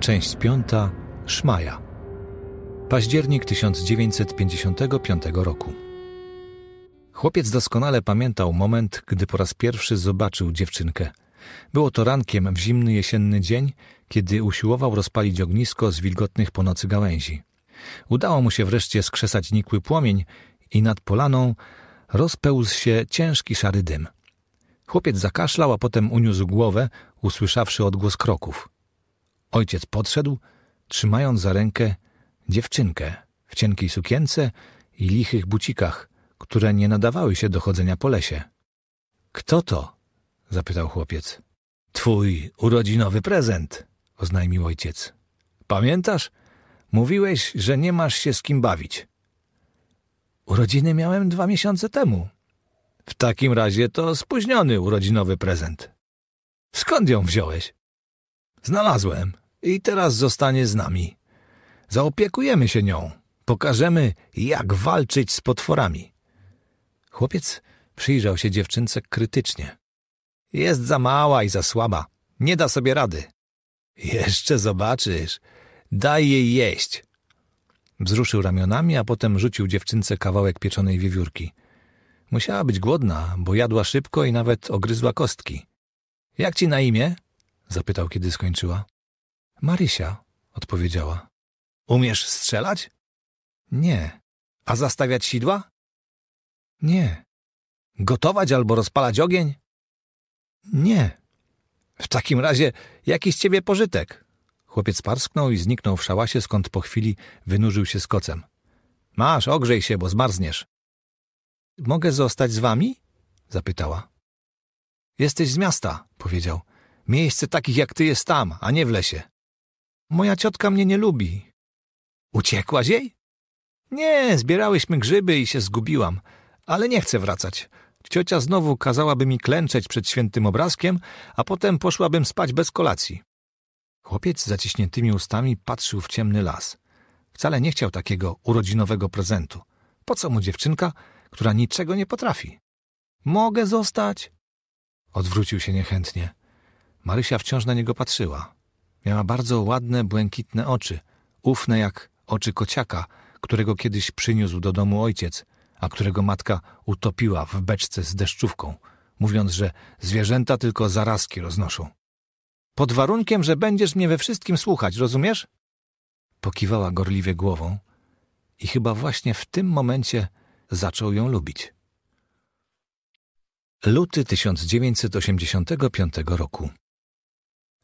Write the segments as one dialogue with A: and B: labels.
A: Część piąta Szmaja. Październik 1955 roku. Chłopiec doskonale pamiętał moment, gdy po raz pierwszy zobaczył dziewczynkę. Było to rankiem w zimny jesienny dzień, kiedy usiłował rozpalić ognisko z wilgotnych po nocy gałęzi. Udało mu się wreszcie skrzesać nikły płomień i nad polaną rozpełzł się ciężki szary dym. Chłopiec zakaszlał, a potem uniósł głowę, usłyszawszy odgłos kroków. Ojciec podszedł, trzymając za rękę dziewczynkę w cienkiej sukience i lichych bucikach, które nie nadawały się do chodzenia po lesie. Kto to? zapytał chłopiec. Twój urodzinowy prezent, oznajmił ojciec. Pamiętasz? Mówiłeś, że nie masz się z kim bawić. Urodziny miałem dwa miesiące temu. W takim razie to spóźniony urodzinowy prezent. Skąd ją wziąłeś? Znalazłem i teraz zostanie z nami. Zaopiekujemy się nią. Pokażemy, jak walczyć z potworami. Chłopiec przyjrzał się dziewczynce krytycznie. Jest za mała i za słaba. Nie da sobie rady. Jeszcze zobaczysz. Daj jej jeść. Wzruszył ramionami, a potem rzucił dziewczynce kawałek pieczonej wiewiórki. Musiała być głodna, bo jadła szybko i nawet ogryzła kostki. Jak ci na imię? Zapytał, kiedy skończyła. Marysia, odpowiedziała. Umiesz strzelać? Nie. A zastawiać sidła? Nie. Gotować albo rozpalać ogień? Nie. W takim razie jaki z ciebie pożytek? Chłopiec parsknął i zniknął w szałasie, skąd po chwili wynurzył się z kocem. Masz, ogrzej się, bo zmarzniesz. Mogę zostać z wami? zapytała. Jesteś z miasta, powiedział. Miejsce takich jak ty jest tam, a nie w lesie. Moja ciotka mnie nie lubi. Uciekłaś jej? Nie, zbierałyśmy grzyby i się zgubiłam, ale nie chcę wracać. Ciocia znowu kazałaby mi klęczeć przed świętym obrazkiem, a potem poszłabym spać bez kolacji. Chłopiec z zaciśniętymi ustami patrzył w ciemny las. Wcale nie chciał takiego urodzinowego prezentu. Po co mu dziewczynka, która niczego nie potrafi? Mogę zostać? Odwrócił się niechętnie. Marysia wciąż na niego patrzyła. Miała bardzo ładne, błękitne oczy, ufne jak oczy kociaka, którego kiedyś przyniósł do domu ojciec, a którego matka utopiła w beczce z deszczówką, mówiąc, że zwierzęta tylko zarazki roznoszą. Pod warunkiem, że będziesz mnie we wszystkim słuchać, rozumiesz? Pokiwała gorliwie głową i chyba właśnie w tym momencie zaczął ją lubić. Luty 1985 roku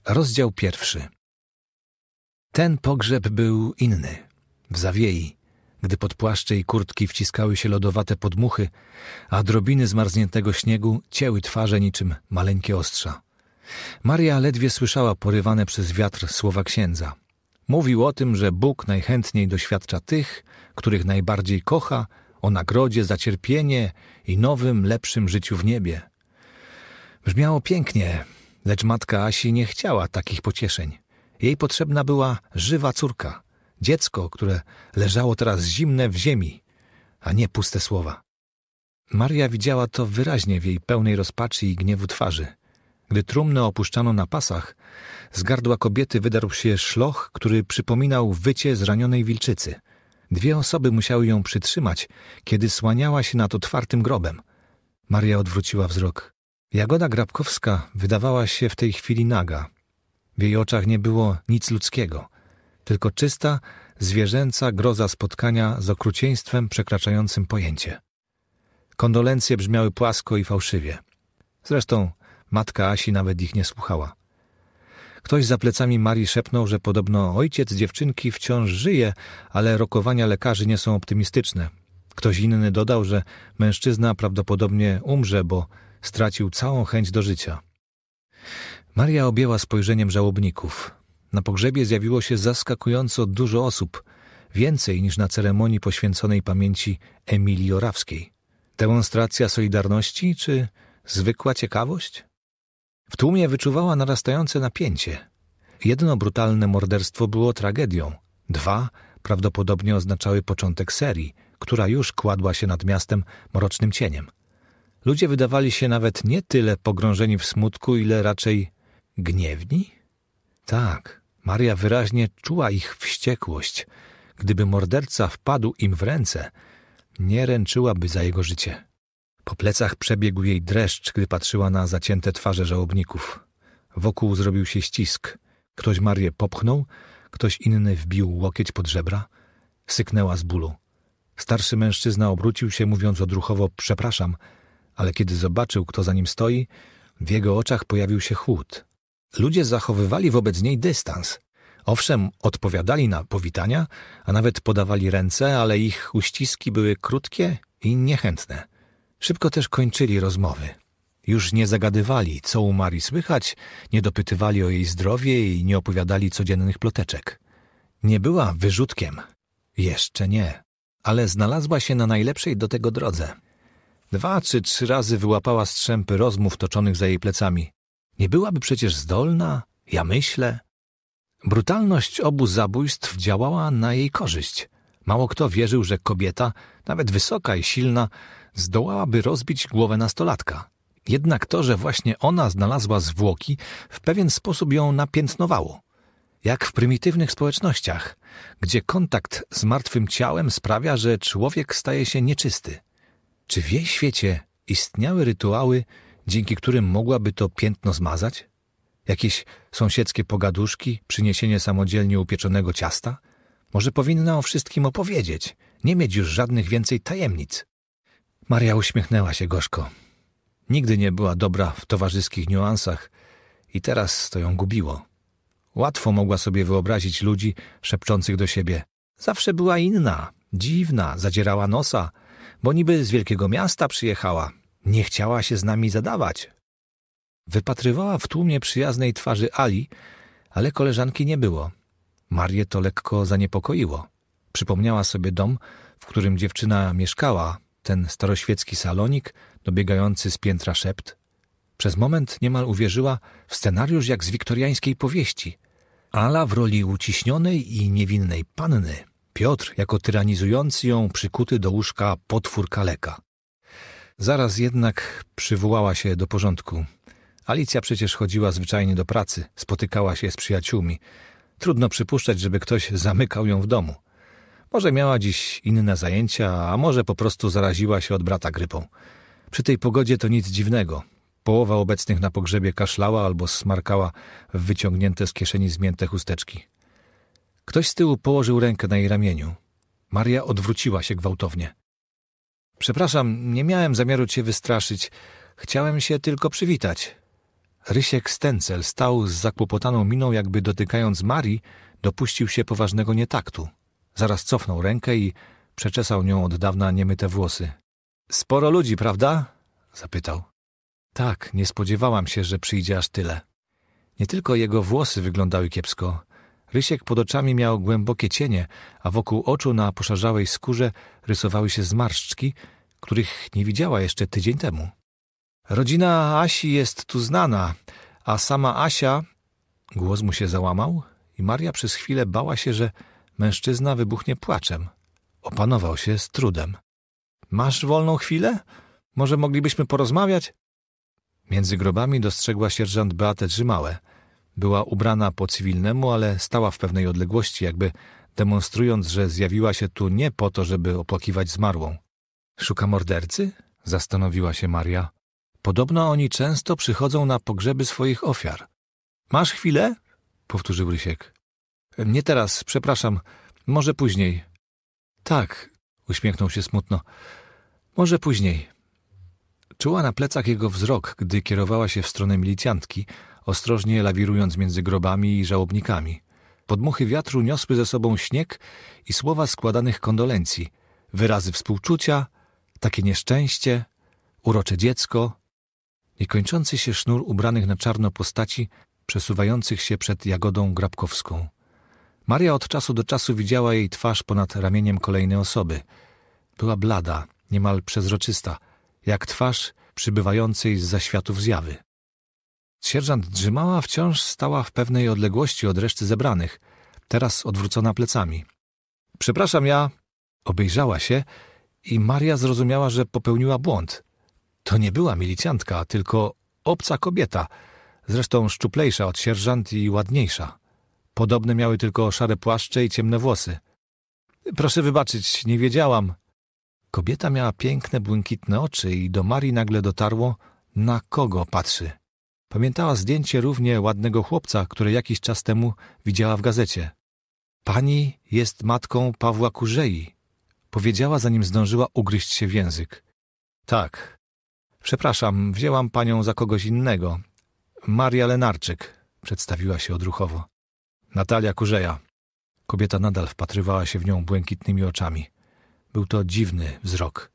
A: Rozdział pierwszy. Ten pogrzeb był inny, w zawiei, gdy pod płaszcze i kurtki wciskały się lodowate podmuchy, a drobiny zmarzniętego śniegu cięły twarze niczym maleńkie ostrza. Maria ledwie słyszała porywane przez wiatr słowa księdza. Mówił o tym, że Bóg najchętniej doświadcza tych, których najbardziej kocha, o nagrodzie za cierpienie i nowym, lepszym życiu w niebie. Brzmiało pięknie, Lecz matka Asi nie chciała takich pocieszeń. Jej potrzebna była żywa córka, dziecko, które leżało teraz zimne w ziemi, a nie puste słowa. Maria widziała to wyraźnie w jej pełnej rozpaczy i gniewu twarzy. Gdy trumnę opuszczano na pasach, z gardła kobiety wydarł się szloch, który przypominał wycie zranionej wilczycy. Dwie osoby musiały ją przytrzymać, kiedy słaniała się nad otwartym grobem. Maria odwróciła wzrok. Jagoda Grabkowska wydawała się w tej chwili naga. W jej oczach nie było nic ludzkiego, tylko czysta, zwierzęca groza spotkania z okrucieństwem przekraczającym pojęcie. Kondolencje brzmiały płasko i fałszywie. Zresztą matka Asi nawet ich nie słuchała. Ktoś za plecami Marii szepnął, że podobno ojciec dziewczynki wciąż żyje, ale rokowania lekarzy nie są optymistyczne. Ktoś inny dodał, że mężczyzna prawdopodobnie umrze, bo stracił całą chęć do życia. Maria objęła spojrzeniem żałobników. Na pogrzebie zjawiło się zaskakująco dużo osób, więcej niż na ceremonii poświęconej pamięci Emilii Orawskiej. Demonstracja solidarności czy zwykła ciekawość? W tłumie wyczuwała narastające napięcie. Jedno brutalne morderstwo było tragedią, dwa prawdopodobnie oznaczały początek serii, która już kładła się nad miastem mrocznym cieniem. Ludzie wydawali się nawet nie tyle pogrążeni w smutku, ile raczej gniewni? Tak, Maria wyraźnie czuła ich wściekłość. Gdyby morderca wpadł im w ręce, nie ręczyłaby za jego życie. Po plecach przebiegł jej dreszcz, gdy patrzyła na zacięte twarze żałobników. Wokół zrobił się ścisk. Ktoś Marię popchnął, ktoś inny wbił łokieć pod żebra. Syknęła z bólu. Starszy mężczyzna obrócił się, mówiąc odruchowo: Przepraszam, ale kiedy zobaczył, kto za nim stoi, w jego oczach pojawił się chłód. Ludzie zachowywali wobec niej dystans. Owszem, odpowiadali na powitania, a nawet podawali ręce, ale ich uściski były krótkie i niechętne. Szybko też kończyli rozmowy. Już nie zagadywali, co u Marii słychać, nie dopytywali o jej zdrowie i nie opowiadali codziennych ploteczek. Nie była wyrzutkiem. Jeszcze nie. Ale znalazła się na najlepszej do tego drodze. Dwa czy trzy razy wyłapała strzępy rozmów toczonych za jej plecami. Nie byłaby przecież zdolna? Ja myślę. Brutalność obu zabójstw działała na jej korzyść. Mało kto wierzył, że kobieta, nawet wysoka i silna, zdołałaby rozbić głowę nastolatka. Jednak to, że właśnie ona znalazła zwłoki, w pewien sposób ją napiętnowało. Jak w prymitywnych społecznościach, gdzie kontakt z martwym ciałem sprawia, że człowiek staje się nieczysty. Czy w jej świecie istniały rytuały, dzięki którym mogłaby to piętno zmazać? Jakieś sąsiedzkie pogaduszki, przyniesienie samodzielnie upieczonego ciasta? Może powinna o wszystkim opowiedzieć, nie mieć już żadnych więcej tajemnic. Maria uśmiechnęła się gorzko. Nigdy nie była dobra w towarzyskich niuansach i teraz to ją gubiło. Łatwo mogła sobie wyobrazić ludzi szepczących do siebie. Zawsze była inna, dziwna, zadzierała nosa, bo niby z wielkiego miasta przyjechała. Nie chciała się z nami zadawać. Wypatrywała w tłumie przyjaznej twarzy Ali, ale koleżanki nie było. Marię to lekko zaniepokoiło. Przypomniała sobie dom, w którym dziewczyna mieszkała, ten staroświecki salonik, dobiegający z piętra szept. Przez moment niemal uwierzyła w scenariusz jak z wiktoriańskiej powieści. Ala w roli uciśnionej i niewinnej panny – Piotr jako tyranizujący ją przykuty do łóżka potwór kaleka. Zaraz jednak przywołała się do porządku. Alicja przecież chodziła zwyczajnie do pracy, spotykała się z przyjaciółmi. Trudno przypuszczać, żeby ktoś zamykał ją w domu. Może miała dziś inne zajęcia, a może po prostu zaraziła się od brata grypą. Przy tej pogodzie to nic dziwnego. Połowa obecnych na pogrzebie kaszlała albo smarkała w wyciągnięte z kieszeni zmięte chusteczki. Ktoś z tyłu położył rękę na jej ramieniu. Maria odwróciła się gwałtownie. Przepraszam, nie miałem zamiaru cię wystraszyć. Chciałem się tylko przywitać. Rysiek Stencel stał z zakłopotaną miną, jakby dotykając Marii, dopuścił się poważnego nietaktu. Zaraz cofnął rękę i przeczesał nią od dawna niemyte włosy. Sporo ludzi, prawda? zapytał. Tak, nie spodziewałam się, że przyjdzie aż tyle. Nie tylko jego włosy wyglądały kiepsko, Rysiek pod oczami miał głębokie cienie, a wokół oczu na poszarzałej skórze rysowały się zmarszczki, których nie widziała jeszcze tydzień temu. Rodzina Asi jest tu znana, a sama Asia... Głos mu się załamał i Maria przez chwilę bała się, że mężczyzna wybuchnie płaczem. Opanował się z trudem. Masz wolną chwilę? Może moglibyśmy porozmawiać? Między grobami dostrzegła sierżant Beatę Drzymałę – była ubrana po cywilnemu, ale stała w pewnej odległości, jakby demonstrując, że zjawiła się tu nie po to, żeby opłakiwać zmarłą. Szuka mordercy? zastanowiła się Maria. Podobno oni często przychodzą na pogrzeby swoich ofiar. Masz chwilę? powtórzył Rysiek. Nie teraz, przepraszam, może później. Tak, uśmiechnął się smutno. Może później. Czuła na plecach jego wzrok, gdy kierowała się w stronę milicjantki, ostrożnie lawirując między grobami i żałobnikami. Podmuchy wiatru niosły ze sobą śnieg i słowa składanych kondolencji, wyrazy współczucia, takie nieszczęście, urocze dziecko, niekończący się sznur ubranych na czarno postaci przesuwających się przed Jagodą Grabkowską. Maria od czasu do czasu widziała jej twarz ponad ramieniem kolejnej osoby. Była blada, niemal przezroczysta, jak twarz przybywającej z zaświatów zjawy. Sierżant Drzymała wciąż stała w pewnej odległości od reszty zebranych, teraz odwrócona plecami. Przepraszam, ja... Obejrzała się i Maria zrozumiała, że popełniła błąd. To nie była milicjantka, tylko obca kobieta, zresztą szczuplejsza od sierżant i ładniejsza. Podobne miały tylko szare płaszcze i ciemne włosy. Proszę wybaczyć, nie wiedziałam. Kobieta miała piękne, błękitne oczy i do Marii nagle dotarło, na kogo patrzy. Pamiętała zdjęcie równie ładnego chłopca, które jakiś czas temu widziała w gazecie. Pani jest matką Pawła Kurzei, powiedziała, zanim zdążyła ugryźć się w język. Tak. Przepraszam, wzięłam panią za kogoś innego. Maria Lenarczyk, przedstawiła się odruchowo. Natalia Kurzeja. Kobieta nadal wpatrywała się w nią błękitnymi oczami. Był to dziwny wzrok.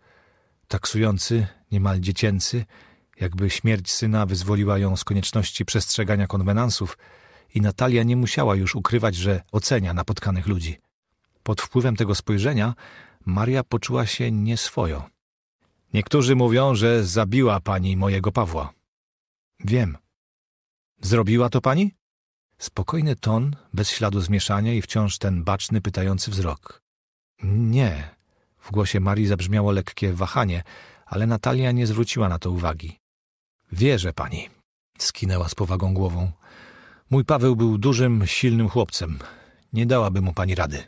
A: Taksujący, niemal dziecięcy, jakby śmierć syna wyzwoliła ją z konieczności przestrzegania konwenansów i Natalia nie musiała już ukrywać, że ocenia napotkanych ludzi. Pod wpływem tego spojrzenia Maria poczuła się nieswojo. Niektórzy mówią, że zabiła pani mojego Pawła. Wiem. Zrobiła to pani? Spokojny ton, bez śladu zmieszania i wciąż ten baczny, pytający wzrok. Nie. W głosie Marii zabrzmiało lekkie wahanie, ale Natalia nie zwróciła na to uwagi. Wierzę pani, skinęła z powagą głową. Mój Paweł był dużym, silnym chłopcem. Nie dałaby mu pani rady.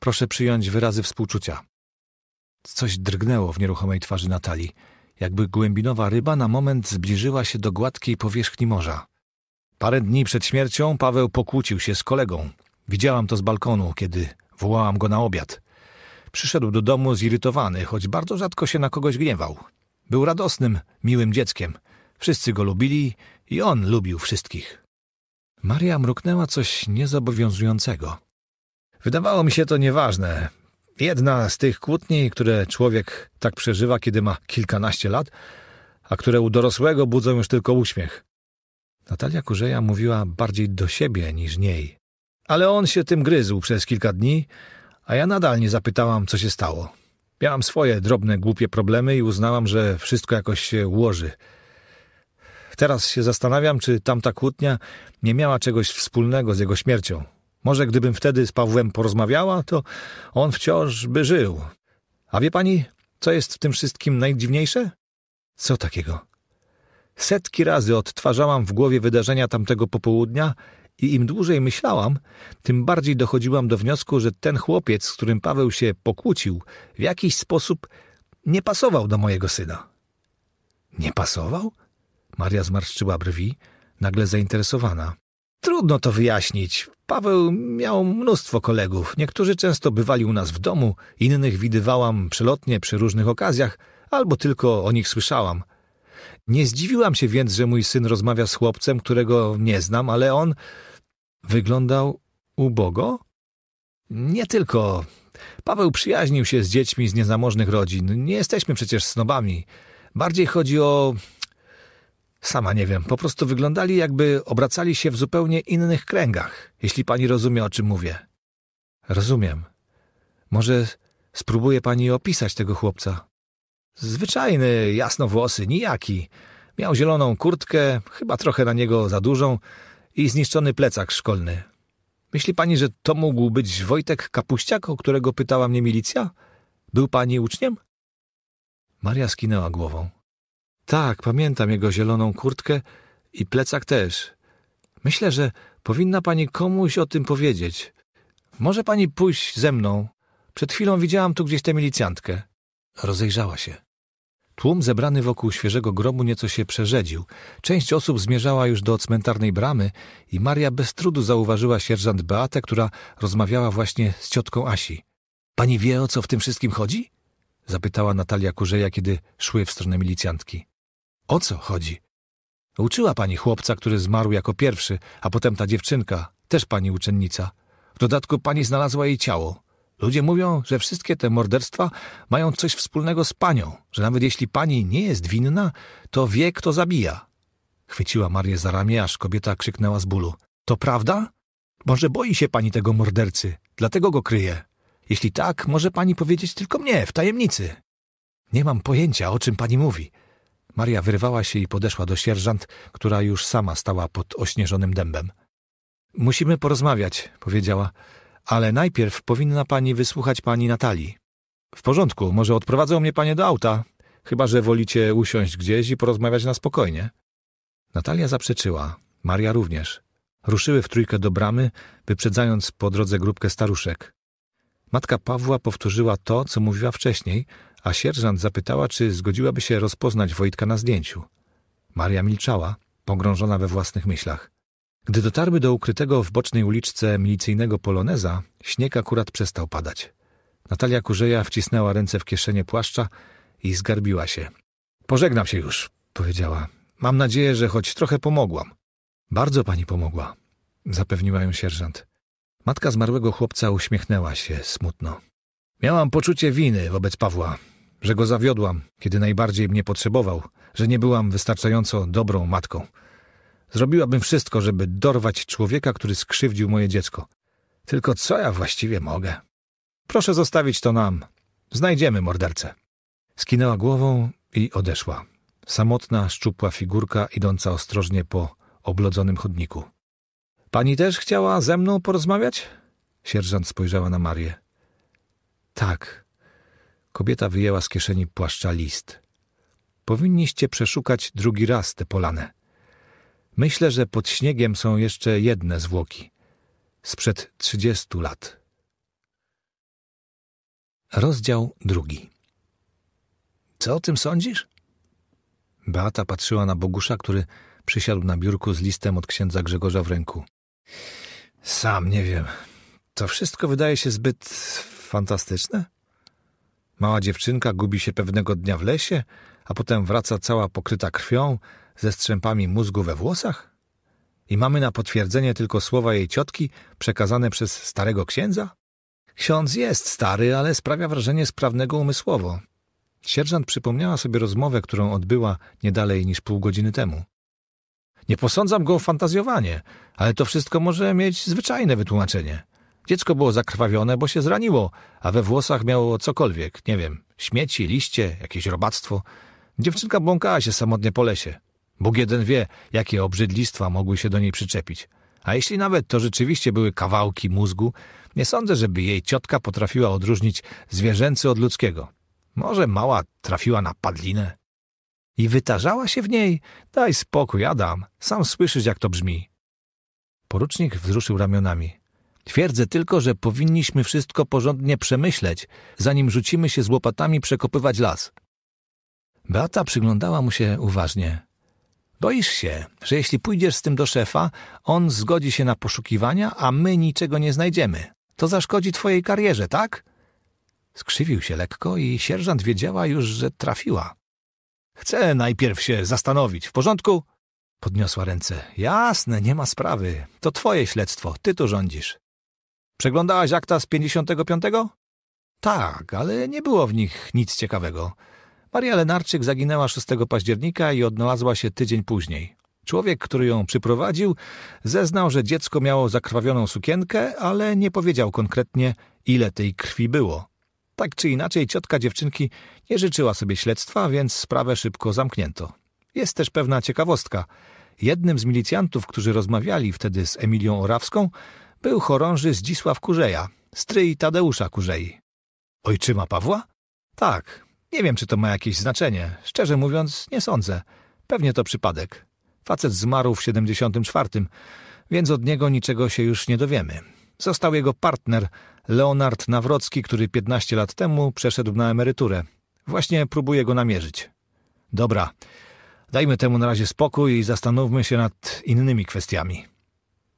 A: Proszę przyjąć wyrazy współczucia. Coś drgnęło w nieruchomej twarzy Natalii, jakby głębinowa ryba na moment zbliżyła się do gładkiej powierzchni morza. Parę dni przed śmiercią Paweł pokłócił się z kolegą. Widziałam to z balkonu, kiedy wołałam go na obiad. Przyszedł do domu zirytowany, choć bardzo rzadko się na kogoś gniewał. Był radosnym, miłym dzieckiem. Wszyscy go lubili i on lubił wszystkich. Maria mruknęła coś niezobowiązującego. Wydawało mi się to nieważne. Jedna z tych kłótni, które człowiek tak przeżywa, kiedy ma kilkanaście lat, a które u dorosłego budzą już tylko uśmiech. Natalia Kurzeja mówiła bardziej do siebie niż niej. Ale on się tym gryzł przez kilka dni, a ja nadal nie zapytałam, co się stało. Miałam swoje drobne, głupie problemy i uznałam, że wszystko jakoś się ułoży. Teraz się zastanawiam, czy tamta kłótnia nie miała czegoś wspólnego z jego śmiercią. Może gdybym wtedy z Pawłem porozmawiała, to on wciąż by żył. A wie pani, co jest w tym wszystkim najdziwniejsze? Co takiego? Setki razy odtwarzałam w głowie wydarzenia tamtego popołudnia i im dłużej myślałam, tym bardziej dochodziłam do wniosku, że ten chłopiec, z którym Paweł się pokłócił, w jakiś sposób nie pasował do mojego syna. Nie pasował? Maria zmarszczyła brwi, nagle zainteresowana. Trudno to wyjaśnić. Paweł miał mnóstwo kolegów. Niektórzy często bywali u nas w domu, innych widywałam przelotnie przy różnych okazjach, albo tylko o nich słyszałam – nie zdziwiłam się więc, że mój syn rozmawia z chłopcem, którego nie znam, ale on wyglądał ubogo? Nie tylko. Paweł przyjaźnił się z dziećmi z niezamożnych rodzin. Nie jesteśmy przecież snobami. Bardziej chodzi o... Sama nie wiem, po prostu wyglądali jakby obracali się w zupełnie innych kręgach, jeśli pani rozumie, o czym mówię. Rozumiem. Może spróbuje pani opisać tego chłopca. Zwyczajny, jasnowłosy, nijaki. Miał zieloną kurtkę, chyba trochę na niego za dużą i zniszczony plecak szkolny. Myśli pani, że to mógł być Wojtek Kapuściak, o którego pytała mnie milicja? Był pani uczniem? Maria skinęła głową. Tak, pamiętam jego zieloną kurtkę i plecak też. Myślę, że powinna pani komuś o tym powiedzieć. Może pani pójść ze mną? Przed chwilą widziałam tu gdzieś tę milicjantkę. Rozejrzała się. Tłum zebrany wokół świeżego grobu nieco się przerzedził. Część osób zmierzała już do cmentarnej bramy i Maria bez trudu zauważyła sierżant Beatę, która rozmawiała właśnie z ciotką Asi. — Pani wie, o co w tym wszystkim chodzi? — zapytała Natalia Kurzeja, kiedy szły w stronę milicjantki. — O co chodzi? — Uczyła pani chłopca, który zmarł jako pierwszy, a potem ta dziewczynka, też pani uczennica. W dodatku pani znalazła jej ciało. Ludzie mówią, że wszystkie te morderstwa mają coś wspólnego z panią, że nawet jeśli pani nie jest winna, to wie, kto zabija. Chwyciła Marię za ramię, aż kobieta krzyknęła z bólu. To prawda? Może boi się pani tego mordercy, dlatego go kryje. Jeśli tak, może pani powiedzieć tylko mnie, w tajemnicy. Nie mam pojęcia, o czym pani mówi. Maria wyrwała się i podeszła do sierżant, która już sama stała pod ośnieżonym dębem. Musimy porozmawiać, powiedziała ale najpierw powinna pani wysłuchać pani Natalii. W porządku, może odprowadzą mnie panie do auta, chyba że wolicie usiąść gdzieś i porozmawiać na spokojnie. Natalia zaprzeczyła, Maria również. Ruszyły w trójkę do bramy, wyprzedzając po drodze grupkę staruszek. Matka Pawła powtórzyła to, co mówiła wcześniej, a sierżant zapytała, czy zgodziłaby się rozpoznać Wojtka na zdjęciu. Maria milczała, pogrążona we własnych myślach. Gdy dotarły do ukrytego w bocznej uliczce milicyjnego poloneza, śnieg akurat przestał padać. Natalia Kurzeja wcisnęła ręce w kieszenie płaszcza i zgarbiła się. Pożegnam się już, powiedziała. Mam nadzieję, że choć trochę pomogłam. Bardzo pani pomogła, zapewniła ją sierżant. Matka zmarłego chłopca uśmiechnęła się smutno. Miałam poczucie winy wobec Pawła, że go zawiodłam, kiedy najbardziej mnie potrzebował, że nie byłam wystarczająco dobrą matką. Zrobiłabym wszystko, żeby dorwać człowieka, który skrzywdził moje dziecko. Tylko co ja właściwie mogę? Proszę zostawić to nam. Znajdziemy mordercę. Skinęła głową i odeszła. Samotna, szczupła figurka idąca ostrożnie po oblodzonym chodniku. Pani też chciała ze mną porozmawiać? Sierżant spojrzała na Marię. Tak. Kobieta wyjęła z kieszeni płaszcza list. Powinniście przeszukać drugi raz te polanę. Myślę, że pod śniegiem są jeszcze jedne zwłoki. Sprzed trzydziestu lat. Rozdział drugi. Co o tym sądzisz? Beata patrzyła na Bogusza, który przysiadł na biurku z listem od księdza Grzegorza w ręku. Sam nie wiem. To wszystko wydaje się zbyt fantastyczne. Mała dziewczynka gubi się pewnego dnia w lesie, a potem wraca cała pokryta krwią, ze strzępami mózgu we włosach? I mamy na potwierdzenie tylko słowa jej ciotki przekazane przez starego księdza? Ksiądz jest stary, ale sprawia wrażenie sprawnego umysłowo. Sierżant przypomniała sobie rozmowę, którą odbyła nie dalej niż pół godziny temu. Nie posądzam go o fantazjowanie, ale to wszystko może mieć zwyczajne wytłumaczenie. Dziecko było zakrwawione, bo się zraniło, a we włosach miało cokolwiek, nie wiem, śmieci, liście, jakieś robactwo. Dziewczynka błąkała się samotnie po lesie. Bóg jeden wie, jakie obrzydlistwa mogły się do niej przyczepić. A jeśli nawet to rzeczywiście były kawałki mózgu, nie sądzę, żeby jej ciotka potrafiła odróżnić zwierzęcy od ludzkiego. Może mała trafiła na padlinę? I wytarzała się w niej? Daj spokój, Adam. Sam słyszysz, jak to brzmi. Porucznik wzruszył ramionami. Twierdzę tylko, że powinniśmy wszystko porządnie przemyśleć, zanim rzucimy się z łopatami przekopywać las. Beata przyglądała mu się uważnie. Boisz się, że jeśli pójdziesz z tym do szefa, on zgodzi się na poszukiwania, a my niczego nie znajdziemy. To zaszkodzi twojej karierze, tak? Skrzywił się lekko i sierżant wiedziała już, że trafiła. Chcę najpierw się zastanowić, w porządku? Podniosła ręce. Jasne, nie ma sprawy. To twoje śledztwo, ty tu rządzisz. Przeglądałaś akta z 55? Tak, ale nie było w nich nic ciekawego. Maria Lenarczyk zaginęła 6 października i odnalazła się tydzień później. Człowiek, który ją przyprowadził, zeznał, że dziecko miało zakrwawioną sukienkę, ale nie powiedział konkretnie, ile tej krwi było. Tak czy inaczej, ciotka dziewczynki nie życzyła sobie śledztwa, więc sprawę szybko zamknięto. Jest też pewna ciekawostka. Jednym z milicjantów, którzy rozmawiali wtedy z Emilią Orawską, był chorąży Zdzisław Kurzeja, stryj Tadeusza Kurzei. Ojczyma Pawła? Tak, nie wiem, czy to ma jakieś znaczenie. Szczerze mówiąc, nie sądzę. Pewnie to przypadek. Facet zmarł w 74, więc od niego niczego się już nie dowiemy. Został jego partner, Leonard Nawrocki, który 15 lat temu przeszedł na emeryturę. Właśnie próbuję go namierzyć. Dobra, dajmy temu na razie spokój i zastanówmy się nad innymi kwestiami.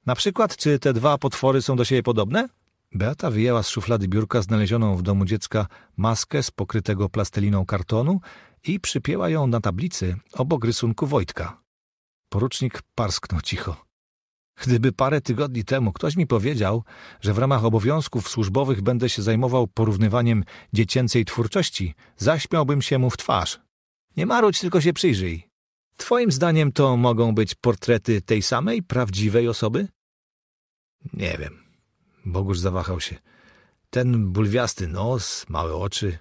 A: Na przykład, czy te dwa potwory są do siebie podobne? Beata wyjęła z szuflady biurka znalezioną w domu dziecka maskę z pokrytego plasteliną kartonu i przypięła ją na tablicy obok rysunku Wojtka. Porucznik parsknął cicho. Gdyby parę tygodni temu ktoś mi powiedział, że w ramach obowiązków służbowych będę się zajmował porównywaniem dziecięcej twórczości, zaśmiałbym się mu w twarz. Nie marudź, tylko się przyjrzyj. Twoim zdaniem to mogą być portrety tej samej, prawdziwej osoby? Nie wiem. Bogusz zawahał się. Ten bulwiasty nos, małe oczy.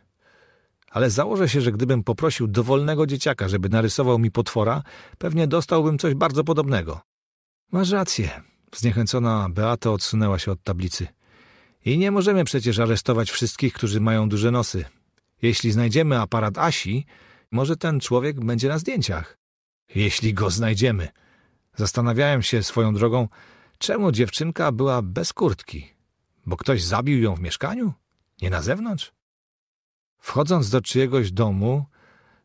A: Ale założę się, że gdybym poprosił dowolnego dzieciaka, żeby narysował mi potwora, pewnie dostałbym coś bardzo podobnego. Masz rację. Zniechęcona Beata odsunęła się od tablicy. I nie możemy przecież aresztować wszystkich, którzy mają duże nosy. Jeśli znajdziemy aparat Asi, może ten człowiek będzie na zdjęciach. Jeśli go znajdziemy. Zastanawiałem się swoją drogą, czemu dziewczynka była bez kurtki. Bo ktoś zabił ją w mieszkaniu? Nie na zewnątrz? Wchodząc do czyjegoś domu,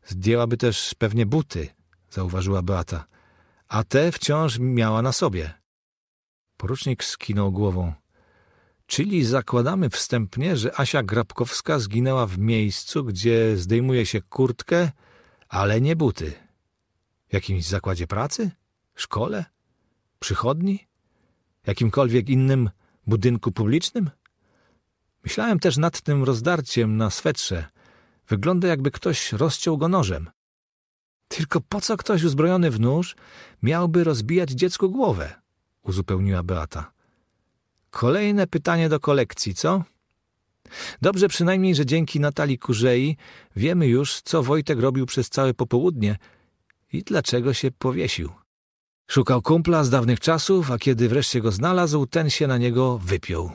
A: zdjęłaby też pewnie buty, zauważyła Beata, a te wciąż miała na sobie. Porucznik skinął głową. Czyli zakładamy wstępnie, że Asia Grabkowska zginęła w miejscu, gdzie zdejmuje się kurtkę, ale nie buty. W jakimś zakładzie pracy? Szkole? Przychodni? Jakimkolwiek innym budynku publicznym? Myślałem też nad tym rozdarciem na swetrze. Wygląda jakby ktoś rozciął go nożem. Tylko po co ktoś uzbrojony w nóż miałby rozbijać dziecku głowę? uzupełniła Beata. Kolejne pytanie do kolekcji, co? Dobrze przynajmniej, że dzięki Natalii Kurzei wiemy już, co Wojtek robił przez całe popołudnie i dlaczego się powiesił. Szukał kumpla z dawnych czasów, a kiedy wreszcie go znalazł, ten się na niego wypiął.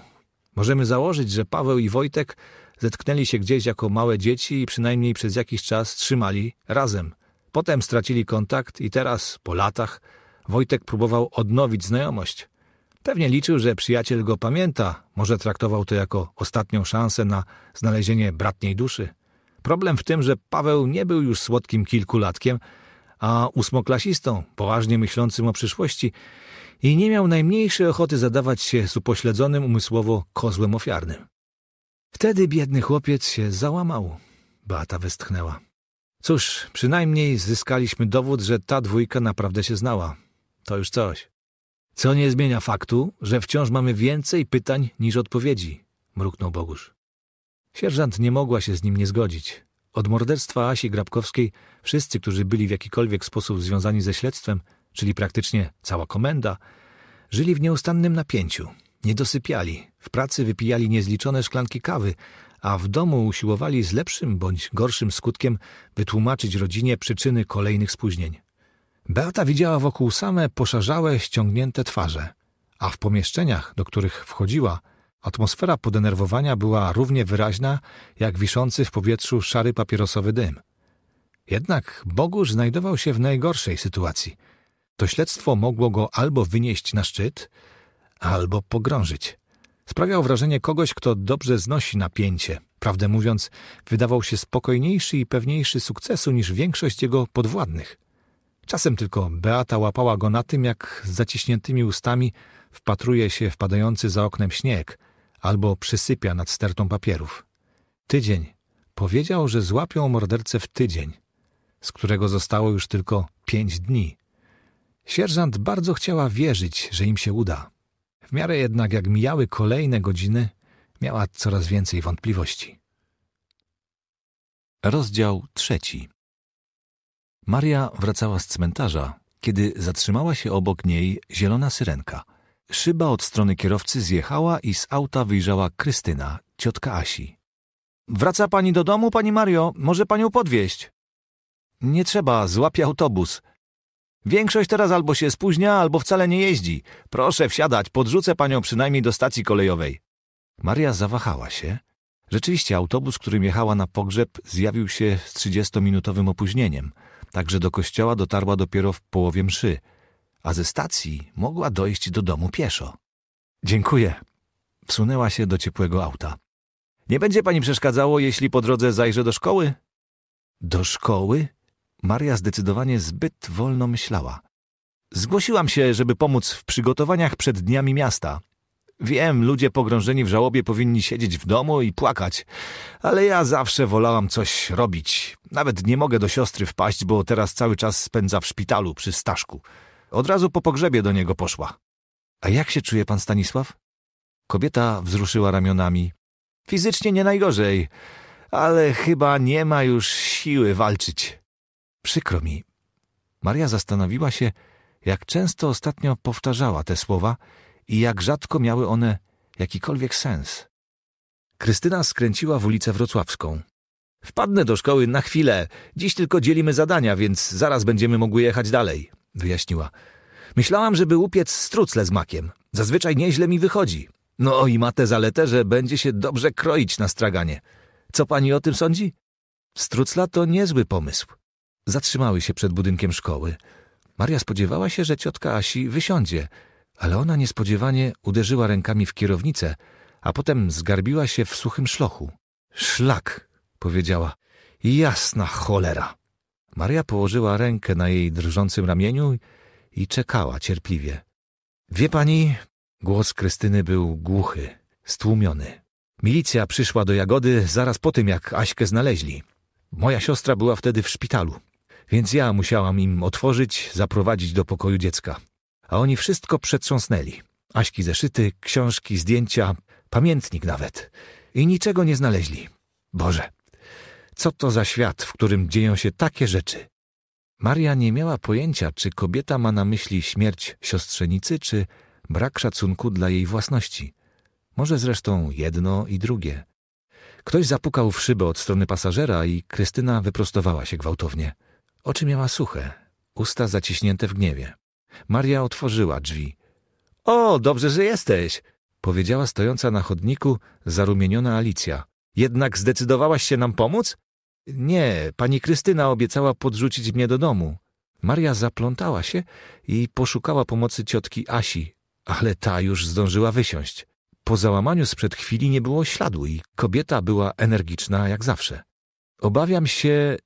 A: Możemy założyć, że Paweł i Wojtek zetknęli się gdzieś jako małe dzieci i przynajmniej przez jakiś czas trzymali razem. Potem stracili kontakt i teraz, po latach, Wojtek próbował odnowić znajomość. Pewnie liczył, że przyjaciel go pamięta, może traktował to jako ostatnią szansę na znalezienie bratniej duszy. Problem w tym, że Paweł nie był już słodkim kilkulatkiem, a ósmoklasistą, poważnie myślącym o przyszłości i nie miał najmniejszej ochoty zadawać się z upośledzonym umysłowo kozłem ofiarnym. Wtedy biedny chłopiec się załamał. Beata westchnęła. Cóż, przynajmniej zyskaliśmy dowód, że ta dwójka naprawdę się znała. To już coś. Co nie zmienia faktu, że wciąż mamy więcej pytań niż odpowiedzi, mruknął Bogusz. Sierżant nie mogła się z nim nie zgodzić. Od morderstwa Asi Grabkowskiej wszyscy, którzy byli w jakikolwiek sposób związani ze śledztwem, czyli praktycznie cała komenda, żyli w nieustannym napięciu. Nie dosypiali, w pracy wypijali niezliczone szklanki kawy, a w domu usiłowali z lepszym bądź gorszym skutkiem wytłumaczyć rodzinie przyczyny kolejnych spóźnień. Beata widziała wokół same poszarzałe, ściągnięte twarze, a w pomieszczeniach, do których wchodziła – Atmosfera podenerwowania była równie wyraźna, jak wiszący w powietrzu szary papierosowy dym. Jednak Bogusz znajdował się w najgorszej sytuacji. To śledztwo mogło go albo wynieść na szczyt, albo pogrążyć. Sprawiał wrażenie kogoś, kto dobrze znosi napięcie. Prawdę mówiąc, wydawał się spokojniejszy i pewniejszy sukcesu niż większość jego podwładnych. Czasem tylko Beata łapała go na tym, jak z zaciśniętymi ustami wpatruje się w padający za oknem śnieg – albo przysypia nad stertą papierów. Tydzień. Powiedział, że złapią mordercę w tydzień, z którego zostało już tylko pięć dni. Sierżant bardzo chciała wierzyć, że im się uda. W miarę jednak jak mijały kolejne godziny, miała coraz więcej wątpliwości. Rozdział trzeci Maria wracała z cmentarza, kiedy zatrzymała się obok niej zielona syrenka – Szyba od strony kierowcy zjechała i z auta wyjrzała Krystyna, ciotka Asi. Wraca pani do domu, pani Mario? Może panią podwieźć? Nie trzeba, złapie autobus. Większość teraz albo się spóźnia, albo wcale nie jeździ. Proszę wsiadać, podrzucę panią przynajmniej do stacji kolejowej. Maria zawahała się. Rzeczywiście autobus, którym jechała na pogrzeb, zjawił się z trzydziestominutowym opóźnieniem, także do kościoła dotarła dopiero w połowie mszy – a ze stacji mogła dojść do domu pieszo. Dziękuję. Wsunęła się do ciepłego auta. Nie będzie pani przeszkadzało, jeśli po drodze zajrzę do szkoły? Do szkoły? Maria zdecydowanie zbyt wolno myślała. Zgłosiłam się, żeby pomóc w przygotowaniach przed dniami miasta. Wiem, ludzie pogrążeni w żałobie powinni siedzieć w domu i płakać, ale ja zawsze wolałam coś robić. Nawet nie mogę do siostry wpaść, bo teraz cały czas spędza w szpitalu przy Staszku. Od razu po pogrzebie do niego poszła. A jak się czuje pan Stanisław? Kobieta wzruszyła ramionami. Fizycznie nie najgorzej, ale chyba nie ma już siły walczyć. Przykro mi. Maria zastanowiła się, jak często ostatnio powtarzała te słowa i jak rzadko miały one jakikolwiek sens. Krystyna skręciła w ulicę Wrocławską. Wpadnę do szkoły na chwilę. Dziś tylko dzielimy zadania, więc zaraz będziemy mogły jechać dalej wyjaśniła. Myślałam, żeby upiec strucle z makiem. Zazwyczaj nieźle mi wychodzi. No i ma tę zaletę, że będzie się dobrze kroić na straganie. Co pani o tym sądzi? Strucla to niezły pomysł. Zatrzymały się przed budynkiem szkoły. Maria spodziewała się, że ciotka Asi wysiądzie, ale ona niespodziewanie uderzyła rękami w kierownicę, a potem zgarbiła się w suchym szlochu. Szlak, powiedziała. Jasna cholera. Maria położyła rękę na jej drżącym ramieniu i czekała cierpliwie. Wie pani, głos Krystyny był głuchy, stłumiony. Milicja przyszła do Jagody zaraz po tym, jak Aśkę znaleźli. Moja siostra była wtedy w szpitalu, więc ja musiałam im otworzyć, zaprowadzić do pokoju dziecka. A oni wszystko przetrząsnęli. Aśki zeszyty, książki, zdjęcia, pamiętnik nawet. I niczego nie znaleźli. Boże, co to za świat, w którym dzieją się takie rzeczy? Maria nie miała pojęcia, czy kobieta ma na myśli śmierć siostrzenicy, czy brak szacunku dla jej własności. Może zresztą jedno i drugie. Ktoś zapukał w szybę od strony pasażera i Krystyna wyprostowała się gwałtownie. Oczy miała suche, usta zaciśnięte w gniewie. Maria otworzyła drzwi. O, dobrze, że jesteś! powiedziała stojąca na chodniku zarumieniona Alicja. Jednak zdecydowałaś się nam pomóc? Nie, pani Krystyna obiecała podrzucić mnie do domu. Maria zaplątała się i poszukała pomocy ciotki Asi, ale ta już zdążyła wysiąść. Po załamaniu sprzed chwili nie było śladu i kobieta była energiczna jak zawsze. Obawiam się,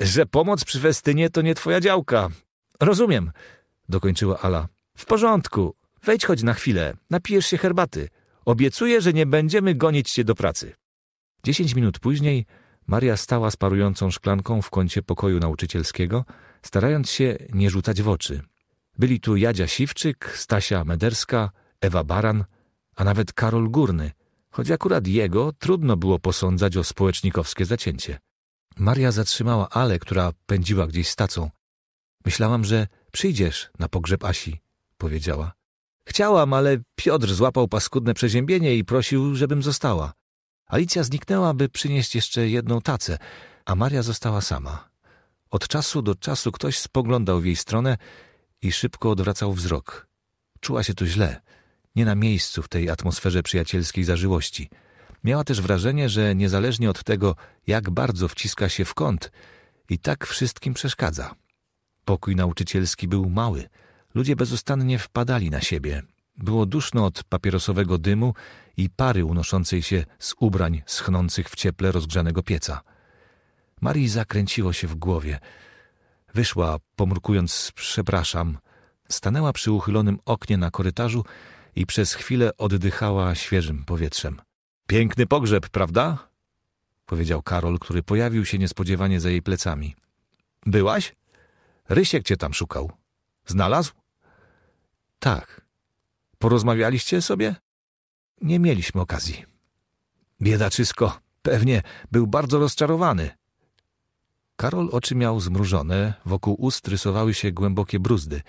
A: że pomoc przy Westynie to nie twoja działka. Rozumiem, dokończyła Ala. W porządku, wejdź choć na chwilę, napijesz się herbaty. Obiecuję, że nie będziemy gonić cię do pracy. Dziesięć minut później Maria stała z parującą szklanką w kącie pokoju nauczycielskiego, starając się nie rzucać w oczy. Byli tu Jadzia Siwczyk, Stasia Mederska, Ewa Baran, a nawet Karol Górny, choć akurat jego trudno było posądzać o społecznikowskie zacięcie. Maria zatrzymała Ale, która pędziła gdzieś stacą. Myślałam, że przyjdziesz na pogrzeb Asi, powiedziała. Chciałam, ale Piotr złapał paskudne przeziębienie i prosił, żebym została. Alicja zniknęła, by przynieść jeszcze jedną tacę, a Maria została sama. Od czasu do czasu ktoś spoglądał w jej stronę i szybko odwracał wzrok. Czuła się tu źle, nie na miejscu w tej atmosferze przyjacielskiej zażyłości. Miała też wrażenie, że niezależnie od tego, jak bardzo wciska się w kąt, i tak wszystkim przeszkadza. Pokój nauczycielski był mały. Ludzie bezustannie wpadali na siebie, było duszno od papierosowego dymu i pary unoszącej się z ubrań schnących w cieple rozgrzanego pieca. Marii zakręciło się w głowie. Wyszła, pomrukując przepraszam. Stanęła przy uchylonym oknie na korytarzu i przez chwilę oddychała świeżym powietrzem. Piękny pogrzeb, prawda? powiedział Karol, który pojawił się niespodziewanie za jej plecami. Byłaś? Rysiek cię tam szukał. Znalazł? Tak, Porozmawialiście sobie? Nie mieliśmy okazji. Biedaczysko, pewnie był bardzo rozczarowany. Karol oczy miał zmrużone, wokół ust rysowały się głębokie bruzdy.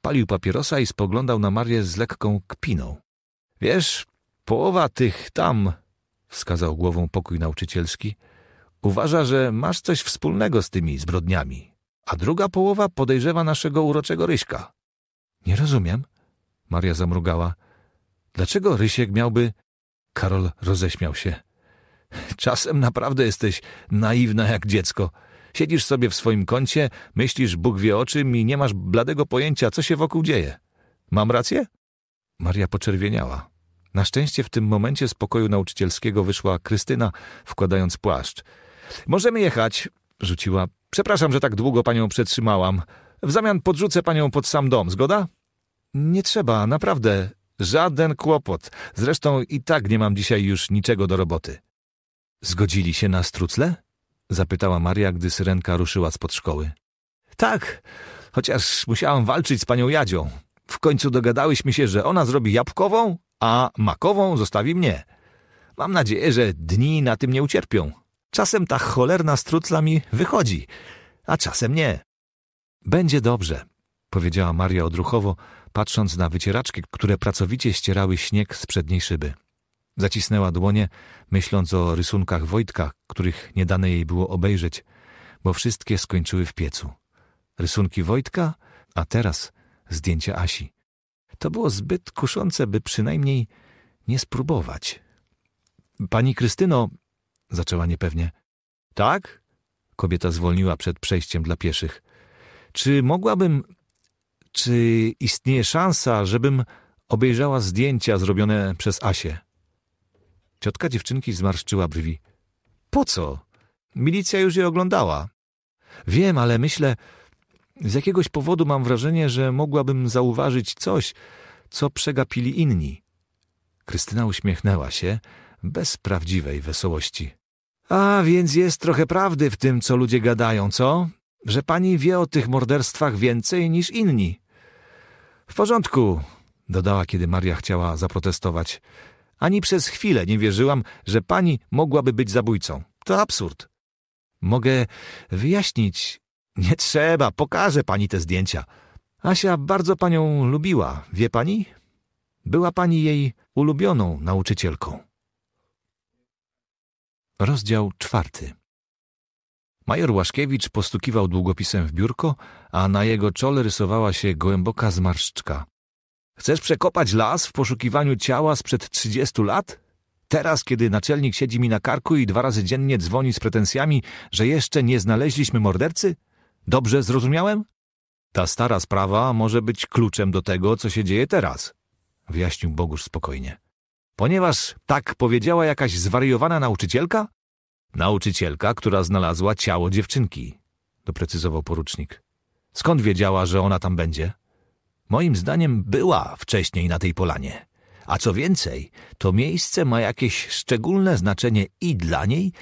A: Palił papierosa i spoglądał na Marię z lekką kpiną. Wiesz, połowa tych tam, wskazał głową pokój nauczycielski, uważa, że masz coś wspólnego z tymi zbrodniami, a druga połowa podejrzewa naszego uroczego Ryśka. Nie rozumiem. Maria zamrugała. Dlaczego Rysiek miałby... Karol roześmiał się. Czasem naprawdę jesteś naiwna jak dziecko. Siedzisz sobie w swoim kącie, myślisz Bóg wie o czym i nie masz bladego pojęcia, co się wokół dzieje. Mam rację? Maria poczerwieniała. Na szczęście w tym momencie z pokoju nauczycielskiego wyszła Krystyna, wkładając płaszcz. Możemy jechać, rzuciła. Przepraszam, że tak długo panią przetrzymałam. W zamian podrzucę panią pod sam dom, zgoda? Nie trzeba, naprawdę. Żaden kłopot. Zresztą i tak nie mam dzisiaj już niczego do roboty. Zgodzili się na strucle? Zapytała Maria, gdy syrenka ruszyła spod szkoły. Tak, chociaż musiałam walczyć z panią Jadzią. W końcu dogadałyśmy się, że ona zrobi jabłkową, a makową zostawi mnie. Mam nadzieję, że dni na tym nie ucierpią. Czasem ta cholerna strucla mi wychodzi, a czasem nie. Będzie dobrze, powiedziała Maria odruchowo, patrząc na wycieraczki, które pracowicie ścierały śnieg z przedniej szyby. Zacisnęła dłonie, myśląc o rysunkach Wojtka, których nie dane jej było obejrzeć, bo wszystkie skończyły w piecu. Rysunki Wojtka, a teraz zdjęcie Asi. To było zbyt kuszące, by przynajmniej nie spróbować. Pani Krystyno, zaczęła niepewnie. Tak? Kobieta zwolniła przed przejściem dla pieszych. Czy mogłabym czy istnieje szansa, żebym obejrzała zdjęcia zrobione przez Asię? Ciotka dziewczynki zmarszczyła brwi. Po co? Milicja już je oglądała. Wiem, ale myślę, z jakiegoś powodu mam wrażenie, że mogłabym zauważyć coś, co przegapili inni. Krystyna uśmiechnęła się bez prawdziwej wesołości. A więc jest trochę prawdy w tym, co ludzie gadają, co? Że pani wie o tych morderstwach więcej niż inni. W porządku, dodała, kiedy Maria chciała zaprotestować. Ani przez chwilę nie wierzyłam, że pani mogłaby być zabójcą. To absurd. Mogę wyjaśnić. Nie trzeba, pokażę pani te zdjęcia. Asia bardzo panią lubiła, wie pani? Była pani jej ulubioną nauczycielką. Rozdział czwarty. Major Łaszkiewicz postukiwał długopisem w biurko, a na jego czole rysowała się głęboka zmarszczka. Chcesz przekopać las w poszukiwaniu ciała sprzed trzydziestu lat? Teraz, kiedy naczelnik siedzi mi na karku i dwa razy dziennie dzwoni z pretensjami, że jeszcze nie znaleźliśmy mordercy? Dobrze zrozumiałem? Ta stara sprawa może być kluczem do tego, co się dzieje teraz, wyjaśnił Bogusz spokojnie. Ponieważ tak powiedziała jakaś zwariowana nauczycielka? Nauczycielka, która znalazła ciało dziewczynki, doprecyzował porucznik. Skąd wiedziała, że ona tam będzie? Moim zdaniem była wcześniej na tej polanie. A co więcej, to miejsce ma jakieś szczególne znaczenie i dla niej,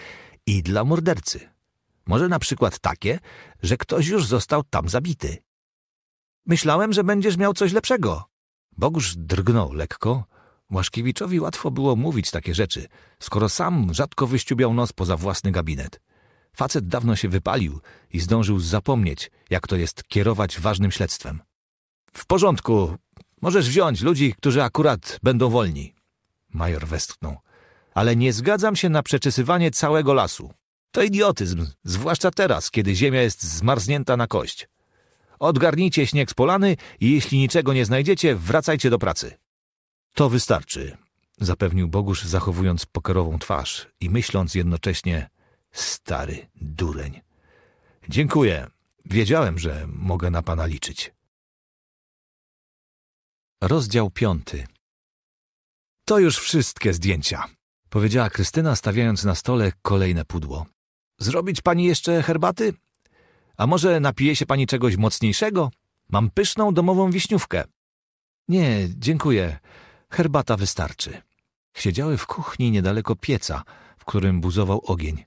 A: i dla mordercy. Może na przykład takie, że ktoś już został tam zabity. Myślałem, że będziesz miał coś lepszego. Bogusz drgnął lekko, Łaszkiewiczowi łatwo było mówić takie rzeczy, skoro sam rzadko wyściubiał nos poza własny gabinet. Facet dawno się wypalił i zdążył zapomnieć, jak to jest kierować ważnym śledztwem. W porządku, możesz wziąć ludzi, którzy akurat będą wolni. Major westchnął. Ale nie zgadzam się na przeczesywanie całego lasu. To idiotyzm, zwłaszcza teraz, kiedy ziemia jest zmarznięta na kość. Odgarnijcie śnieg z polany i jeśli niczego nie znajdziecie, wracajcie do pracy. To wystarczy, zapewnił Bogusz, zachowując pokerową twarz i myśląc jednocześnie stary dureń. Dziękuję. Wiedziałem, że mogę na pana liczyć. Rozdział piąty. To już wszystkie zdjęcia, powiedziała Krystyna, stawiając na stole kolejne pudło. Zrobić pani jeszcze herbaty? A może napije się pani czegoś mocniejszego? Mam pyszną domową wiśniówkę. Nie, dziękuję. Herbata wystarczy. Siedziały w kuchni niedaleko pieca, w którym buzował ogień.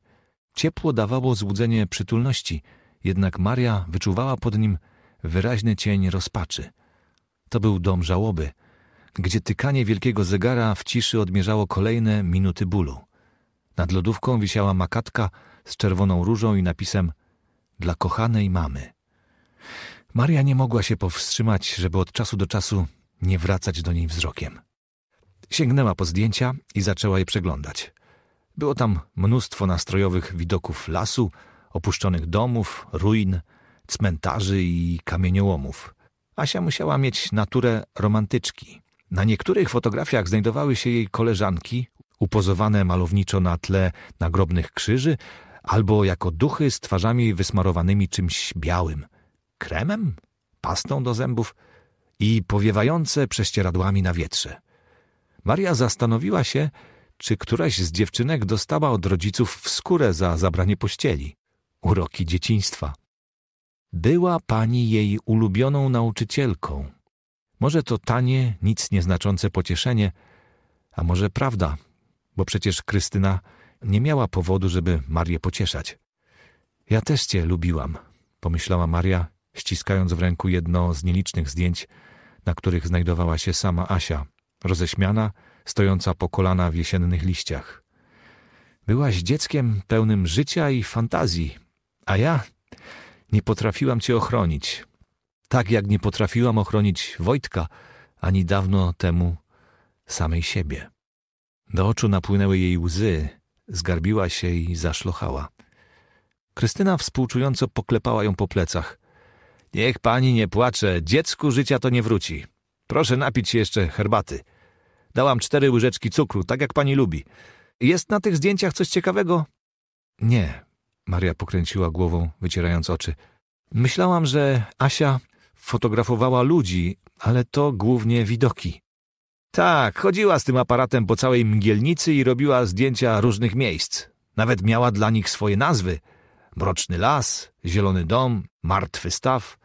A: Ciepło dawało złudzenie przytulności, jednak Maria wyczuwała pod nim wyraźny cień rozpaczy. To był dom żałoby, gdzie tykanie wielkiego zegara w ciszy odmierzało kolejne minuty bólu. Nad lodówką wisiała makatka z czerwoną różą i napisem dla kochanej mamy. Maria nie mogła się powstrzymać, żeby od czasu do czasu nie wracać do niej wzrokiem. Sięgnęła po zdjęcia i zaczęła je przeglądać. Było tam mnóstwo nastrojowych widoków lasu, opuszczonych domów, ruin, cmentarzy i kamieniołomów. Asia musiała mieć naturę romantyczki. Na niektórych fotografiach znajdowały się jej koleżanki, upozowane malowniczo na tle nagrobnych krzyży, albo jako duchy z twarzami wysmarowanymi czymś białym kremem, pastą do zębów i powiewające prześcieradłami na wietrze. Maria zastanowiła się, czy któraś z dziewczynek dostała od rodziców w skórę za zabranie pościeli. Uroki dzieciństwa. Była pani jej ulubioną nauczycielką. Może to tanie, nic nieznaczące pocieszenie, a może prawda, bo przecież Krystyna nie miała powodu, żeby Marię pocieszać. Ja też cię lubiłam, pomyślała Maria, ściskając w ręku jedno z nielicznych zdjęć, na których znajdowała się sama Asia, roześmiana, stojąca po kolana w jesiennych liściach. Byłaś dzieckiem pełnym życia i fantazji, a ja nie potrafiłam cię ochronić. Tak jak nie potrafiłam ochronić Wojtka, ani dawno temu samej siebie. Do oczu napłynęły jej łzy, zgarbiła się i zaszlochała. Krystyna współczująco poklepała ją po plecach. Niech pani nie płacze, dziecku życia to nie wróci. Proszę napić się jeszcze herbaty. Dałam cztery łyżeczki cukru, tak jak pani lubi. Jest na tych zdjęciach coś ciekawego? Nie. Maria pokręciła głową, wycierając oczy. Myślałam, że Asia fotografowała ludzi, ale to głównie widoki. Tak, chodziła z tym aparatem po całej mgielnicy i robiła zdjęcia różnych miejsc. Nawet miała dla nich swoje nazwy. Mroczny las, zielony dom, martwy staw.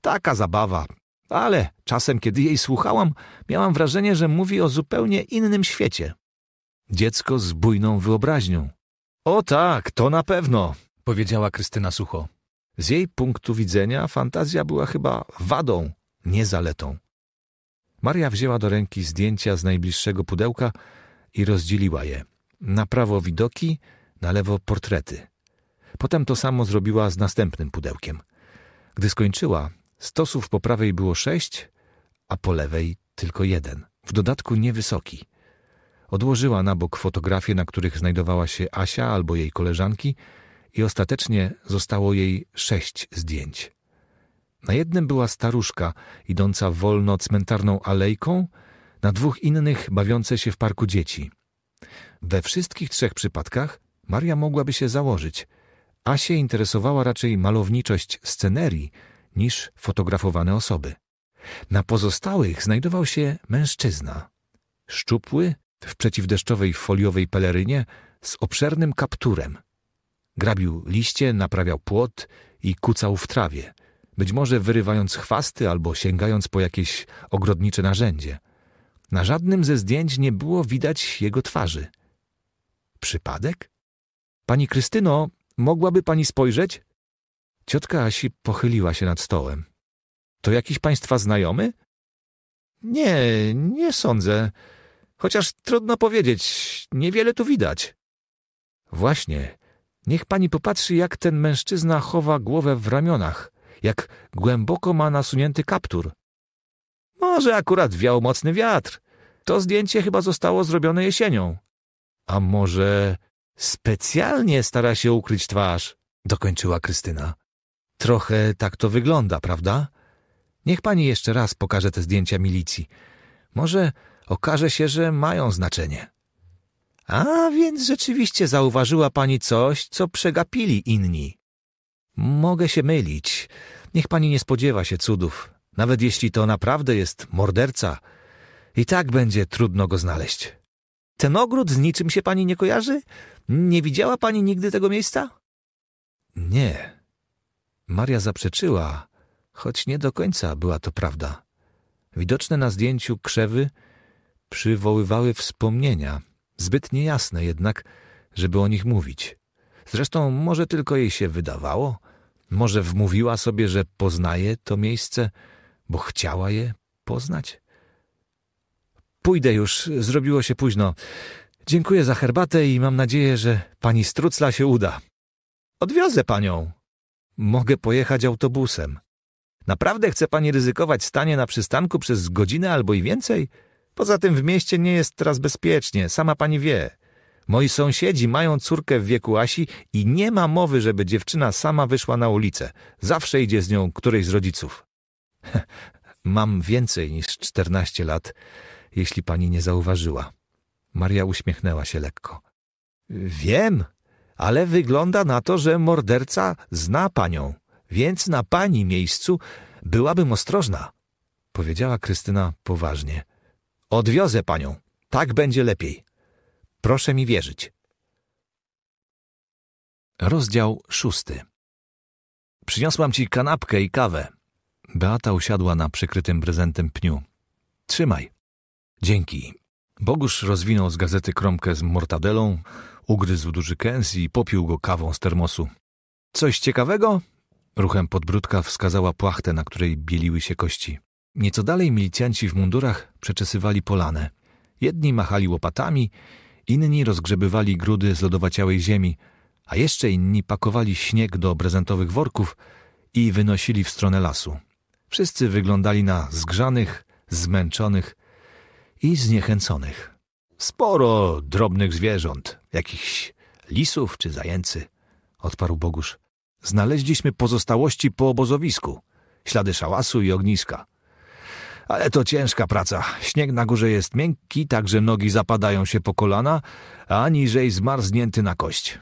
A: Taka zabawa, ale czasem, kiedy jej słuchałam, miałam wrażenie, że mówi o zupełnie innym świecie. Dziecko z bujną wyobraźnią. O tak, to na pewno, powiedziała Krystyna sucho. Z jej punktu widzenia fantazja była chyba wadą, nie zaletą. Maria wzięła do ręki zdjęcia z najbliższego pudełka i rozdzieliła je. Na prawo widoki, na lewo portrety. Potem to samo zrobiła z następnym pudełkiem. Gdy skończyła, Stosów po prawej było sześć, a po lewej tylko jeden. W dodatku niewysoki. Odłożyła na bok fotografie, na których znajdowała się Asia albo jej koleżanki i ostatecznie zostało jej sześć zdjęć. Na jednym była staruszka idąca wolno cmentarną alejką, na dwóch innych bawiące się w parku dzieci. We wszystkich trzech przypadkach Maria mogłaby się założyć. Asie interesowała raczej malowniczość scenerii – niż fotografowane osoby. Na pozostałych znajdował się mężczyzna. Szczupły, w przeciwdeszczowej foliowej pelerynie, z obszernym kapturem. Grabił liście, naprawiał płot i kucał w trawie, być może wyrywając chwasty albo sięgając po jakieś ogrodnicze narzędzie. Na żadnym ze zdjęć nie było widać jego twarzy. Przypadek? Pani Krystyno, mogłaby pani spojrzeć? Ciotka Asi pochyliła się nad stołem. To jakiś państwa znajomy? Nie, nie sądzę. Chociaż trudno powiedzieć, niewiele tu widać. Właśnie, niech pani popatrzy, jak ten mężczyzna chowa głowę w ramionach, jak głęboko ma nasunięty kaptur. Może akurat wiał mocny wiatr. To zdjęcie chyba zostało zrobione jesienią. A może specjalnie stara się ukryć twarz? Dokończyła Krystyna. Trochę tak to wygląda, prawda? Niech pani jeszcze raz pokaże te zdjęcia milicji. Może okaże się, że mają znaczenie. A więc rzeczywiście zauważyła pani coś, co przegapili inni. Mogę się mylić. Niech pani nie spodziewa się cudów, nawet jeśli to naprawdę jest morderca. I tak będzie trudno go znaleźć. Ten ogród z niczym się pani nie kojarzy? Nie widziała pani nigdy tego miejsca? Nie, Maria zaprzeczyła, choć nie do końca była to prawda. Widoczne na zdjęciu krzewy przywoływały wspomnienia, zbyt niejasne jednak, żeby o nich mówić. Zresztą może tylko jej się wydawało, może wmówiła sobie, że poznaje to miejsce, bo chciała je poznać. Pójdę już, zrobiło się późno. Dziękuję za herbatę i mam nadzieję, że pani Strucla się uda. Odwiozę panią, Mogę pojechać autobusem. Naprawdę chce pani ryzykować stanie na przystanku przez godzinę albo i więcej? Poza tym w mieście nie jest teraz bezpiecznie, sama pani wie. Moi sąsiedzi mają córkę w wieku Asi i nie ma mowy, żeby dziewczyna sama wyszła na ulicę. Zawsze idzie z nią któryś z rodziców. Mam więcej niż czternaście lat, jeśli pani nie zauważyła. Maria uśmiechnęła się lekko. Wiem, ale wygląda na to, że morderca zna panią, więc na pani miejscu byłabym ostrożna, powiedziała Krystyna poważnie. Odwiozę panią, tak będzie lepiej. Proszę mi wierzyć. Rozdział szósty. Przyniosłam ci kanapkę i kawę. Beata usiadła na przykrytym prezentem pniu. Trzymaj. Dzięki. Bogusz rozwinął z gazety kromkę z mortadelą, Ugryzł duży kęs i popił go kawą z termosu. Coś ciekawego? Ruchem podbródka wskazała płachtę, na której bieliły się kości. Nieco dalej milicjanci w mundurach przeczesywali polane. Jedni machali łopatami, inni rozgrzebywali grudy z lodowaciałej ziemi, a jeszcze inni pakowali śnieg do prezentowych worków i wynosili w stronę lasu. Wszyscy wyglądali na zgrzanych, zmęczonych i zniechęconych. Sporo drobnych zwierząt, jakichś lisów czy zajęcy, odparł Bogusz. Znaleźliśmy pozostałości po obozowisku, ślady szałasu i ogniska. Ale to ciężka praca. Śnieg na górze jest miękki, tak że nogi zapadają się po kolana, a niżej zmarznięty na kość.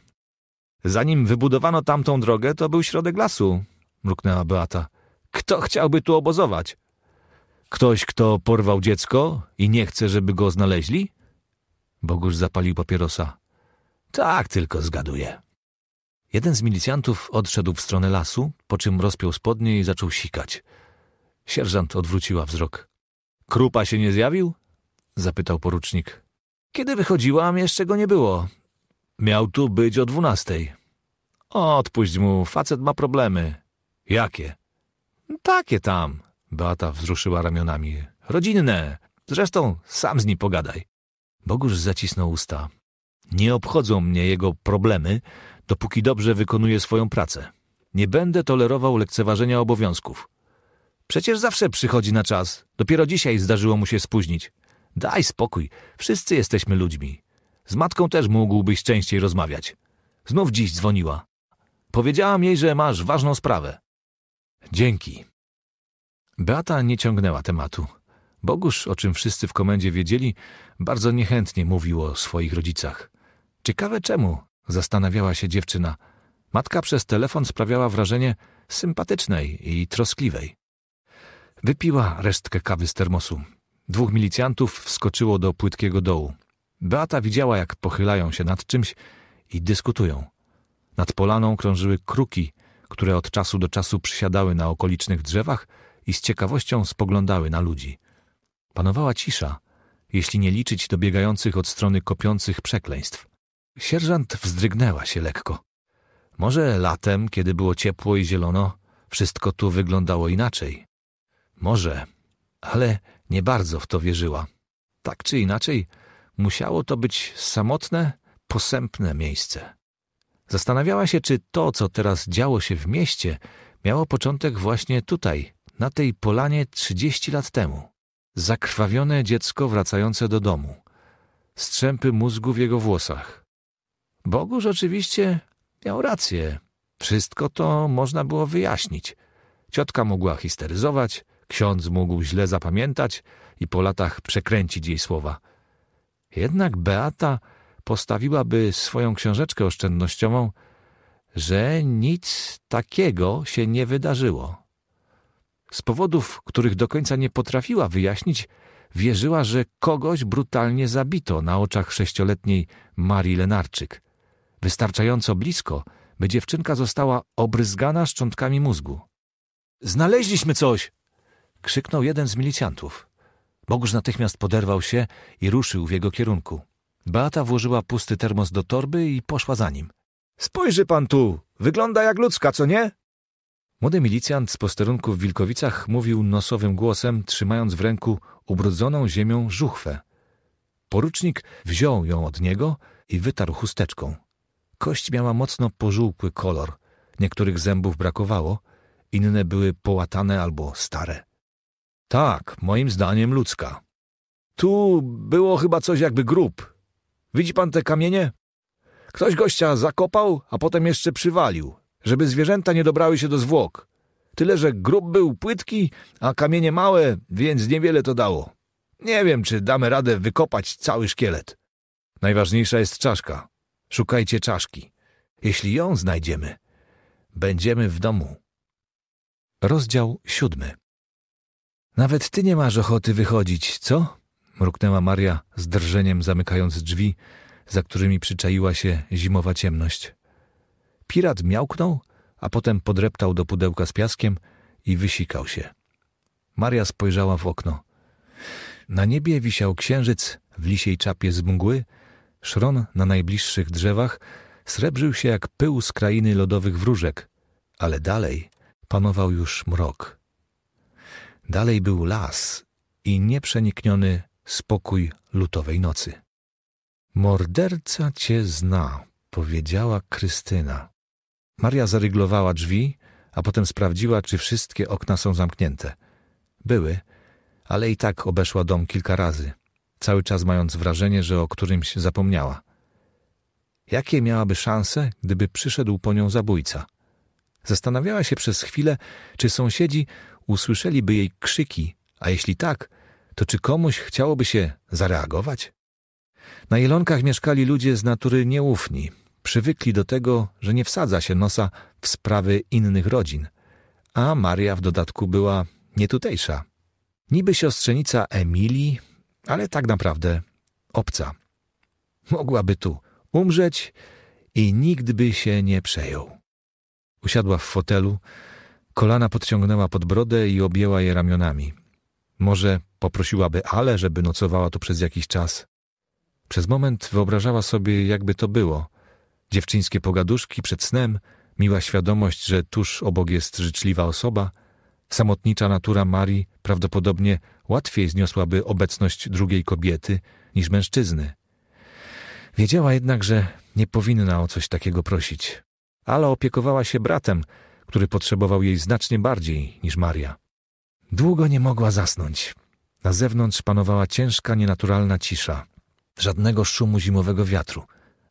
A: Zanim wybudowano tamtą drogę, to był środek lasu, mruknęła Beata. Kto chciałby tu obozować? Ktoś, kto porwał dziecko i nie chce, żeby go znaleźli? Bogusz zapalił papierosa. Tak tylko zgaduję. Jeden z milicjantów odszedł w stronę lasu, po czym rozpiął spodnie i zaczął sikać. Sierżant odwróciła wzrok. Krupa się nie zjawił? zapytał porucznik. Kiedy wychodziłam, jeszcze go nie było. Miał tu być o dwunastej. Odpuść mu, facet ma problemy. Jakie? Takie tam. Beata wzruszyła ramionami. Rodzinne. Zresztą sam z nim pogadaj. Bogusz zacisnął usta. Nie obchodzą mnie jego problemy, dopóki dobrze wykonuje swoją pracę. Nie będę tolerował lekceważenia obowiązków. Przecież zawsze przychodzi na czas. Dopiero dzisiaj zdarzyło mu się spóźnić. Daj spokój, wszyscy jesteśmy ludźmi. Z matką też mógłbyś częściej rozmawiać. Znów dziś dzwoniła. Powiedziałam jej, że masz ważną sprawę. Dzięki. Beata nie ciągnęła tematu. Bogusz, o czym wszyscy w komendzie wiedzieli, bardzo niechętnie mówił o swoich rodzicach. Ciekawe czemu, zastanawiała się dziewczyna. Matka przez telefon sprawiała wrażenie sympatycznej i troskliwej. Wypiła resztkę kawy z termosu. Dwóch milicjantów wskoczyło do płytkiego dołu. Beata widziała, jak pochylają się nad czymś i dyskutują. Nad polaną krążyły kruki, które od czasu do czasu przysiadały na okolicznych drzewach i z ciekawością spoglądały na ludzi. Panowała cisza, jeśli nie liczyć dobiegających od strony kopiących przekleństw. Sierżant wzdrygnęła się lekko. Może latem, kiedy było ciepło i zielono, wszystko tu wyglądało inaczej. Może, ale nie bardzo w to wierzyła. Tak czy inaczej, musiało to być samotne, posępne miejsce. Zastanawiała się, czy to, co teraz działo się w mieście, miało początek właśnie tutaj, na tej polanie trzydzieści lat temu zakrwawione dziecko wracające do domu, strzępy mózgu w jego włosach. Bogu rzeczywiście miał rację. Wszystko to można było wyjaśnić. Ciotka mogła histeryzować, ksiądz mógł źle zapamiętać i po latach przekręcić jej słowa. Jednak Beata postawiłaby swoją książeczkę oszczędnościową, że nic takiego się nie wydarzyło. Z powodów, których do końca nie potrafiła wyjaśnić, wierzyła, że kogoś brutalnie zabito na oczach sześcioletniej Marii Lenarczyk. Wystarczająco blisko, by dziewczynka została obryzgana szczątkami mózgu. Znaleźliśmy coś! krzyknął jeden z milicjantów. Bogusz natychmiast poderwał się i ruszył w jego kierunku. Beata włożyła pusty termos do torby i poszła za nim. Spojrzy pan tu! Wygląda jak ludzka, co nie? Młody milicjant z posterunku w Wilkowicach mówił nosowym głosem, trzymając w ręku ubrudzoną ziemią żuchwę. Porucznik wziął ją od niego i wytarł chusteczką. Kość miała mocno pożółkły kolor, niektórych zębów brakowało, inne były połatane albo stare. Tak, moim zdaniem ludzka. Tu było chyba coś jakby grób. Widzi pan te kamienie? Ktoś gościa zakopał, a potem jeszcze przywalił, żeby zwierzęta nie dobrały się do zwłok. Tyle, że grób był płytki, a kamienie małe, więc niewiele to dało. Nie wiem, czy damy radę wykopać cały szkielet. Najważniejsza jest czaszka. Szukajcie czaszki. Jeśli ją znajdziemy, będziemy w domu. Rozdział siódmy. Nawet ty nie masz ochoty wychodzić, co? Mruknęła Maria z drżeniem, zamykając drzwi, za którymi przyczaiła się zimowa ciemność. Pirat miałknął, a potem podreptał do pudełka z piaskiem i wysikał się. Maria spojrzała w okno. Na niebie wisiał księżyc w lisiej czapie z mgły, szron na najbliższych drzewach srebrzył się jak pył z krainy lodowych wróżek, ale dalej panował już mrok. Dalej był las i nieprzenikniony spokój lutowej nocy. Morderca cię zna, powiedziała Krystyna. Maria zaryglowała drzwi, a potem sprawdziła, czy wszystkie okna są zamknięte. Były, ale i tak obeszła dom kilka razy, cały czas mając wrażenie, że o którymś zapomniała. Jakie miałaby szanse, gdyby przyszedł po nią zabójca? Zastanawiała się przez chwilę, czy sąsiedzi usłyszeliby jej krzyki, a jeśli tak, to czy komuś chciałoby się zareagować? Na Jelonkach mieszkali ludzie z natury nieufni, Przywykli do tego, że nie wsadza się nosa w sprawy innych rodzin, a Maria w dodatku była nietutejsza. Niby siostrzenica Emilii, ale tak naprawdę obca. Mogłaby tu umrzeć i nikt by się nie przejął. Usiadła w fotelu, kolana podciągnęła pod brodę i objęła je ramionami. Może poprosiłaby Ale, żeby nocowała tu przez jakiś czas. Przez moment wyobrażała sobie, jakby to było – dziewczyńskie pogaduszki przed snem, miła świadomość, że tuż obok jest życzliwa osoba, samotnicza natura Marii prawdopodobnie łatwiej zniosłaby obecność drugiej kobiety niż mężczyzny. Wiedziała jednak, że nie powinna o coś takiego prosić, ale opiekowała się bratem, który potrzebował jej znacznie bardziej niż Maria. Długo nie mogła zasnąć. Na zewnątrz panowała ciężka, nienaturalna cisza. Żadnego szumu zimowego wiatru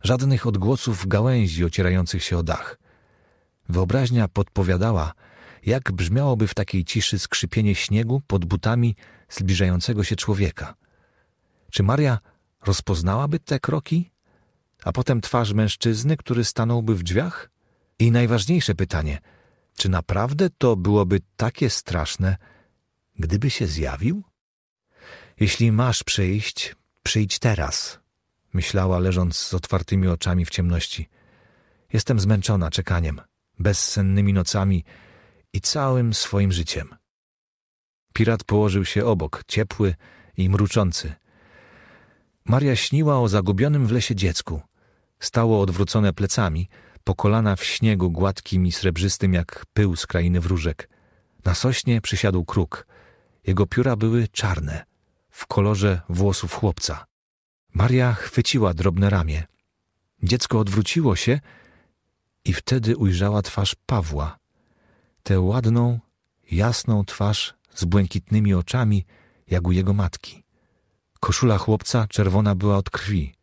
A: żadnych odgłosów gałęzi ocierających się o dach. Wyobraźnia podpowiadała, jak brzmiałoby w takiej ciszy skrzypienie śniegu pod butami zbliżającego się człowieka. Czy Maria rozpoznałaby te kroki? A potem twarz mężczyzny, który stanąłby w drzwiach? I najważniejsze pytanie, czy naprawdę to byłoby takie straszne, gdyby się zjawił? Jeśli masz przyjść, przyjdź teraz, myślała, leżąc z otwartymi oczami w ciemności. Jestem zmęczona czekaniem, bezsennymi nocami i całym swoim życiem. Pirat położył się obok, ciepły i mruczący. Maria śniła o zagubionym w lesie dziecku. Stało odwrócone plecami, po kolana w śniegu gładkim i srebrzystym jak pył z krainy wróżek. Na sośnie przysiadł kruk. Jego pióra były czarne, w kolorze włosów chłopca. Maria chwyciła drobne ramię. Dziecko odwróciło się i wtedy ujrzała twarz Pawła. Tę ładną, jasną twarz z błękitnymi oczami, jak u jego matki. Koszula chłopca czerwona była od krwi.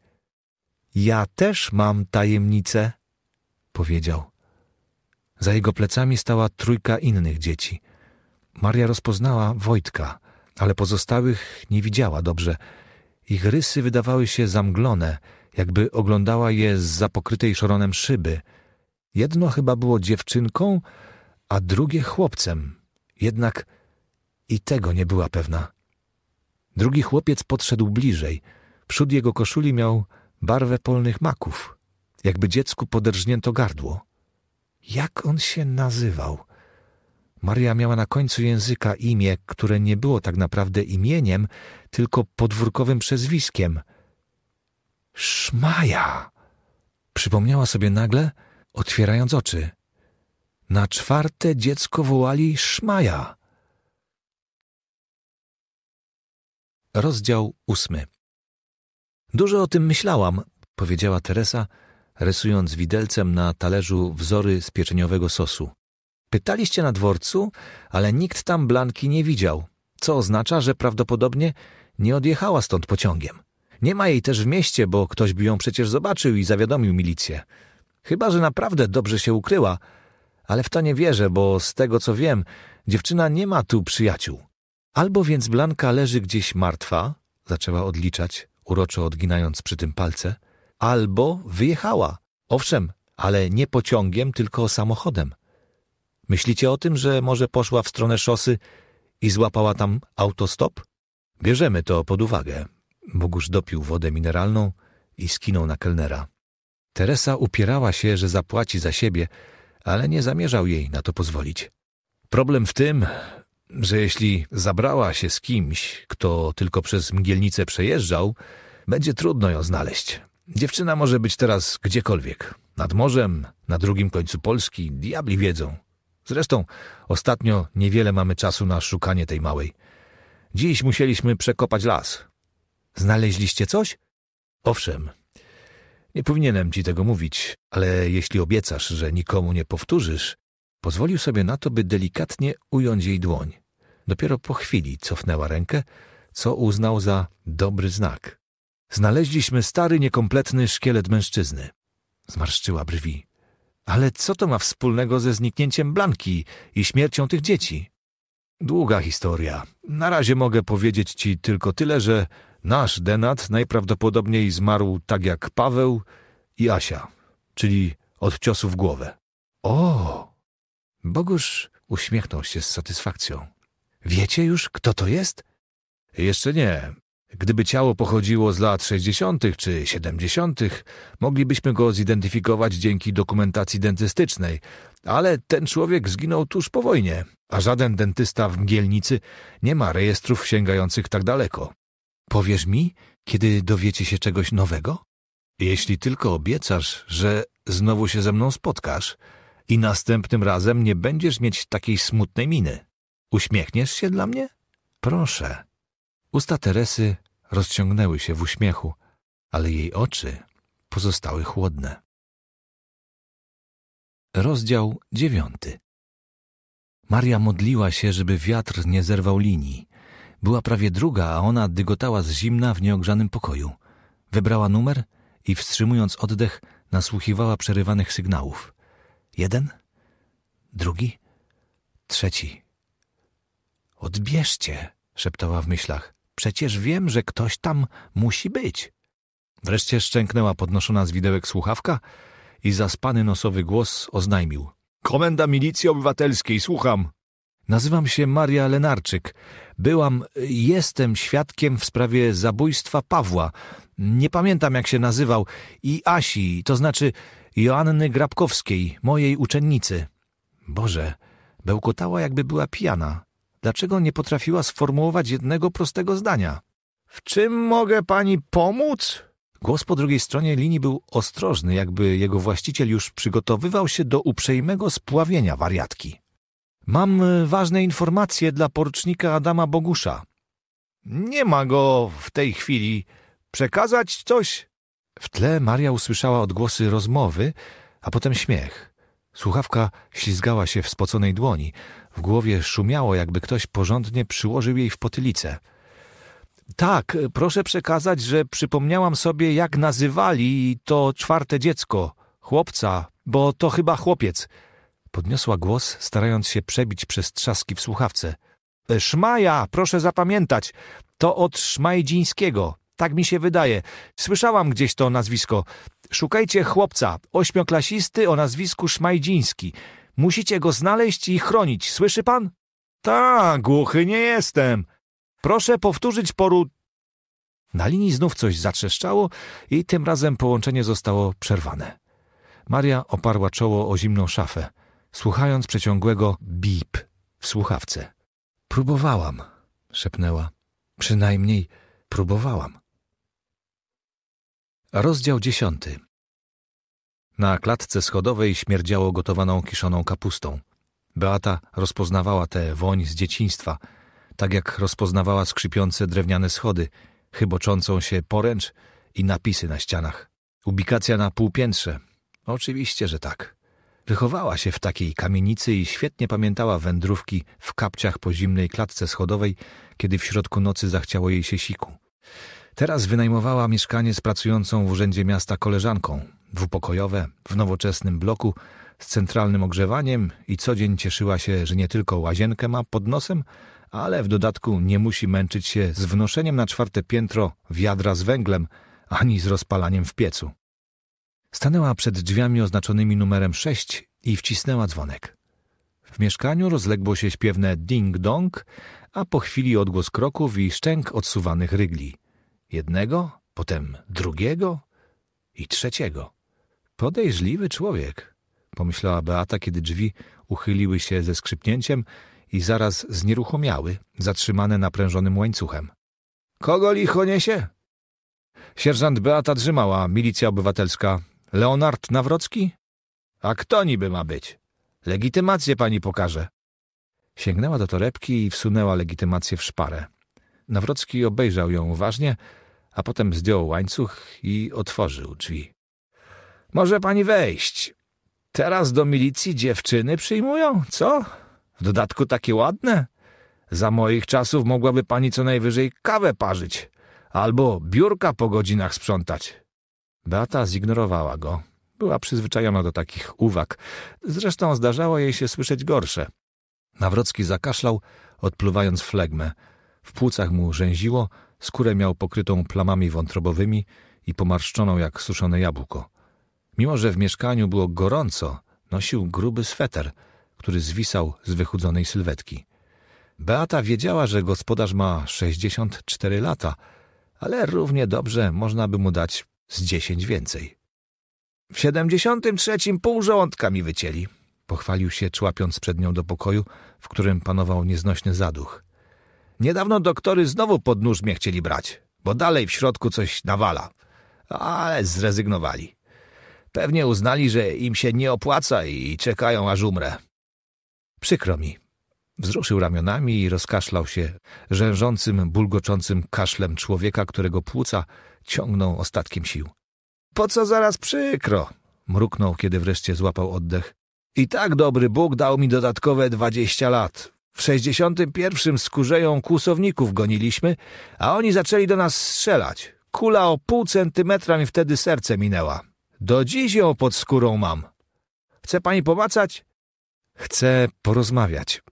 A: Ja też mam tajemnicę, powiedział. Za jego plecami stała trójka innych dzieci. Maria rozpoznała Wojtka, ale pozostałych nie widziała dobrze. Ich rysy wydawały się zamglone, jakby oglądała je z zapokrytej szoronem szyby. Jedno chyba było dziewczynką, a drugie chłopcem. Jednak i tego nie była pewna. Drugi chłopiec podszedł bliżej. Przód jego koszuli miał barwę polnych maków, jakby dziecku poderżnięto gardło. Jak on się nazywał? Maria miała na końcu języka imię, które nie było tak naprawdę imieniem, tylko podwórkowym przezwiskiem. Szmaja! Przypomniała sobie nagle, otwierając oczy. Na czwarte dziecko wołali Szmaja. Rozdział ósmy. Dużo o tym myślałam, powiedziała Teresa, rysując widelcem na talerzu wzory z pieczeniowego sosu. Pytaliście na dworcu, ale nikt tam Blanki nie widział, co oznacza, że prawdopodobnie nie odjechała stąd pociągiem. Nie ma jej też w mieście, bo ktoś by ją przecież zobaczył i zawiadomił milicję. Chyba, że naprawdę dobrze się ukryła, ale w to nie wierzę, bo z tego co wiem, dziewczyna nie ma tu przyjaciół. Albo więc Blanka leży gdzieś martwa, zaczęła odliczać, uroczo odginając przy tym palce, albo wyjechała. Owszem, ale nie pociągiem, tylko samochodem. Myślicie o tym, że może poszła w stronę szosy i złapała tam autostop? Bierzemy to pod uwagę. Bogusz dopił wodę mineralną i skinął na kelnera. Teresa upierała się, że zapłaci za siebie, ale nie zamierzał jej na to pozwolić. Problem w tym, że jeśli zabrała się z kimś, kto tylko przez mgielnicę przejeżdżał, będzie trudno ją znaleźć. Dziewczyna może być teraz gdziekolwiek. Nad morzem, na drugim końcu Polski, diabli wiedzą. Zresztą ostatnio niewiele mamy czasu na szukanie tej małej. Dziś musieliśmy przekopać las. Znaleźliście coś? Owszem. Nie powinienem ci tego mówić, ale jeśli obiecasz, że nikomu nie powtórzysz, pozwolił sobie na to, by delikatnie ująć jej dłoń. Dopiero po chwili cofnęła rękę, co uznał za dobry znak. Znaleźliśmy stary, niekompletny szkielet mężczyzny. Zmarszczyła brwi. Ale co to ma wspólnego ze zniknięciem Blanki i śmiercią tych dzieci? Długa historia. Na razie mogę powiedzieć ci tylko tyle, że nasz denat najprawdopodobniej zmarł tak jak Paweł i Asia, czyli od ciosu w głowę. O! Bogusz uśmiechnął się z satysfakcją. Wiecie już, kto to jest? Jeszcze nie, Gdyby ciało pochodziło z lat 60. czy 70., moglibyśmy go zidentyfikować dzięki dokumentacji dentystycznej, ale ten człowiek zginął tuż po wojnie, a żaden dentysta w Mgielnicy nie ma rejestrów sięgających tak daleko. Powiesz mi, kiedy dowiecie się czegoś nowego? Jeśli tylko obiecasz, że znowu się ze mną spotkasz i następnym razem nie będziesz mieć takiej smutnej miny. Uśmiechniesz się dla mnie? Proszę. Usta Teresy rozciągnęły się w uśmiechu, ale jej oczy pozostały chłodne. Rozdział dziewiąty Maria modliła się, żeby wiatr nie zerwał linii. Była prawie druga, a ona dygotała z zimna w nieogrzanym pokoju. Wybrała numer i wstrzymując oddech nasłuchiwała przerywanych sygnałów. Jeden, drugi, trzeci. Odbierzcie, szeptała w myślach. Przecież wiem, że ktoś tam musi być. Wreszcie szczęknęła podnoszona z widełek słuchawka i zaspany nosowy głos oznajmił. Komenda Milicji Obywatelskiej, słucham. Nazywam się Maria Lenarczyk. Byłam, jestem świadkiem w sprawie zabójstwa Pawła. Nie pamiętam jak się nazywał. I Asi, to znaczy Joanny Grabkowskiej, mojej uczennicy. Boże, bełkotała jakby była pijana dlaczego nie potrafiła sformułować jednego prostego zdania. W czym mogę pani pomóc? Głos po drugiej stronie linii był ostrożny, jakby jego właściciel już przygotowywał się do uprzejmego spławienia wariatki. Mam ważne informacje dla porucznika Adama Bogusza. Nie ma go w tej chwili. Przekazać coś? W tle Maria usłyszała odgłosy rozmowy, a potem śmiech. Słuchawka ślizgała się w spoconej dłoni. W głowie szumiało, jakby ktoś porządnie przyłożył jej w potylicę. Tak, proszę przekazać, że przypomniałam sobie, jak nazywali to czwarte dziecko, chłopca, bo to chyba chłopiec. Podniosła głos, starając się przebić przez trzaski w słuchawce. Szmaja, proszę zapamiętać, to od Szmajdzińskiego, tak mi się wydaje. Słyszałam gdzieś to nazwisko. Szukajcie chłopca, ośmioklasisty o nazwisku Szmajdziński. Musicie go znaleźć i chronić, słyszy pan? Tak, głuchy nie jestem. Proszę powtórzyć poru... Na linii znów coś zatrzeszczało i tym razem połączenie zostało przerwane. Maria oparła czoło o zimną szafę, słuchając przeciągłego bip w słuchawce. Próbowałam, szepnęła. Przynajmniej próbowałam. Rozdział dziesiąty. Na klatce schodowej śmierdziało gotowaną kiszoną kapustą. Beata rozpoznawała tę woń z dzieciństwa, tak jak rozpoznawała skrzypiące drewniane schody, chyboczącą się poręcz i napisy na ścianach. Ubikacja na półpiętrze. Oczywiście, że tak. Wychowała się w takiej kamienicy i świetnie pamiętała wędrówki w kapciach po zimnej klatce schodowej, kiedy w środku nocy zachciało jej się siku. Teraz wynajmowała mieszkanie z pracującą w urzędzie miasta koleżanką, dwupokojowe w nowoczesnym bloku z centralnym ogrzewaniem i co dzień cieszyła się, że nie tylko łazienkę ma pod nosem, ale w dodatku nie musi męczyć się z wnoszeniem na czwarte piętro wiadra z węglem ani z rozpalaniem w piecu. Stanęła przed drzwiami oznaczonymi numerem 6 i wcisnęła dzwonek. W mieszkaniu rozległo się śpiewne ding-dong, a po chwili odgłos kroków i szczęk odsuwanych rygli. Jednego, potem drugiego i trzeciego. Podejrzliwy człowiek, pomyślała Beata, kiedy drzwi uchyliły się ze skrzypnięciem i zaraz znieruchomiały, zatrzymane naprężonym łańcuchem. Kogo licho niesie? Sierżant Beata Drzymała, milicja obywatelska. Leonard Nawrocki? A kto niby ma być? Legitymację pani pokaże. Sięgnęła do torebki i wsunęła legitymację w szparę. Nawrocki obejrzał ją uważnie, a potem zdjął łańcuch i otworzył drzwi. Może pani wejść. Teraz do milicji dziewczyny przyjmują, co? W dodatku takie ładne. Za moich czasów mogłaby pani co najwyżej kawę parzyć albo biurka po godzinach sprzątać. Beata zignorowała go. Była przyzwyczajona do takich uwag. Zresztą zdarzało jej się słyszeć gorsze. Nawrocki zakaszlał, odpluwając flegmę. W płucach mu rzęziło, skórę miał pokrytą plamami wątrobowymi i pomarszczoną jak suszone jabłko. Mimo, że w mieszkaniu było gorąco, nosił gruby sweter, który zwisał z wychudzonej sylwetki. Beata wiedziała, że gospodarz ma 64 lata, ale równie dobrze można by mu dać z 10 więcej. W 73 pół żołądka mi wycięli, pochwalił się, człapiąc przed nią do pokoju, w którym panował nieznośny zaduch. Niedawno doktory znowu pod nóż mnie chcieli brać, bo dalej w środku coś nawala, ale zrezygnowali. Pewnie uznali, że im się nie opłaca i czekają, aż umrę. Przykro mi. Wzruszył ramionami i rozkaszlał się rzężącym, bulgoczącym kaszlem człowieka, którego płuca ciągną ostatkiem sił. Po co zaraz przykro? Mruknął, kiedy wreszcie złapał oddech. I tak dobry Bóg dał mi dodatkowe dwadzieścia lat. W sześćdziesiątym pierwszym skurzeją kłusowników goniliśmy, a oni zaczęli do nas strzelać. Kula o pół centymetra mi wtedy serce minęła. Do dziś ją pod skórą mam. Chce pani pomacać? Chcę porozmawiać.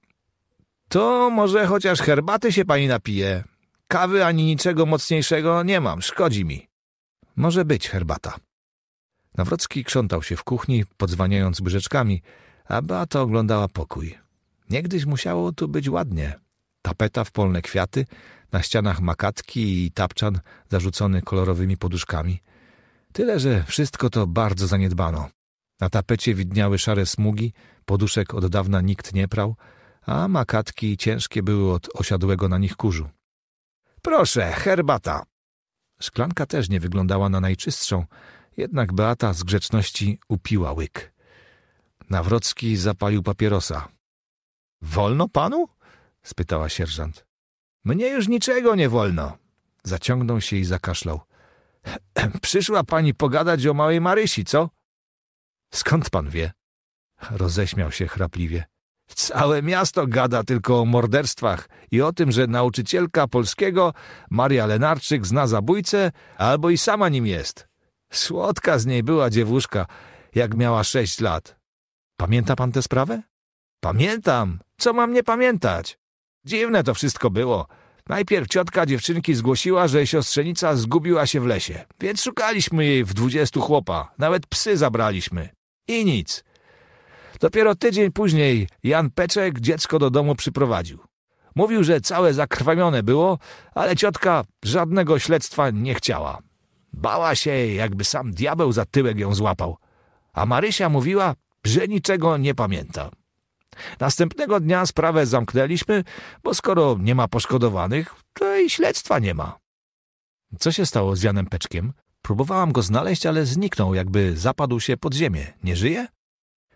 A: To może chociaż herbaty się pani napije. Kawy ani niczego mocniejszego nie mam, szkodzi mi. Może być herbata. Nawrocki krzątał się w kuchni, podzwaniając brzeczkami, a Beata oglądała pokój. Niegdyś musiało tu być ładnie. Tapeta w polne kwiaty, na ścianach makatki i tapczan zarzucony kolorowymi poduszkami – Tyle, że wszystko to bardzo zaniedbano. Na tapecie widniały szare smugi, poduszek od dawna nikt nie prał, a makatki ciężkie były od osiadłego na nich kurzu. Proszę, herbata! Szklanka też nie wyglądała na najczystszą, jednak Beata z grzeczności upiła łyk. Nawrocki zapalił papierosa. Wolno panu? spytała sierżant. Mnie już niczego nie wolno. Zaciągnął się i zakaszlał. Przyszła pani pogadać o małej Marysi, co? Skąd pan wie? Roześmiał się chrapliwie. Całe miasto gada tylko o morderstwach i o tym, że nauczycielka polskiego, Maria Lenarczyk, zna zabójcę albo i sama nim jest. Słodka z niej była dziewuszka, jak miała sześć lat. Pamięta pan tę sprawę? Pamiętam. Co mam nie pamiętać? Dziwne to wszystko było. Najpierw ciotka dziewczynki zgłosiła, że siostrzenica zgubiła się w lesie, więc szukaliśmy jej w dwudziestu chłopa, nawet psy zabraliśmy. I nic. Dopiero tydzień później Jan Peczek dziecko do domu przyprowadził. Mówił, że całe zakrwawione było, ale ciotka żadnego śledztwa nie chciała. Bała się, jakby sam diabeł za tyłek ją złapał. A Marysia mówiła, że niczego nie pamięta. Następnego dnia sprawę zamknęliśmy, bo skoro nie ma poszkodowanych, to i śledztwa nie ma. Co się stało z Janem Peczkiem? Próbowałam go znaleźć, ale zniknął, jakby zapadł się pod ziemię. Nie żyje?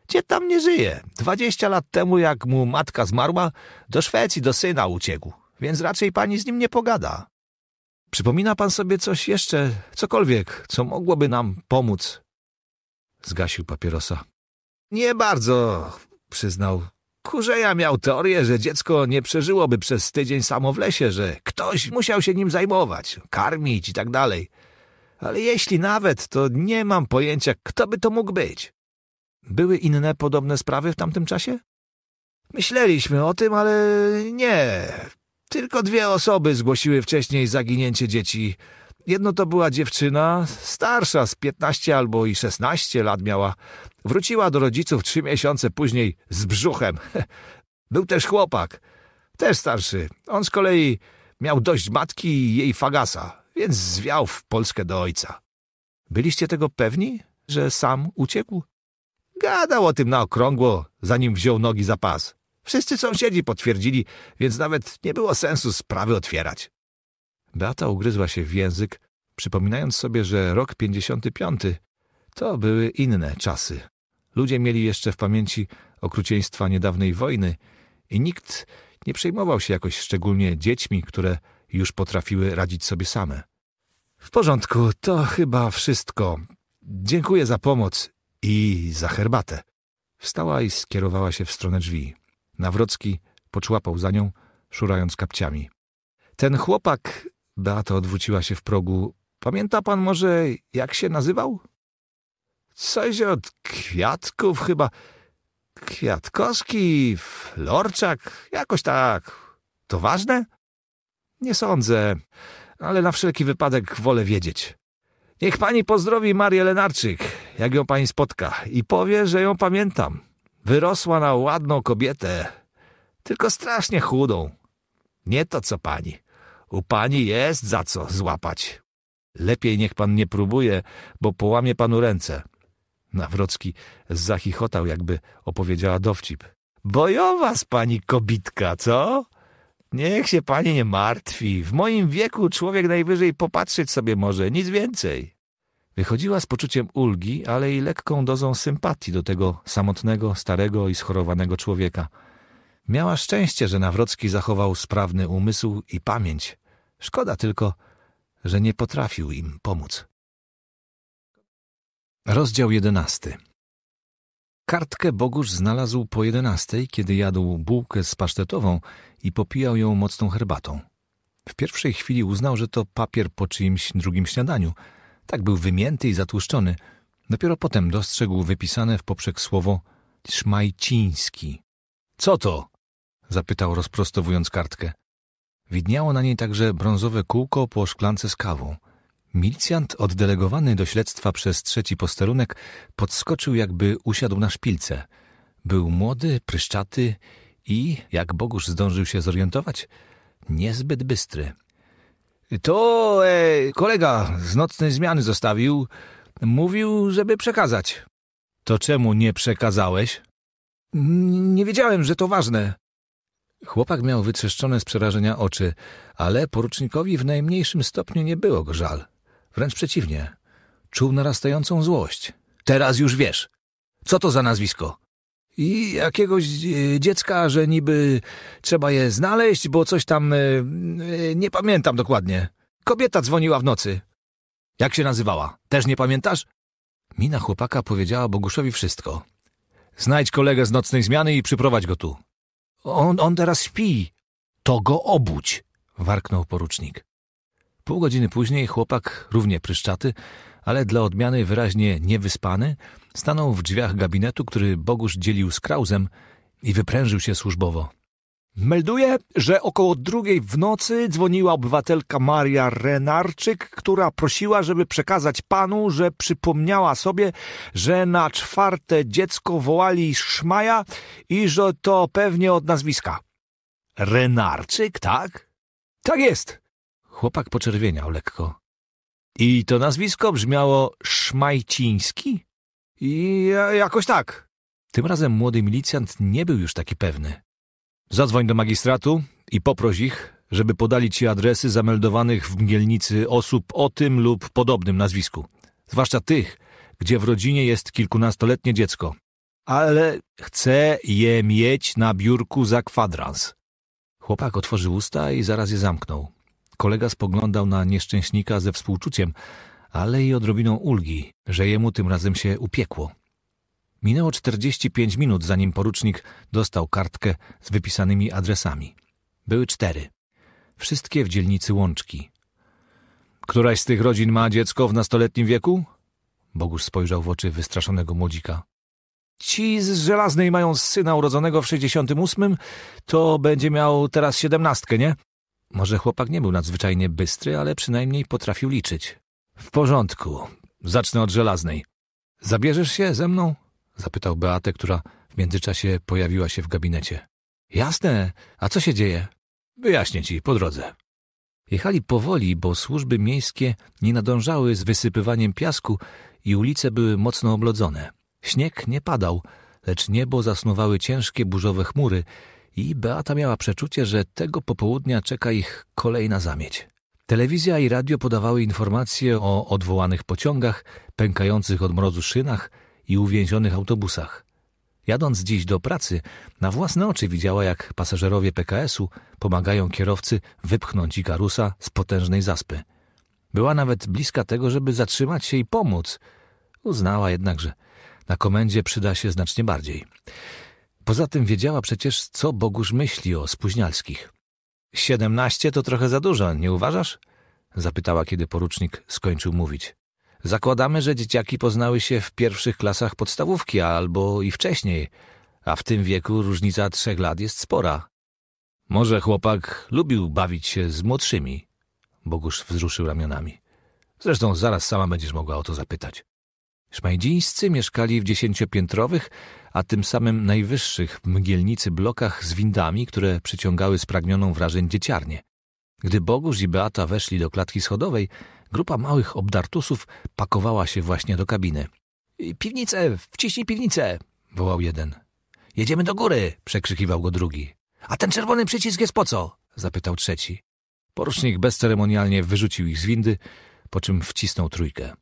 A: Gdzie tam nie żyje? Dwadzieścia lat temu, jak mu matka zmarła, do Szwecji do syna uciekł, więc raczej pani z nim nie pogada. Przypomina pan sobie coś jeszcze, cokolwiek, co mogłoby nam pomóc? Zgasił papierosa. Nie bardzo. Przyznał. Kurzeja miał teorię, że dziecko nie przeżyłoby przez tydzień samo w lesie, że ktoś musiał się nim zajmować, karmić i tak dalej. Ale jeśli nawet, to nie mam pojęcia, kto by to mógł być. Były inne podobne sprawy w tamtym czasie? Myśleliśmy o tym, ale nie. Tylko dwie osoby zgłosiły wcześniej zaginięcie dzieci. Jedno to była dziewczyna, starsza, z 15 albo i 16 lat miała. Wróciła do rodziców trzy miesiące później z brzuchem. Był też chłopak, też starszy. On z kolei miał dość matki i jej fagasa, więc zwiał w Polskę do ojca. Byliście tego pewni, że sam uciekł? Gadał o tym na okrągło, zanim wziął nogi za pas. Wszyscy sąsiedzi potwierdzili, więc nawet nie było sensu sprawy otwierać. Beata ugryzła się w język, przypominając sobie, że rok pięćdziesiąty piąty to były inne czasy. Ludzie mieli jeszcze w pamięci okrucieństwa niedawnej wojny i nikt nie przejmował się jakoś szczególnie dziećmi, które już potrafiły radzić sobie same. W porządku, to chyba wszystko. Dziękuję za pomoc i za herbatę. Wstała i skierowała się w stronę drzwi. Nawrocki poczłapał za nią, szurając kapciami. Ten chłopak, Beata odwróciła się w progu, pamięta pan może, jak się nazywał? Coś od kwiatków chyba. Kwiatkowski, Florczak, jakoś tak. To ważne? Nie sądzę, ale na wszelki wypadek wolę wiedzieć. Niech pani pozdrowi Marię Lenarczyk, jak ją pani spotka, i powie, że ją pamiętam. Wyrosła na ładną kobietę, tylko strasznie chudą. Nie to co pani. U pani jest za co złapać. Lepiej niech pan nie próbuje, bo połamie panu ręce. Nawrocki zachichotał, jakby opowiedziała dowcip. Bojowa z pani kobitka, co? Niech się pani nie martwi. W moim wieku człowiek najwyżej popatrzeć sobie może, nic więcej. Wychodziła z poczuciem ulgi, ale i lekką dozą sympatii do tego samotnego, starego i schorowanego człowieka. Miała szczęście, że Nawrocki zachował sprawny umysł i pamięć. Szkoda tylko, że nie potrafił im pomóc. Rozdział jedenasty Kartkę Bogusz znalazł po jedenastej, kiedy jadł bułkę z pasztetową i popijał ją mocną herbatą. W pierwszej chwili uznał, że to papier po czyimś drugim śniadaniu. Tak był wymięty i zatłuszczony. Dopiero potem dostrzegł wypisane w poprzek słowo szmajciński. Co to? zapytał rozprostowując kartkę. Widniało na niej także brązowe kółko po szklance z kawą – Milicjant oddelegowany do śledztwa przez trzeci posterunek podskoczył jakby usiadł na szpilce. Był młody, pryszczaty i, jak Bogusz zdążył się zorientować, niezbyt bystry. To e, kolega z nocnej zmiany zostawił. Mówił, żeby przekazać. To czemu nie przekazałeś? N nie wiedziałem, że to ważne. Chłopak miał wytrzeszczone z przerażenia oczy, ale porucznikowi w najmniejszym stopniu nie było go żal. Wręcz przeciwnie, czuł narastającą złość. Teraz już wiesz. Co to za nazwisko? I jakiegoś e, dziecka, że niby trzeba je znaleźć, bo coś tam... E, e, nie pamiętam dokładnie. Kobieta dzwoniła w nocy. Jak się nazywała? Też nie pamiętasz? Mina chłopaka powiedziała Boguszowi wszystko. Znajdź kolegę z nocnej zmiany i przyprowadź go tu. On, on teraz śpi. To go obudź, warknął porucznik. Pół godziny później chłopak, równie pryszczaty, ale dla odmiany wyraźnie niewyspany, stanął w drzwiach gabinetu, który Bogusz dzielił z Krauzem i wyprężył się służbowo. Melduje, że około drugiej w nocy dzwoniła obywatelka Maria Renarczyk, która prosiła, żeby przekazać panu, że przypomniała sobie, że na czwarte dziecko wołali Szmaja i że to pewnie od nazwiska. Renarczyk, tak? Tak jest. Chłopak poczerwieniał lekko. I to nazwisko brzmiało Szmajciński? I e, jakoś tak. Tym razem młody milicjant nie był już taki pewny. Zadzwoń do magistratu i poproś ich, żeby podali ci adresy zameldowanych w Mgielnicy osób o tym lub podobnym nazwisku. Zwłaszcza tych, gdzie w rodzinie jest kilkunastoletnie dziecko. Ale chcę je mieć na biurku za kwadrans. Chłopak otworzył usta i zaraz je zamknął. Kolega spoglądał na nieszczęśnika ze współczuciem, ale i odrobiną ulgi, że jemu tym razem się upiekło. Minęło 45 minut, zanim porucznik dostał kartkę z wypisanymi adresami. Były cztery. Wszystkie w dzielnicy Łączki. Któraś z tych rodzin ma dziecko w nastoletnim wieku? Bogusz spojrzał w oczy wystraszonego młodzika. Ci z Żelaznej mają syna urodzonego w 68, to będzie miał teraz siedemnastkę, nie? Może chłopak nie był nadzwyczajnie bystry, ale przynajmniej potrafił liczyć. W porządku. Zacznę od żelaznej. Zabierzesz się ze mną? Zapytał Beatę, która w międzyczasie pojawiła się w gabinecie. Jasne. A co się dzieje? Wyjaśnię ci po drodze. Jechali powoli, bo służby miejskie nie nadążały z wysypywaniem piasku i ulice były mocno oblodzone. Śnieg nie padał, lecz niebo zasnuwały ciężkie burzowe chmury i Beata miała przeczucie, że tego popołudnia czeka ich kolejna zamieć. Telewizja i radio podawały informacje o odwołanych pociągach, pękających od mrozu szynach i uwięzionych autobusach. Jadąc dziś do pracy, na własne oczy widziała, jak pasażerowie PKS-u pomagają kierowcy wypchnąć Ikarusa z potężnej zaspy. Była nawet bliska tego, żeby zatrzymać się i pomóc. Uznała jednak, że na komendzie przyda się znacznie bardziej. Poza tym wiedziała przecież, co Bogusz myśli o spóźnialskich. Siedemnaście to trochę za dużo, nie uważasz? Zapytała, kiedy porucznik skończył mówić. Zakładamy, że dzieciaki poznały się w pierwszych klasach podstawówki albo i wcześniej, a w tym wieku różnica trzech lat jest spora. Może chłopak lubił bawić się z młodszymi? Bogusz wzruszył ramionami. Zresztą zaraz sama będziesz mogła o to zapytać. Szmajdzińscy mieszkali w dziesięciopiętrowych, a tym samym najwyższych w mgielnicy blokach z windami, które przyciągały spragnioną wrażeń dzieciarnie. Gdy Bogusz i Beata weszli do klatki schodowej, grupa małych obdartusów pakowała się właśnie do kabiny. "Piwnice, wciśnij piwnicę! wołał jeden. Jedziemy do góry! przekrzykiwał go drugi. A ten czerwony przycisk jest po co? zapytał trzeci. Porusznik bezceremonialnie wyrzucił ich z windy, po czym wcisnął trójkę.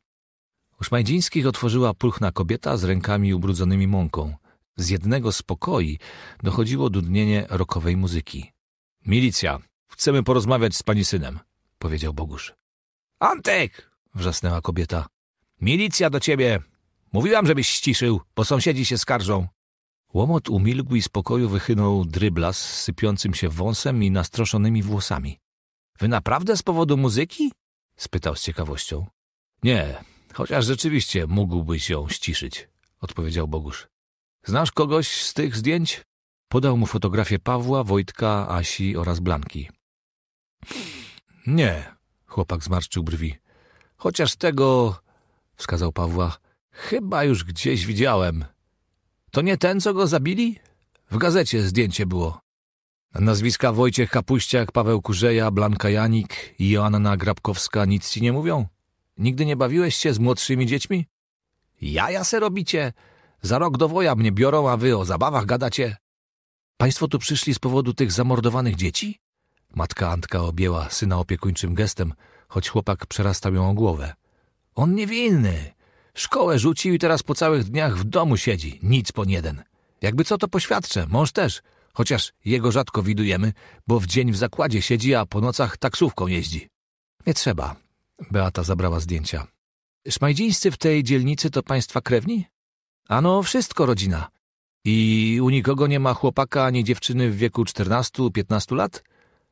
A: Uszmajdzińskich otworzyła pulchna kobieta z rękami ubrudzonymi mąką. Z jednego z pokoi dochodziło dudnienie rokowej muzyki. — Milicja, chcemy porozmawiać z pani synem — powiedział Bogusz. — Antek! — wrzasnęła kobieta. — Milicja do ciebie! Mówiłam, żebyś ściszył, bo sąsiedzi się skarżą. Łomot umilkł i z pokoju wychynął dryblas z sypiącym się wąsem i nastroszonymi włosami. — Wy naprawdę z powodu muzyki? — spytał z ciekawością. — Nie, Chociaż rzeczywiście mógłbyś ją ściszyć, odpowiedział Bogusz. Znasz kogoś z tych zdjęć? Podał mu fotografię Pawła, Wojtka, Asi oraz Blanki. Nie, chłopak zmarszczył brwi. Chociaż tego, wskazał Pawła, chyba już gdzieś widziałem. To nie ten, co go zabili? W gazecie zdjęcie było. Nazwiska Wojciech Kapuściak, Paweł Kurzeja, Blanka Janik i Joanna Grabkowska nic ci nie mówią? Nigdy nie bawiłeś się z młodszymi dziećmi? Jaja se robicie! Za rok do woja mnie biorą, a wy o zabawach gadacie. Państwo tu przyszli z powodu tych zamordowanych dzieci? Matka Antka objęła syna opiekuńczym gestem, choć chłopak przerastał ją o głowę. On niewinny! Szkołę rzucił i teraz po całych dniach w domu siedzi, nic po jeden. Jakby co to poświadczę, mąż też, chociaż jego rzadko widujemy, bo w dzień w zakładzie siedzi, a po nocach taksówką jeździ. Nie trzeba, Beata zabrała zdjęcia. Szmajdzińscy w tej dzielnicy to państwa krewni? Ano, wszystko rodzina. I u nikogo nie ma chłopaka ani dziewczyny w wieku 14-15 lat?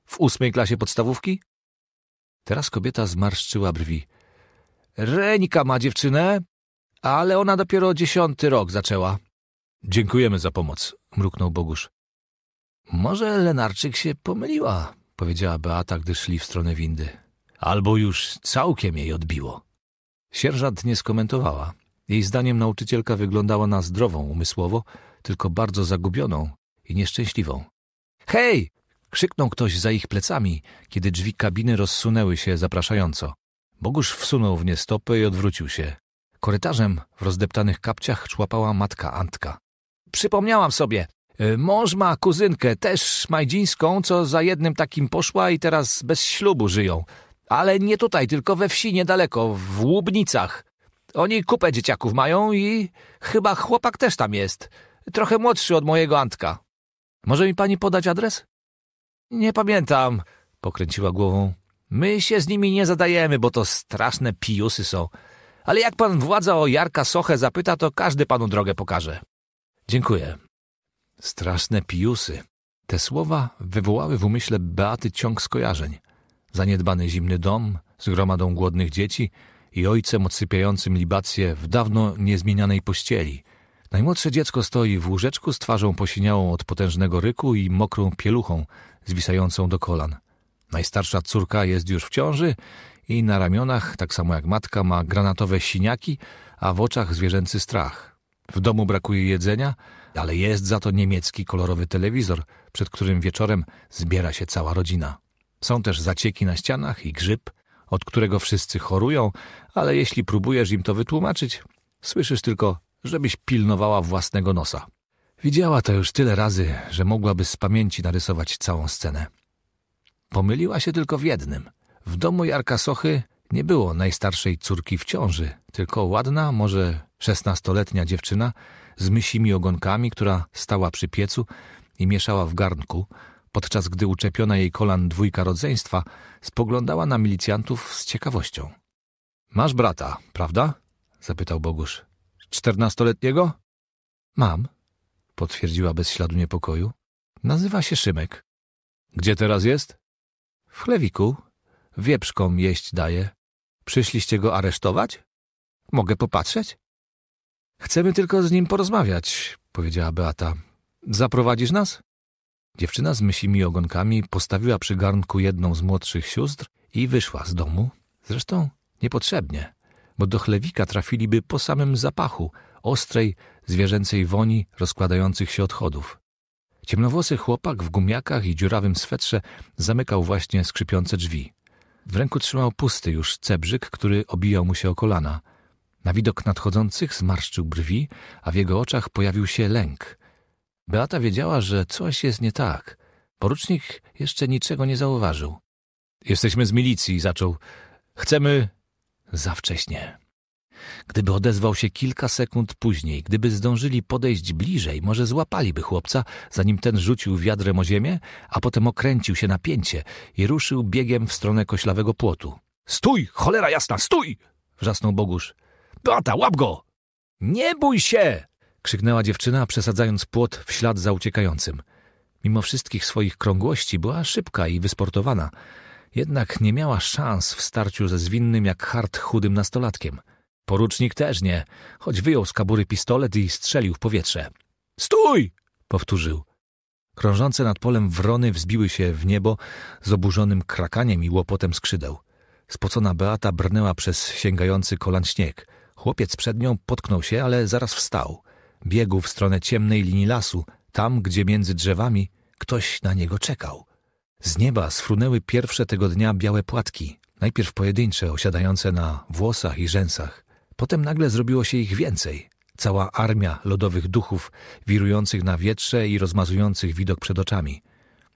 A: W ósmej klasie podstawówki? Teraz kobieta zmarszczyła brwi. Renika ma dziewczynę, ale ona dopiero dziesiąty rok zaczęła. Dziękujemy za pomoc, mruknął Bogusz. Może Lenarczyk się pomyliła, powiedziała Beata, gdy szli w stronę windy albo już całkiem jej odbiło. Sierżant nie skomentowała. Jej zdaniem nauczycielka wyglądała na zdrową umysłowo, tylko bardzo zagubioną i nieszczęśliwą. Hej! krzyknął ktoś za ich plecami, kiedy drzwi kabiny rozsunęły się zapraszająco. Bogusz wsunął w nie stopy i odwrócił się. Korytarzem w rozdeptanych kapciach człapała matka Antka. Przypomniałam sobie. Y, mąż ma kuzynkę, też majdzińską, co za jednym takim poszła i teraz bez ślubu żyją. Ale nie tutaj, tylko we wsi niedaleko, w Łubnicach. Oni kupę dzieciaków mają i chyba chłopak też tam jest. Trochę młodszy od mojego Antka. Może mi pani podać adres? Nie pamiętam, pokręciła głową. My się z nimi nie zadajemy, bo to straszne pijusy są. Ale jak pan władza o Jarka Sochę zapyta, to każdy panu drogę pokaże. Dziękuję. Straszne pijusy. Te słowa wywołały w umyśle Beaty ciąg skojarzeń zaniedbany zimny dom z gromadą głodnych dzieci i ojcem odsypiającym libację w dawno niezmienianej pościeli. Najmłodsze dziecko stoi w łóżeczku z twarzą posiniałą od potężnego ryku i mokrą pieluchą zwisającą do kolan. Najstarsza córka jest już w ciąży i na ramionach, tak samo jak matka, ma granatowe siniaki, a w oczach zwierzęcy strach. W domu brakuje jedzenia, ale jest za to niemiecki kolorowy telewizor, przed którym wieczorem zbiera się cała rodzina. Są też zacieki na ścianach i grzyb, od którego wszyscy chorują, ale jeśli próbujesz im to wytłumaczyć, słyszysz tylko, żebyś pilnowała własnego nosa. Widziała to już tyle razy, że mogłaby z pamięci narysować całą scenę. Pomyliła się tylko w jednym. W domu Jarka Sochy nie było najstarszej córki w ciąży, tylko ładna, może szesnastoletnia dziewczyna z mysimi ogonkami, która stała przy piecu i mieszała w garnku, podczas gdy uczepiona jej kolan dwójka rodzeństwa spoglądała na milicjantów z ciekawością. — Masz brata, prawda? — zapytał Bogusz. — Czternastoletniego? — Mam — potwierdziła bez śladu niepokoju. — Nazywa się Szymek. — Gdzie teraz jest? — W chlewiku. Wieprzkom jeść daje. Przyszliście go aresztować? — Mogę popatrzeć? — Chcemy tylko z nim porozmawiać — powiedziała Beata. — Zaprowadzisz nas? Dziewczyna z mysimi ogonkami postawiła przy garnku jedną z młodszych sióstr i wyszła z domu. Zresztą niepotrzebnie, bo do chlewika trafiliby po samym zapachu ostrej, zwierzęcej woni rozkładających się odchodów. Ciemnowłosy chłopak w gumiakach i dziurawym swetrze zamykał właśnie skrzypiące drzwi. W ręku trzymał pusty już cebrzyk, który obijał mu się o kolana. Na widok nadchodzących zmarszczył brwi, a w jego oczach pojawił się lęk – Beata wiedziała, że coś jest nie tak. Porucznik jeszcze niczego nie zauważył. Jesteśmy z milicji, zaczął. Chcemy. Za wcześnie. Gdyby odezwał się kilka sekund później, gdyby zdążyli podejść bliżej, może złapaliby chłopca, zanim ten rzucił wiadrem o ziemię, a potem okręcił się napięcie i ruszył biegiem w stronę koślawego płotu. Stój, cholera jasna, stój! wrzasnął Bogusz. Beata, łap go! Nie bój się! krzyknęła dziewczyna, przesadzając płot w ślad za uciekającym. Mimo wszystkich swoich krągłości była szybka i wysportowana, jednak nie miała szans w starciu ze zwinnym jak hart chudym nastolatkiem. Porucznik też nie, choć wyjął z kabury pistolet i strzelił w powietrze. Stój! powtórzył. Krążące nad polem wrony wzbiły się w niebo z oburzonym krakaniem i łopotem skrzydeł. Spocona Beata brnęła przez sięgający kolan śnieg. Chłopiec przed nią potknął się, ale zaraz wstał – Biegł w stronę ciemnej linii lasu, tam, gdzie między drzewami ktoś na niego czekał. Z nieba sfrunęły pierwsze tego dnia białe płatki, najpierw pojedyncze, osiadające na włosach i rzęsach. Potem nagle zrobiło się ich więcej. Cała armia lodowych duchów, wirujących na wietrze i rozmazujących widok przed oczami.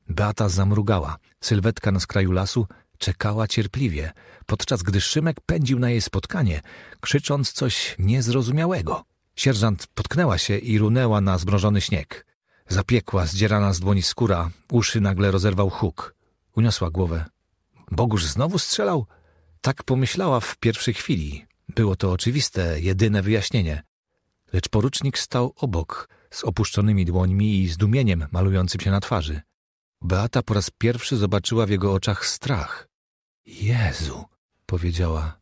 A: Beata zamrugała. Sylwetka na skraju lasu czekała cierpliwie, podczas gdy Szymek pędził na jej spotkanie, krzycząc coś niezrozumiałego. Sierżant potknęła się i runęła na zmrożony śnieg. Zapiekła, zdzierana z dłoni skóra, uszy nagle rozerwał huk. Uniosła głowę. Boguż znowu strzelał? Tak pomyślała w pierwszej chwili. Było to oczywiste, jedyne wyjaśnienie. Lecz porucznik stał obok, z opuszczonymi dłońmi i zdumieniem malującym się na twarzy. Beata po raz pierwszy zobaczyła w jego oczach strach. Jezu, powiedziała.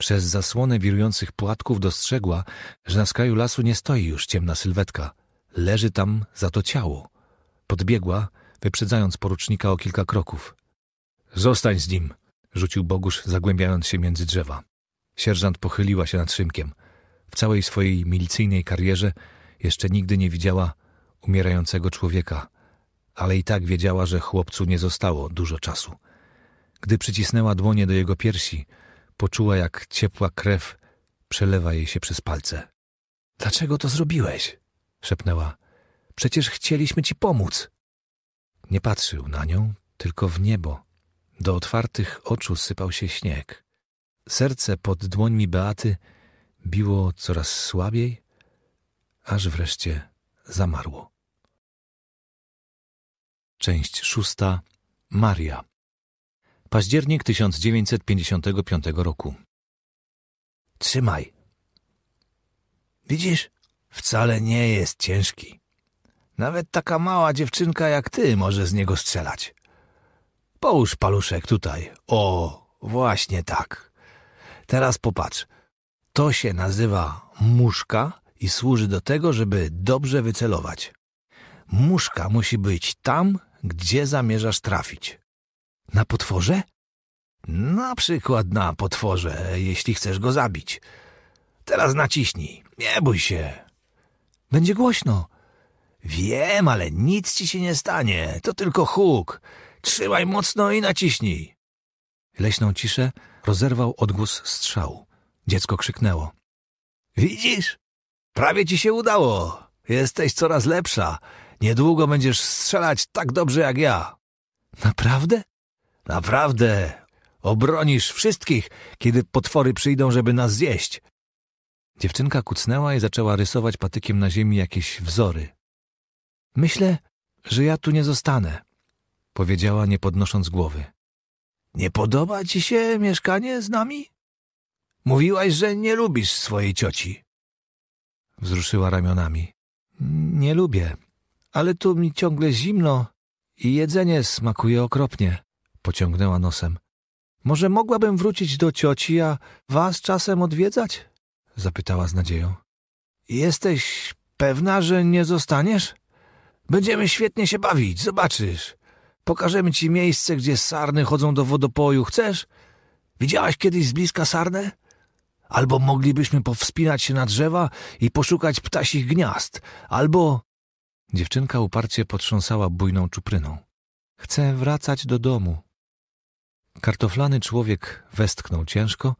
A: Przez zasłonę wirujących płatków dostrzegła, że na skraju lasu nie stoi już ciemna sylwetka. Leży tam za to ciało. Podbiegła, wyprzedzając porucznika o kilka kroków. Zostań z nim, rzucił Bogusz, zagłębiając się między drzewa. Sierżant pochyliła się nad Szymkiem. W całej swojej milicyjnej karierze jeszcze nigdy nie widziała umierającego człowieka, ale i tak wiedziała, że chłopcu nie zostało dużo czasu. Gdy przycisnęła dłonie do jego piersi, Poczuła, jak ciepła krew przelewa jej się przez palce. Dlaczego to zrobiłeś? szepnęła. Przecież chcieliśmy ci pomóc. Nie patrzył na nią, tylko w niebo. Do otwartych oczu sypał się śnieg. Serce pod dłońmi Beaty biło coraz słabiej, aż wreszcie zamarło. Część szósta. Maria. Październik 1955 roku. Trzymaj. Widzisz, wcale nie jest ciężki. Nawet taka mała dziewczynka jak ty może z niego strzelać. Połóż paluszek tutaj. O, właśnie tak. Teraz popatrz. To się nazywa muszka i służy do tego, żeby dobrze wycelować. Muszka musi być tam, gdzie zamierzasz trafić. Na potworze? Na przykład na potworze, jeśli chcesz go zabić. Teraz naciśnij, nie bój się. Będzie głośno. Wiem, ale nic ci się nie stanie, to tylko huk. Trzymaj mocno i naciśnij. Leśną ciszę rozerwał odgłos strzału. Dziecko krzyknęło. Widzisz? Prawie ci się udało. Jesteś coraz lepsza. Niedługo będziesz strzelać tak dobrze jak ja. Naprawdę? Naprawdę, obronisz wszystkich, kiedy potwory przyjdą, żeby nas zjeść. Dziewczynka kucnęła i zaczęła rysować patykiem na ziemi jakieś wzory. Myślę, że ja tu nie zostanę, powiedziała, nie podnosząc głowy. Nie podoba ci się mieszkanie z nami? Mówiłaś, że nie lubisz swojej cioci. Wzruszyła ramionami. Nie lubię, ale tu mi ciągle zimno i jedzenie smakuje okropnie. Pociągnęła nosem. Może mogłabym wrócić do cioci, a was czasem odwiedzać? Zapytała z nadzieją. Jesteś pewna, że nie zostaniesz? Będziemy świetnie się bawić, zobaczysz. Pokażemy ci miejsce, gdzie sarny chodzą do wodopoju. Chcesz? Widziałaś kiedyś z bliska sarnę? Albo moglibyśmy powspinać się na drzewa i poszukać ptasich gniazd. Albo... Dziewczynka uparcie potrząsała bujną czupryną. Chcę wracać do domu, Kartoflany człowiek westchnął ciężko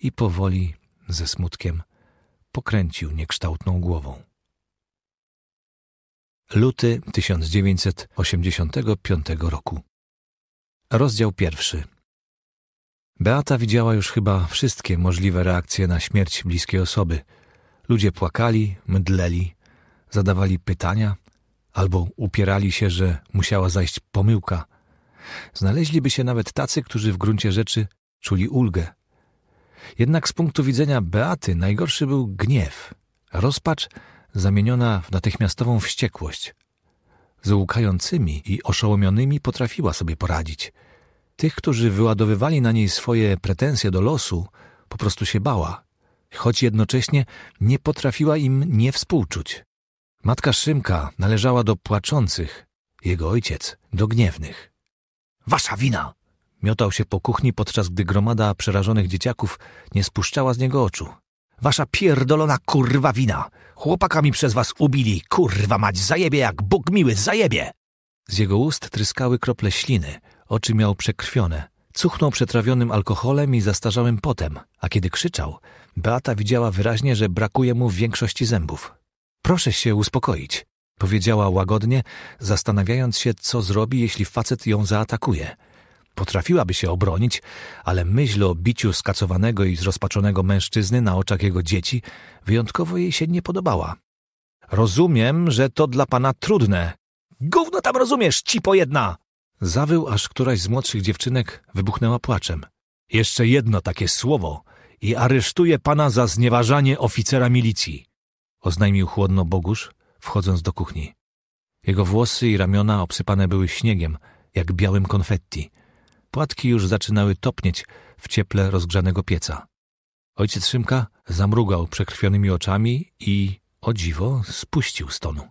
A: i powoli, ze smutkiem, pokręcił niekształtną głową. Luty 1985 roku. Rozdział pierwszy. Beata widziała już chyba wszystkie możliwe reakcje na śmierć bliskiej osoby. Ludzie płakali, mdleli, zadawali pytania albo upierali się, że musiała zajść pomyłka, znaleźliby się nawet tacy, którzy w gruncie rzeczy czuli ulgę. Jednak z punktu widzenia Beaty najgorszy był gniew, rozpacz zamieniona w natychmiastową wściekłość. Z łkającymi i oszołomionymi potrafiła sobie poradzić. Tych, którzy wyładowywali na niej swoje pretensje do losu, po prostu się bała, choć jednocześnie nie potrafiła im nie współczuć. Matka Szymka należała do płaczących, jego ojciec do gniewnych. Wasza wina! Miotał się po kuchni, podczas gdy gromada przerażonych dzieciaków nie spuszczała z niego oczu. Wasza pierdolona kurwa wina! Chłopakami przez was ubili! Kurwa mać, zajebie jak Bóg miły, zajebie! Z jego ust tryskały krople śliny, oczy miał przekrwione. Cuchnął przetrawionym alkoholem i zastarzałym potem, a kiedy krzyczał, Beata widziała wyraźnie, że brakuje mu większości zębów. Proszę się uspokoić. Powiedziała łagodnie, zastanawiając się, co zrobi, jeśli facet ją zaatakuje. Potrafiłaby się obronić, ale myśl o biciu skacowanego i zrozpaczonego mężczyzny na oczach jego dzieci wyjątkowo jej się nie podobała. Rozumiem, że to dla pana trudne. Gówno tam rozumiesz, ci po jedna! Zawył, aż któraś z młodszych dziewczynek wybuchnęła płaczem. Jeszcze jedno takie słowo i aresztuję pana za znieważanie oficera milicji, oznajmił chłodno Bogusz, wchodząc do kuchni. Jego włosy i ramiona obsypane były śniegiem, jak białym konfetti. Płatki już zaczynały topnieć w cieple rozgrzanego pieca. Ojciec Szymka zamrugał przekrwionymi oczami i, o dziwo, spuścił stonu.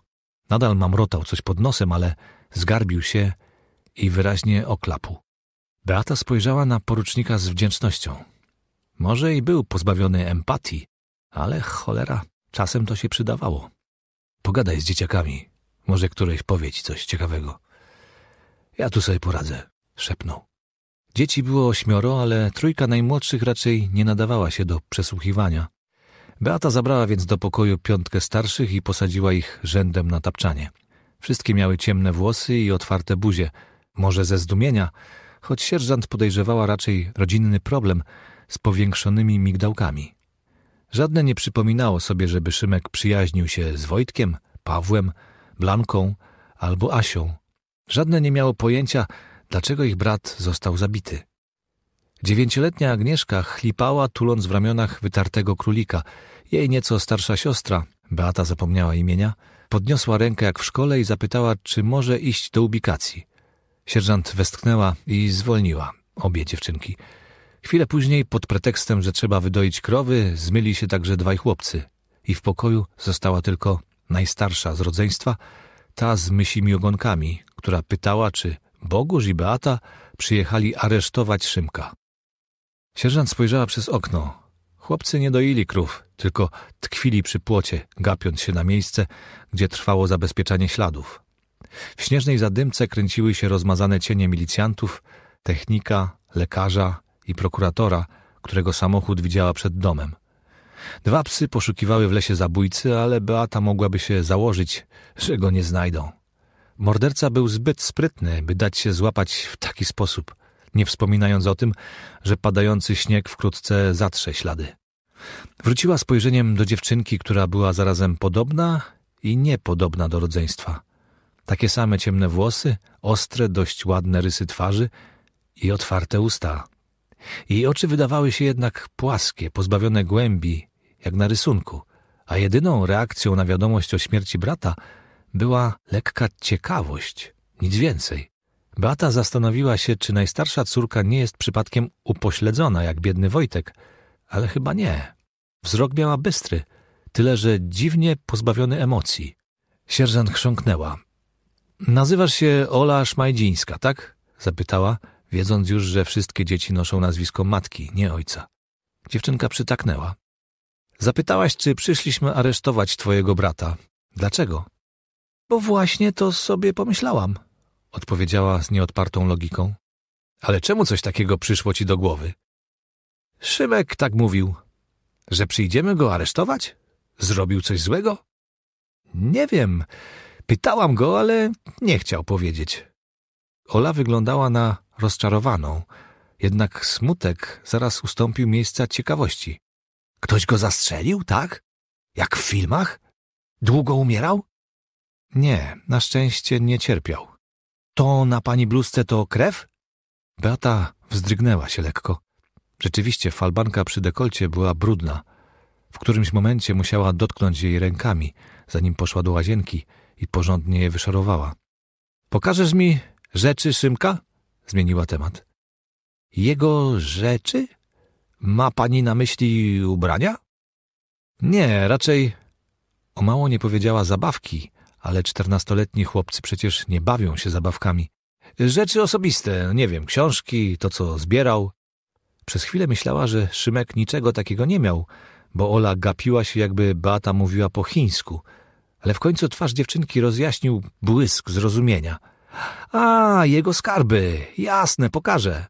A: Nadal mamrotał coś pod nosem, ale zgarbił się i wyraźnie oklapł. Beata spojrzała na porucznika z wdzięcznością. Może i był pozbawiony empatii, ale cholera, czasem to się przydawało. Pogadaj z dzieciakami. Może któreś powie ci coś ciekawego. Ja tu sobie poradzę, szepnął. Dzieci było ośmioro, ale trójka najmłodszych raczej nie nadawała się do przesłuchiwania. Beata zabrała więc do pokoju piątkę starszych i posadziła ich rzędem na tapczanie. Wszystkie miały ciemne włosy i otwarte buzie. Może ze zdumienia, choć sierżant podejrzewała raczej rodzinny problem z powiększonymi migdałkami. Żadne nie przypominało sobie, żeby Szymek przyjaźnił się z Wojtkiem, Pawłem, Blanką albo Asią. Żadne nie miało pojęcia, dlaczego ich brat został zabity. Dziewięcioletnia Agnieszka chlipała, tuląc w ramionach wytartego królika. Jej nieco starsza siostra, Beata zapomniała imienia, podniosła rękę jak w szkole i zapytała, czy może iść do ubikacji. Sierżant westchnęła i zwolniła obie dziewczynki – Chwilę później, pod pretekstem, że trzeba wydoić krowy, zmyli się także dwaj chłopcy i w pokoju została tylko najstarsza z rodzeństwa, ta z mysimi ogonkami, która pytała, czy Boguż i Beata przyjechali aresztować Szymka. Sierżant spojrzała przez okno. Chłopcy nie doili krów, tylko tkwili przy płocie, gapiąc się na miejsce, gdzie trwało zabezpieczanie śladów. W śnieżnej zadymce kręciły się rozmazane cienie milicjantów, technika, lekarza, i prokuratora, którego samochód widziała przed domem. Dwa psy poszukiwały w lesie zabójcy, ale Beata mogłaby się założyć, że go nie znajdą. Morderca był zbyt sprytny, by dać się złapać w taki sposób, nie wspominając o tym, że padający śnieg wkrótce zatrze ślady. Wróciła spojrzeniem do dziewczynki, która była zarazem podobna i niepodobna do rodzeństwa. Takie same ciemne włosy, ostre, dość ładne rysy twarzy i otwarte usta. Jej oczy wydawały się jednak płaskie, pozbawione głębi, jak na rysunku, a jedyną reakcją na wiadomość o śmierci brata była lekka ciekawość, nic więcej. Beata zastanowiła się, czy najstarsza córka nie jest przypadkiem upośledzona, jak biedny Wojtek, ale chyba nie. Wzrok miała bystry, tyle że dziwnie pozbawiony emocji. Sierżant chrząknęła. Nazywasz się Ola Szmajdzińska, tak? zapytała, wiedząc już, że wszystkie dzieci noszą nazwisko matki, nie ojca. Dziewczynka przytaknęła. Zapytałaś, czy przyszliśmy aresztować twojego brata. Dlaczego? Bo właśnie to sobie pomyślałam, odpowiedziała z nieodpartą logiką. Ale czemu coś takiego przyszło ci do głowy? Szymek tak mówił. Że przyjdziemy go aresztować? Zrobił coś złego? Nie wiem. Pytałam go, ale nie chciał powiedzieć. Ola wyglądała na rozczarowaną. Jednak smutek zaraz ustąpił miejsca ciekawości. Ktoś go zastrzelił, tak? Jak w filmach? Długo umierał? Nie, na szczęście nie cierpiał. To na pani bluzce to krew? Beata wzdrygnęła się lekko. Rzeczywiście falbanka przy dekolcie była brudna. W którymś momencie musiała dotknąć jej rękami, zanim poszła do łazienki i porządnie je wyszarowała. Pokażesz mi rzeczy Szymka? Zmieniła temat. Jego rzeczy? Ma pani na myśli ubrania? Nie, raczej... O mało nie powiedziała zabawki, ale czternastoletni chłopcy przecież nie bawią się zabawkami. Rzeczy osobiste, nie wiem, książki, to co zbierał. Przez chwilę myślała, że Szymek niczego takiego nie miał, bo Ola gapiła się, jakby Beata mówiła po chińsku, ale w końcu twarz dziewczynki rozjaśnił błysk zrozumienia – a, jego skarby. Jasne, pokażę.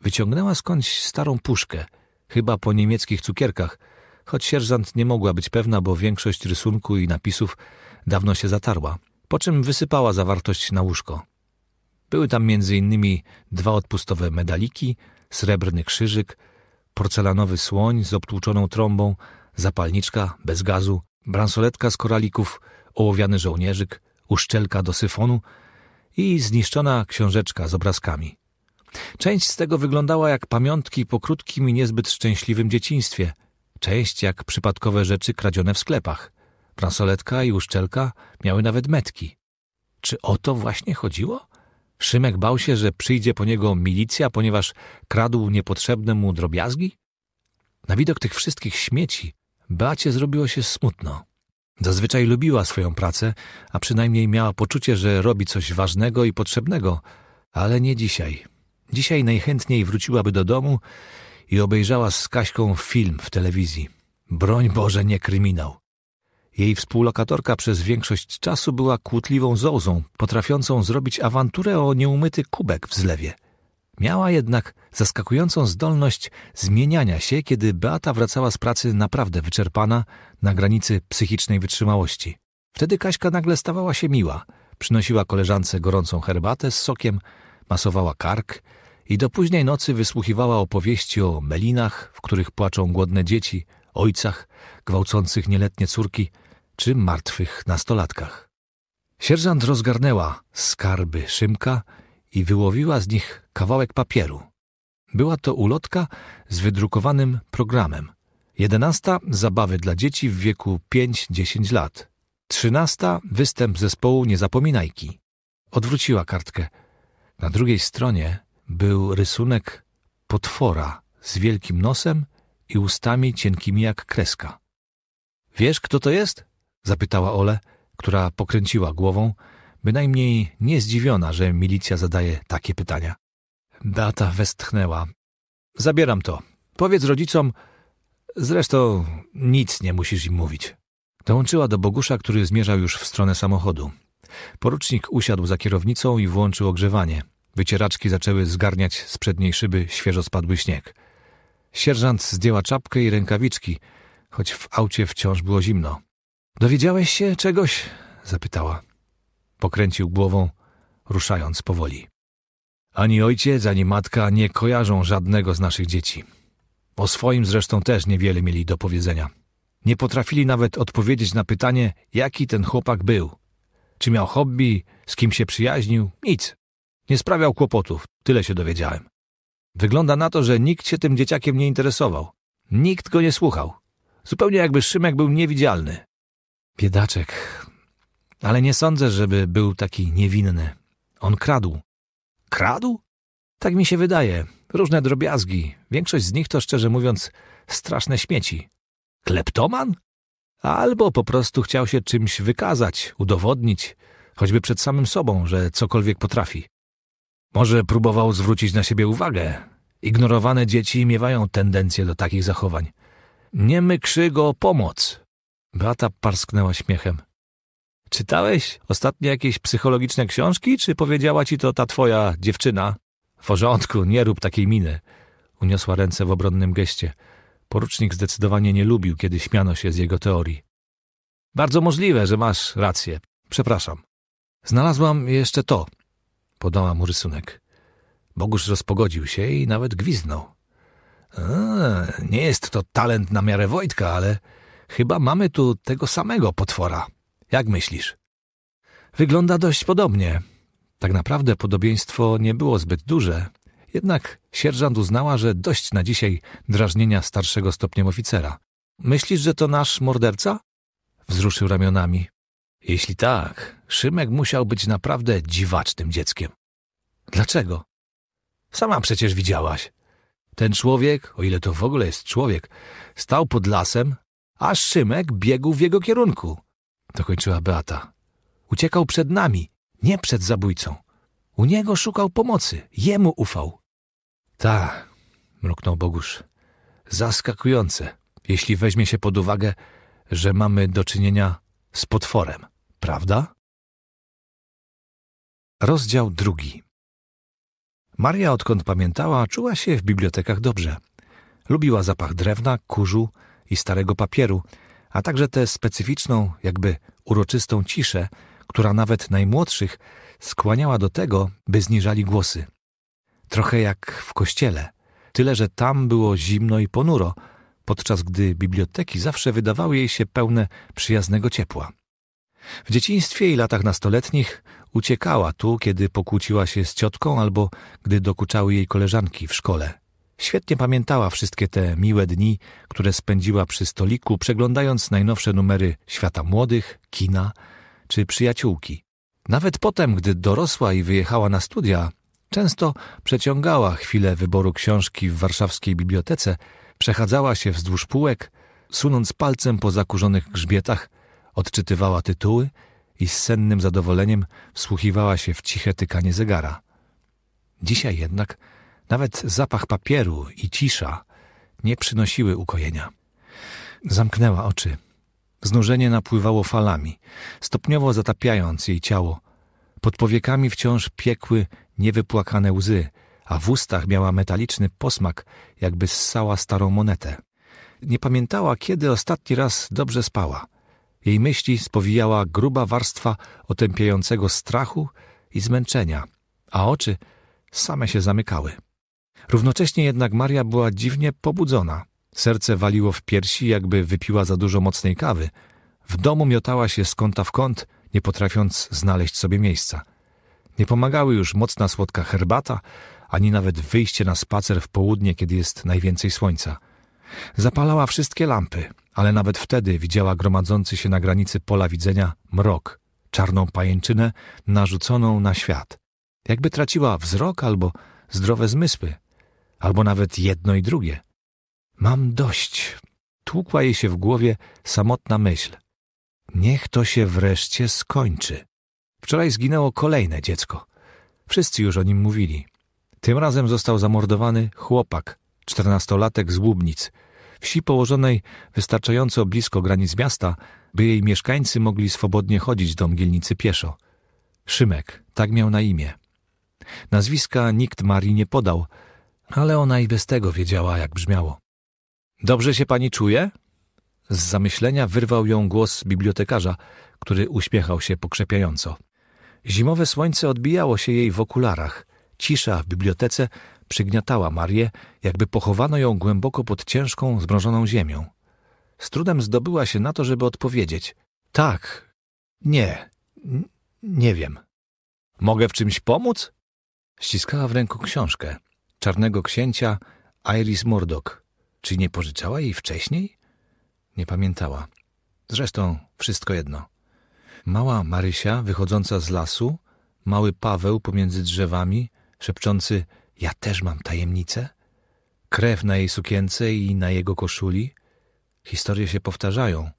A: Wyciągnęła skądś starą puszkę, chyba po niemieckich cukierkach, choć sierżant nie mogła być pewna, bo większość rysunku i napisów dawno się zatarła, po czym wysypała zawartość na łóżko. Były tam między innymi dwa odpustowe medaliki, srebrny krzyżyk, porcelanowy słoń z obtłuczoną trąbą, zapalniczka bez gazu, bransoletka z koralików, ołowiany żołnierzyk, uszczelka do syfonu – i zniszczona książeczka z obrazkami. Część z tego wyglądała jak pamiątki po krótkim i niezbyt szczęśliwym dzieciństwie, część jak przypadkowe rzeczy kradzione w sklepach. Bransoletka i uszczelka miały nawet metki. Czy o to właśnie chodziło? Szymek bał się, że przyjdzie po niego milicja, ponieważ kradł niepotrzebne mu drobiazgi? Na widok tych wszystkich śmieci Beacie zrobiło się smutno. Zazwyczaj lubiła swoją pracę, a przynajmniej miała poczucie, że robi coś ważnego i potrzebnego, ale nie dzisiaj. Dzisiaj najchętniej wróciłaby do domu i obejrzała z Kaśką film w telewizji. Broń Boże, nie kryminał. Jej współlokatorka przez większość czasu była kłótliwą zozą, potrafiącą zrobić awanturę o nieumyty kubek w zlewie. Miała jednak zaskakującą zdolność zmieniania się, kiedy Beata wracała z pracy naprawdę wyczerpana, na granicy psychicznej wytrzymałości. Wtedy Kaśka nagle stawała się miła. Przynosiła koleżance gorącą herbatę z sokiem, masowała kark i do późnej nocy wysłuchiwała opowieści o melinach, w których płaczą głodne dzieci, ojcach gwałcących nieletnie córki czy martwych nastolatkach. Sierżant rozgarnęła skarby Szymka i wyłowiła z nich kawałek papieru. Była to ulotka z wydrukowanym programem. 11. Zabawy dla dzieci w wieku 5-10 lat. 13. Występ zespołu Niezapominajki. Odwróciła kartkę. Na drugiej stronie był rysunek potwora z wielkim nosem i ustami cienkimi jak kreska. Wiesz, kto to jest? zapytała Ole, która pokręciła głową, bynajmniej nie zdziwiona, że milicja zadaje takie pytania. Data westchnęła. Zabieram to. Powiedz rodzicom, Zresztą nic nie musisz im mówić. Dołączyła do Bogusza, który zmierzał już w stronę samochodu. Porucznik usiadł za kierownicą i włączył ogrzewanie. Wycieraczki zaczęły zgarniać z przedniej szyby świeżo spadły śnieg. Sierżant zdjęła czapkę i rękawiczki, choć w aucie wciąż było zimno. Dowiedziałeś się czegoś? zapytała. Pokręcił głową, ruszając powoli. Ani ojciec, ani matka nie kojarzą żadnego z naszych dzieci. O swoim zresztą też niewiele mieli do powiedzenia. Nie potrafili nawet odpowiedzieć na pytanie, jaki ten chłopak był. Czy miał hobby, z kim się przyjaźnił, nic. Nie sprawiał kłopotów, tyle się dowiedziałem. Wygląda na to, że nikt się tym dzieciakiem nie interesował. Nikt go nie słuchał. Zupełnie jakby Szymek był niewidzialny. Biedaczek. Ale nie sądzę, żeby był taki niewinny. On kradł. Kradł? Tak mi się wydaje. Różne drobiazgi. Większość z nich to szczerze mówiąc straszne śmieci. Kleptoman? Albo po prostu chciał się czymś wykazać, udowodnić, choćby przed samym sobą, że cokolwiek potrafi. Może próbował zwrócić na siebie uwagę. Ignorowane dzieci miewają tendencję do takich zachowań. Nie mykrzy go pomoc. Beata parsknęła śmiechem. Czytałeś ostatnio jakieś psychologiczne książki, czy powiedziała ci to ta twoja dziewczyna? W porządku, nie rób takiej miny. Uniosła ręce w obronnym geście. Porucznik zdecydowanie nie lubił, kiedy śmiano się z jego teorii. Bardzo możliwe, że masz rację. Przepraszam. Znalazłam jeszcze to. Podała mu rysunek. Bogusz rozpogodził się i nawet gwiznął. nie jest to talent na miarę Wojtka, ale chyba mamy tu tego samego potwora. Jak myślisz? Wygląda dość podobnie, tak naprawdę podobieństwo nie było zbyt duże, jednak sierżant uznała, że dość na dzisiaj drażnienia starszego stopniem oficera. Myślisz, że to nasz morderca? Wzruszył ramionami. Jeśli tak, Szymek musiał być naprawdę dziwacznym dzieckiem. Dlaczego? Sama przecież widziałaś. Ten człowiek, o ile to w ogóle jest człowiek, stał pod lasem, a Szymek biegł w jego kierunku. Dokończyła Beata. Uciekał przed nami nie przed zabójcą. U niego szukał pomocy, jemu ufał. Ta, mruknął Bogusz, zaskakujące, jeśli weźmie się pod uwagę, że mamy do czynienia z potworem, prawda? Rozdział drugi. Maria, odkąd pamiętała, czuła się w bibliotekach dobrze. Lubiła zapach drewna, kurzu i starego papieru, a także tę specyficzną, jakby uroczystą ciszę, która nawet najmłodszych skłaniała do tego, by zniżali głosy. Trochę jak w kościele, tyle że tam było zimno i ponuro, podczas gdy biblioteki zawsze wydawały jej się pełne przyjaznego ciepła. W dzieciństwie i latach nastoletnich uciekała tu, kiedy pokłóciła się z ciotką albo gdy dokuczały jej koleżanki w szkole. Świetnie pamiętała wszystkie te miłe dni, które spędziła przy stoliku, przeglądając najnowsze numery Świata Młodych, kina, czy przyjaciółki. Nawet potem, gdy dorosła i wyjechała na studia, często przeciągała chwilę wyboru książki w warszawskiej bibliotece, przechadzała się wzdłuż półek, sunąc palcem po zakurzonych grzbietach, odczytywała tytuły i z sennym zadowoleniem wsłuchiwała się w ciche tykanie zegara. Dzisiaj jednak nawet zapach papieru i cisza nie przynosiły ukojenia. Zamknęła oczy, Znużenie napływało falami, stopniowo zatapiając jej ciało. Pod powiekami wciąż piekły niewypłakane łzy, a w ustach miała metaliczny posmak, jakby ssała starą monetę. Nie pamiętała, kiedy ostatni raz dobrze spała. Jej myśli spowijała gruba warstwa otępiającego strachu i zmęczenia, a oczy same się zamykały. Równocześnie jednak Maria była dziwnie pobudzona – Serce waliło w piersi, jakby wypiła za dużo mocnej kawy. W domu miotała się z kąta w kąt, nie potrafiąc znaleźć sobie miejsca. Nie pomagały już mocna słodka herbata, ani nawet wyjście na spacer w południe, kiedy jest najwięcej słońca. Zapalała wszystkie lampy, ale nawet wtedy widziała gromadzący się na granicy pola widzenia mrok, czarną pajęczynę narzuconą na świat. Jakby traciła wzrok albo zdrowe zmysły, albo nawet jedno i drugie – Mam dość. Tłukła jej się w głowie samotna myśl. Niech to się wreszcie skończy. Wczoraj zginęło kolejne dziecko. Wszyscy już o nim mówili. Tym razem został zamordowany chłopak, czternastolatek z Łubnic, wsi położonej wystarczająco blisko granic miasta, by jej mieszkańcy mogli swobodnie chodzić do mgielnicy pieszo. Szymek, tak miał na imię. Nazwiska nikt Marii nie podał, ale ona i bez tego wiedziała, jak brzmiało. Dobrze się pani czuje? Z zamyślenia wyrwał ją głos bibliotekarza, który uśmiechał się pokrzepiająco. Zimowe słońce odbijało się jej w okularach. Cisza w bibliotece przygniatała Marię, jakby pochowano ją głęboko pod ciężką, zmrożoną ziemią. Z trudem zdobyła się na to, żeby odpowiedzieć. Tak. Nie. Nie wiem. Mogę w czymś pomóc? Ściskała w ręku książkę. Czarnego księcia Iris Murdoch czy nie pożyczała jej wcześniej? Nie pamiętała. Zresztą wszystko jedno. Mała Marysia wychodząca z lasu, mały Paweł pomiędzy drzewami, szepczący ja też mam tajemnicę? Krew na jej sukience i na jego koszuli? Historie się powtarzają.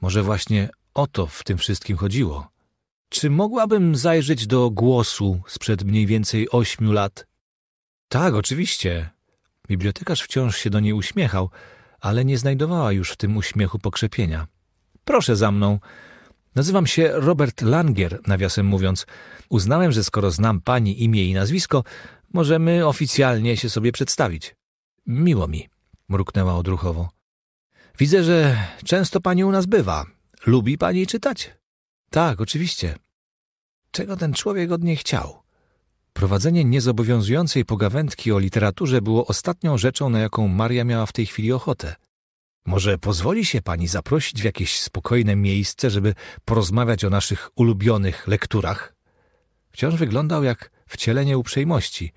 A: Może właśnie o to w tym wszystkim chodziło. Czy mogłabym zajrzeć do głosu sprzed mniej więcej ośmiu lat? Tak, oczywiście, Bibliotekarz wciąż się do niej uśmiechał, ale nie znajdowała już w tym uśmiechu pokrzepienia. Proszę za mną. Nazywam się Robert Langier, nawiasem mówiąc. Uznałem, że skoro znam pani imię i nazwisko, możemy oficjalnie się sobie przedstawić. Miło mi, mruknęła odruchowo. Widzę, że często pani u nas bywa. Lubi pani czytać? Tak, oczywiście. Czego ten człowiek od niej chciał? Prowadzenie niezobowiązującej pogawędki o literaturze było ostatnią rzeczą, na jaką Maria miała w tej chwili ochotę. Może pozwoli się pani zaprosić w jakieś spokojne miejsce, żeby porozmawiać o naszych ulubionych lekturach? Wciąż wyglądał jak wcielenie uprzejmości,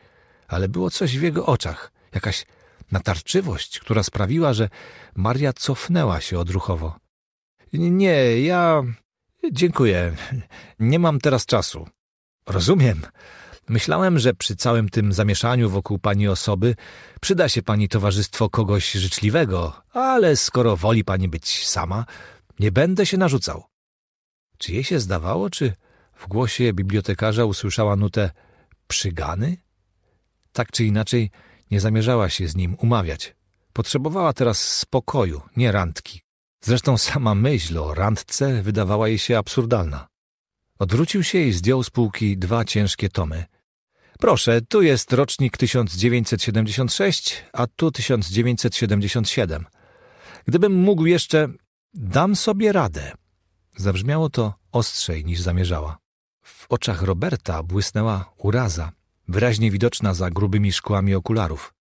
A: ale było coś w jego oczach, jakaś natarczywość, która sprawiła, że Maria cofnęła się odruchowo. Nie, ja. Dziękuję. Nie mam teraz czasu. Rozumiem. Myślałem, że przy całym tym zamieszaniu wokół pani osoby przyda się pani towarzystwo kogoś życzliwego, ale skoro woli pani być sama, nie będę się narzucał. Czy jej się zdawało, czy w głosie bibliotekarza usłyszała nutę przygany? Tak czy inaczej nie zamierzała się z nim umawiać. Potrzebowała teraz spokoju, nie randki. Zresztą sama myśl o randce wydawała jej się absurdalna. Odwrócił się i zdjął z półki dwa ciężkie tomy. Proszę, tu jest rocznik 1976, a tu 1977. Gdybym mógł jeszcze... Dam sobie radę. Zabrzmiało to ostrzej niż zamierzała. W oczach Roberta błysnęła uraza, wyraźnie widoczna za grubymi szkłami okularów.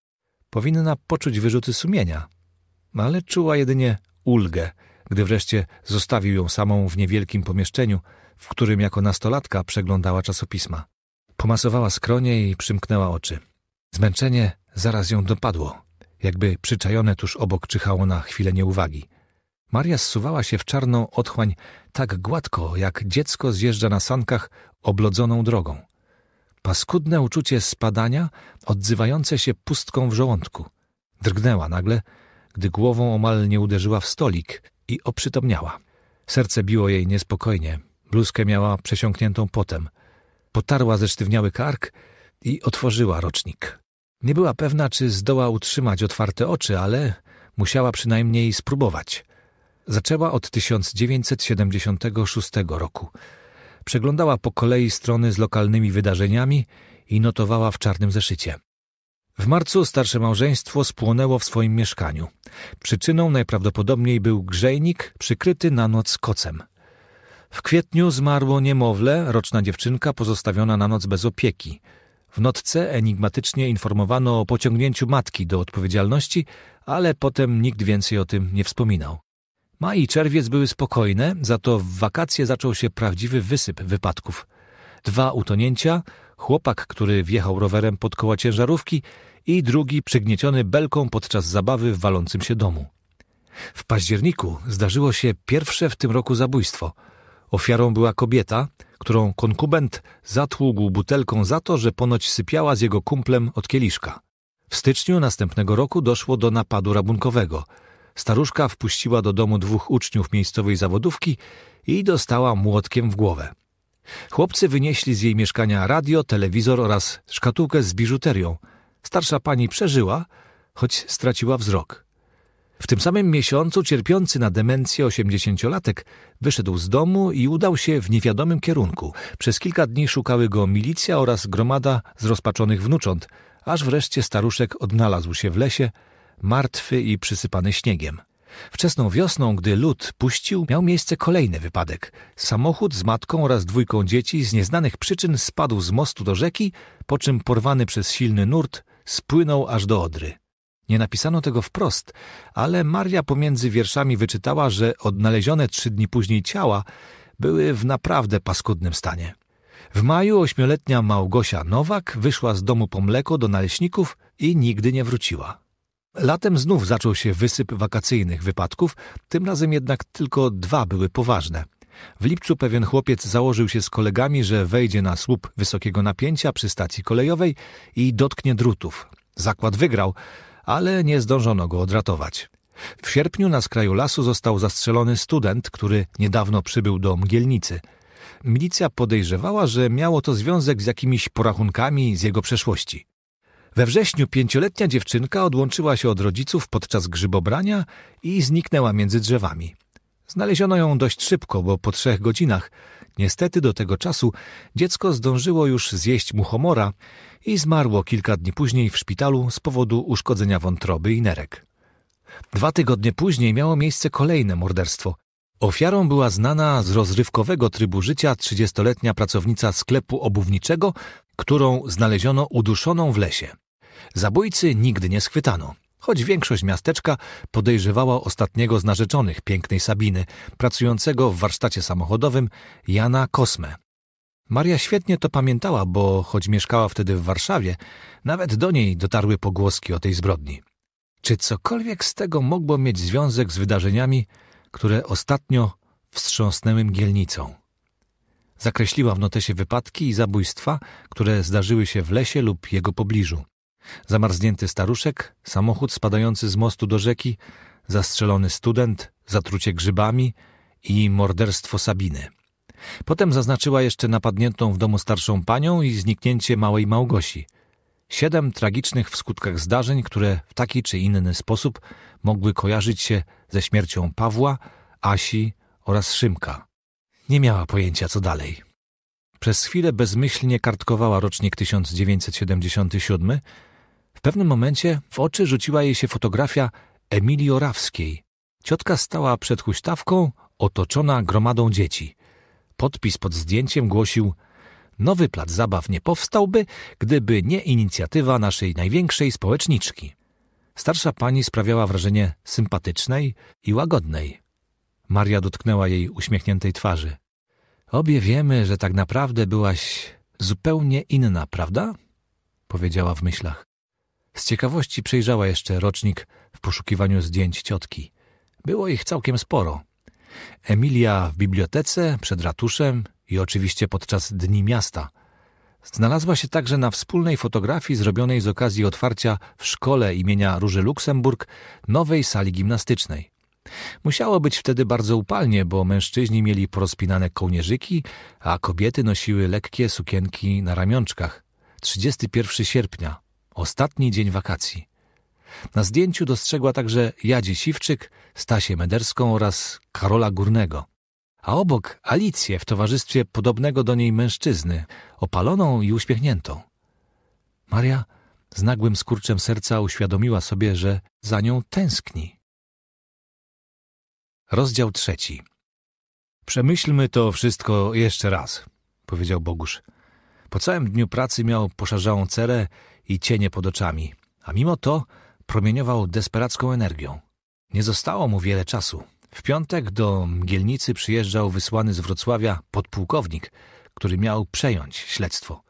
A: Powinna poczuć wyrzuty sumienia, ale czuła jedynie ulgę, gdy wreszcie zostawił ją samą w niewielkim pomieszczeniu, w którym jako nastolatka przeglądała czasopisma. Pomasowała skronie i przymknęła oczy. Zmęczenie zaraz ją dopadło, jakby przyczajone tuż obok czyhało na chwilę nieuwagi. Maria zsuwała się w czarną otchłań tak gładko, jak dziecko zjeżdża na sankach oblodzoną drogą. Paskudne uczucie spadania, odzywające się pustką w żołądku. Drgnęła nagle, gdy głową omal nie uderzyła w stolik i oprzytomniała. Serce biło jej niespokojnie. Bluzkę miała przesiąkniętą potem – Potarła zesztywniały kark i otworzyła rocznik. Nie była pewna, czy zdoła utrzymać otwarte oczy, ale musiała przynajmniej spróbować. Zaczęła od 1976 roku. Przeglądała po kolei strony z lokalnymi wydarzeniami i notowała w czarnym zeszycie. W marcu starsze małżeństwo spłonęło w swoim mieszkaniu. Przyczyną najprawdopodobniej był grzejnik przykryty na noc kocem – w kwietniu zmarło niemowlę, roczna dziewczynka pozostawiona na noc bez opieki. W notce enigmatycznie informowano o pociągnięciu matki do odpowiedzialności, ale potem nikt więcej o tym nie wspominał. Maj i czerwiec były spokojne, za to w wakacje zaczął się prawdziwy wysyp wypadków. Dwa utonięcia, chłopak, który wjechał rowerem pod koła ciężarówki i drugi przygnieciony belką podczas zabawy w walącym się domu. W październiku zdarzyło się pierwsze w tym roku zabójstwo – Ofiarą była kobieta, którą konkubent zatługł butelką za to, że ponoć sypiała z jego kumplem od kieliszka. W styczniu następnego roku doszło do napadu rabunkowego. Staruszka wpuściła do domu dwóch uczniów miejscowej zawodówki i dostała młotkiem w głowę. Chłopcy wynieśli z jej mieszkania radio, telewizor oraz szkatułkę z biżuterią. Starsza pani przeżyła, choć straciła wzrok. W tym samym miesiącu cierpiący na demencję 80-latek wyszedł z domu i udał się w niewiadomym kierunku. Przez kilka dni szukały go milicja oraz gromada zrozpaczonych wnucząt, aż wreszcie staruszek odnalazł się w lesie, martwy i przysypany śniegiem. Wczesną wiosną, gdy lód puścił, miał miejsce kolejny wypadek. Samochód z matką oraz dwójką dzieci z nieznanych przyczyn spadł z mostu do rzeki, po czym porwany przez silny nurt spłynął aż do Odry. Nie napisano tego wprost, ale Maria pomiędzy wierszami wyczytała, że odnalezione trzy dni później ciała były w naprawdę paskudnym stanie. W maju ośmioletnia Małgosia Nowak wyszła z domu po mleko do naleśników i nigdy nie wróciła. Latem znów zaczął się wysyp wakacyjnych wypadków, tym razem jednak tylko dwa były poważne. W lipcu pewien chłopiec założył się z kolegami, że wejdzie na słup wysokiego napięcia przy stacji kolejowej i dotknie drutów. Zakład wygrał, ale nie zdążono go odratować. W sierpniu na skraju lasu został zastrzelony student, który niedawno przybył do Mgielnicy. Milicja podejrzewała, że miało to związek z jakimiś porachunkami z jego przeszłości. We wrześniu pięcioletnia dziewczynka odłączyła się od rodziców podczas grzybobrania i zniknęła między drzewami. Znaleziono ją dość szybko, bo po trzech godzinach, Niestety do tego czasu dziecko zdążyło już zjeść muchomora i zmarło kilka dni później w szpitalu z powodu uszkodzenia wątroby i nerek. Dwa tygodnie później miało miejsce kolejne morderstwo. Ofiarą była znana z rozrywkowego trybu życia 30-letnia pracownica sklepu obuwniczego, którą znaleziono uduszoną w lesie. Zabójcy nigdy nie schwytano choć większość miasteczka podejrzewała ostatniego z narzeczonych pięknej Sabiny, pracującego w warsztacie samochodowym Jana Kosme. Maria świetnie to pamiętała, bo choć mieszkała wtedy w Warszawie, nawet do niej dotarły pogłoski o tej zbrodni. Czy cokolwiek z tego mogło mieć związek z wydarzeniami, które ostatnio wstrząsnęły mgielnicą? Zakreśliła w notesie wypadki i zabójstwa, które zdarzyły się w lesie lub jego pobliżu. Zamarznięty staruszek, samochód spadający z mostu do rzeki, zastrzelony student, zatrucie grzybami i morderstwo Sabiny. Potem zaznaczyła jeszcze napadniętą w domu starszą panią i zniknięcie małej Małgosi. Siedem tragicznych w skutkach zdarzeń, które w taki czy inny sposób mogły kojarzyć się ze śmiercią Pawła, Asi oraz Szymka. Nie miała pojęcia, co dalej. Przez chwilę bezmyślnie kartkowała rocznik 1977, w pewnym momencie w oczy rzuciła jej się fotografia Emilii Orawskiej. Ciotka stała przed huśtawką, otoczona gromadą dzieci. Podpis pod zdjęciem głosił Nowy plac zabaw nie powstałby, gdyby nie inicjatywa naszej największej społeczniczki. Starsza pani sprawiała wrażenie sympatycznej i łagodnej. Maria dotknęła jej uśmiechniętej twarzy. Obie wiemy, że tak naprawdę byłaś zupełnie inna, prawda? powiedziała w myślach. Z ciekawości przejrzała jeszcze rocznik w poszukiwaniu zdjęć ciotki. Było ich całkiem sporo. Emilia w bibliotece, przed ratuszem i oczywiście podczas Dni Miasta. Znalazła się także na wspólnej fotografii zrobionej z okazji otwarcia w szkole imienia Róży Luksemburg nowej sali gimnastycznej. Musiało być wtedy bardzo upalnie, bo mężczyźni mieli porozpinane kołnierzyki, a kobiety nosiły lekkie sukienki na ramionczkach. 31 sierpnia Ostatni dzień wakacji. Na zdjęciu dostrzegła także Jadzie Siwczyk, Stasię Mederską oraz Karola Górnego. A obok Alicję w towarzystwie podobnego do niej mężczyzny, opaloną i uśmiechniętą. Maria z nagłym skurczem serca uświadomiła sobie, że za nią tęskni. Rozdział trzeci. Przemyślmy to wszystko jeszcze raz, powiedział Bogusz. Po całym dniu pracy miał poszarzałą cerę i cienie pod oczami, a mimo to promieniował desperacką energią. Nie zostało mu wiele czasu. W piątek do Mgielnicy przyjeżdżał wysłany z Wrocławia podpułkownik, który miał przejąć śledztwo.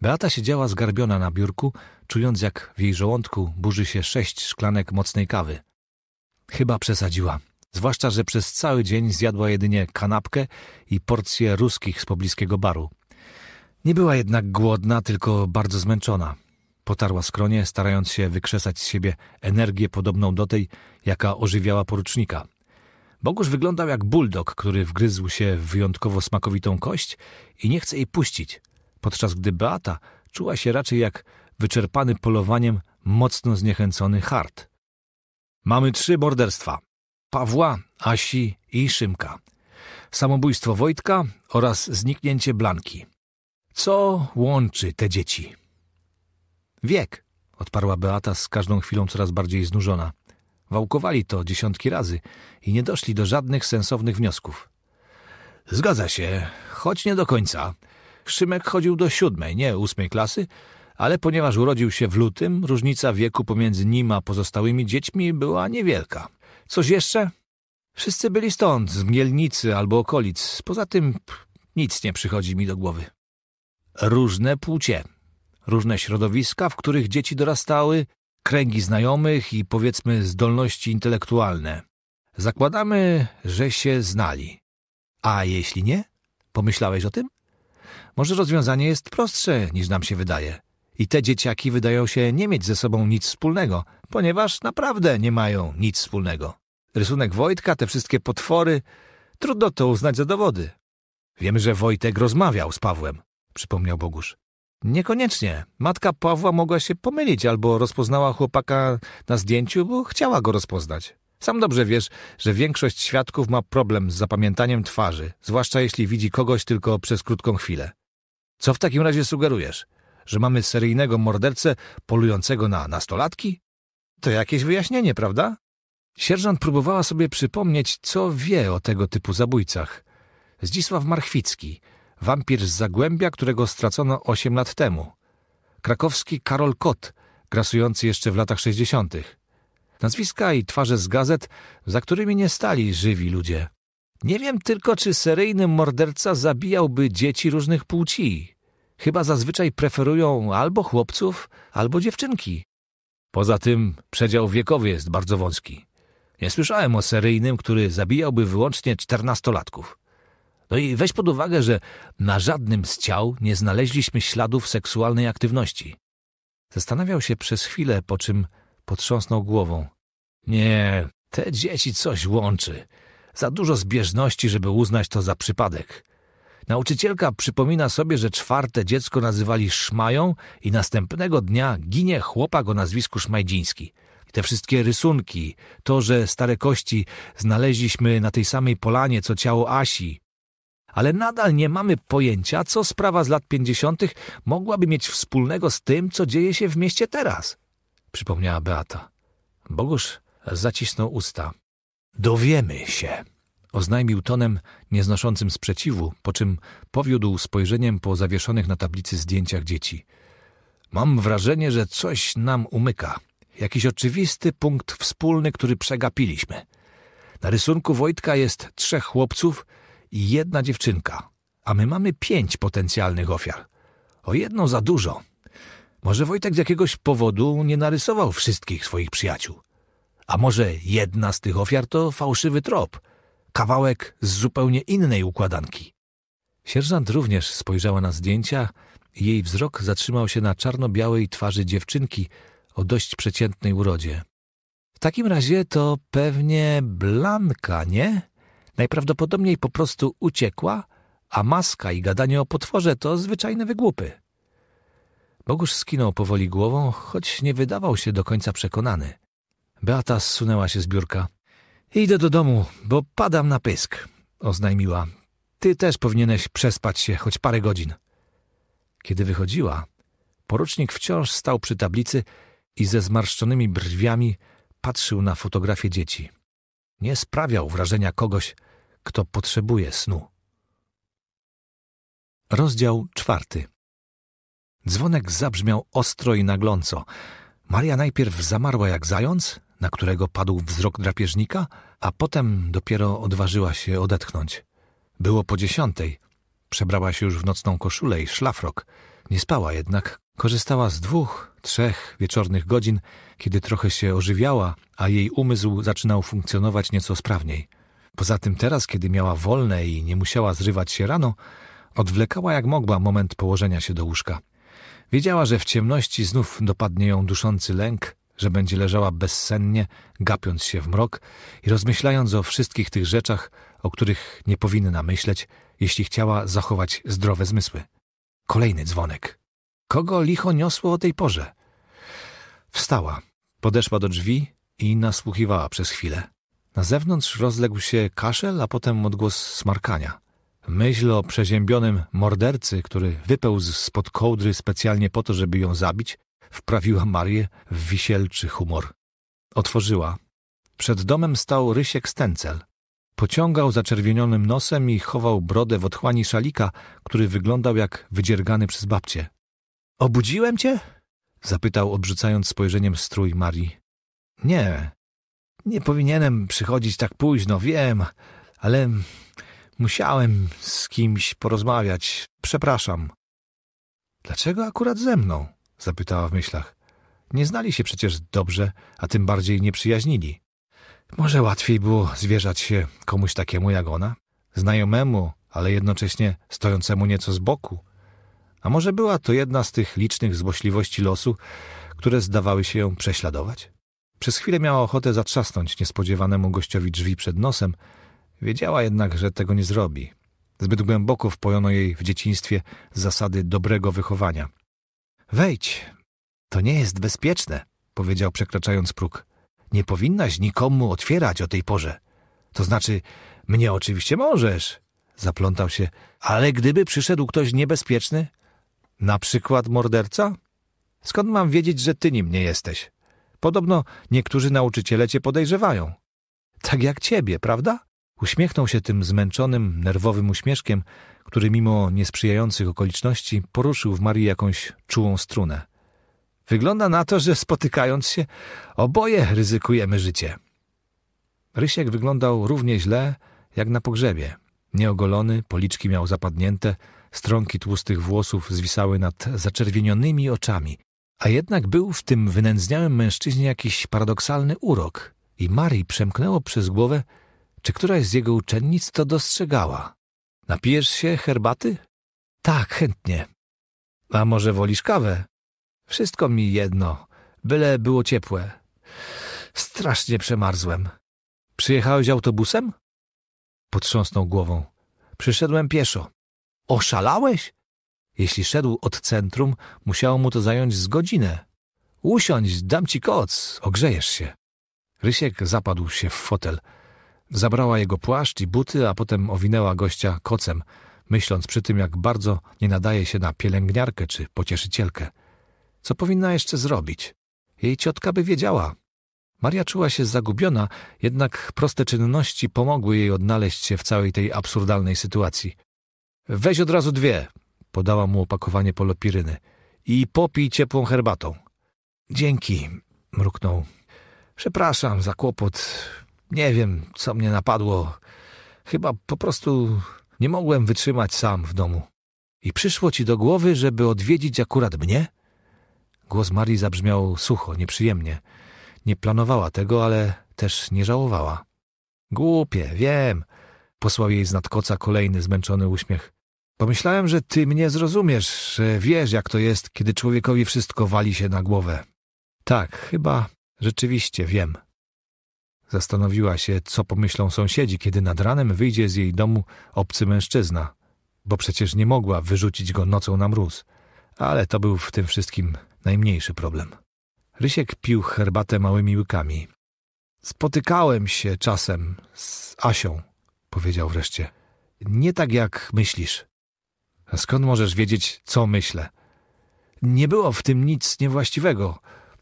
A: Beata siedziała zgarbiona na biurku, czując jak w jej żołądku burzy się sześć szklanek mocnej kawy. Chyba przesadziła, zwłaszcza, że przez cały dzień zjadła jedynie kanapkę i porcję ruskich z pobliskiego baru. Nie była jednak głodna, tylko bardzo zmęczona. Potarła skronie, starając się wykrzesać z siebie energię podobną do tej, jaka ożywiała porucznika. Bogusz wyglądał jak buldog, który wgryzł się w wyjątkowo smakowitą kość i nie chce jej puścić, podczas gdy Beata czuła się raczej jak wyczerpany polowaniem mocno zniechęcony hart. Mamy trzy morderstwa. Pawła, Asi i Szymka. Samobójstwo Wojtka oraz zniknięcie Blanki. Co łączy te dzieci? Wiek, odparła Beata z każdą chwilą coraz bardziej znużona. Wałkowali to dziesiątki razy i nie doszli do żadnych sensownych wniosków. Zgadza się, choć nie do końca. Szymek chodził do siódmej, nie ósmej klasy, ale ponieważ urodził się w lutym, różnica wieku pomiędzy nim a pozostałymi dziećmi była niewielka. Coś jeszcze? Wszyscy byli stąd, z Mielnicy albo okolic. Poza tym pff, nic nie przychodzi mi do głowy. Różne płcie, różne środowiska, w których dzieci dorastały, kręgi znajomych i powiedzmy zdolności intelektualne. Zakładamy, że się znali. A jeśli nie? Pomyślałeś o tym? Może rozwiązanie jest prostsze niż nam się wydaje. I te dzieciaki wydają się nie mieć ze sobą nic wspólnego, ponieważ naprawdę nie mają nic wspólnego. Rysunek Wojtka, te wszystkie potwory, trudno to uznać za dowody. Wiemy, że Wojtek rozmawiał z Pawłem, przypomniał Bogusz. Niekoniecznie. Matka Pawła mogła się pomylić albo rozpoznała chłopaka na zdjęciu, bo chciała go rozpoznać. Sam dobrze wiesz, że większość świadków ma problem z zapamiętaniem twarzy, zwłaszcza jeśli widzi kogoś tylko przez krótką chwilę. Co w takim razie sugerujesz? Że mamy seryjnego mordercę polującego na nastolatki? To jakieś wyjaśnienie, prawda? Sierżant próbowała sobie przypomnieć, co wie o tego typu zabójcach. Zdzisław Marchwicki – wampir z Zagłębia, którego stracono 8 lat temu. Krakowski Karol Kot, grasujący jeszcze w latach 60. Nazwiska i twarze z gazet, za którymi nie stali żywi ludzie. Nie wiem tylko, czy seryjny morderca zabijałby dzieci różnych płci. Chyba zazwyczaj preferują albo chłopców, albo dziewczynki. Poza tym przedział wiekowy jest bardzo wąski. Nie słyszałem o seryjnym, który zabijałby wyłącznie czternastolatków. No i weź pod uwagę, że na żadnym z ciał nie znaleźliśmy śladów seksualnej aktywności. Zastanawiał się przez chwilę, po czym potrząsnął głową. Nie, te dzieci coś łączy. Za dużo zbieżności, żeby uznać to za przypadek. Nauczycielka przypomina sobie, że czwarte dziecko nazywali Szmają i następnego dnia ginie chłopak o nazwisku Szmajdziński. Te wszystkie rysunki, to, że stare kości znaleźliśmy na tej samej polanie co ciało Asi, ale nadal nie mamy pojęcia, co sprawa z lat 50. mogłaby mieć wspólnego z tym, co dzieje się w mieście teraz, przypomniała Beata. Bogusz zacisnął usta. Dowiemy się, oznajmił tonem nieznoszącym sprzeciwu, po czym powiódł spojrzeniem po zawieszonych na tablicy zdjęciach dzieci. Mam wrażenie, że coś nam umyka. Jakiś oczywisty punkt wspólny, który przegapiliśmy. Na rysunku Wojtka jest trzech chłopców, i jedna dziewczynka, a my mamy pięć potencjalnych ofiar. O jedną za dużo. Może Wojtek z jakiegoś powodu nie narysował wszystkich swoich przyjaciół. A może jedna z tych ofiar to fałszywy trop, kawałek z zupełnie innej układanki. Sierżant również spojrzała na zdjęcia i jej wzrok zatrzymał się na czarno-białej twarzy dziewczynki o dość przeciętnej urodzie. W takim razie to pewnie Blanka, nie? Najprawdopodobniej po prostu uciekła, a maska i gadanie o potworze to zwyczajne wygłupy. Bogusz skinął powoli głową, choć nie wydawał się do końca przekonany. Beata zsunęła się z biurka. Idę do domu, bo padam na pysk, oznajmiła. Ty też powinieneś przespać się choć parę godzin. Kiedy wychodziła, porucznik wciąż stał przy tablicy i ze zmarszczonymi brwiami patrzył na fotografię dzieci. Nie sprawiał wrażenia kogoś, kto potrzebuje snu. Rozdział czwarty. Dzwonek zabrzmiał ostro i nagląco. Maria najpierw zamarła jak zając, na którego padł wzrok drapieżnika, a potem dopiero odważyła się odetchnąć. Było po dziesiątej. Przebrała się już w nocną koszulę i szlafrok. Nie spała jednak. Korzystała z dwóch, trzech wieczornych godzin, kiedy trochę się ożywiała, a jej umysł zaczynał funkcjonować nieco sprawniej. Poza tym teraz, kiedy miała wolne i nie musiała zrywać się rano, odwlekała jak mogła moment położenia się do łóżka. Wiedziała, że w ciemności znów dopadnie ją duszący lęk, że będzie leżała bezsennie, gapiąc się w mrok i rozmyślając o wszystkich tych rzeczach, o których nie powinna myśleć, jeśli chciała zachować zdrowe zmysły. Kolejny dzwonek. Kogo licho niosło o tej porze? Wstała, podeszła do drzwi i nasłuchiwała przez chwilę. Na zewnątrz rozległ się kaszel, a potem odgłos smarkania. Myśl o przeziębionym mordercy, który wypełzł spod kołdry specjalnie po to, żeby ją zabić, wprawiła Marię w wisielczy humor. Otworzyła. Przed domem stał Rysiek Stencel. Pociągał zaczerwienionym nosem i chował brodę w otchłani szalika, który wyglądał jak wydziergany przez babcię. — Obudziłem cię? — zapytał, odrzucając spojrzeniem strój Marii. — Nie, nie powinienem przychodzić tak późno, wiem, ale musiałem z kimś porozmawiać. Przepraszam. Dlaczego akurat ze mną? zapytała w myślach. Nie znali się przecież dobrze, a tym bardziej nie przyjaźnili. Może łatwiej było zwierzać się komuś takiemu jak ona? Znajomemu, ale jednocześnie stojącemu nieco z boku. A może była to jedna z tych licznych złośliwości losu, które zdawały się ją prześladować? Przez chwilę miała ochotę zatrzasnąć niespodziewanemu gościowi drzwi przed nosem, wiedziała jednak, że tego nie zrobi. Zbyt głęboko wpojono jej w dzieciństwie zasady dobrego wychowania. Wejdź, to nie jest bezpieczne, powiedział przekraczając próg. Nie powinnaś nikomu otwierać o tej porze. To znaczy, mnie oczywiście możesz, zaplątał się, ale gdyby przyszedł ktoś niebezpieczny, na przykład morderca? Skąd mam wiedzieć, że ty nim nie jesteś? Podobno niektórzy nauczyciele cię podejrzewają. Tak jak ciebie, prawda? Uśmiechnął się tym zmęczonym, nerwowym uśmieszkiem, który mimo niesprzyjających okoliczności poruszył w Marii jakąś czułą strunę. Wygląda na to, że spotykając się, oboje ryzykujemy życie. Rysiek wyglądał równie źle jak na pogrzebie. Nieogolony, policzki miał zapadnięte, strąki tłustych włosów zwisały nad zaczerwienionymi oczami, a jednak był w tym wynędzniałym mężczyźnie jakiś paradoksalny urok i Marii przemknęło przez głowę, czy któraś z jego uczennic to dostrzegała. Napijesz się herbaty? Tak, chętnie. A może wolisz kawę? Wszystko mi jedno, byle było ciepłe. Strasznie przemarzłem. Przyjechałeś autobusem? Potrząsnął głową. Przyszedłem pieszo. Oszalałeś? Jeśli szedł od centrum, musiało mu to zająć z godzinę. Usiądź, dam ci koc, ogrzejesz się. Rysiek zapadł się w fotel. Zabrała jego płaszcz i buty, a potem owinęła gościa kocem, myśląc przy tym, jak bardzo nie nadaje się na pielęgniarkę czy pocieszycielkę. Co powinna jeszcze zrobić? Jej ciotka by wiedziała. Maria czuła się zagubiona, jednak proste czynności pomogły jej odnaleźć się w całej tej absurdalnej sytuacji. Weź od razu dwie, Podała mu opakowanie polopiryny. I popij ciepłą herbatą. Dzięki, mruknął. Przepraszam za kłopot. Nie wiem, co mnie napadło. Chyba po prostu nie mogłem wytrzymać sam w domu. I przyszło ci do głowy, żeby odwiedzić akurat mnie? Głos Marii zabrzmiał sucho, nieprzyjemnie. Nie planowała tego, ale też nie żałowała. Głupie, wiem, posłał jej z nadkoca kolejny zmęczony uśmiech. Pomyślałem, że ty mnie zrozumiesz, że wiesz, jak to jest, kiedy człowiekowi wszystko wali się na głowę. Tak, chyba rzeczywiście wiem. Zastanowiła się, co pomyślą sąsiedzi, kiedy nad ranem wyjdzie z jej domu obcy mężczyzna, bo przecież nie mogła wyrzucić go nocą na mróz. Ale to był w tym wszystkim najmniejszy problem. Rysiek pił herbatę małymi łykami. Spotykałem się czasem z Asią, powiedział wreszcie. Nie tak jak myślisz. A skąd możesz wiedzieć, co myślę? Nie było w tym nic niewłaściwego.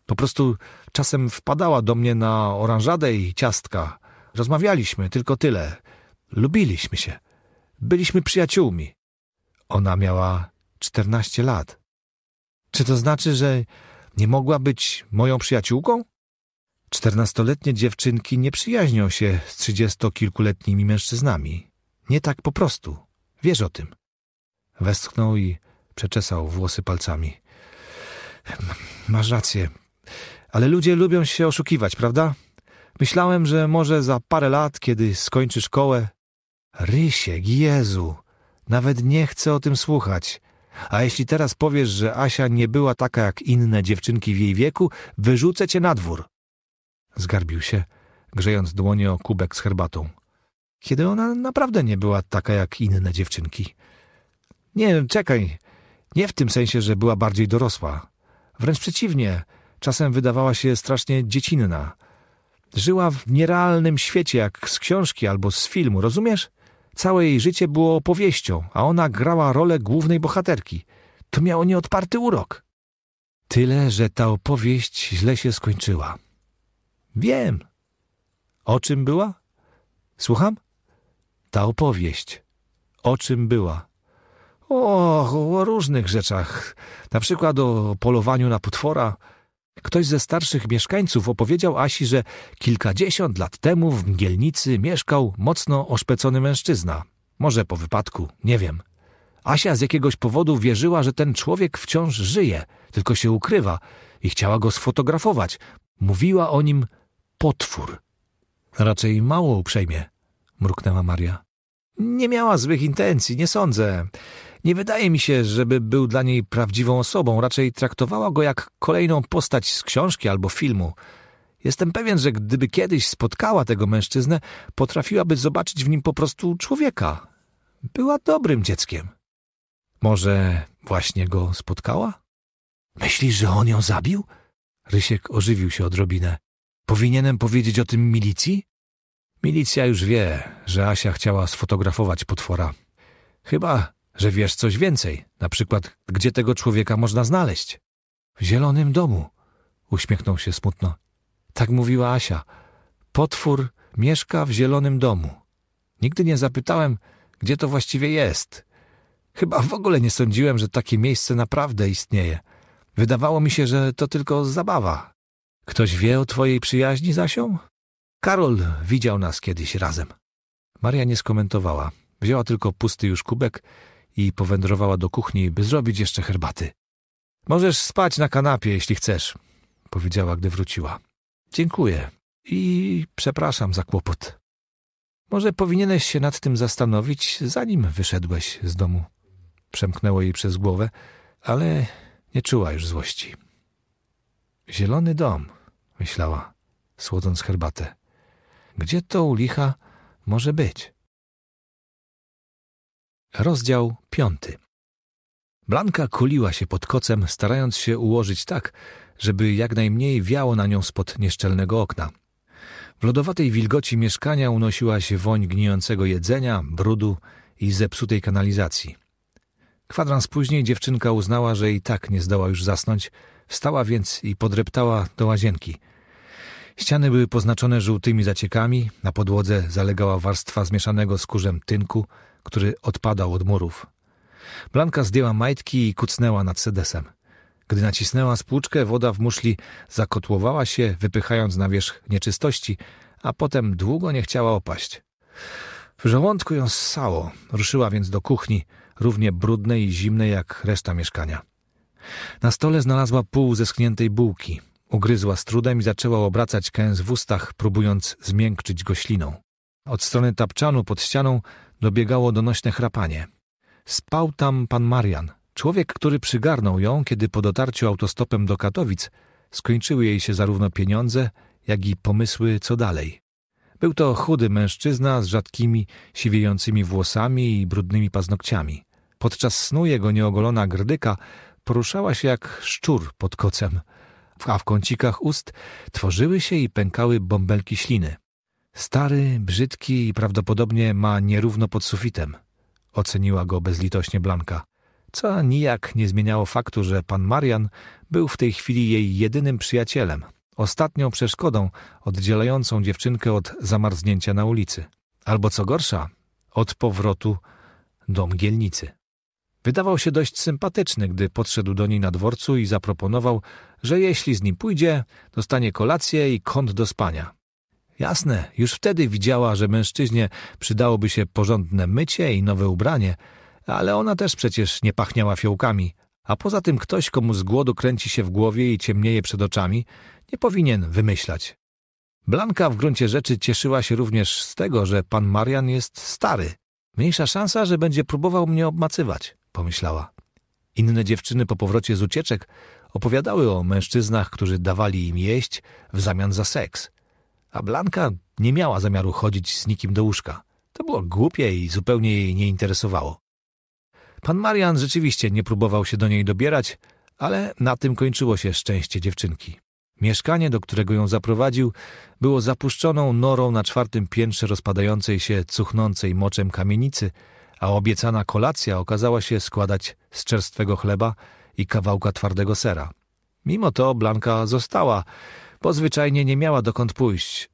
A: Po prostu czasem wpadała do mnie na oranżadę i ciastka. Rozmawialiśmy, tylko tyle. Lubiliśmy się. Byliśmy przyjaciółmi. Ona miała czternaście lat. Czy to znaczy, że nie mogła być moją przyjaciółką? Czternastoletnie dziewczynki nie przyjaźnią się z trzydziestokilkuletnimi mężczyznami. Nie tak po prostu. Wiesz o tym. Westchnął i przeczesał włosy palcami. Masz rację, ale ludzie lubią się oszukiwać, prawda? Myślałem, że może za parę lat, kiedy skończy szkołę. Rysiek, Jezu, nawet nie chcę o tym słuchać. A jeśli teraz powiesz, że Asia nie była taka jak inne dziewczynki w jej wieku, wyrzucę cię na dwór. Zgarbił się, grzejąc dłonie o kubek z herbatą. Kiedy ona naprawdę nie była taka jak inne dziewczynki. Nie, czekaj. Nie w tym sensie, że była bardziej dorosła. Wręcz przeciwnie, czasem wydawała się strasznie dziecinna. Żyła w nierealnym świecie, jak z książki albo z filmu, rozumiesz? Całe jej życie było opowieścią, a ona grała rolę głównej bohaterki. To miało nieodparty urok. Tyle, że ta opowieść źle się skończyła. Wiem. O czym była? Słucham? Ta opowieść. O czym była? O, o różnych rzeczach, na przykład o polowaniu na potwora. Ktoś ze starszych mieszkańców opowiedział Asi, że kilkadziesiąt lat temu w Mgielnicy mieszkał mocno oszpecony mężczyzna. Może po wypadku, nie wiem. Asia z jakiegoś powodu wierzyła, że ten człowiek wciąż żyje, tylko się ukrywa i chciała go sfotografować. Mówiła o nim potwór. Raczej mało uprzejmie, mruknęła Maria. Nie miała złych intencji, nie sądzę. Nie wydaje mi się, żeby był dla niej prawdziwą osobą, raczej traktowała go jak kolejną postać z książki albo filmu. Jestem pewien, że gdyby kiedyś spotkała tego mężczyznę, potrafiłaby zobaczyć w nim po prostu człowieka. Była dobrym dzieckiem. Może właśnie go spotkała? Myślisz, że on ją zabił? Rysiek ożywił się odrobinę. Powinienem powiedzieć o tym milicji? Milicja już wie, że Asia chciała sfotografować potwora. Chyba że wiesz coś więcej, na przykład gdzie tego człowieka można znaleźć. W zielonym domu, uśmiechnął się smutno. Tak mówiła Asia. Potwór mieszka w zielonym domu. Nigdy nie zapytałem, gdzie to właściwie jest. Chyba w ogóle nie sądziłem, że takie miejsce naprawdę istnieje. Wydawało mi się, że to tylko zabawa. Ktoś wie o twojej przyjaźni, Zasią? Karol widział nas kiedyś razem. Maria nie skomentowała. Wzięła tylko pusty już kubek i powędrowała do kuchni, by zrobić jeszcze herbaty. Możesz spać na kanapie, jeśli chcesz, powiedziała, gdy wróciła. Dziękuję i przepraszam za kłopot. Może powinieneś się nad tym zastanowić, zanim wyszedłeś z domu. Przemknęło jej przez głowę, ale nie czuła już złości. Zielony dom, myślała, słodząc herbatę. Gdzie to u licha może być? Rozdział piąty. Blanka kuliła się pod kocem, starając się ułożyć tak, żeby jak najmniej wiało na nią spod nieszczelnego okna. W lodowatej wilgoci mieszkania unosiła się woń gnijącego jedzenia, brudu i zepsutej kanalizacji. Kwadrans później dziewczynka uznała, że i tak nie zdoła już zasnąć, wstała więc i podreptała do łazienki. Ściany były poznaczone żółtymi zaciekami, na podłodze zalegała warstwa zmieszanego z kurzem tynku, który odpadał od murów. Blanka zdjęła majtki i kucnęła nad sedesem. Gdy nacisnęła spłuczkę, woda w muszli zakotłowała się, wypychając na wierzch nieczystości, a potem długo nie chciała opaść. W żołądku ją ssało, ruszyła więc do kuchni, równie brudnej i zimnej jak reszta mieszkania. Na stole znalazła pół zeschniętej bułki. Ugryzła z trudem i zaczęła obracać kęs w ustach, próbując zmiękczyć go śliną. Od strony tapczanu pod ścianą dobiegało donośne chrapanie. Spał tam pan Marian, człowiek, który przygarnął ją, kiedy po dotarciu autostopem do Katowic skończyły jej się zarówno pieniądze, jak i pomysły, co dalej. Był to chudy mężczyzna z rzadkimi, siwiejącymi włosami i brudnymi paznokciami. Podczas snu jego nieogolona grdyka poruszała się jak szczur pod kocem, a w kącikach ust tworzyły się i pękały bąbelki śliny. Stary, brzydki i prawdopodobnie ma nierówno pod sufitem, oceniła go bezlitośnie Blanka, co nijak nie zmieniało faktu, że pan Marian był w tej chwili jej jedynym przyjacielem, ostatnią przeszkodą oddzielającą dziewczynkę od zamarznięcia na ulicy, albo co gorsza, od powrotu do mgielnicy. Wydawał się dość sympatyczny, gdy podszedł do niej na dworcu i zaproponował, że jeśli z nim pójdzie, dostanie kolację i kąt do spania. Jasne, już wtedy widziała, że mężczyźnie przydałoby się porządne mycie i nowe ubranie, ale ona też przecież nie pachniała fiołkami. A poza tym ktoś, komu z głodu kręci się w głowie i ciemnieje przed oczami, nie powinien wymyślać. Blanka w gruncie rzeczy cieszyła się również z tego, że pan Marian jest stary. Mniejsza szansa, że będzie próbował mnie obmacywać, pomyślała. Inne dziewczyny po powrocie z ucieczek opowiadały o mężczyznach, którzy dawali im jeść w zamian za seks a Blanka nie miała zamiaru chodzić z nikim do łóżka. To było głupie i zupełnie jej nie interesowało. Pan Marian rzeczywiście nie próbował się do niej dobierać, ale na tym kończyło się szczęście dziewczynki. Mieszkanie, do którego ją zaprowadził, było zapuszczoną norą na czwartym piętrze rozpadającej się, cuchnącej moczem kamienicy, a obiecana kolacja okazała się składać z czerstwego chleba i kawałka twardego sera. Mimo to Blanka została, Pozwyczajnie nie miała dokąd pójść.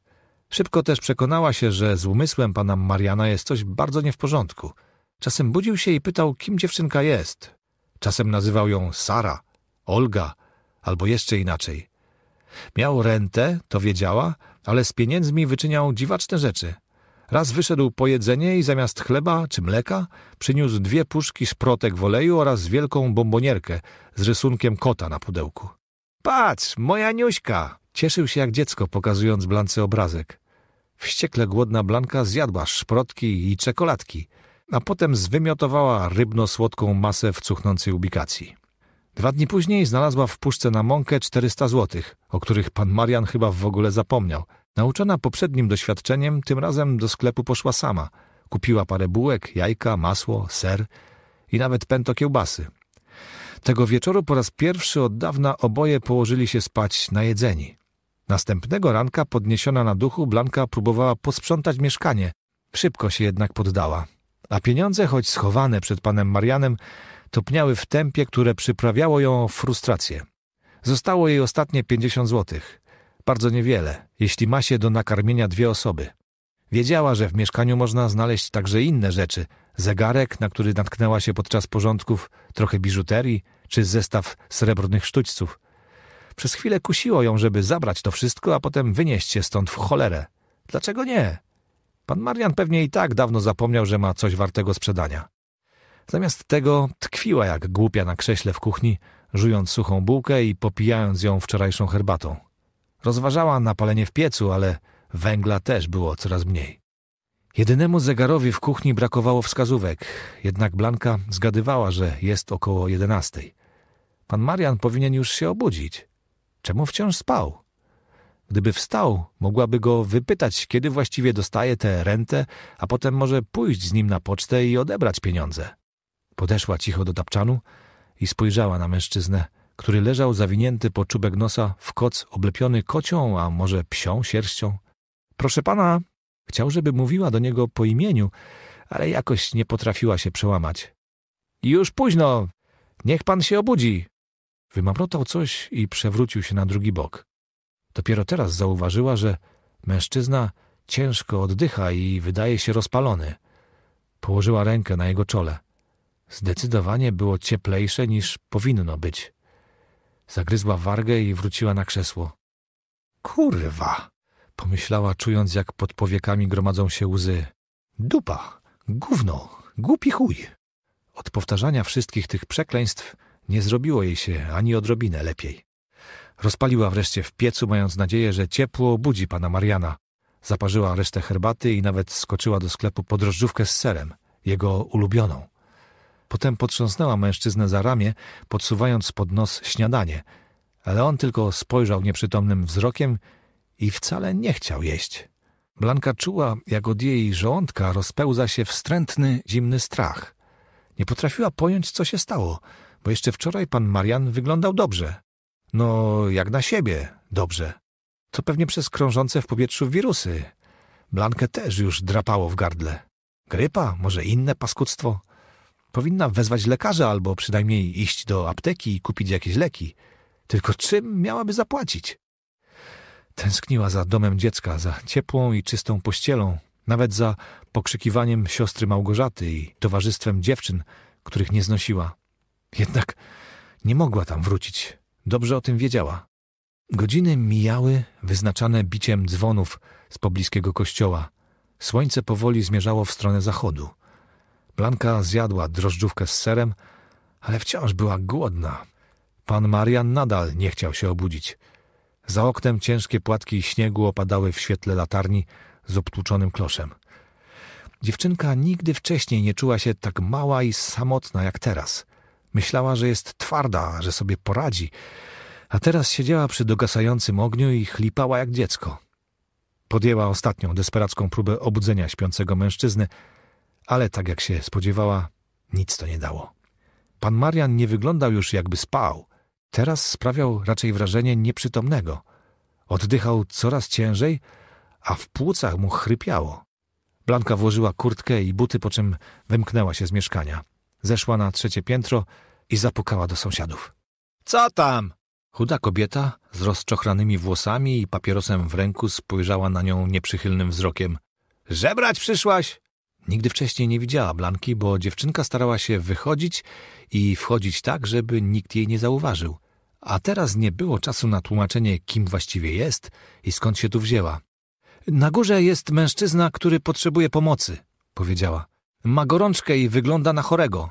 A: Szybko też przekonała się, że z umysłem pana Mariana jest coś bardzo nie w porządku. Czasem budził się i pytał, kim dziewczynka jest. Czasem nazywał ją Sara, Olga albo jeszcze inaczej. Miał rentę, to wiedziała, ale z pieniędzmi wyczyniał dziwaczne rzeczy. Raz wyszedł po jedzenie i zamiast chleba czy mleka przyniósł dwie puszki szprotek w oleju oraz wielką bombonierkę z rysunkiem kota na pudełku. Patrz, moja niuśka! Cieszył się jak dziecko, pokazując Blance obrazek. Wściekle głodna Blanka zjadła szprotki i czekoladki, a potem zwymiotowała rybno-słodką masę w cuchnącej ubikacji. Dwa dni później znalazła w puszce na mąkę 400 złotych, o których pan Marian chyba w ogóle zapomniał. Nauczona poprzednim doświadczeniem, tym razem do sklepu poszła sama. Kupiła parę bułek, jajka, masło, ser i nawet pęto kiełbasy. Tego wieczoru po raz pierwszy od dawna oboje położyli się spać na jedzeni. Następnego ranka podniesiona na duchu Blanka próbowała posprzątać mieszkanie. Szybko się jednak poddała. A pieniądze, choć schowane przed panem Marianem, topniały w tempie, które przyprawiało ją o frustrację. Zostało jej ostatnie pięćdziesiąt złotych. Bardzo niewiele, jeśli ma się do nakarmienia dwie osoby. Wiedziała, że w mieszkaniu można znaleźć także inne rzeczy. Zegarek, na który natknęła się podczas porządków, trochę biżuterii czy zestaw srebrnych sztućców – przez chwilę kusiło ją, żeby zabrać to wszystko, a potem wynieść się stąd w cholerę. Dlaczego nie? Pan Marian pewnie i tak dawno zapomniał, że ma coś wartego sprzedania. Zamiast tego tkwiła jak głupia na krześle w kuchni, żując suchą bułkę i popijając ją wczorajszą herbatą. Rozważała napalenie w piecu, ale węgla też było coraz mniej. Jedynemu zegarowi w kuchni brakowało wskazówek, jednak Blanka zgadywała, że jest około jedenastej. Pan Marian powinien już się obudzić. Czemu wciąż spał? Gdyby wstał, mogłaby go wypytać, kiedy właściwie dostaje tę rentę, a potem może pójść z nim na pocztę i odebrać pieniądze. Podeszła cicho do tapczanu i spojrzała na mężczyznę, który leżał zawinięty po czubek nosa w koc oblepiony kocią, a może psią sierścią. Proszę pana, chciał, żeby mówiła do niego po imieniu, ale jakoś nie potrafiła się przełamać. Już późno, niech pan się obudzi, Wymamrotał coś i przewrócił się na drugi bok. Dopiero teraz zauważyła, że mężczyzna ciężko oddycha i wydaje się rozpalony. Położyła rękę na jego czole. Zdecydowanie było cieplejsze niż powinno być. Zagryzła wargę i wróciła na krzesło. Kurwa! pomyślała, czując jak pod powiekami gromadzą się łzy. Dupa! Gówno! Głupi chuj! Od powtarzania wszystkich tych przekleństw nie zrobiło jej się ani odrobinę lepiej. Rozpaliła wreszcie w piecu, mając nadzieję, że ciepło obudzi pana Mariana. Zaparzyła resztę herbaty i nawet skoczyła do sklepu po drożdżówkę z serem, jego ulubioną. Potem potrząsnęła mężczyznę za ramię, podsuwając pod nos śniadanie, ale on tylko spojrzał nieprzytomnym wzrokiem i wcale nie chciał jeść. Blanka czuła, jak od jej żołądka rozpełza się wstrętny, zimny strach. Nie potrafiła pojąć, co się stało – bo jeszcze wczoraj pan Marian wyglądał dobrze. No, jak na siebie, dobrze. To pewnie przez krążące w powietrzu wirusy. Blankę też już drapało w gardle. Grypa, może inne paskudztwo. Powinna wezwać lekarza albo przynajmniej iść do apteki i kupić jakieś leki. Tylko czym miałaby zapłacić? Tęskniła za domem dziecka, za ciepłą i czystą pościelą, nawet za pokrzykiwaniem siostry Małgorzaty i towarzystwem dziewczyn, których nie znosiła. Jednak nie mogła tam wrócić. Dobrze o tym wiedziała. Godziny mijały, wyznaczane biciem dzwonów z pobliskiego kościoła. Słońce powoli zmierzało w stronę zachodu. Blanka zjadła drożdżówkę z serem, ale wciąż była głodna. Pan Marian nadal nie chciał się obudzić. Za oknem ciężkie płatki śniegu opadały w świetle latarni z obtłuczonym kloszem. Dziewczynka nigdy wcześniej nie czuła się tak mała i samotna jak teraz – Myślała, że jest twarda, że sobie poradzi, a teraz siedziała przy dogasającym ogniu i chlipała jak dziecko. Podjęła ostatnią desperacką próbę obudzenia śpiącego mężczyzny, ale tak jak się spodziewała, nic to nie dało. Pan Marian nie wyglądał już jakby spał. Teraz sprawiał raczej wrażenie nieprzytomnego. Oddychał coraz ciężej, a w płucach mu chrypiało. Blanka włożyła kurtkę i buty, po czym wymknęła się z mieszkania. Zeszła na trzecie piętro i zapukała do sąsiadów. Co tam? Chuda kobieta z rozczochranymi włosami i papierosem w ręku spojrzała na nią nieprzychylnym wzrokiem. Żebrać przyszłaś? Nigdy wcześniej nie widziała Blanki, bo dziewczynka starała się wychodzić i wchodzić tak, żeby nikt jej nie zauważył. A teraz nie było czasu na tłumaczenie, kim właściwie jest i skąd się tu wzięła. Na górze jest mężczyzna, który potrzebuje pomocy, powiedziała. Ma gorączkę i wygląda na chorego.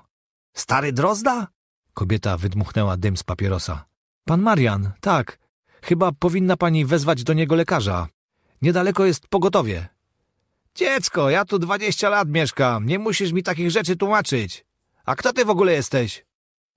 A: Stary drozda? Kobieta wydmuchnęła dym z papierosa. Pan Marian, tak. Chyba powinna pani wezwać do niego lekarza. Niedaleko jest pogotowie. Dziecko, ja tu dwadzieścia lat mieszkam. Nie musisz mi takich rzeczy tłumaczyć. A kto ty w ogóle jesteś?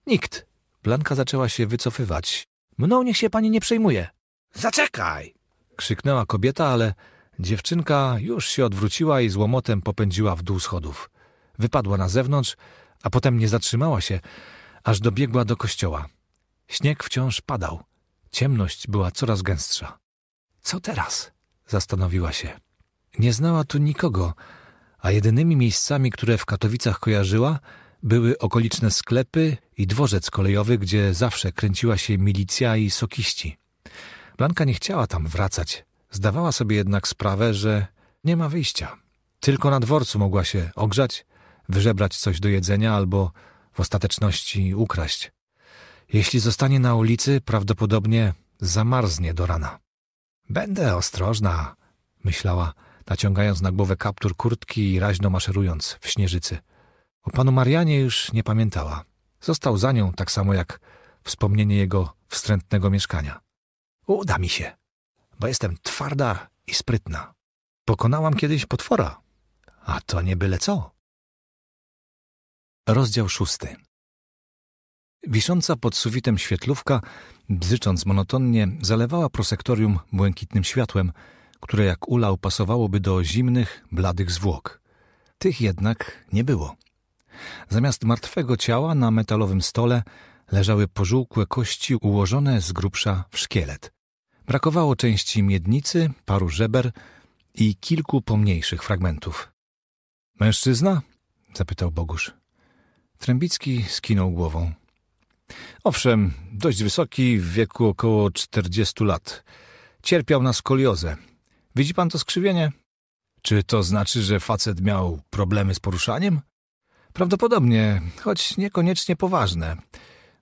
A: Nikt. Blanka zaczęła się wycofywać. Mną niech się pani nie przejmuje. Zaczekaj! Krzyknęła kobieta, ale dziewczynka już się odwróciła i złomotem popędziła w dół schodów wypadła na zewnątrz, a potem nie zatrzymała się, aż dobiegła do kościoła. Śnieg wciąż padał. Ciemność była coraz gęstsza. Co teraz? Zastanowiła się. Nie znała tu nikogo, a jedynymi miejscami, które w Katowicach kojarzyła, były okoliczne sklepy i dworzec kolejowy, gdzie zawsze kręciła się milicja i sokiści. Blanka nie chciała tam wracać. Zdawała sobie jednak sprawę, że nie ma wyjścia. Tylko na dworcu mogła się ogrzać, wyżebrać coś do jedzenia albo w ostateczności ukraść. Jeśli zostanie na ulicy, prawdopodobnie zamarznie do rana. Będę ostrożna, myślała, naciągając na głowę kaptur kurtki i raźno maszerując w śnieżycy. O panu Marianie już nie pamiętała. Został za nią tak samo jak wspomnienie jego wstrętnego mieszkania. Uda mi się, bo jestem twarda i sprytna. Pokonałam kiedyś potwora, a to nie byle co. Rozdział szósty. Wisząca pod sufitem świetlówka, bzycząc monotonnie, zalewała prosektorium błękitnym światłem, które jak ulał pasowałoby do zimnych, bladych zwłok. Tych jednak nie było. Zamiast martwego ciała na metalowym stole leżały pożółkłe kości ułożone z grubsza w szkielet. Brakowało części miednicy, paru żeber i kilku pomniejszych fragmentów. Mężczyzna? zapytał Bogusz. Trębicki skinął głową. Owszem, dość wysoki, w wieku około 40 lat. Cierpiał na skoliozę. Widzi pan to skrzywienie? Czy to znaczy, że facet miał problemy z poruszaniem? Prawdopodobnie, choć niekoniecznie poważne.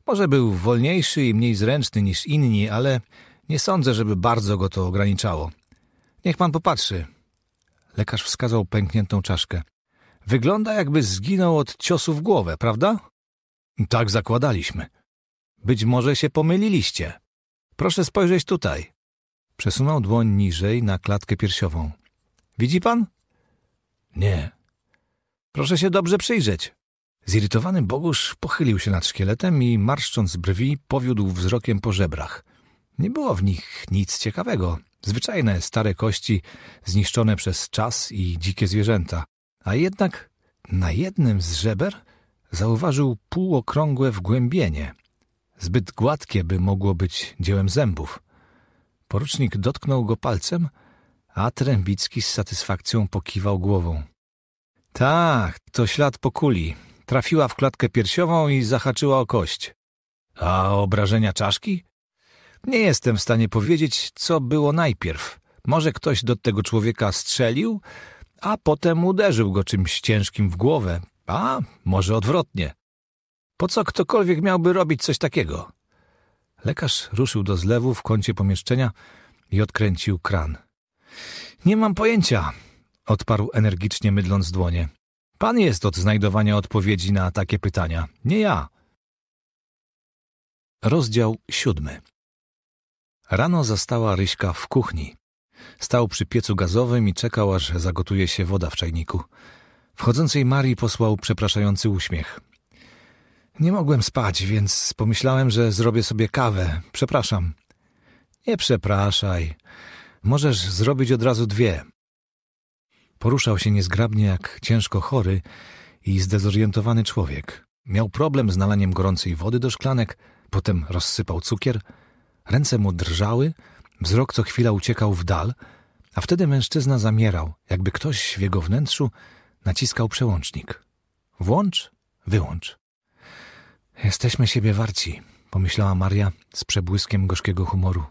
A: Może był wolniejszy i mniej zręczny niż inni, ale nie sądzę, żeby bardzo go to ograniczało. Niech pan popatrzy. Lekarz wskazał pękniętą czaszkę. Wygląda jakby zginął od ciosu w głowę, prawda? Tak zakładaliśmy. Być może się pomyliliście. Proszę spojrzeć tutaj. Przesunął dłoń niżej na klatkę piersiową. Widzi pan? Nie. Proszę się dobrze przyjrzeć. Zirytowany Bogusz pochylił się nad szkieletem i marszcząc brwi powiódł wzrokiem po żebrach. Nie było w nich nic ciekawego. Zwyczajne stare kości zniszczone przez czas i dzikie zwierzęta. A jednak na jednym z żeber zauważył półokrągłe wgłębienie, zbyt gładkie, by mogło być dziełem zębów. Porucznik dotknął go palcem, a Trębicki z satysfakcją pokiwał głową. Tak, to ślad po kuli. Trafiła w klatkę piersiową i zahaczyła o kość. A obrażenia czaszki? Nie jestem w stanie powiedzieć, co było najpierw. Może ktoś do tego człowieka strzelił, a potem uderzył go czymś ciężkim w głowę, a może odwrotnie. Po co ktokolwiek miałby robić coś takiego? Lekarz ruszył do zlewu w kącie pomieszczenia i odkręcił kran. Nie mam pojęcia, odparł energicznie mydląc dłonie. Pan jest od znajdowania odpowiedzi na takie pytania, nie ja. Rozdział siódmy. Rano zastała Ryśka w kuchni. Stał przy piecu gazowym i czekał, aż zagotuje się woda w czajniku. Wchodzącej Marii posłał przepraszający uśmiech. Nie mogłem spać, więc pomyślałem, że zrobię sobie kawę. Przepraszam. Nie przepraszaj. Możesz zrobić od razu dwie. Poruszał się niezgrabnie jak ciężko chory i zdezorientowany człowiek. Miał problem z nalaniem gorącej wody do szklanek, potem rozsypał cukier. Ręce mu drżały, Wzrok co chwila uciekał w dal, a wtedy mężczyzna zamierał, jakby ktoś w jego wnętrzu naciskał przełącznik. Włącz, wyłącz. Jesteśmy siebie warci, pomyślała Maria z przebłyskiem gorzkiego humoru.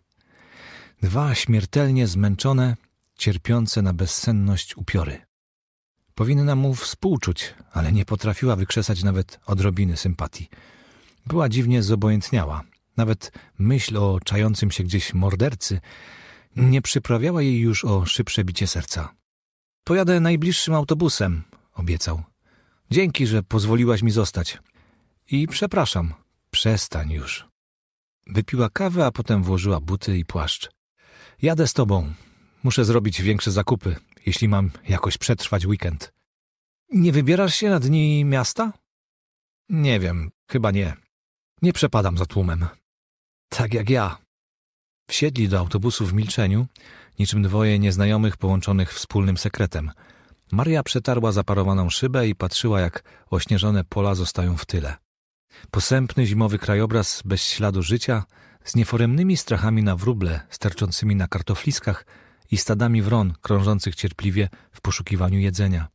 A: Dwa śmiertelnie zmęczone, cierpiące na bezsenność upiory. Powinna mu współczuć, ale nie potrafiła wykrzesać nawet odrobiny sympatii. Była dziwnie zobojętniała, nawet myśl o czającym się gdzieś mordercy nie przyprawiała jej już o szybsze bicie serca. Pojadę najbliższym autobusem, obiecał. Dzięki, że pozwoliłaś mi zostać. I przepraszam, przestań już. Wypiła kawę, a potem włożyła buty i płaszcz. Jadę z tobą. Muszę zrobić większe zakupy, jeśli mam jakoś przetrwać weekend. Nie wybierasz się na dni miasta? Nie wiem, chyba nie. Nie przepadam za tłumem. Tak jak ja. Wsiedli do autobusu w milczeniu, niczym dwoje nieznajomych połączonych wspólnym sekretem. Maria przetarła zaparowaną szybę i patrzyła, jak ośnieżone pola zostają w tyle. Posępny zimowy krajobraz bez śladu życia, z nieforemnymi strachami na wróble sterczącymi na kartofliskach i stadami wron krążących cierpliwie w poszukiwaniu jedzenia.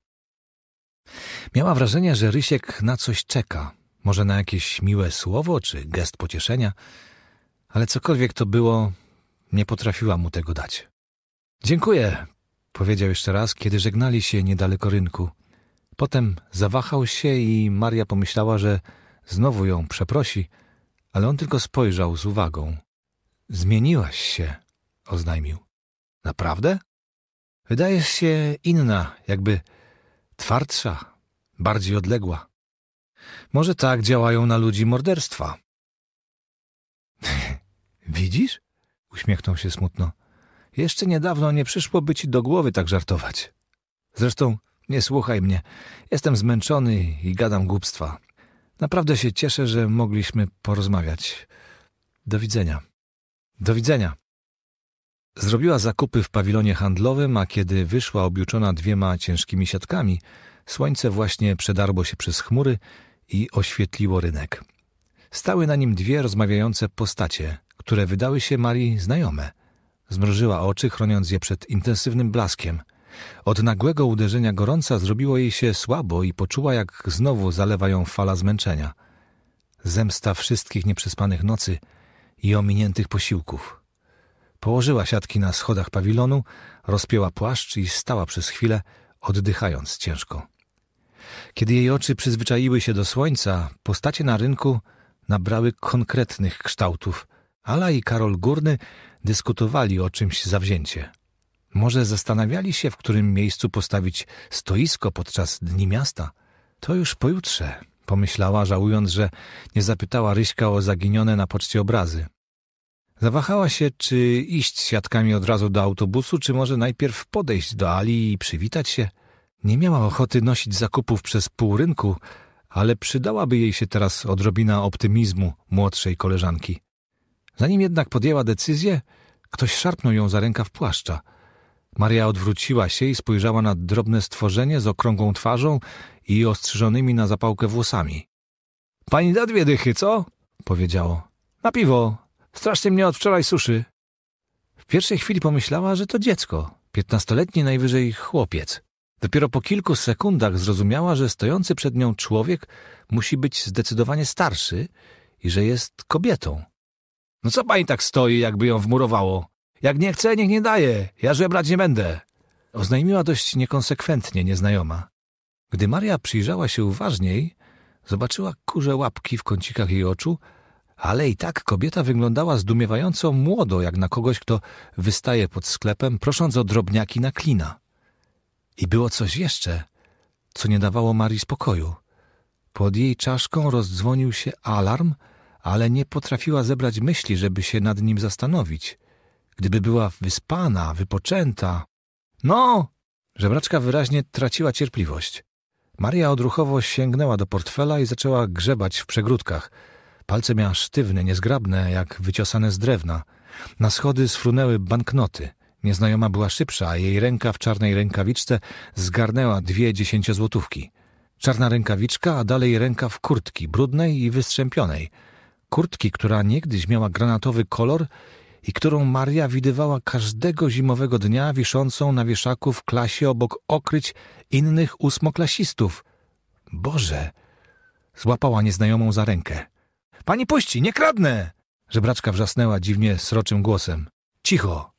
A: Miała wrażenie, że Rysiek na coś czeka, może na jakieś miłe słowo czy gest pocieszenia – ale cokolwiek to było, nie potrafiła mu tego dać. Dziękuję, powiedział jeszcze raz, kiedy żegnali się niedaleko rynku. Potem zawahał się i Maria pomyślała, że znowu ją przeprosi, ale on tylko spojrzał z uwagą. Zmieniłaś się, oznajmił. Naprawdę? Wydajesz się inna, jakby twardsza, bardziej odległa. Może tak działają na ludzi morderstwa. Widzisz? Uśmiechnął się smutno. Jeszcze niedawno nie przyszłoby ci do głowy tak żartować. Zresztą nie słuchaj mnie. Jestem zmęczony i gadam głupstwa. Naprawdę się cieszę, że mogliśmy porozmawiać. Do widzenia. Do widzenia. Zrobiła zakupy w pawilonie handlowym, a kiedy wyszła objuczona dwiema ciężkimi siatkami, słońce właśnie przedarło się przez chmury i oświetliło rynek. Stały na nim dwie rozmawiające postacie – które wydały się Marii znajome. Zmrużyła oczy, chroniąc je przed intensywnym blaskiem. Od nagłego uderzenia gorąca zrobiło jej się słabo i poczuła, jak znowu zalewa ją fala zmęczenia. Zemsta wszystkich nieprzespanych nocy i ominiętych posiłków. Położyła siatki na schodach pawilonu, rozpięła płaszcz i stała przez chwilę, oddychając ciężko. Kiedy jej oczy przyzwyczaiły się do słońca, postacie na rynku nabrały konkretnych kształtów, Ala i Karol Górny dyskutowali o czymś zawzięcie. Może zastanawiali się, w którym miejscu postawić stoisko podczas Dni Miasta? To już pojutrze, pomyślała, żałując, że nie zapytała Ryśka o zaginione na poczcie obrazy. Zawahała się, czy iść z siatkami od razu do autobusu, czy może najpierw podejść do Ali i przywitać się. Nie miała ochoty nosić zakupów przez pół rynku, ale przydałaby jej się teraz odrobina optymizmu młodszej koleżanki. Zanim jednak podjęła decyzję, ktoś szarpnął ją za rękaw płaszcza. Maria odwróciła się i spojrzała na drobne stworzenie z okrągłą twarzą i ostrzyżonymi na zapałkę włosami. — Pani da dwie dychy, co? — powiedziało. — Na piwo. Strasznie mnie od wczoraj suszy. W pierwszej chwili pomyślała, że to dziecko, piętnastoletni najwyżej chłopiec. Dopiero po kilku sekundach zrozumiała, że stojący przed nią człowiek musi być zdecydowanie starszy i że jest kobietą. No co pani tak stoi, jakby ją wmurowało? Jak nie chce, niech nie daje. Ja żebrać nie będę. Oznajmiła dość niekonsekwentnie nieznajoma. Gdy Maria przyjrzała się uważniej, zobaczyła kurze łapki w kącikach jej oczu, ale i tak kobieta wyglądała zdumiewająco młodo, jak na kogoś, kto wystaje pod sklepem, prosząc o drobniaki na klina. I było coś jeszcze, co nie dawało Marii spokoju. Pod jej czaszką rozdzwonił się alarm – ale nie potrafiła zebrać myśli, żeby się nad nim zastanowić. Gdyby była wyspana, wypoczęta. No! Żebraczka wyraźnie traciła cierpliwość. Maria odruchowo sięgnęła do portfela i zaczęła grzebać w przegródkach. Palce miała sztywne, niezgrabne, jak wyciosane z drewna. Na schody sfrunęły banknoty. Nieznajoma była szybsza, a jej ręka w czarnej rękawiczce zgarnęła dwie dziesięciozłotówki. Czarna rękawiczka, a dalej ręka w kurtki, brudnej i wystrzępionej. Kurtki, która niegdyś miała granatowy kolor i którą Maria widywała każdego zimowego dnia wiszącą na wieszaku w klasie obok okryć innych ósmoklasistów. Boże! Złapała nieznajomą za rękę. Pani puści, nie kradnę! Żebraczka wrzasnęła dziwnie sroczym głosem. Cicho!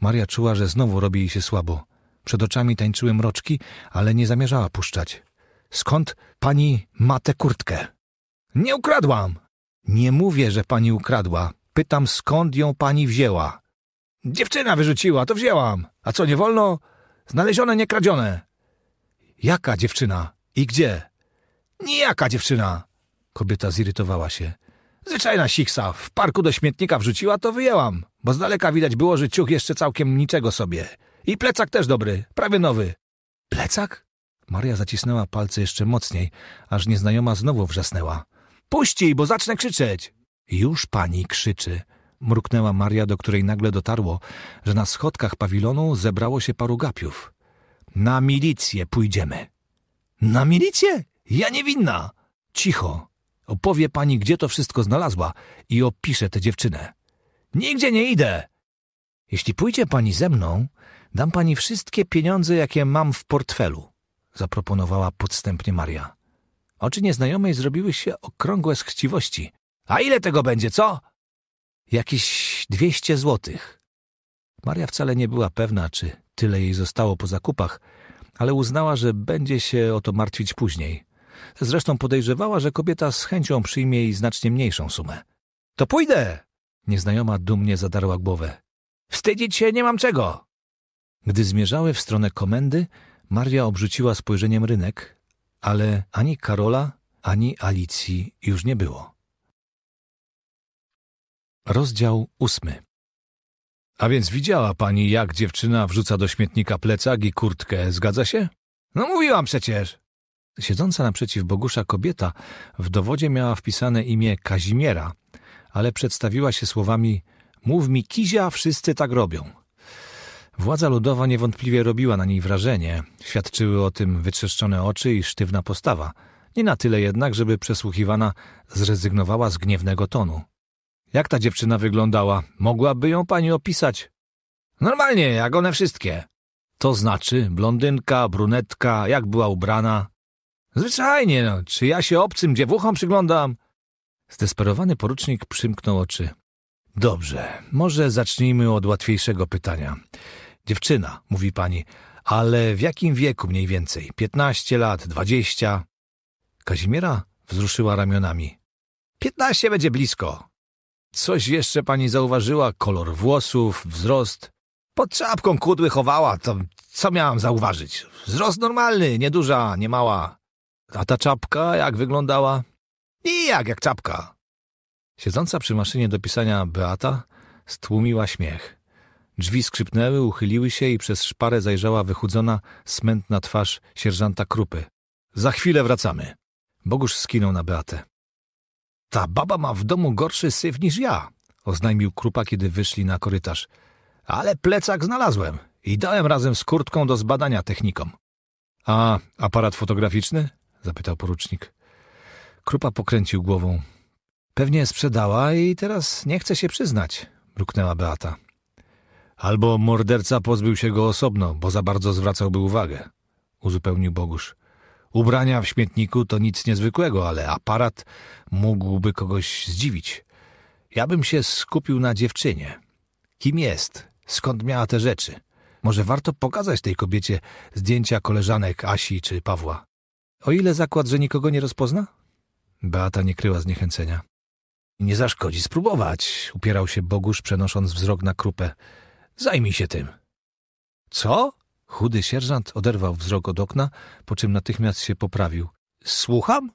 A: Maria czuła, że znowu robi jej się słabo. Przed oczami tańczyły mroczki, ale nie zamierzała puszczać. Skąd pani ma tę kurtkę? Nie ukradłam! Nie mówię, że pani ukradła. Pytam, skąd ją pani wzięła. Dziewczyna wyrzuciła, to wzięłam. A co, nie wolno? Znalezione, nie kradzione. Jaka dziewczyna? I gdzie? Nijaka dziewczyna. Kobieta zirytowała się. Zwyczajna siksa. W parku do śmietnika wrzuciła, to wyjęłam. Bo z daleka widać było, że ciuch jeszcze całkiem niczego sobie. I plecak też dobry, prawie nowy. Plecak? Maria zacisnęła palce jeszcze mocniej, aż nieznajoma znowu wrzasnęła. Puścij, bo zacznę krzyczeć. Już pani krzyczy. Mruknęła Maria, do której nagle dotarło, że na schodkach pawilonu zebrało się paru gapiów. Na milicję pójdziemy. Na milicję? Ja niewinna. Cicho. Opowie pani, gdzie to wszystko znalazła i opiszę tę dziewczynę. Nigdzie nie idę. Jeśli pójdzie pani ze mną, dam pani wszystkie pieniądze, jakie mam w portfelu, zaproponowała podstępnie Maria. Oczy nieznajomej zrobiły się okrągłe z chciwości. A ile tego będzie, co? Jakieś dwieście złotych. Maria wcale nie była pewna, czy tyle jej zostało po zakupach, ale uznała, że będzie się o to martwić później. Zresztą podejrzewała, że kobieta z chęcią przyjmie jej znacznie mniejszą sumę. To pójdę! Nieznajoma dumnie zadarła głowę. Wstydzić się nie mam czego! Gdy zmierzały w stronę komendy, Maria obrzuciła spojrzeniem rynek, ale ani Karola, ani Alicji już nie było. Rozdział ósmy. A więc widziała pani, jak dziewczyna wrzuca do śmietnika plecak i kurtkę, zgadza się? No mówiłam przecież. Siedząca naprzeciw Bogusza kobieta w dowodzie miała wpisane imię Kazimiera, ale przedstawiła się słowami Mów mi Kizia, wszyscy tak robią. Władza ludowa niewątpliwie robiła na niej wrażenie, świadczyły o tym wytrzeszczone oczy i sztywna postawa. Nie na tyle jednak, żeby przesłuchiwana zrezygnowała z gniewnego tonu. Jak ta dziewczyna wyglądała? Mogłaby ją pani opisać? Normalnie, jak one wszystkie. To znaczy blondynka, brunetka, jak była ubrana? Zwyczajnie, no, czy ja się obcym dziewuchom przyglądam? Zdesperowany porucznik przymknął oczy. Dobrze, może zacznijmy od łatwiejszego pytania. Dziewczyna, mówi pani, ale w jakim wieku mniej więcej? Piętnaście lat, dwadzieścia? Kazimiera wzruszyła ramionami. Piętnaście będzie blisko. Coś jeszcze pani zauważyła? Kolor włosów, wzrost? Pod czapką kudły chowała, to co miałam zauważyć? Wzrost normalny, nieduża, niemała. A ta czapka jak wyglądała? I jak, jak czapka. Siedząca przy maszynie do pisania Beata stłumiła śmiech. Drzwi skrzypnęły, uchyliły się i przez szparę zajrzała wychudzona, smętna twarz sierżanta Krupy. Za chwilę wracamy. Bogusz skinął na Beatę. Ta baba ma w domu gorszy syf niż ja, oznajmił Krupa, kiedy wyszli na korytarz. Ale plecak znalazłem i dałem razem z kurtką do zbadania technikom. A aparat fotograficzny? zapytał porucznik. Krupa pokręcił głową. Pewnie sprzedała i teraz nie chce się przyznać, mruknęła Beata. Albo morderca pozbył się go osobno, bo za bardzo zwracałby uwagę, uzupełnił Bogusz. Ubrania w śmietniku to nic niezwykłego, ale aparat mógłby kogoś zdziwić. Ja bym się skupił na dziewczynie. Kim jest? Skąd miała te rzeczy? Może warto pokazać tej kobiecie zdjęcia koleżanek Asi czy Pawła. O ile zakład, że nikogo nie rozpozna? Beata nie kryła zniechęcenia. Nie zaszkodzi spróbować, upierał się Bogusz, przenosząc wzrok na krupę. Zajmij się tym. Co? Chudy sierżant oderwał wzrok od okna, po czym natychmiast się poprawił. Słucham?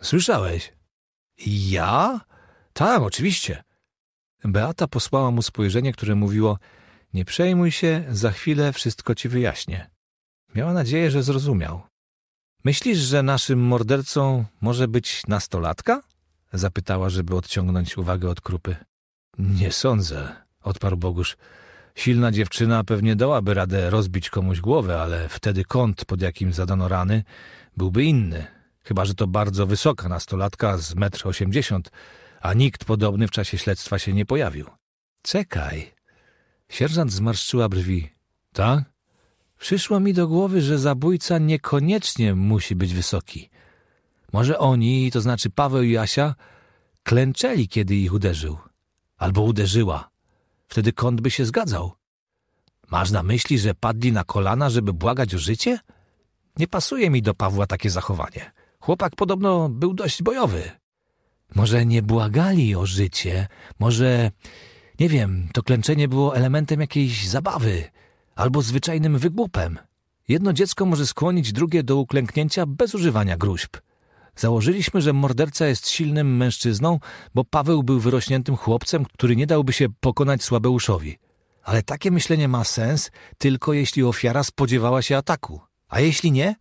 A: Słyszałeś? Ja? Tam, oczywiście. Beata posłała mu spojrzenie, które mówiło: Nie przejmuj się, za chwilę wszystko ci wyjaśnię. Miała nadzieję, że zrozumiał. Myślisz, że naszym mordercą może być nastolatka? Zapytała, żeby odciągnąć uwagę od krupy. Nie sądzę, odparł Bogusz. Silna dziewczyna pewnie dałaby radę rozbić komuś głowę, ale wtedy kąt, pod jakim zadano rany, byłby inny. Chyba, że to bardzo wysoka nastolatka z metr osiemdziesiąt, a nikt podobny w czasie śledztwa się nie pojawił. Czekaj. Sierżant zmarszczyła brwi. Tak? Przyszło mi do głowy, że zabójca niekoniecznie musi być wysoki. Może oni, to znaczy Paweł i Asia, klęczeli, kiedy ich uderzył. Albo uderzyła. Wtedy kąt by się zgadzał. Masz na myśli, że padli na kolana, żeby błagać o życie? Nie pasuje mi do Pawła takie zachowanie. Chłopak podobno był dość bojowy. Może nie błagali o życie, może, nie wiem, to klęczenie było elementem jakiejś zabawy albo zwyczajnym wygłupem. Jedno dziecko może skłonić drugie do uklęknięcia bez używania gruźb. Założyliśmy, że morderca jest silnym mężczyzną, bo Paweł był wyrośniętym chłopcem, który nie dałby się pokonać Słabeuszowi. Ale takie myślenie ma sens tylko jeśli ofiara spodziewała się ataku. A jeśli nie?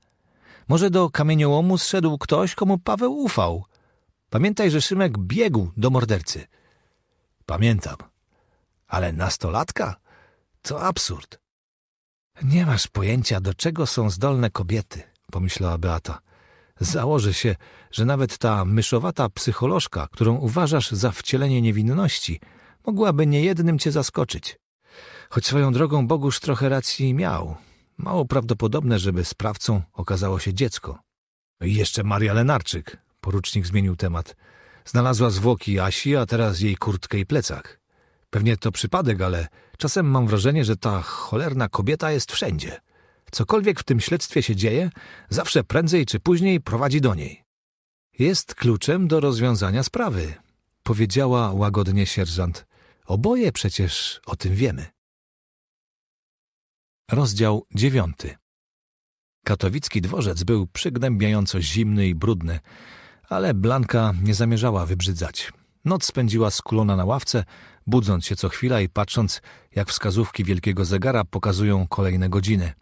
A: Może do kamieniołomu zszedł ktoś, komu Paweł ufał. Pamiętaj, że Szymek biegł do mordercy. Pamiętam. Ale nastolatka? To absurd. Nie masz pojęcia, do czego są zdolne kobiety, pomyślała Beata. Założę się, że nawet ta myszowata psycholożka, którą uważasz za wcielenie niewinności, mogłaby niejednym cię zaskoczyć. Choć swoją drogą Bogusz trochę racji miał. Mało prawdopodobne, żeby sprawcą okazało się dziecko. I jeszcze Maria Lenarczyk. Porucznik zmienił temat. Znalazła zwłoki Asi, a teraz jej kurtkę i plecak. Pewnie to przypadek, ale czasem mam wrażenie, że ta cholerna kobieta jest wszędzie. Cokolwiek w tym śledztwie się dzieje, zawsze prędzej czy później prowadzi do niej. Jest kluczem do rozwiązania sprawy, powiedziała łagodnie sierżant. Oboje przecież o tym wiemy. Rozdział dziewiąty. Katowicki dworzec był przygnębiająco zimny i brudny, ale Blanka nie zamierzała wybrzydzać. Noc spędziła skulona na ławce, budząc się co chwila i patrząc, jak wskazówki wielkiego zegara pokazują kolejne godziny.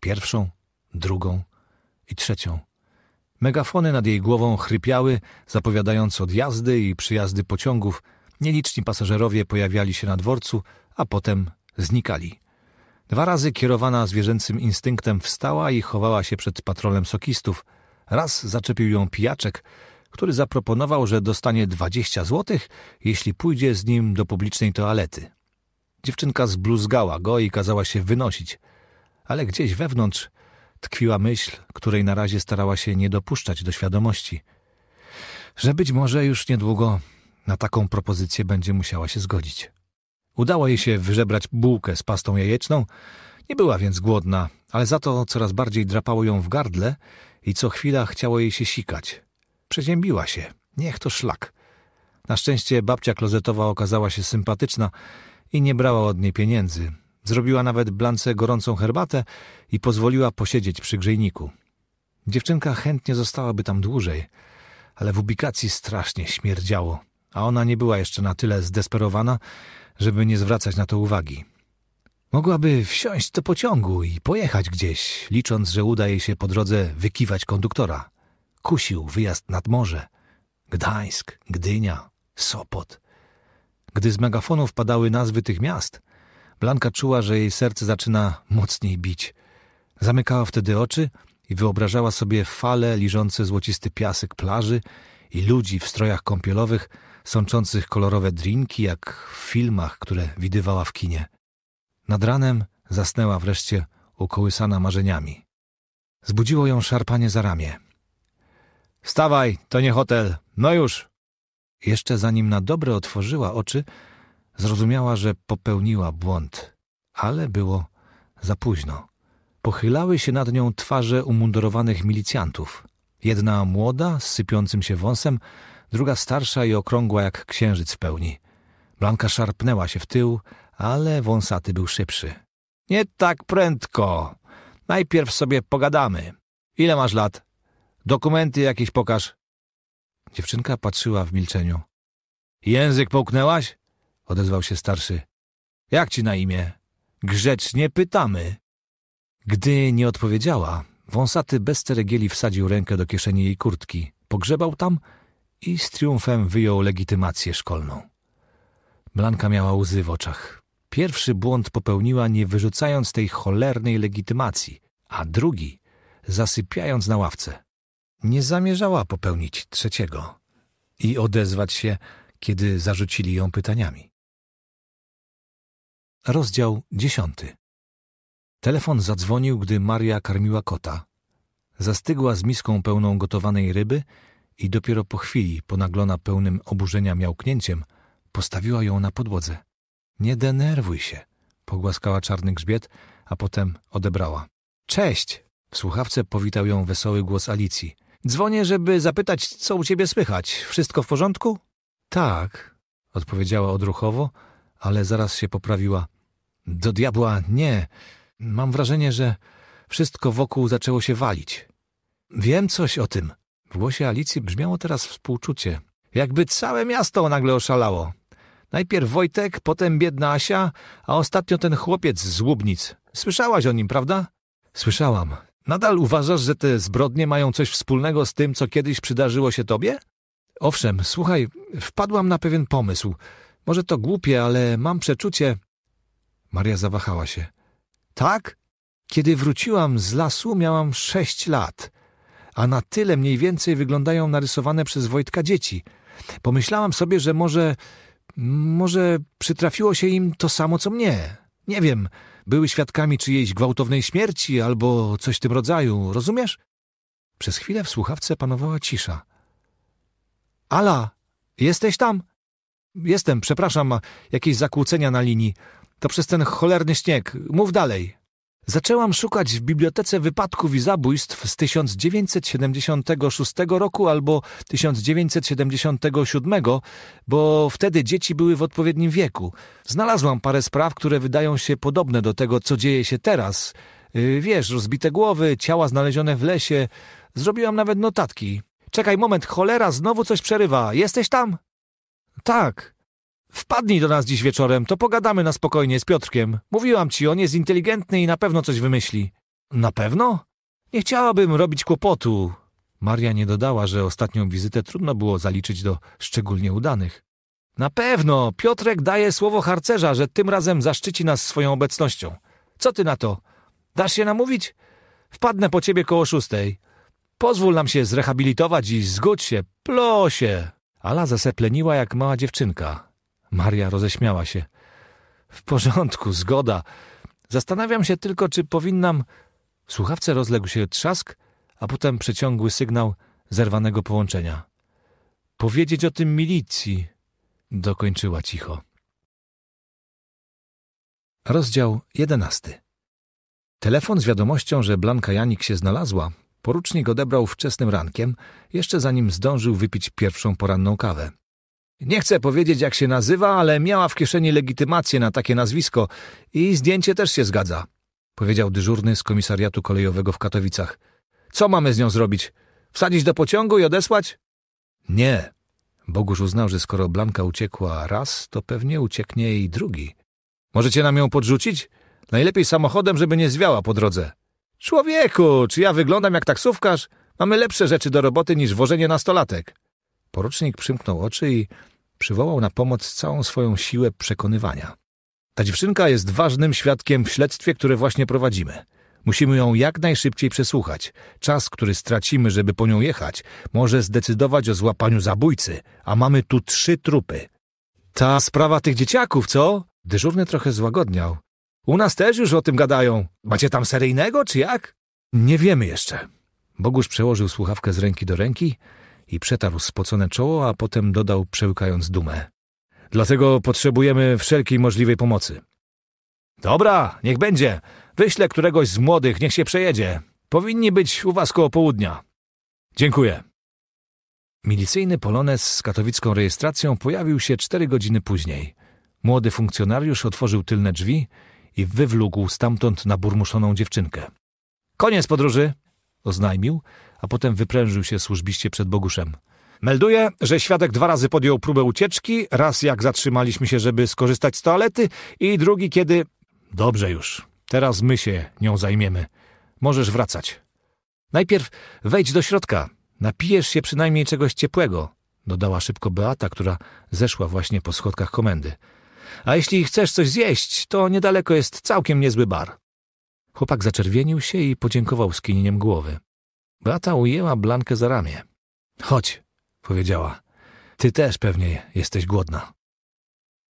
A: Pierwszą, drugą i trzecią. Megafony nad jej głową chrypiały, zapowiadając odjazdy i przyjazdy pociągów. Nieliczni pasażerowie pojawiali się na dworcu, a potem znikali. Dwa razy kierowana zwierzęcym instynktem wstała i chowała się przed patrolem sokistów. Raz zaczepił ją pijaczek, który zaproponował, że dostanie dwadzieścia złotych, jeśli pójdzie z nim do publicznej toalety. Dziewczynka zbluzgała go i kazała się wynosić – ale gdzieś wewnątrz tkwiła myśl, której na razie starała się nie dopuszczać do świadomości, że być może już niedługo na taką propozycję będzie musiała się zgodzić. Udało jej się wyżebrać bułkę z pastą jajeczną, nie była więc głodna, ale za to coraz bardziej drapało ją w gardle i co chwila chciało jej się sikać. Przeziębiła się, niech to szlak. Na szczęście babcia klozetowa okazała się sympatyczna i nie brała od niej pieniędzy, Zrobiła nawet Blance gorącą herbatę i pozwoliła posiedzieć przy grzejniku. Dziewczynka chętnie zostałaby tam dłużej, ale w ubikacji strasznie śmierdziało, a ona nie była jeszcze na tyle zdesperowana, żeby nie zwracać na to uwagi. Mogłaby wsiąść do pociągu i pojechać gdzieś, licząc, że uda jej się po drodze wykiwać konduktora. Kusił wyjazd nad morze. Gdańsk, Gdynia, Sopot. Gdy z megafonu wpadały nazwy tych miast, Blanka czuła, że jej serce zaczyna mocniej bić. Zamykała wtedy oczy i wyobrażała sobie fale liżące złocisty piasek plaży i ludzi w strojach kąpielowych, sączących kolorowe drinki, jak w filmach, które widywała w kinie. Nad ranem zasnęła wreszcie ukołysana marzeniami. Zbudziło ją szarpanie za ramię. Wstawaj, to nie hotel. No już! Jeszcze zanim na dobre otworzyła oczy, Zrozumiała, że popełniła błąd, ale było za późno. Pochylały się nad nią twarze umundurowanych milicjantów. Jedna młoda, z sypiącym się wąsem, druga starsza i okrągła jak księżyc w pełni. Blanka szarpnęła się w tył, ale wąsaty był szybszy. — Nie tak prędko. Najpierw sobie pogadamy. Ile masz lat? Dokumenty jakieś pokaż. Dziewczynka patrzyła w milczeniu. — Język połknęłaś? odezwał się starszy. Jak ci na imię? Grzecznie pytamy. Gdy nie odpowiedziała, wąsaty bez ceregieli wsadził rękę do kieszeni jej kurtki, pogrzebał tam i z triumfem wyjął legitymację szkolną. Blanka miała łzy w oczach. Pierwszy błąd popełniła nie wyrzucając tej cholernej legitymacji, a drugi zasypiając na ławce. Nie zamierzała popełnić trzeciego i odezwać się, kiedy zarzucili ją pytaniami. Rozdział dziesiąty. Telefon zadzwonił, gdy Maria karmiła kota. Zastygła z miską pełną gotowanej ryby i dopiero po chwili, ponaglona pełnym oburzenia miałknięciem, postawiła ją na podłodze. Nie denerwuj się, pogłaskała czarny grzbiet, a potem odebrała. Cześć! W słuchawce powitał ją wesoły głos Alicji. Dzwonię, żeby zapytać, co u ciebie słychać. Wszystko w porządku? Tak, odpowiedziała odruchowo, ale zaraz się poprawiła. Do diabła nie. Mam wrażenie, że wszystko wokół zaczęło się walić. Wiem coś o tym. W głosie Alicji brzmiało teraz współczucie. Jakby całe miasto nagle oszalało. Najpierw Wojtek, potem biedna Asia, a ostatnio ten chłopiec z Łubnic. Słyszałaś o nim, prawda? Słyszałam. Nadal uważasz, że te zbrodnie mają coś wspólnego z tym, co kiedyś przydarzyło się tobie? Owszem, słuchaj, wpadłam na pewien pomysł. Może to głupie, ale mam przeczucie, Maria zawahała się. Tak? Kiedy wróciłam z lasu, miałam sześć lat, a na tyle mniej więcej wyglądają narysowane przez Wojtka dzieci. Pomyślałam sobie, że może... może przytrafiło się im to samo, co mnie. Nie wiem, były świadkami czyjejś gwałtownej śmierci albo coś w tym rodzaju, rozumiesz? Przez chwilę w słuchawce panowała cisza. Ala, jesteś tam? Jestem, przepraszam, jakieś zakłócenia na linii. To przez ten cholerny śnieg. Mów dalej. Zaczęłam szukać w bibliotece wypadków i zabójstw z 1976 roku albo 1977, bo wtedy dzieci były w odpowiednim wieku. Znalazłam parę spraw, które wydają się podobne do tego, co dzieje się teraz. Y, wiesz, rozbite głowy, ciała znalezione w lesie. Zrobiłam nawet notatki. Czekaj moment, cholera, znowu coś przerywa. Jesteś tam? Tak. Wpadnij do nas dziś wieczorem, to pogadamy na spokojnie z Piotrkiem. Mówiłam ci, on jest inteligentny i na pewno coś wymyśli. Na pewno? Nie chciałabym robić kłopotu. Maria nie dodała, że ostatnią wizytę trudno było zaliczyć do szczególnie udanych. Na pewno, Piotrek daje słowo harcerza, że tym razem zaszczyci nas swoją obecnością. Co ty na to? Dasz się namówić? Wpadnę po ciebie koło szóstej. Pozwól nam się zrehabilitować i zgódź się, plosie. Ala zasepleniła jak mała dziewczynka. Maria roześmiała się. W porządku, zgoda. Zastanawiam się tylko, czy powinnam. W słuchawce rozległ się trzask, a potem przeciągły sygnał zerwanego połączenia. Powiedzieć o tym milicji, dokończyła cicho. Rozdział jedenasty. Telefon z wiadomością, że Blanka Janik się znalazła, porucznik odebrał wczesnym rankiem, jeszcze zanim zdążył wypić pierwszą poranną kawę. Nie chcę powiedzieć, jak się nazywa, ale miała w kieszeni legitymację na takie nazwisko i zdjęcie też się zgadza, powiedział dyżurny z komisariatu kolejowego w Katowicach. Co mamy z nią zrobić? Wsadzić do pociągu i odesłać? Nie. Bogusz uznał, że skoro Blanka uciekła raz, to pewnie ucieknie i drugi. Możecie nam ją podrzucić? Najlepiej samochodem, żeby nie zwiała po drodze. Człowieku, czy ja wyglądam jak taksówkarz? Mamy lepsze rzeczy do roboty niż wożenie nastolatek. Porucznik przymknął oczy i przywołał na pomoc całą swoją siłę przekonywania. Ta dziewczynka jest ważnym świadkiem w śledztwie, które właśnie prowadzimy. Musimy ją jak najszybciej przesłuchać. Czas, który stracimy, żeby po nią jechać, może zdecydować o złapaniu zabójcy, a mamy tu trzy trupy. Ta sprawa tych dzieciaków, co? Dyżurny trochę złagodniał. U nas też już o tym gadają. Macie tam seryjnego, czy jak? Nie wiemy jeszcze. Bogusz przełożył słuchawkę z ręki do ręki i przetarł spocone czoło, a potem dodał, przełykając dumę. Dlatego potrzebujemy wszelkiej możliwej pomocy. Dobra, niech będzie. Wyślę któregoś z młodych, niech się przejedzie. Powinni być u was koło południa. Dziękuję. Milicyjny polonez z katowicką rejestracją pojawił się cztery godziny później. Młody funkcjonariusz otworzył tylne drzwi i wywlógł stamtąd na burmuszoną dziewczynkę. Koniec podróży, oznajmił a potem wyprężył się służbiście przed Boguszem. Melduję, że świadek dwa razy podjął próbę ucieczki, raz jak zatrzymaliśmy się, żeby skorzystać z toalety i drugi kiedy... Dobrze już, teraz my się nią zajmiemy. Możesz wracać. Najpierw wejdź do środka, napijesz się przynajmniej czegoś ciepłego, dodała szybko Beata, która zeszła właśnie po schodkach komendy. A jeśli chcesz coś zjeść, to niedaleko jest całkiem niezły bar. Chłopak zaczerwienił się i podziękował skinieniem głowy. Brata ujęła Blankę za ramię. Chodź, powiedziała. Ty też pewnie jesteś głodna.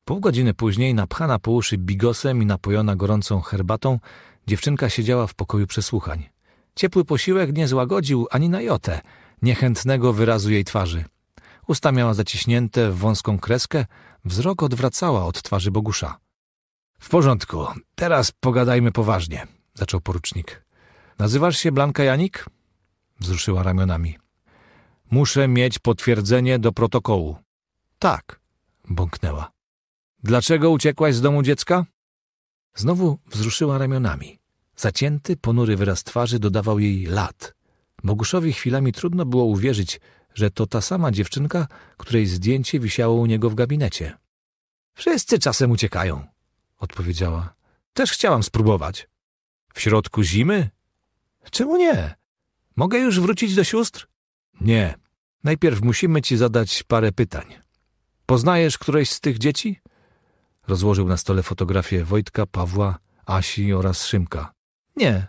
A: Pół godziny później, napchana po uszy bigosem i napojona gorącą herbatą, dziewczynka siedziała w pokoju przesłuchań. Ciepły posiłek nie złagodził ani na jotę niechętnego wyrazu jej twarzy. Usta miała zaciśnięte w wąską kreskę, wzrok odwracała od twarzy Bogusza. W porządku, teraz pogadajmy poważnie, zaczął porucznik. Nazywasz się Blanka Janik? wzruszyła ramionami. Muszę mieć potwierdzenie do protokołu. Tak, bąknęła. Dlaczego uciekłaś z domu dziecka? Znowu wzruszyła ramionami. Zacięty, ponury wyraz twarzy dodawał jej lat. Boguszowi chwilami trudno było uwierzyć, że to ta sama dziewczynka, której zdjęcie wisiało u niego w gabinecie. Wszyscy czasem uciekają, odpowiedziała. Też chciałam spróbować. W środku zimy? Czemu nie? Mogę już wrócić do sióstr? Nie. Najpierw musimy ci zadać parę pytań. Poznajesz któreś z tych dzieci? Rozłożył na stole fotografię Wojtka, Pawła, Asi oraz Szymka. Nie.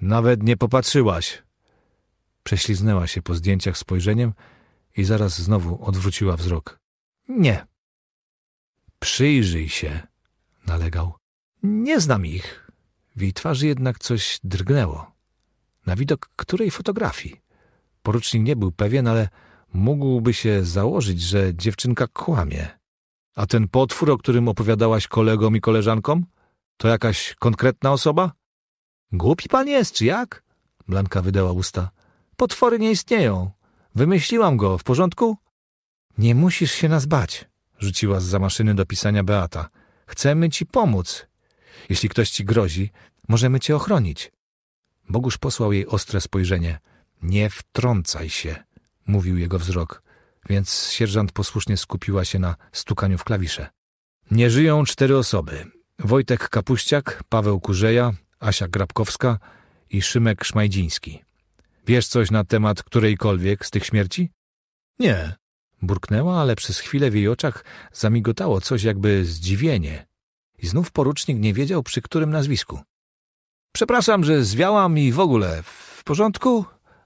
A: Nawet nie popatrzyłaś. Prześliznęła się po zdjęciach spojrzeniem i zaraz znowu odwróciła wzrok. Nie. Przyjrzyj się, nalegał. Nie znam ich. W jej twarzy jednak coś drgnęło na widok której fotografii. Porucznik nie był pewien, ale mógłby się założyć, że dziewczynka kłamie. A ten potwór, o którym opowiadałaś kolegom i koleżankom? To jakaś konkretna osoba? Głupi pan jest, czy jak? Blanka wydała usta. Potwory nie istnieją. Wymyśliłam go, w porządku? Nie musisz się nas bać, rzuciła z za maszyny do pisania Beata. Chcemy ci pomóc. Jeśli ktoś ci grozi, możemy cię ochronić. Bogusz posłał jej ostre spojrzenie. Nie wtrącaj się, mówił jego wzrok, więc sierżant posłusznie skupiła się na stukaniu w klawisze. Nie żyją cztery osoby. Wojtek Kapuściak, Paweł Kurzeja, Asia Grabkowska i Szymek Szmajdziński. Wiesz coś na temat którejkolwiek z tych śmierci? Nie. Burknęła, ale przez chwilę w jej oczach zamigotało coś jakby zdziwienie. I znów porucznik nie wiedział przy którym nazwisku. Przepraszam, że zwiałam i w ogóle. W porządku?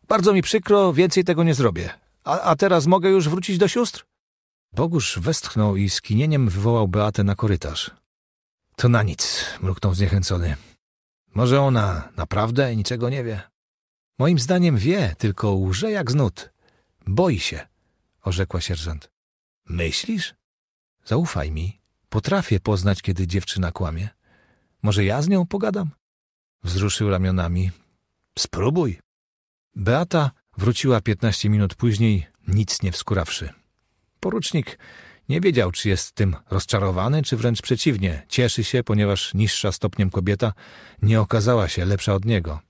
A: Bardzo mi przykro, więcej tego nie zrobię. A, a teraz mogę już wrócić do sióstr? Bogusz westchnął i skinieniem wywołał Beatę na korytarz. To na nic, mruknął zniechęcony. Może ona naprawdę niczego nie wie? Moim zdaniem wie, tylko łże jak znud. Boi się, orzekła sierżant. Myślisz? Zaufaj mi. Potrafię poznać, kiedy dziewczyna kłamie. Może ja z nią pogadam? Wzruszył ramionami. Spróbuj. Beata wróciła piętnaście minut później, nic nie wskurawszy. Porucznik nie wiedział, czy jest tym rozczarowany, czy wręcz przeciwnie. Cieszy się, ponieważ niższa stopniem kobieta nie okazała się lepsza od niego.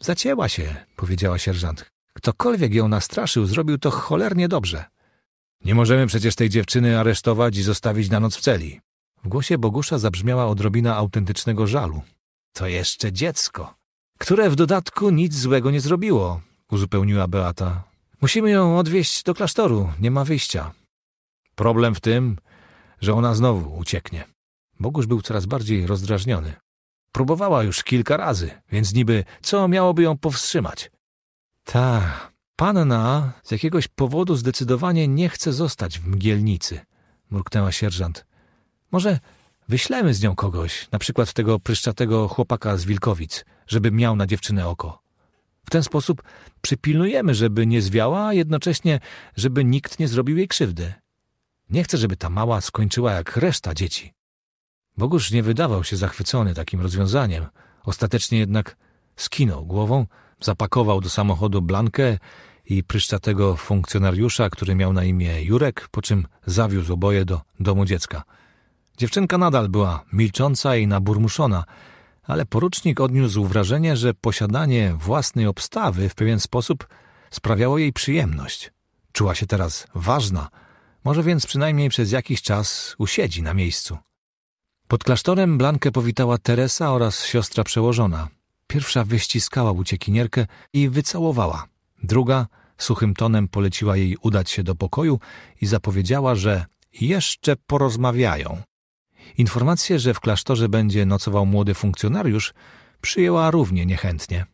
A: Zacięła się, powiedziała sierżant. Ktokolwiek ją nastraszył, zrobił to cholernie dobrze. Nie możemy przecież tej dziewczyny aresztować i zostawić na noc w celi. W głosie Bogusza zabrzmiała odrobina autentycznego żalu. To jeszcze dziecko, które w dodatku nic złego nie zrobiło, uzupełniła Beata. Musimy ją odwieźć do klasztoru, nie ma wyjścia. Problem w tym, że ona znowu ucieknie. Bogusz był coraz bardziej rozdrażniony. Próbowała już kilka razy, więc niby co miałoby ją powstrzymać? Ta panna z jakiegoś powodu zdecydowanie nie chce zostać w mgielnicy, mruknęła sierżant. Może Wyślemy z nią kogoś, na przykład tego pryszczatego chłopaka z Wilkowic, żeby miał na dziewczynę oko. W ten sposób przypilnujemy, żeby nie zwiała, a jednocześnie, żeby nikt nie zrobił jej krzywdy. Nie chcę, żeby ta mała skończyła jak reszta dzieci. Bogusz nie wydawał się zachwycony takim rozwiązaniem. Ostatecznie jednak skinął głową, zapakował do samochodu Blankę i pryszczatego funkcjonariusza, który miał na imię Jurek, po czym zawiózł oboje do domu dziecka – Dziewczynka nadal była milcząca i naburmuszona, ale porucznik odniósł wrażenie, że posiadanie własnej obstawy w pewien sposób sprawiało jej przyjemność. Czuła się teraz ważna, może więc przynajmniej przez jakiś czas usiedzi na miejscu. Pod klasztorem Blankę powitała Teresa oraz siostra przełożona. Pierwsza wyściskała uciekinierkę i wycałowała. Druga suchym tonem poleciła jej udać się do pokoju i zapowiedziała, że jeszcze porozmawiają. Informację, że w klasztorze będzie nocował młody funkcjonariusz, przyjęła równie niechętnie.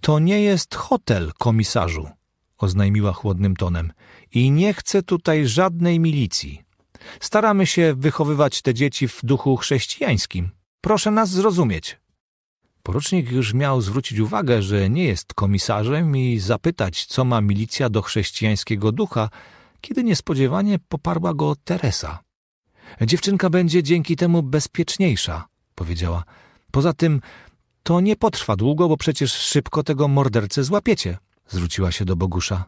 A: To nie jest hotel, komisarzu, oznajmiła chłodnym tonem, i nie chcę tutaj żadnej milicji. Staramy się wychowywać te dzieci w duchu chrześcijańskim. Proszę nas zrozumieć. Porucznik już miał zwrócić uwagę, że nie jest komisarzem i zapytać, co ma milicja do chrześcijańskiego ducha, kiedy niespodziewanie poparła go Teresa. Dziewczynka będzie dzięki temu bezpieczniejsza, powiedziała. Poza tym to nie potrwa długo, bo przecież szybko tego mordercę złapiecie, zwróciła się do Bogusza.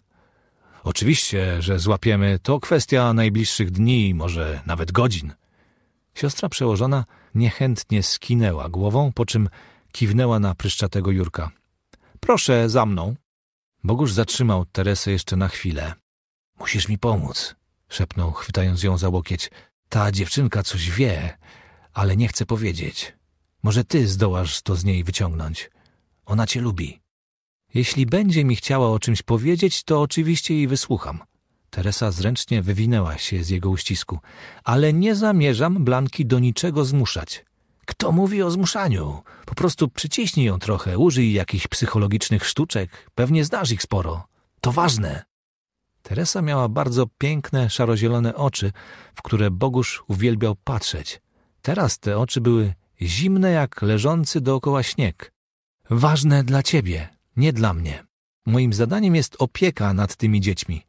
A: Oczywiście, że złapiemy, to kwestia najbliższych dni, może nawet godzin. Siostra przełożona niechętnie skinęła głową, po czym kiwnęła na pryszczatego Jurka. Proszę za mną. Bogusz zatrzymał Teresę jeszcze na chwilę. Musisz mi pomóc, szepnął, chwytając ją za łokieć. Ta dziewczynka coś wie, ale nie chce powiedzieć. Może ty zdołasz to z niej wyciągnąć. Ona cię lubi. Jeśli będzie mi chciała o czymś powiedzieć, to oczywiście jej wysłucham. Teresa zręcznie wywinęła się z jego uścisku. Ale nie zamierzam Blanki do niczego zmuszać. Kto mówi o zmuszaniu? Po prostu przyciśnij ją trochę, użyj jakichś psychologicznych sztuczek. Pewnie znasz ich sporo. To ważne. Teresa miała bardzo piękne, szarozielone oczy, w które Bogusz uwielbiał patrzeć. Teraz te oczy były zimne jak leżący dookoła śnieg. Ważne dla ciebie, nie dla mnie. Moim zadaniem jest opieka nad tymi dziećmi.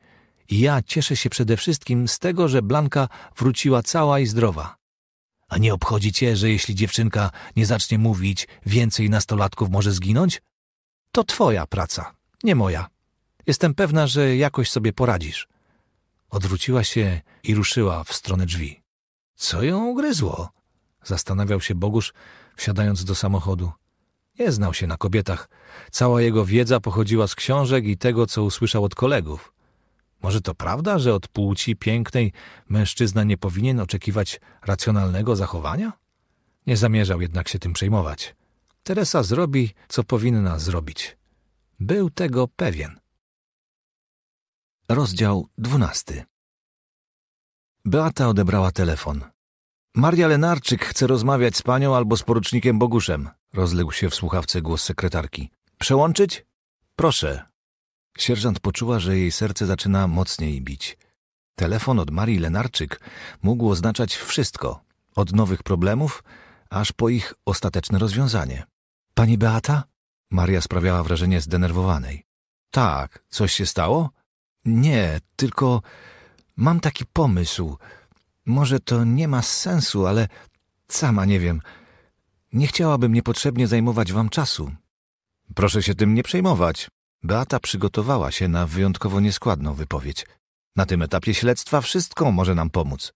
A: I ja cieszę się przede wszystkim z tego, że Blanka wróciła cała i zdrowa. A nie obchodzi cię, że jeśli dziewczynka nie zacznie mówić, więcej nastolatków może zginąć? To twoja praca, nie moja. Jestem pewna, że jakoś sobie poradzisz. Odwróciła się i ruszyła w stronę drzwi. Co ją ugryzło? Zastanawiał się Bogusz, wsiadając do samochodu. Nie znał się na kobietach. Cała jego wiedza pochodziła z książek i tego, co usłyszał od kolegów. Może to prawda, że od płci pięknej mężczyzna nie powinien oczekiwać racjonalnego zachowania? Nie zamierzał jednak się tym przejmować. Teresa zrobi, co powinna zrobić. Był tego pewien. Rozdział dwunasty. Beata odebrała telefon. Maria Lenarczyk chce rozmawiać z panią albo z porucznikiem Boguszem, rozległ się w słuchawce głos sekretarki. Przełączyć? Proszę. Sierżant poczuła, że jej serce zaczyna mocniej bić. Telefon od Marii Lenarczyk mógł oznaczać wszystko, od nowych problemów, aż po ich ostateczne rozwiązanie. Pani Beata? Maria sprawiała wrażenie zdenerwowanej. Tak, coś się stało? Nie, tylko mam taki pomysł. Może to nie ma sensu, ale sama nie wiem. Nie chciałabym niepotrzebnie zajmować wam czasu. Proszę się tym nie przejmować. Beata przygotowała się na wyjątkowo nieskładną wypowiedź. Na tym etapie śledztwa wszystko może nam pomóc.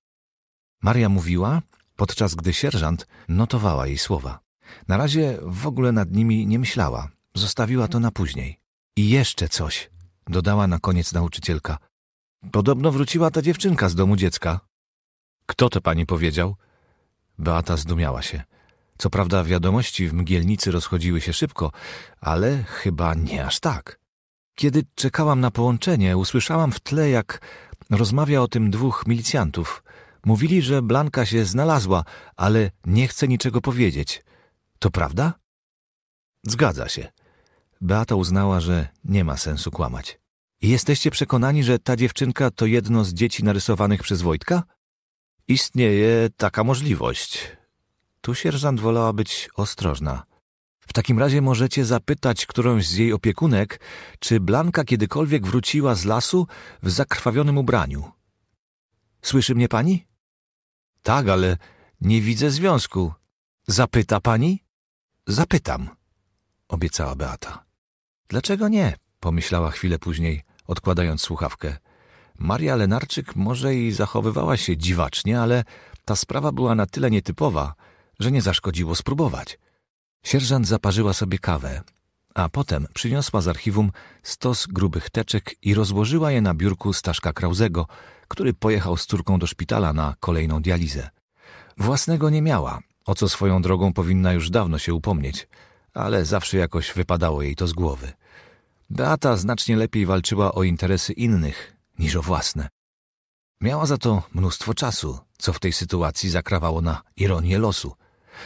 A: Maria mówiła, podczas gdy sierżant notowała jej słowa. Na razie w ogóle nad nimi nie myślała. Zostawiła to na później. I jeszcze coś dodała na koniec nauczycielka. Podobno wróciła ta dziewczynka z domu dziecka. Kto to pani powiedział? Beata zdumiała się. Co prawda wiadomości w mgielnicy rozchodziły się szybko, ale chyba nie aż tak. Kiedy czekałam na połączenie, usłyszałam w tle, jak rozmawia o tym dwóch milicjantów. Mówili, że Blanka się znalazła, ale nie chce niczego powiedzieć. To prawda? Zgadza się. Beata uznała, że nie ma sensu kłamać. Jesteście przekonani, że ta dziewczynka to jedno z dzieci narysowanych przez Wojtka? Istnieje taka możliwość. Tu sierżant wolała być ostrożna. W takim razie możecie zapytać którąś z jej opiekunek, czy Blanka kiedykolwiek wróciła z lasu w zakrwawionym ubraniu. Słyszy mnie pani? Tak, ale nie widzę związku. Zapyta pani? Zapytam, obiecała Beata. Dlaczego nie? pomyślała chwilę później, odkładając słuchawkę. Maria Lenarczyk może i zachowywała się dziwacznie, ale ta sprawa była na tyle nietypowa, że nie zaszkodziło spróbować. Sierżant zaparzyła sobie kawę, a potem przyniosła z archiwum stos grubych teczek i rozłożyła je na biurku Staszka Krauzego, który pojechał z córką do szpitala na kolejną dializę. Własnego nie miała, o co swoją drogą powinna już dawno się upomnieć – ale zawsze jakoś wypadało jej to z głowy. Beata znacznie lepiej walczyła o interesy innych niż o własne. Miała za to mnóstwo czasu, co w tej sytuacji zakrawało na ironię losu.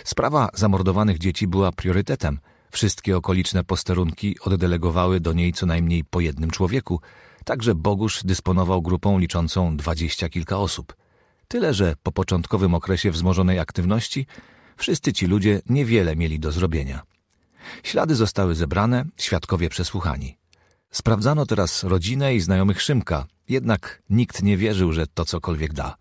A: Sprawa zamordowanych dzieci była priorytetem. Wszystkie okoliczne posterunki oddelegowały do niej co najmniej po jednym człowieku, także Bogusz dysponował grupą liczącą dwadzieścia kilka osób. Tyle, że po początkowym okresie wzmożonej aktywności wszyscy ci ludzie niewiele mieli do zrobienia. Ślady zostały zebrane, świadkowie przesłuchani. Sprawdzano teraz rodzinę i znajomych Szymka, jednak nikt nie wierzył, że to cokolwiek da.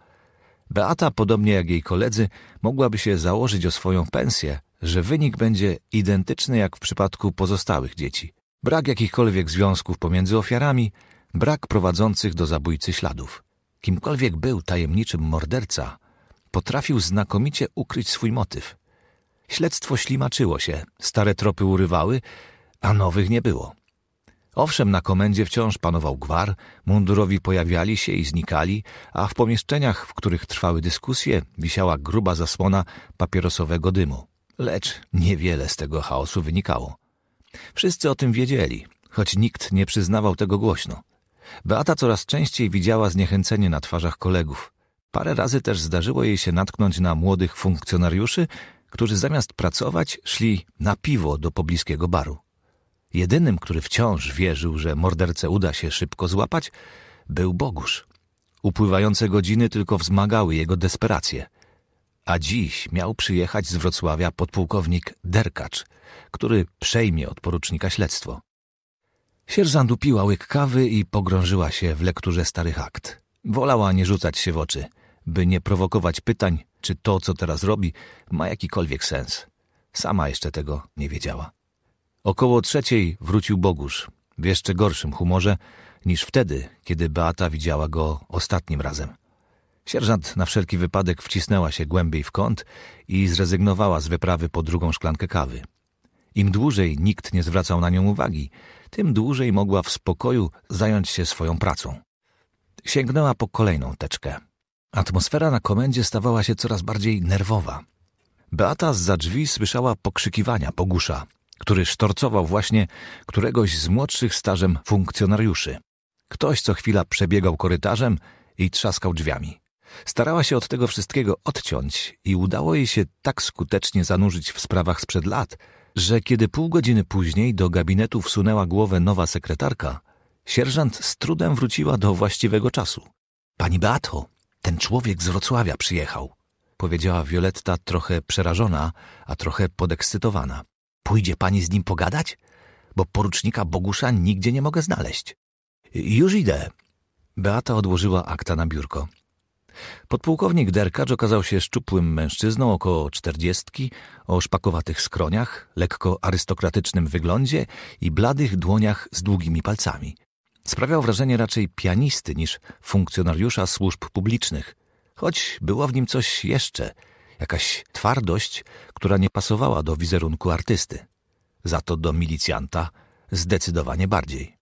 A: Beata, podobnie jak jej koledzy, mogłaby się założyć o swoją pensję, że wynik będzie identyczny jak w przypadku pozostałych dzieci. Brak jakichkolwiek związków pomiędzy ofiarami, brak prowadzących do zabójcy śladów. Kimkolwiek był tajemniczym morderca, potrafił znakomicie ukryć swój motyw. Śledztwo ślimaczyło się, stare tropy urywały, a nowych nie było. Owszem, na komendzie wciąż panował gwar, mundurowi pojawiali się i znikali, a w pomieszczeniach, w których trwały dyskusje, wisiała gruba zasłona papierosowego dymu. Lecz niewiele z tego chaosu wynikało. Wszyscy o tym wiedzieli, choć nikt nie przyznawał tego głośno. Beata coraz częściej widziała zniechęcenie na twarzach kolegów. Parę razy też zdarzyło jej się natknąć na młodych funkcjonariuszy, którzy zamiast pracować szli na piwo do pobliskiego baru. Jedynym, który wciąż wierzył, że mordercę uda się szybko złapać, był Bogusz. Upływające godziny tylko wzmagały jego desperację. A dziś miał przyjechać z Wrocławia podpułkownik Derkacz, który przejmie od porucznika śledztwo. Sierżant upiła łyk kawy i pogrążyła się w lekturze starych akt. Wolała nie rzucać się w oczy, by nie prowokować pytań czy to, co teraz robi, ma jakikolwiek sens. Sama jeszcze tego nie wiedziała. Około trzeciej wrócił Bogusz, w jeszcze gorszym humorze niż wtedy, kiedy Beata widziała go ostatnim razem. Sierżant na wszelki wypadek wcisnęła się głębiej w kąt i zrezygnowała z wyprawy po drugą szklankę kawy. Im dłużej nikt nie zwracał na nią uwagi, tym dłużej mogła w spokoju zająć się swoją pracą. Sięgnęła po kolejną teczkę. Atmosfera na komendzie stawała się coraz bardziej nerwowa. Beata z za drzwi słyszała pokrzykiwania Bogusza, który sztorcował właśnie któregoś z młodszych stażem funkcjonariuszy. Ktoś co chwila przebiegał korytarzem i trzaskał drzwiami. Starała się od tego wszystkiego odciąć i udało jej się tak skutecznie zanurzyć w sprawach sprzed lat, że kiedy pół godziny później do gabinetu wsunęła głowę nowa sekretarka, sierżant z trudem wróciła do właściwego czasu. Pani Beato, ten człowiek z Wrocławia przyjechał, powiedziała Violetta trochę przerażona, a trochę podekscytowana. Pójdzie pani z nim pogadać? Bo porucznika Bogusza nigdzie nie mogę znaleźć. Już idę. Beata odłożyła akta na biurko. Podpułkownik Derkacz okazał się szczupłym mężczyzną około czterdziestki, o szpakowatych skroniach, lekko arystokratycznym wyglądzie i bladych dłoniach z długimi palcami. Sprawiał wrażenie raczej pianisty niż funkcjonariusza służb publicznych, choć było w nim coś jeszcze, jakaś twardość, która nie pasowała do wizerunku artysty. Za to do milicjanta zdecydowanie bardziej.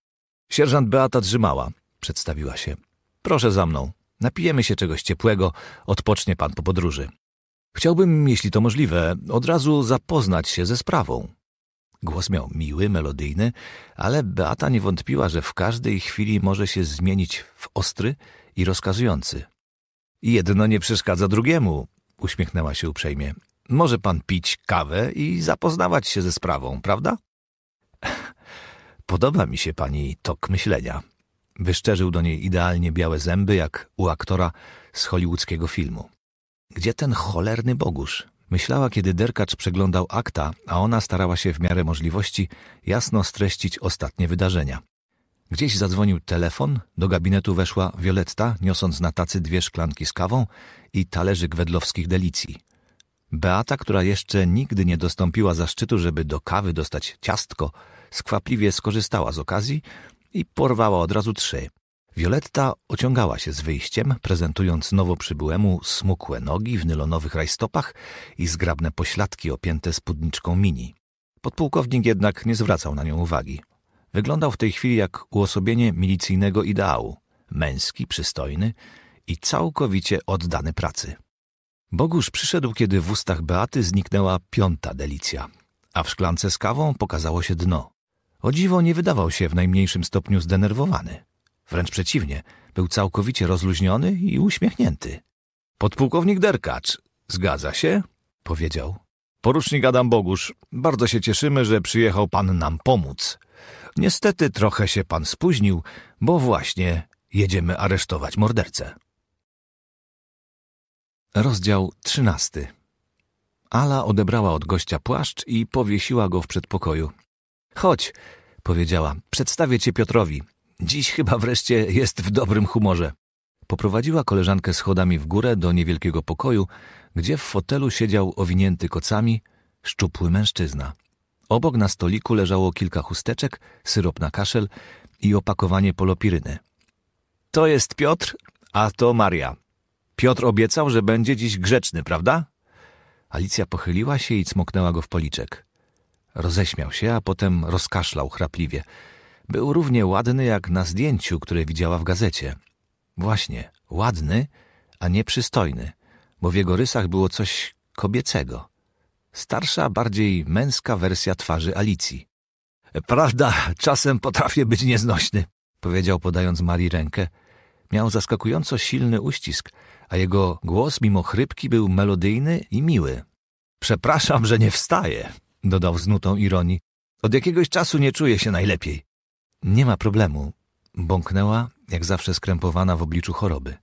A: Sierżant Beata drzymała, przedstawiła się. Proszę za mną, napijemy się czegoś ciepłego, odpocznie pan po podróży. Chciałbym, jeśli to możliwe, od razu zapoznać się ze sprawą. Głos miał miły, melodyjny, ale Beata nie wątpiła, że w każdej chwili może się zmienić w ostry i rozkazujący. Jedno nie przeszkadza drugiemu, uśmiechnęła się uprzejmie. Może pan pić kawę i zapoznawać się ze sprawą, prawda? Podoba mi się pani tok myślenia. Wyszczerzył do niej idealnie białe zęby, jak u aktora z hollywoodzkiego filmu. Gdzie ten cholerny Bogusz? Myślała, kiedy Derkacz przeglądał akta, a ona starała się w miarę możliwości jasno streścić ostatnie wydarzenia. Gdzieś zadzwonił telefon, do gabinetu weszła Violetta, niosąc na tacy dwie szklanki z kawą i talerzyk wedlowskich delicji. Beata, która jeszcze nigdy nie dostąpiła zaszczytu, żeby do kawy dostać ciastko, skwapliwie skorzystała z okazji i porwała od razu trzy. Violetta ociągała się z wyjściem, prezentując nowo przybyłemu smukłe nogi w nylonowych rajstopach i zgrabne pośladki opięte spódniczką mini. Podpułkownik jednak nie zwracał na nią uwagi. Wyglądał w tej chwili jak uosobienie milicyjnego ideału. Męski, przystojny i całkowicie oddany pracy. Bogusz przyszedł, kiedy w ustach Beaty zniknęła piąta delicja, a w szklance z kawą pokazało się dno. O dziwo nie wydawał się w najmniejszym stopniu zdenerwowany. Wręcz przeciwnie, był całkowicie rozluźniony i uśmiechnięty. Podpułkownik Derkacz, zgadza się? Powiedział. Porucznik Adam Bogusz, bardzo się cieszymy, że przyjechał pan nam pomóc. Niestety trochę się pan spóźnił, bo właśnie jedziemy aresztować mordercę. Rozdział trzynasty. Ala odebrała od gościa płaszcz i powiesiła go w przedpokoju. Chodź, powiedziała, przedstawię cię Piotrowi. Dziś chyba wreszcie jest w dobrym humorze. Poprowadziła koleżankę schodami w górę do niewielkiego pokoju, gdzie w fotelu siedział owinięty kocami szczupły mężczyzna. Obok na stoliku leżało kilka chusteczek, syrop na kaszel i opakowanie polopiryny. To jest Piotr, a to Maria. Piotr obiecał, że będzie dziś grzeczny, prawda? Alicja pochyliła się i cmoknęła go w policzek. Roześmiał się, a potem rozkaszlał chrapliwie – był równie ładny jak na zdjęciu, które widziała w gazecie. Właśnie, ładny, a nie przystojny, bo w jego rysach było coś kobiecego. Starsza, bardziej męska wersja twarzy Alicji. Prawda, czasem potrafię być nieznośny, powiedział podając Marii rękę. Miał zaskakująco silny uścisk, a jego głos mimo chrypki był melodyjny i miły. Przepraszam, że nie wstaję, dodał z nutą ironii. Od jakiegoś czasu nie czuję się najlepiej. Nie ma problemu, bąknęła, jak zawsze skrępowana w obliczu choroby.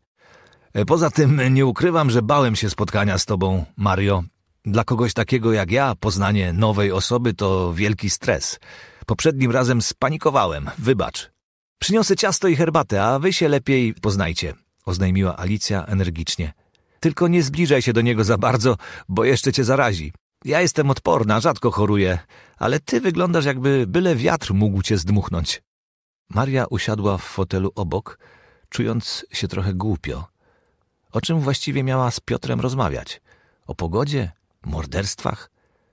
A: E, poza tym nie ukrywam, że bałem się spotkania z tobą, Mario. Dla kogoś takiego jak ja, poznanie nowej osoby to wielki stres. Poprzednim razem spanikowałem, wybacz. Przyniosę ciasto i herbatę, a wy się lepiej poznajcie, oznajmiła Alicja energicznie. Tylko nie zbliżaj się do niego za bardzo, bo jeszcze cię zarazi. Ja jestem odporna, rzadko choruję, ale ty wyglądasz jakby byle wiatr mógł cię zdmuchnąć. Maria usiadła w fotelu obok, czując się trochę głupio. O czym właściwie miała z Piotrem rozmawiać? O pogodzie? Morderstwach?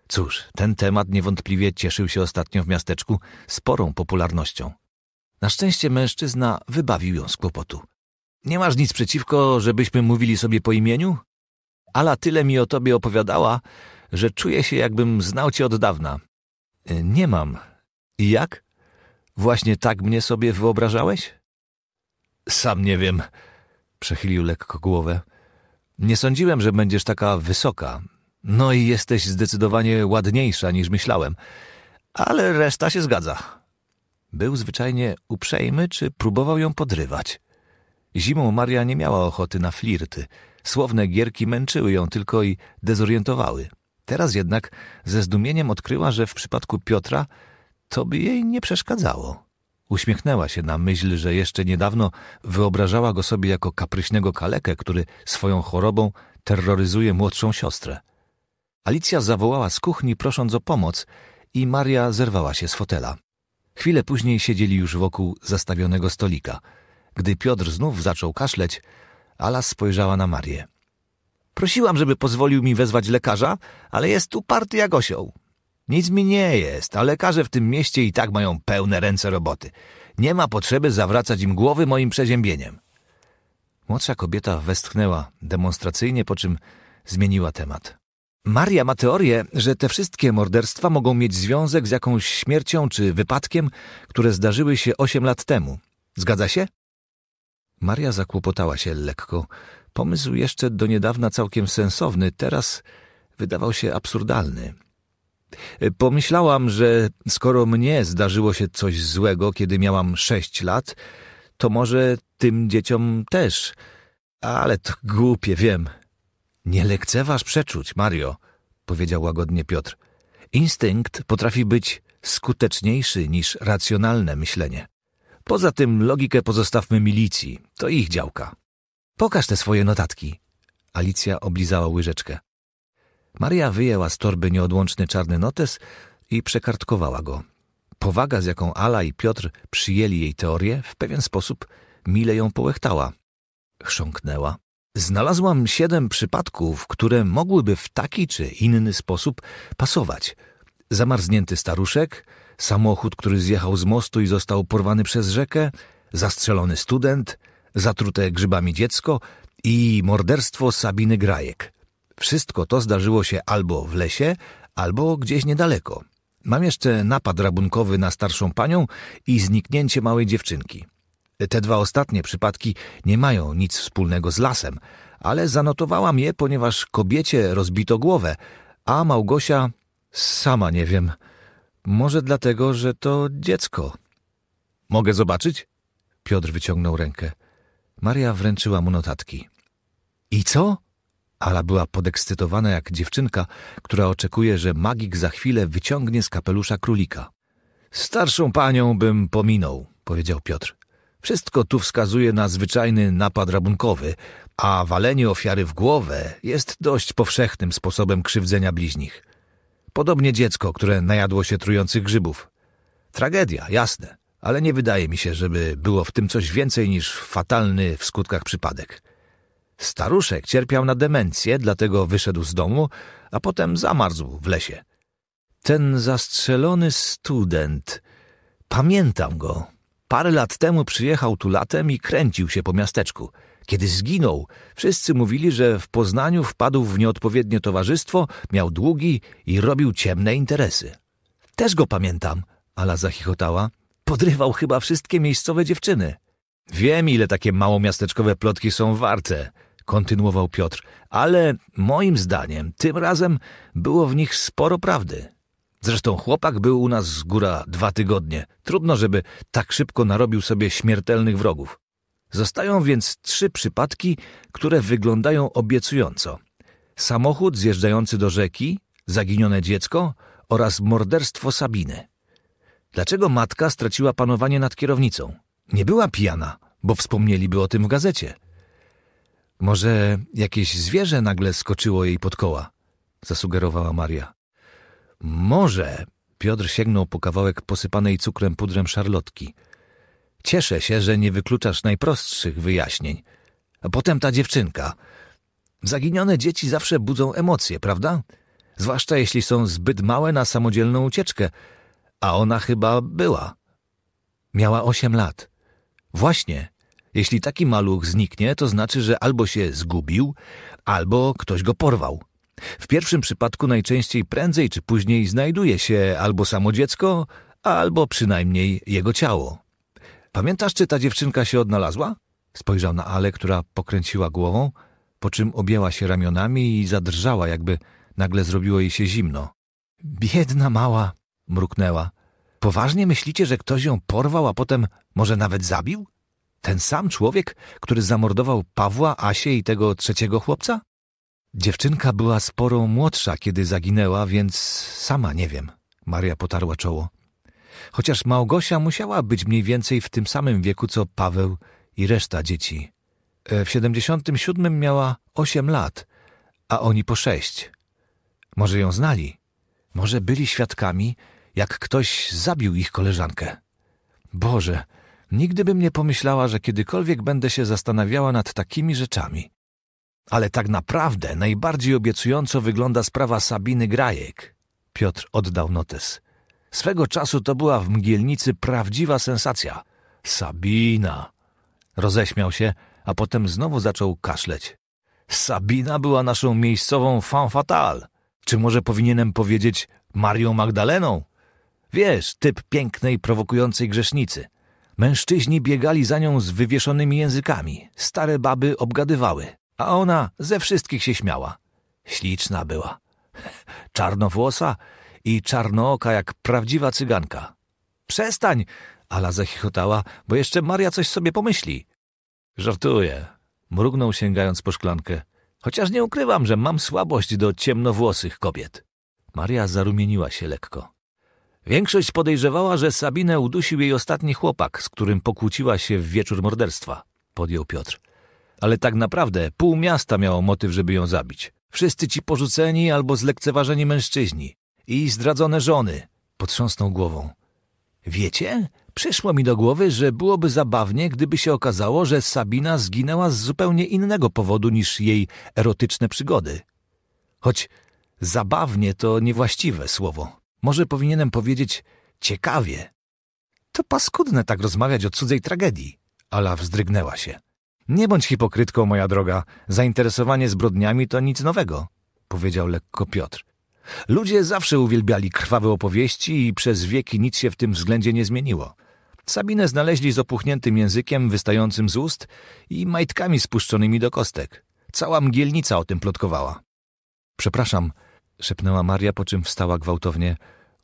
A: Cóż, ten temat niewątpliwie cieszył się ostatnio w miasteczku sporą popularnością. Na szczęście mężczyzna wybawił ją z kłopotu. Nie masz nic przeciwko, żebyśmy mówili sobie po imieniu? Ala tyle mi o tobie opowiadała, że czuję się, jakbym znał cię od dawna. Y, nie mam. I jak? Właśnie tak mnie sobie wyobrażałeś? Sam nie wiem. Przechylił lekko głowę. Nie sądziłem, że będziesz taka wysoka. No i jesteś zdecydowanie ładniejsza niż myślałem. Ale reszta się zgadza. Był zwyczajnie uprzejmy, czy próbował ją podrywać. Zimą Maria nie miała ochoty na flirty. Słowne gierki męczyły ją tylko i dezorientowały. Teraz jednak ze zdumieniem odkryła, że w przypadku Piotra to by jej nie przeszkadzało. Uśmiechnęła się na myśl, że jeszcze niedawno wyobrażała go sobie jako kapryśnego kalekę, który swoją chorobą terroryzuje młodszą siostrę. Alicja zawołała z kuchni, prosząc o pomoc, i Maria zerwała się z fotela. Chwilę później siedzieli już wokół zastawionego stolika. Gdy Piotr znów zaczął kaszleć, Ala spojrzała na Marię. Prosiłam, żeby pozwolił mi wezwać lekarza, ale jest tu party jak osioł. Nic mi nie jest, a lekarze w tym mieście i tak mają pełne ręce roboty. Nie ma potrzeby zawracać im głowy moim przeziębieniem. Młodsza kobieta westchnęła demonstracyjnie, po czym zmieniła temat. Maria ma teorię, że te wszystkie morderstwa mogą mieć związek z jakąś śmiercią czy wypadkiem, które zdarzyły się osiem lat temu. Zgadza się? Maria zakłopotała się lekko. Pomysł jeszcze do niedawna całkiem sensowny, teraz wydawał się absurdalny. Y, pomyślałam, że skoro mnie zdarzyło się coś złego, kiedy miałam sześć lat, to może tym dzieciom też. Ale to głupie, wiem. Nie lekceważ przeczuć, Mario, powiedział łagodnie Piotr. Instynkt potrafi być skuteczniejszy niż racjonalne myślenie. Poza tym logikę pozostawmy milicji, to ich działka. Pokaż te swoje notatki. Alicja oblizała łyżeczkę. Maria wyjęła z torby nieodłączny czarny notes i przekartkowała go. Powaga, z jaką Ala i Piotr przyjęli jej teorię, w pewien sposób mile ją połechtała. Chrząknęła. Znalazłam siedem przypadków, które mogłyby w taki czy inny sposób pasować. Zamarznięty staruszek, samochód, który zjechał z mostu i został porwany przez rzekę, zastrzelony student, zatrute grzybami dziecko i morderstwo Sabiny Grajek. Wszystko to zdarzyło się albo w lesie, albo gdzieś niedaleko. Mam jeszcze napad rabunkowy na starszą panią i zniknięcie małej dziewczynki. Te dwa ostatnie przypadki nie mają nic wspólnego z lasem, ale zanotowałam je, ponieważ kobiecie rozbito głowę, a Małgosia sama nie wiem. Może dlatego, że to dziecko. Mogę zobaczyć? Piotr wyciągnął rękę. Maria wręczyła mu notatki. I co? Ala była podekscytowana jak dziewczynka, która oczekuje, że magik za chwilę wyciągnie z kapelusza królika. Starszą panią bym pominął, powiedział Piotr. Wszystko tu wskazuje na zwyczajny napad rabunkowy, a walenie ofiary w głowę jest dość powszechnym sposobem krzywdzenia bliźnich. Podobnie dziecko, które najadło się trujących grzybów. Tragedia, jasne, ale nie wydaje mi się, żeby było w tym coś więcej niż fatalny w skutkach przypadek. Staruszek cierpiał na demencję, dlatego wyszedł z domu, a potem zamarzł w lesie. Ten zastrzelony student, pamiętam go. Parę lat temu przyjechał tu latem i kręcił się po miasteczku. Kiedy zginął, wszyscy mówili, że w Poznaniu wpadł w nieodpowiednie towarzystwo, miał długi i robił ciemne interesy. Też go pamiętam, Ala zachichotała. Podrywał chyba wszystkie miejscowe dziewczyny. Wiem, ile takie małomiasteczkowe plotki są warte kontynuował Piotr, ale moim zdaniem tym razem było w nich sporo prawdy. Zresztą chłopak był u nas z góra dwa tygodnie. Trudno, żeby tak szybko narobił sobie śmiertelnych wrogów. Zostają więc trzy przypadki, które wyglądają obiecująco. Samochód zjeżdżający do rzeki, zaginione dziecko oraz morderstwo Sabiny. Dlaczego matka straciła panowanie nad kierownicą? Nie była pijana, bo wspomnieliby o tym w gazecie. Może jakieś zwierzę nagle skoczyło jej pod koła? Zasugerowała Maria. Może. Piotr sięgnął po kawałek posypanej cukrem pudrem szarlotki. Cieszę się, że nie wykluczasz najprostszych wyjaśnień. A potem ta dziewczynka. Zaginione dzieci zawsze budzą emocje, prawda? Zwłaszcza jeśli są zbyt małe na samodzielną ucieczkę. A ona chyba była. Miała osiem lat. Właśnie, jeśli taki maluch zniknie, to znaczy, że albo się zgubił, albo ktoś go porwał. W pierwszym przypadku najczęściej prędzej czy później znajduje się albo samo dziecko, albo przynajmniej jego ciało. Pamiętasz, czy ta dziewczynka się odnalazła? Spojrzał na Ale, która pokręciła głową, po czym objęła się ramionami i zadrżała, jakby nagle zrobiło jej się zimno. Biedna mała, mruknęła. Poważnie myślicie, że ktoś ją porwał, a potem może nawet zabił? Ten sam człowiek, który zamordował Pawła, Asię i tego trzeciego chłopca? Dziewczynka była sporo młodsza, kiedy zaginęła, więc sama nie wiem. Maria potarła czoło. Chociaż Małgosia musiała być mniej więcej w tym samym wieku co Paweł i reszta dzieci. E, w 77 miała 8 lat, a oni po 6. Może ją znali. Może byli świadkami, jak ktoś zabił ich koleżankę. Boże, Nigdy bym nie pomyślała, że kiedykolwiek będę się zastanawiała nad takimi rzeczami. Ale tak naprawdę najbardziej obiecująco wygląda sprawa Sabiny Grajek. Piotr oddał notes. Swego czasu to była w mgielnicy prawdziwa sensacja. Sabina! Roześmiał się, a potem znowu zaczął kaszleć. Sabina była naszą miejscową fan fatale. Czy może powinienem powiedzieć Marią Magdaleną? Wiesz, typ pięknej, prowokującej grzesznicy. Mężczyźni biegali za nią z wywieszonymi językami, stare baby obgadywały, a ona ze wszystkich się śmiała. Śliczna była. Czarnowłosa i czarnooka jak prawdziwa cyganka. Przestań! Ala zachichotała, bo jeszcze Maria coś sobie pomyśli. Żartuję. Mrugnął sięgając po szklankę. Chociaż nie ukrywam, że mam słabość do ciemnowłosych kobiet. Maria zarumieniła się lekko. Większość podejrzewała, że Sabinę udusił jej ostatni chłopak, z którym pokłóciła się w wieczór morderstwa, podjął Piotr. Ale tak naprawdę pół miasta miało motyw, żeby ją zabić. Wszyscy ci porzuceni albo zlekceważeni mężczyźni i zdradzone żony, potrząsnął głową. Wiecie, przyszło mi do głowy, że byłoby zabawnie, gdyby się okazało, że Sabina zginęła z zupełnie innego powodu niż jej erotyczne przygody. Choć zabawnie to niewłaściwe słowo. Może powinienem powiedzieć ciekawie. To paskudne tak rozmawiać o cudzej tragedii. Ala wzdrygnęła się. Nie bądź hipokrytką, moja droga. Zainteresowanie zbrodniami to nic nowego, powiedział lekko Piotr. Ludzie zawsze uwielbiali krwawe opowieści i przez wieki nic się w tym względzie nie zmieniło. Sabinę znaleźli z opuchniętym językiem wystającym z ust i majtkami spuszczonymi do kostek. Cała mgielnica o tym plotkowała. Przepraszam, szepnęła Maria, po czym wstała gwałtownie.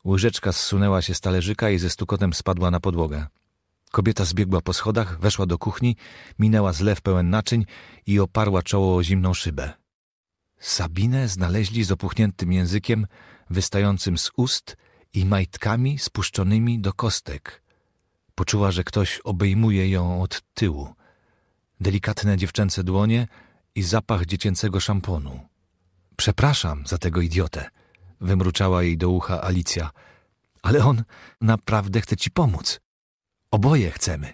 A: Łyżeczka zsunęła się z talerzyka i ze stukotem spadła na podłogę. Kobieta zbiegła po schodach, weszła do kuchni, minęła zlew pełen naczyń i oparła czoło o zimną szybę. Sabinę znaleźli z opuchniętym językiem, wystającym z ust i majtkami spuszczonymi do kostek. Poczuła, że ktoś obejmuje ją od tyłu. Delikatne dziewczęce dłonie i zapach dziecięcego szamponu. Przepraszam za tego idiotę, wymruczała jej do ucha Alicja. Ale on naprawdę chce ci pomóc. Oboje chcemy.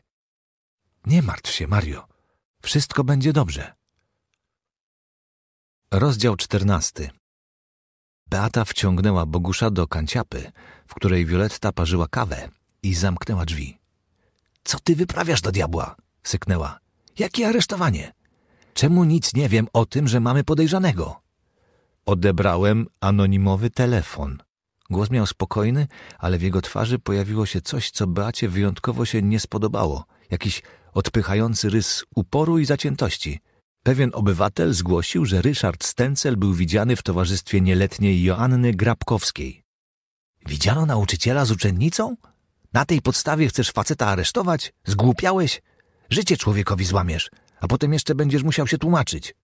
A: Nie martw się, Mario. Wszystko będzie dobrze. Rozdział czternasty. Beata wciągnęła Bogusza do kanciapy, w której Wioletta parzyła kawę i zamknęła drzwi. Co ty wyprawiasz do diabła? syknęła. Jakie aresztowanie? Czemu nic nie wiem o tym, że mamy podejrzanego? Odebrałem anonimowy telefon. Głos miał spokojny, ale w jego twarzy pojawiło się coś, co Beacie wyjątkowo się nie spodobało. Jakiś odpychający rys uporu i zaciętości. Pewien obywatel zgłosił, że Ryszard Stencel był widziany w towarzystwie nieletniej Joanny Grabkowskiej. Widziano nauczyciela z uczennicą? Na tej podstawie chcesz faceta aresztować? Zgłupiałeś? Życie człowiekowi złamiesz, a potem jeszcze będziesz musiał się tłumaczyć.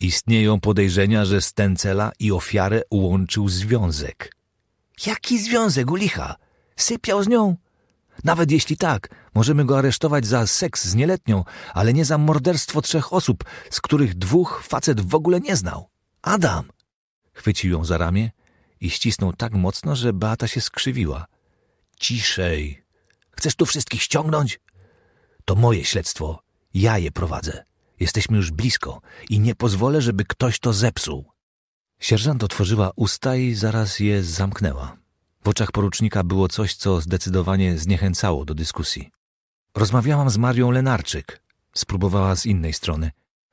A: Istnieją podejrzenia, że Stencela i ofiarę łączył związek. Jaki związek u licha? Sypiał z nią? Nawet jeśli tak, możemy go aresztować za seks z nieletnią, ale nie za morderstwo trzech osób, z których dwóch facet w ogóle nie znał. Adam! Chwycił ją za ramię i ścisnął tak mocno, że Beata się skrzywiła. Ciszej! Chcesz tu wszystkich ściągnąć? To moje śledztwo. Ja je prowadzę. Jesteśmy już blisko i nie pozwolę, żeby ktoś to zepsuł. Sierżant otworzyła usta i zaraz je zamknęła. W oczach porucznika było coś, co zdecydowanie zniechęcało do dyskusji. Rozmawiałam z Marią Lenarczyk, spróbowała z innej strony.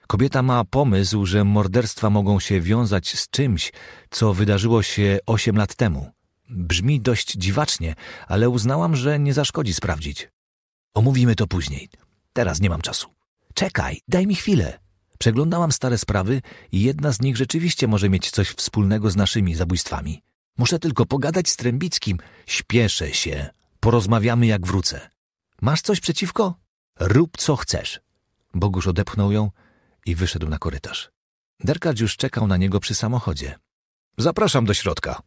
A: Kobieta ma pomysł, że morderstwa mogą się wiązać z czymś, co wydarzyło się osiem lat temu. Brzmi dość dziwacznie, ale uznałam, że nie zaszkodzi sprawdzić. Omówimy to później. Teraz nie mam czasu. Czekaj, daj mi chwilę. Przeglądałam stare sprawy i jedna z nich rzeczywiście może mieć coś wspólnego z naszymi zabójstwami. Muszę tylko pogadać z Trębickim. Śpieszę się. Porozmawiamy jak wrócę. Masz coś przeciwko? Rób co chcesz. Bogusz odepchnął ją i wyszedł na korytarz. Derkacz już czekał na niego przy samochodzie. Zapraszam do środka.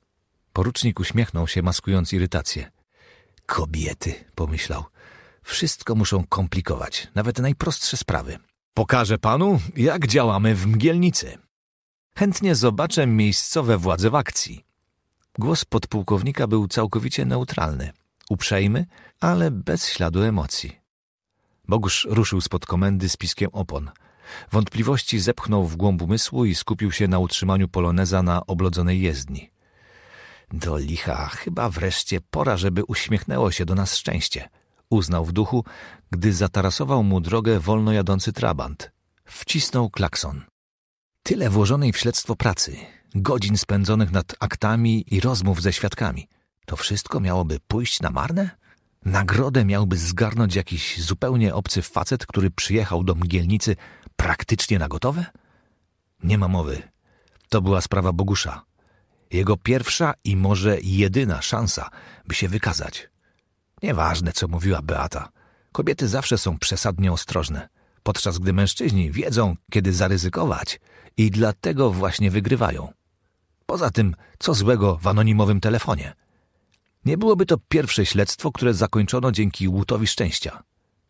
A: Porucznik uśmiechnął się, maskując irytację. Kobiety, pomyślał. Wszystko muszą komplikować, nawet najprostsze sprawy. Pokażę panu, jak działamy w mgielnicy. Chętnie zobaczę miejscowe władze w akcji. Głos podpułkownika był całkowicie neutralny, uprzejmy, ale bez śladu emocji. Bogusz ruszył spod komendy z piskiem opon. Wątpliwości zepchnął w głąb umysłu i skupił się na utrzymaniu poloneza na oblodzonej jezdni. Do licha, chyba wreszcie pora, żeby uśmiechnęło się do nas szczęście – uznał w duchu, gdy zatarasował mu drogę wolno jadący trabant. Wcisnął klakson. Tyle włożonej w śledztwo pracy, godzin spędzonych nad aktami i rozmów ze świadkami. To wszystko miałoby pójść na marne? Nagrodę miałby zgarnąć jakiś zupełnie obcy facet, który przyjechał do mgielnicy praktycznie na gotowe? Nie ma mowy. To była sprawa Bogusza. Jego pierwsza i może jedyna szansa, by się wykazać. Nieważne, co mówiła Beata. Kobiety zawsze są przesadnie ostrożne, podczas gdy mężczyźni wiedzą, kiedy zaryzykować i dlatego właśnie wygrywają. Poza tym, co złego w anonimowym telefonie? Nie byłoby to pierwsze śledztwo, które zakończono dzięki łutowi szczęścia.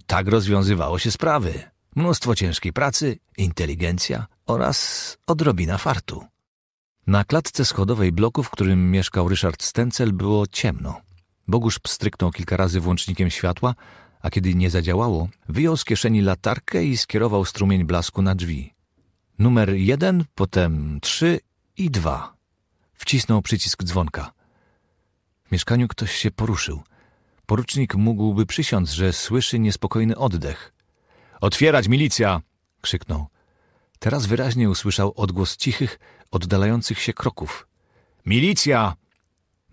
A: Tak rozwiązywało się sprawy. Mnóstwo ciężkiej pracy, inteligencja oraz odrobina fartu. Na klatce schodowej bloku, w którym mieszkał Ryszard Stencel, było ciemno. Bogusz pstryknął kilka razy włącznikiem światła, a kiedy nie zadziałało, wyjął z kieszeni latarkę i skierował strumień blasku na drzwi. Numer jeden, potem trzy i dwa. Wcisnął przycisk dzwonka. W mieszkaniu ktoś się poruszył. Porucznik mógłby przysiąc, że słyszy niespokojny oddech. Otwierać milicja! krzyknął. Teraz wyraźnie usłyszał odgłos cichych, oddalających się kroków. Milicja!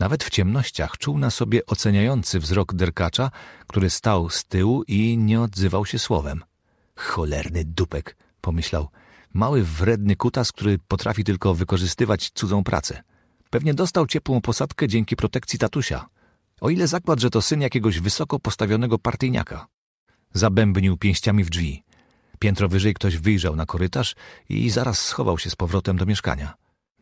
A: Nawet w ciemnościach czuł na sobie oceniający wzrok derkacza, który stał z tyłu i nie odzywał się słowem. Cholerny dupek, pomyślał. Mały, wredny kutas, który potrafi tylko wykorzystywać cudzą pracę. Pewnie dostał ciepłą posadkę dzięki protekcji tatusia. O ile zakład, że to syn jakiegoś wysoko postawionego partyjniaka. Zabębnił pięściami w drzwi. Piętro wyżej ktoś wyjrzał na korytarz i zaraz schował się z powrotem do mieszkania.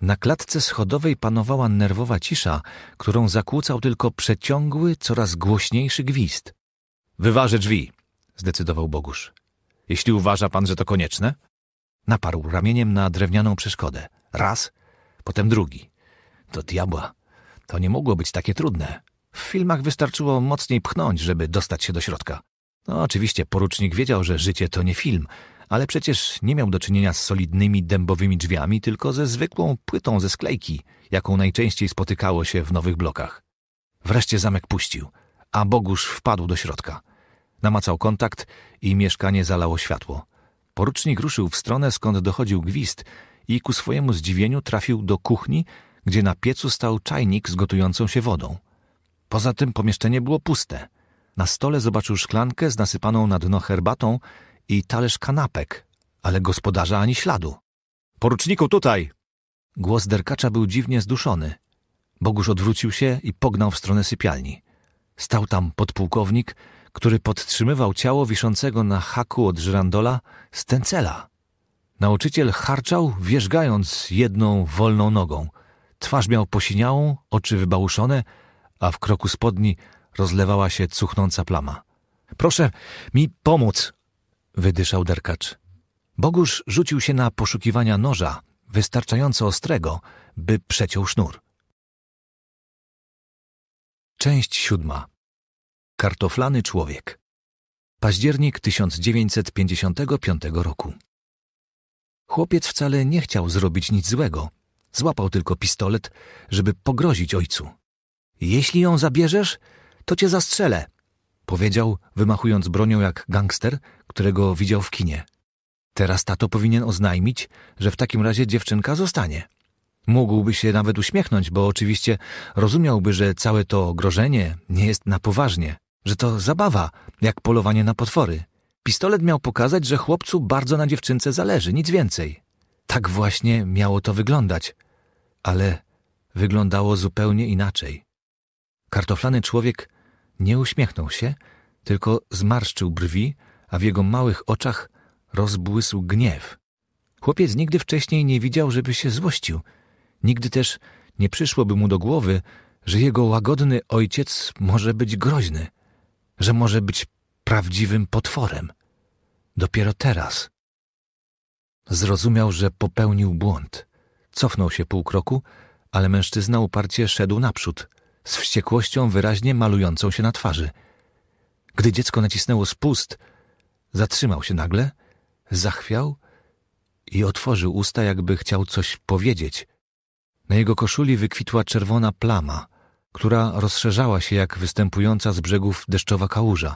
A: Na klatce schodowej panowała nerwowa cisza, którą zakłócał tylko przeciągły, coraz głośniejszy gwizd. Wyważę drzwi, zdecydował Bogusz. Jeśli uważa pan, że to konieczne? Naparł ramieniem na drewnianą przeszkodę. Raz, potem drugi. Do diabła. To nie mogło być takie trudne. W filmach wystarczyło mocniej pchnąć, żeby dostać się do środka. No, oczywiście porucznik wiedział, że życie to nie film, ale przecież nie miał do czynienia z solidnymi dębowymi drzwiami, tylko ze zwykłą płytą ze sklejki, jaką najczęściej spotykało się w nowych blokach. Wreszcie zamek puścił, a Bogusz wpadł do środka. Namacał kontakt i mieszkanie zalało światło. Porucznik ruszył w stronę, skąd dochodził gwizd i ku swojemu zdziwieniu trafił do kuchni, gdzie na piecu stał czajnik z gotującą się wodą. Poza tym pomieszczenie było puste. Na stole zobaczył szklankę z nasypaną na dno herbatą i talerz kanapek, ale gospodarza ani śladu. Poruczniku, tutaj! Głos derkacza był dziwnie zduszony. Bogusz odwrócił się i pognał w stronę sypialni. Stał tam podpułkownik, który podtrzymywał ciało wiszącego na haku od żyrandola Stencela. Nauczyciel harczał, wierzgając jedną wolną nogą. Twarz miał posiniałą, oczy wybałuszone, a w kroku spodni rozlewała się cuchnąca plama. Proszę mi pomóc, wydyszał derkacz. Bogusz rzucił się na poszukiwania noża, wystarczająco ostrego, by przeciął sznur. Część siódma. Kartoflany człowiek. Październik 1955 roku. Chłopiec wcale nie chciał zrobić nic złego. Złapał tylko pistolet, żeby pogrozić ojcu. Jeśli ją zabierzesz, to cię zastrzelę, powiedział, wymachując bronią jak gangster, którego widział w kinie. Teraz tato powinien oznajmić, że w takim razie dziewczynka zostanie. Mógłby się nawet uśmiechnąć, bo oczywiście rozumiałby, że całe to grożenie nie jest na poważnie, że to zabawa, jak polowanie na potwory. Pistolet miał pokazać, że chłopcu bardzo na dziewczynce zależy, nic więcej. Tak właśnie miało to wyglądać, ale wyglądało zupełnie inaczej. Kartoflany człowiek nie uśmiechnął się, tylko zmarszczył brwi, a w jego małych oczach rozbłysł gniew. Chłopiec nigdy wcześniej nie widział, żeby się złościł. Nigdy też nie przyszłoby mu do głowy, że jego łagodny ojciec może być groźny, że może być prawdziwym potworem. Dopiero teraz zrozumiał, że popełnił błąd. Cofnął się pół kroku, ale mężczyzna uparcie szedł naprzód, z wściekłością wyraźnie malującą się na twarzy. Gdy dziecko nacisnęło spust, Zatrzymał się nagle, zachwiał i otworzył usta, jakby chciał coś powiedzieć. Na jego koszuli wykwitła czerwona plama, która rozszerzała się jak występująca z brzegów deszczowa kałuża.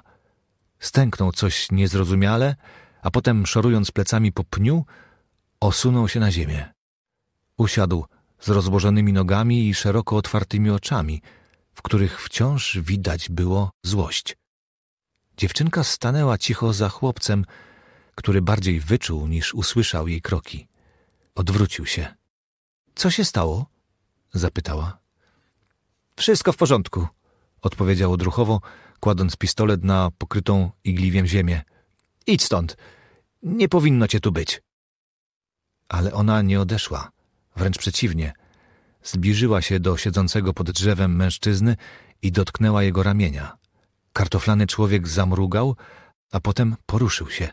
A: Stęknął coś niezrozumiale, a potem, szorując plecami po pniu, osunął się na ziemię. Usiadł z rozłożonymi nogami i szeroko otwartymi oczami, w których wciąż widać było złość. Dziewczynka stanęła cicho za chłopcem, który bardziej wyczuł niż usłyszał jej kroki. Odwrócił się. Co się stało? zapytała. Wszystko w porządku, odpowiedział odruchowo, kładąc pistolet na pokrytą igliwiem ziemię. Idź stąd. Nie powinno cię tu być. Ale ona nie odeszła. Wręcz przeciwnie. Zbliżyła się do siedzącego pod drzewem mężczyzny i dotknęła jego ramienia. Kartoflany człowiek zamrugał, a potem poruszył się.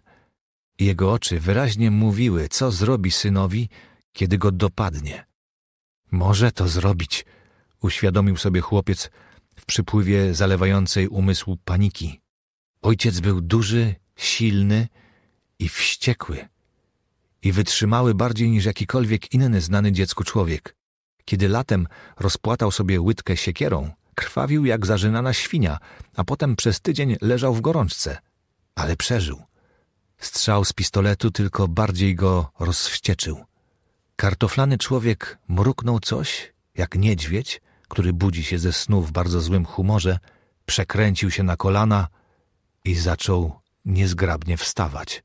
A: Jego oczy wyraźnie mówiły, co zrobi synowi, kiedy go dopadnie. Może to zrobić, uświadomił sobie chłopiec w przypływie zalewającej umysł paniki. Ojciec był duży, silny i wściekły. I wytrzymały bardziej niż jakikolwiek inny znany dziecku człowiek. Kiedy latem rozpłatał sobie łydkę siekierą, krwawił jak zarzynana świnia, a potem przez tydzień leżał w gorączce. Ale przeżył. Strzał z pistoletu tylko bardziej go rozwścieczył. Kartoflany człowiek mruknął coś, jak niedźwiedź, który budzi się ze snu w bardzo złym humorze, przekręcił się na kolana i zaczął niezgrabnie wstawać.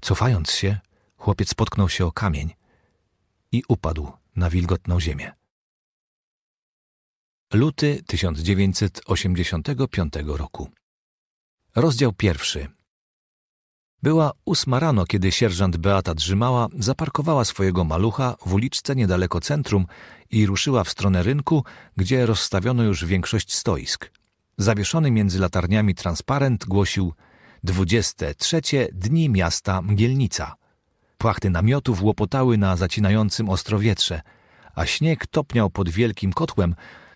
A: Cofając się, chłopiec potknął się o kamień i upadł na wilgotną ziemię. Luty 1985 roku. Rozdział pierwszy. Była ósma rano, kiedy sierżant Beata Drzymała zaparkowała swojego malucha w uliczce niedaleko centrum i ruszyła w stronę rynku, gdzie rozstawiono już większość stoisk. Zawieszony między latarniami transparent głosił 23 dni miasta Mgielnica. Płachty namiotów łopotały na zacinającym ostro wietrze, a śnieg topniał pod wielkim kotłem,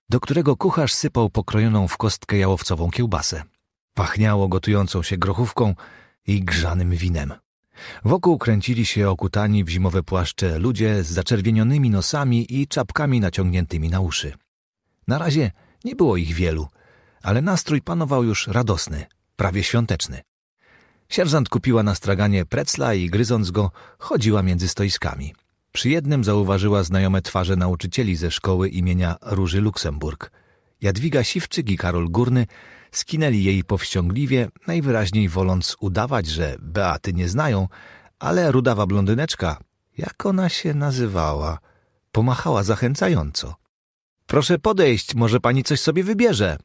A: do którego kucharz sypał pokrojoną w kostkę jałowcową kiełbasę. Pachniało gotującą się grochówką i grzanym winem. Wokół kręcili się okutani w zimowe płaszcze ludzie z zaczerwienionymi nosami i czapkami naciągniętymi na uszy. Na razie nie było ich wielu, ale nastrój panował już radosny, prawie świąteczny. Sierżant kupiła na straganie precla i gryząc go, chodziła między stoiskami – przy jednym zauważyła znajome twarze nauczycieli ze szkoły imienia Róży Luksemburg. Jadwiga Siwczyk i Karol Górny skinęli jej powściągliwie, najwyraźniej woląc udawać, że Beaty nie znają, ale rudawa blondyneczka, jak ona się nazywała, pomachała zachęcająco. Proszę podejść, może pani coś sobie wybierze.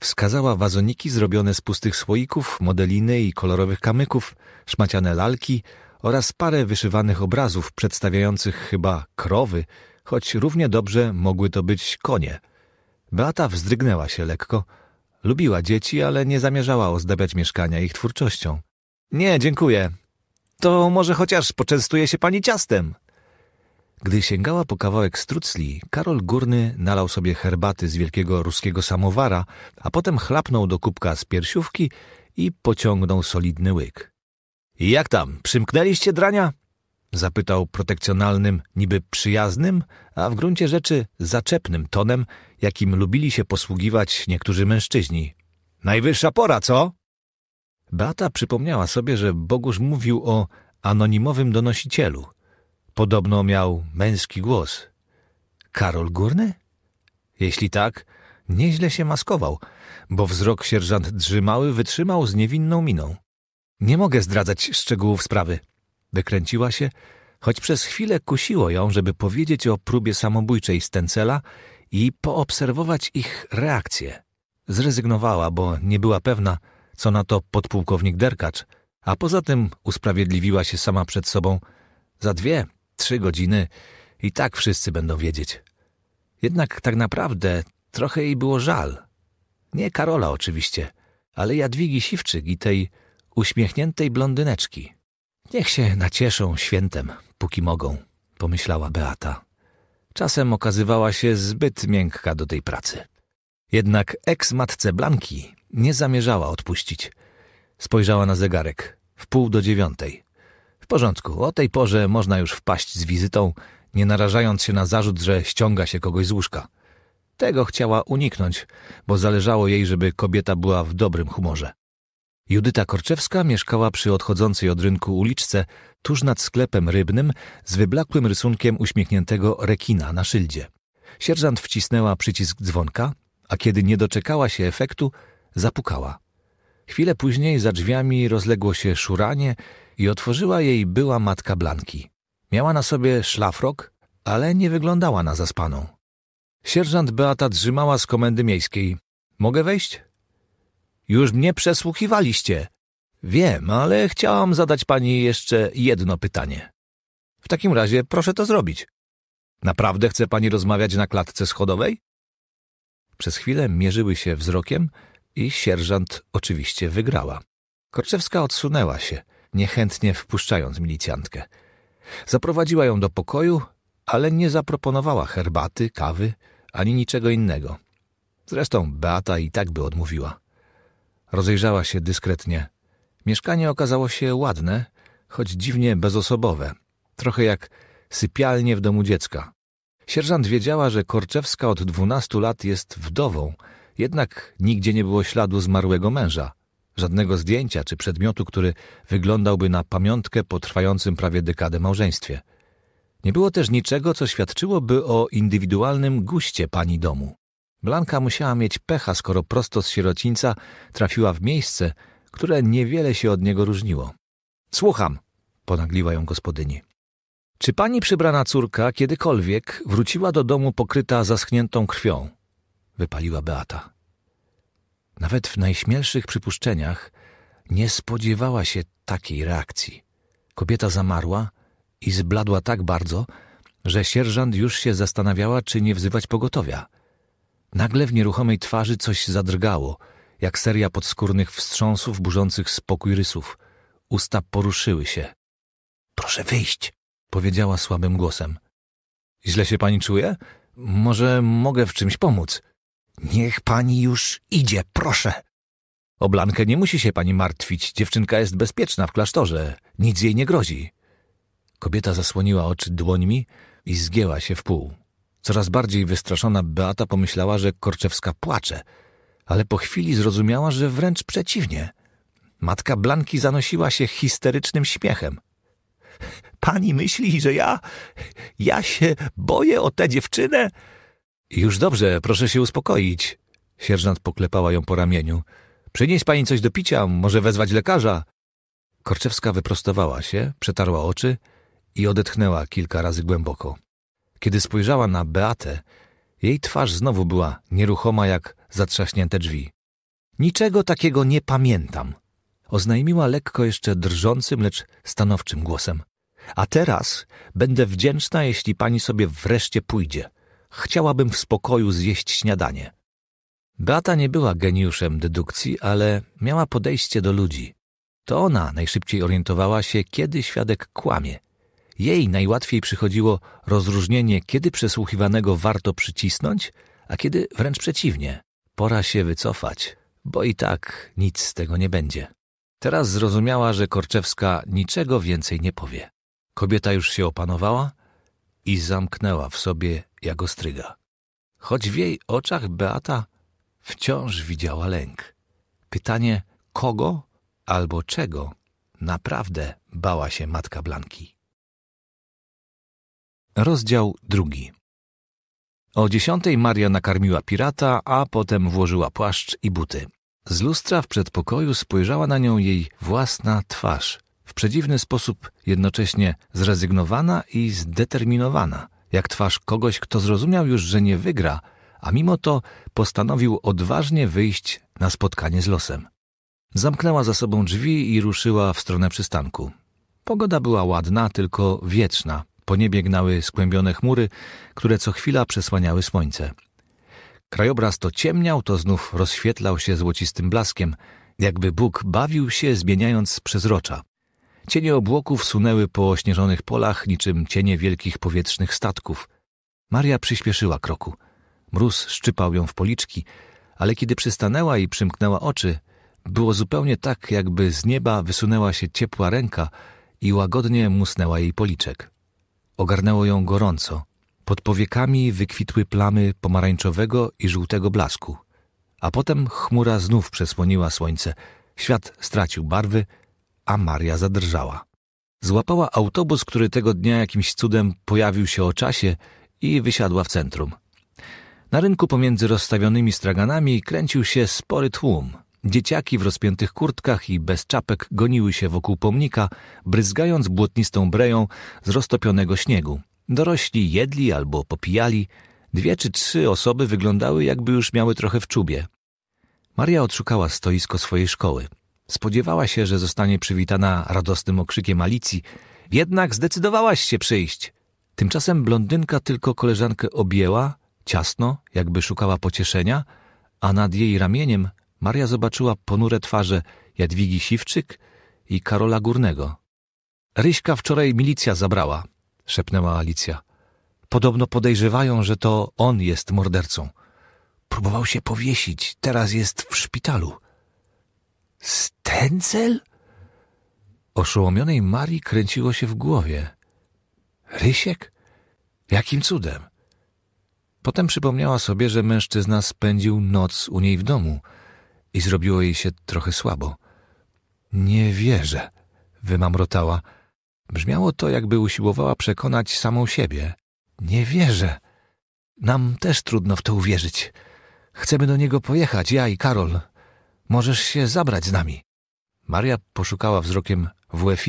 A: Wskazała wazoniki zrobione z pustych słoików, modeliny i kolorowych kamyków, szmaciane lalki, oraz parę wyszywanych obrazów przedstawiających chyba krowy, choć równie dobrze mogły to być konie. Beata wzdrygnęła się lekko. Lubiła dzieci, ale nie zamierzała ozdabiać mieszkania ich twórczością. Nie, dziękuję. To może chociaż poczęstuje się pani ciastem. Gdy sięgała po kawałek strucli, Karol Górny nalał sobie herbaty z wielkiego ruskiego samowara, a potem chlapnął do kubka z piersiówki i pociągnął solidny łyk. Jak tam, przymknęliście drania? Zapytał protekcjonalnym, niby przyjaznym, a w gruncie rzeczy zaczepnym tonem, jakim lubili się posługiwać niektórzy mężczyźni. Najwyższa pora, co? Beata przypomniała sobie, że Bogusz mówił o anonimowym donosicielu. Podobno miał męski głos. Karol Górny? Jeśli tak, nieźle się maskował, bo wzrok sierżant Drzymały wytrzymał z niewinną miną. Nie mogę zdradzać szczegółów sprawy. Wykręciła się, choć przez chwilę kusiło ją, żeby powiedzieć o próbie samobójczej Stencela i poobserwować ich reakcję. Zrezygnowała, bo nie była pewna, co na to podpułkownik Derkacz, a poza tym usprawiedliwiła się sama przed sobą. Za dwie, trzy godziny i tak wszyscy będą wiedzieć. Jednak tak naprawdę trochę jej było żal. Nie Karola oczywiście, ale Jadwigi Siwczyk i tej uśmiechniętej blondyneczki. Niech się nacieszą świętem, póki mogą, pomyślała Beata. Czasem okazywała się zbyt miękka do tej pracy. Jednak eks-matce Blanki nie zamierzała odpuścić. Spojrzała na zegarek. W pół do dziewiątej. W porządku, o tej porze można już wpaść z wizytą, nie narażając się na zarzut, że ściąga się kogoś z łóżka. Tego chciała uniknąć, bo zależało jej, żeby kobieta była w dobrym humorze. Judyta Korczewska mieszkała przy odchodzącej od rynku uliczce, tuż nad sklepem rybnym, z wyblakłym rysunkiem uśmiechniętego rekina na szyldzie. Sierżant wcisnęła przycisk dzwonka, a kiedy nie doczekała się efektu, zapukała. Chwilę później za drzwiami rozległo się szuranie i otworzyła jej była matka Blanki. Miała na sobie szlafrok, ale nie wyglądała na zaspaną. Sierżant Beata drzymała z komendy miejskiej. Mogę wejść? Już mnie przesłuchiwaliście. Wiem, ale chciałam zadać pani jeszcze jedno pytanie. W takim razie proszę to zrobić. Naprawdę chce pani rozmawiać na klatce schodowej? Przez chwilę mierzyły się wzrokiem i sierżant oczywiście wygrała. Korczewska odsunęła się, niechętnie wpuszczając milicjantkę. Zaprowadziła ją do pokoju, ale nie zaproponowała herbaty, kawy ani niczego innego. Zresztą Beata i tak by odmówiła. Rozejrzała się dyskretnie. Mieszkanie okazało się ładne, choć dziwnie bezosobowe. Trochę jak sypialnie w domu dziecka. Sierżant wiedziała, że Korczewska od dwunastu lat jest wdową, jednak nigdzie nie było śladu zmarłego męża. Żadnego zdjęcia czy przedmiotu, który wyglądałby na pamiątkę po trwającym prawie dekadę małżeństwie. Nie było też niczego, co świadczyłoby o indywidualnym guście pani domu. Blanka musiała mieć pecha, skoro prosto z sierocińca trafiła w miejsce, które niewiele się od niego różniło. Słucham, ponagliła ją gospodyni. Czy pani przybrana córka kiedykolwiek wróciła do domu pokryta zaschniętą krwią? wypaliła Beata. Nawet w najśmielszych przypuszczeniach nie spodziewała się takiej reakcji. Kobieta zamarła i zbladła tak bardzo, że sierżant już się zastanawiała, czy nie wzywać pogotowia – Nagle w nieruchomej twarzy coś zadrgało, jak seria podskórnych wstrząsów burzących spokój rysów. Usta poruszyły się. Proszę wyjść, powiedziała słabym głosem. Źle się pani czuje? Może mogę w czymś pomóc? Niech pani już idzie, proszę. O Blankę nie musi się pani martwić. Dziewczynka jest bezpieczna w klasztorze. Nic jej nie grozi. Kobieta zasłoniła oczy dłońmi i zgięła się w pół. Coraz bardziej wystraszona Beata pomyślała, że Korczewska płacze, ale po chwili zrozumiała, że wręcz przeciwnie. Matka Blanki zanosiła się histerycznym śmiechem. Pani myśli, że ja... ja się boję o tę dziewczynę? Już dobrze, proszę się uspokoić. Sierżant poklepała ją po ramieniu. Przynieś pani coś do picia, może wezwać lekarza. Korczewska wyprostowała się, przetarła oczy i odetchnęła kilka razy głęboko. Kiedy spojrzała na Beatę, jej twarz znowu była nieruchoma jak zatrzaśnięte drzwi. Niczego takiego nie pamiętam, oznajmiła lekko jeszcze drżącym, lecz stanowczym głosem. A teraz będę wdzięczna, jeśli pani sobie wreszcie pójdzie. Chciałabym w spokoju zjeść śniadanie. Beata nie była geniuszem dedukcji, ale miała podejście do ludzi. To ona najszybciej orientowała się, kiedy świadek kłamie, jej najłatwiej przychodziło rozróżnienie, kiedy przesłuchiwanego warto przycisnąć, a kiedy wręcz przeciwnie. Pora się wycofać, bo i tak nic z tego nie będzie. Teraz zrozumiała, że Korczewska niczego więcej nie powie. Kobieta już się opanowała i zamknęła w sobie jak ostryga. Choć w jej oczach Beata wciąż widziała lęk. Pytanie, kogo albo czego naprawdę bała się matka Blanki. Rozdział drugi. O dziesiątej Maria nakarmiła pirata, a potem włożyła płaszcz i buty. Z lustra w przedpokoju spojrzała na nią jej własna twarz, w przedziwny sposób jednocześnie zrezygnowana i zdeterminowana, jak twarz kogoś, kto zrozumiał już, że nie wygra, a mimo to postanowił odważnie wyjść na spotkanie z losem. Zamknęła za sobą drzwi i ruszyła w stronę przystanku. Pogoda była ładna, tylko wieczna. Po niebie gnały skłębione chmury, które co chwila przesłaniały słońce. Krajobraz to ciemniał, to znów rozświetlał się złocistym blaskiem, jakby Bóg bawił się, zmieniając przezrocza. Cienie obłoków sunęły po ośnieżonych polach niczym cienie wielkich powietrznych statków. Maria przyspieszyła kroku. Mróz szczypał ją w policzki, ale kiedy przystanęła i przymknęła oczy, było zupełnie tak, jakby z nieba wysunęła się ciepła ręka i łagodnie musnęła jej policzek. Ogarnęło ją gorąco. Pod powiekami wykwitły plamy pomarańczowego i żółtego blasku. A potem chmura znów przesłoniła słońce. Świat stracił barwy, a Maria zadrżała. Złapała autobus, który tego dnia jakimś cudem pojawił się o czasie i wysiadła w centrum. Na rynku pomiędzy rozstawionymi straganami kręcił się spory tłum – Dzieciaki w rozpiętych kurtkach i bez czapek goniły się wokół pomnika, bryzgając błotnistą breją z roztopionego śniegu. Dorośli jedli albo popijali. Dwie czy trzy osoby wyglądały, jakby już miały trochę w czubie. Maria odszukała stoisko swojej szkoły. Spodziewała się, że zostanie przywitana radosnym okrzykiem Alicji. Jednak zdecydowałaś się przyjść. Tymczasem blondynka tylko koleżankę objęła, ciasno, jakby szukała pocieszenia, a nad jej ramieniem Maria zobaczyła ponure twarze Jadwigi Siwczyk i Karola Górnego. Ryśka wczoraj milicja zabrała, szepnęła Alicja. Podobno podejrzewają, że to on jest mordercą. Próbował się powiesić, teraz jest w szpitalu. Stencel? Oszołomionej Marii kręciło się w głowie. Rysiek? Jakim cudem? Potem przypomniała sobie, że mężczyzna spędził noc u niej w domu – i zrobiło jej się trochę słabo. Nie wierzę, wymamrotała. Brzmiało to, jakby usiłowała przekonać samą siebie. Nie wierzę. Nam też trudno w to uwierzyć. Chcemy do niego pojechać, ja i Karol. Możesz się zabrać z nami. Maria poszukała wzrokiem wf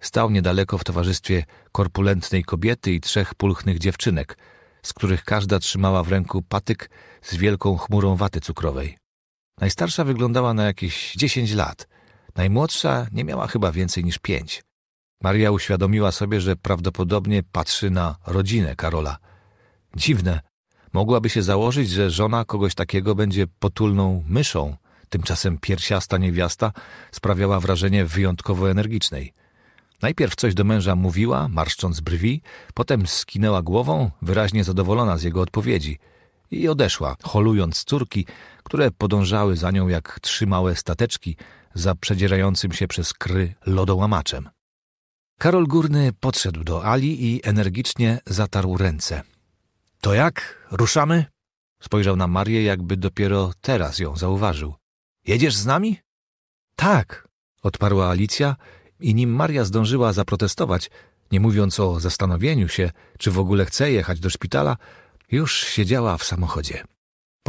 A: Stał niedaleko w towarzystwie korpulentnej kobiety i trzech pulchnych dziewczynek, z których każda trzymała w ręku patyk z wielką chmurą waty cukrowej. Najstarsza wyglądała na jakieś dziesięć lat, najmłodsza nie miała chyba więcej niż pięć. Maria uświadomiła sobie, że prawdopodobnie patrzy na rodzinę Karola. Dziwne, mogłaby się założyć, że żona kogoś takiego będzie potulną myszą. Tymczasem piersiasta niewiasta sprawiała wrażenie wyjątkowo energicznej. Najpierw coś do męża mówiła, marszcząc brwi, potem skinęła głową, wyraźnie zadowolona z jego odpowiedzi i odeszła, holując córki, które podążały za nią jak trzy małe stateczki za przedzierającym się przez kry lodołamaczem. Karol Górny podszedł do Ali i energicznie zatarł ręce. — To jak? Ruszamy? — spojrzał na Marię, jakby dopiero teraz ją zauważył. — Jedziesz z nami? — Tak — odparła Alicja i nim Maria zdążyła zaprotestować, nie mówiąc o zastanowieniu się, czy w ogóle chce jechać do szpitala, już siedziała w samochodzie.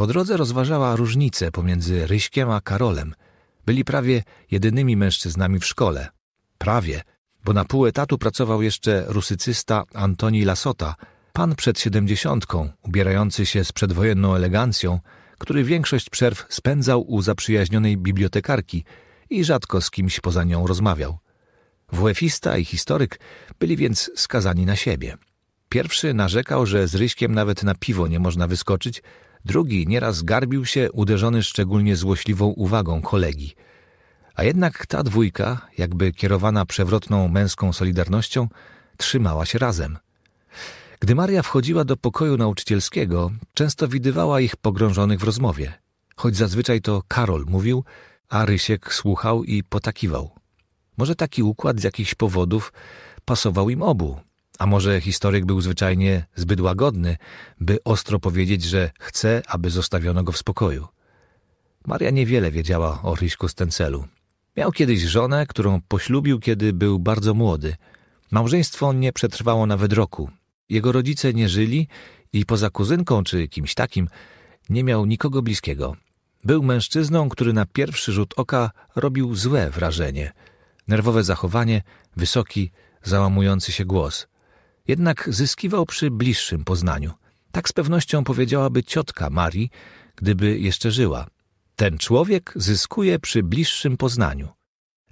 A: Po drodze rozważała różnice pomiędzy Ryśkiem a Karolem. Byli prawie jedynymi mężczyznami w szkole. Prawie, bo na pół etatu pracował jeszcze rusycysta Antoni Lasota, pan przed siedemdziesiątką, ubierający się z przedwojenną elegancją, który większość przerw spędzał u zaprzyjaźnionej bibliotekarki i rzadko z kimś poza nią rozmawiał. Włefista i historyk byli więc skazani na siebie. Pierwszy narzekał, że z Ryśkiem nawet na piwo nie można wyskoczyć, Drugi nieraz garbił się, uderzony szczególnie złośliwą uwagą kolegi. A jednak ta dwójka, jakby kierowana przewrotną męską solidarnością, trzymała się razem. Gdy Maria wchodziła do pokoju nauczycielskiego, często widywała ich pogrążonych w rozmowie. Choć zazwyczaj to Karol mówił, a Rysiek słuchał i potakiwał. Może taki układ z jakichś powodów pasował im obu, a może historyk był zwyczajnie zbyt łagodny, by ostro powiedzieć, że chce, aby zostawiono go w spokoju. Maria niewiele wiedziała o Ryśku Stencelu. Miał kiedyś żonę, którą poślubił, kiedy był bardzo młody. Małżeństwo nie przetrwało nawet roku. Jego rodzice nie żyli i poza kuzynką czy kimś takim nie miał nikogo bliskiego. Był mężczyzną, który na pierwszy rzut oka robił złe wrażenie. Nerwowe zachowanie, wysoki, załamujący się głos. Jednak zyskiwał przy bliższym poznaniu. Tak z pewnością powiedziałaby ciotka Marii, gdyby jeszcze żyła. Ten człowiek zyskuje przy bliższym poznaniu.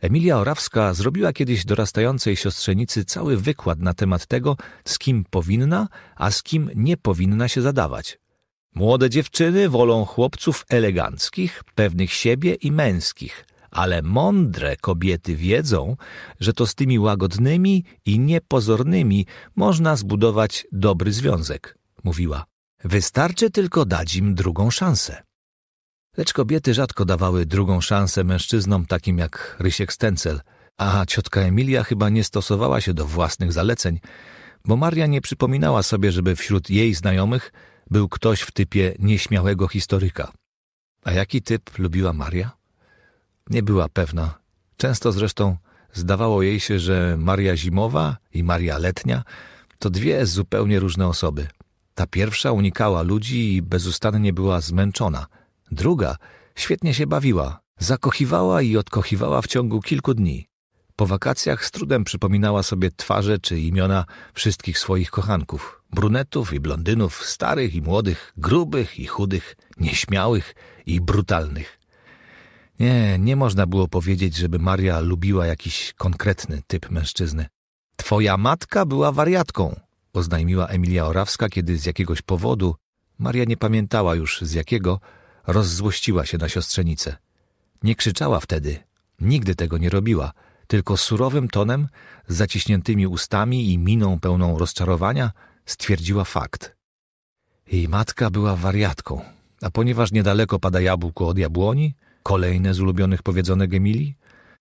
A: Emilia Orawska zrobiła kiedyś dorastającej siostrzenicy cały wykład na temat tego, z kim powinna, a z kim nie powinna się zadawać. Młode dziewczyny wolą chłopców eleganckich, pewnych siebie i męskich, ale mądre kobiety wiedzą, że to z tymi łagodnymi i niepozornymi można zbudować dobry związek, mówiła. Wystarczy tylko dać im drugą szansę. Lecz kobiety rzadko dawały drugą szansę mężczyznom takim jak Rysiek Stencel, a ciotka Emilia chyba nie stosowała się do własnych zaleceń, bo Maria nie przypominała sobie, żeby wśród jej znajomych był ktoś w typie nieśmiałego historyka. A jaki typ lubiła Maria? nie była pewna. Często zresztą zdawało jej się, że Maria Zimowa i Maria Letnia to dwie zupełnie różne osoby. Ta pierwsza unikała ludzi i bezustannie była zmęczona. Druga świetnie się bawiła, zakochiwała i odkochiwała w ciągu kilku dni. Po wakacjach z trudem przypominała sobie twarze czy imiona wszystkich swoich kochanków. Brunetów i blondynów, starych i młodych, grubych i chudych, nieśmiałych i brutalnych. Nie, nie można było powiedzieć, żeby Maria lubiła jakiś konkretny typ mężczyzny. Twoja matka była wariatką, oznajmiła Emilia Orawska, kiedy z jakiegoś powodu, Maria nie pamiętała już z jakiego, rozzłościła się na siostrzenicę. Nie krzyczała wtedy, nigdy tego nie robiła, tylko surowym tonem, z zaciśniętymi ustami i miną pełną rozczarowania stwierdziła fakt. Jej matka była wariatką, a ponieważ niedaleko pada jabłko od jabłoni, Kolejne z ulubionych powiedzonek Emilii?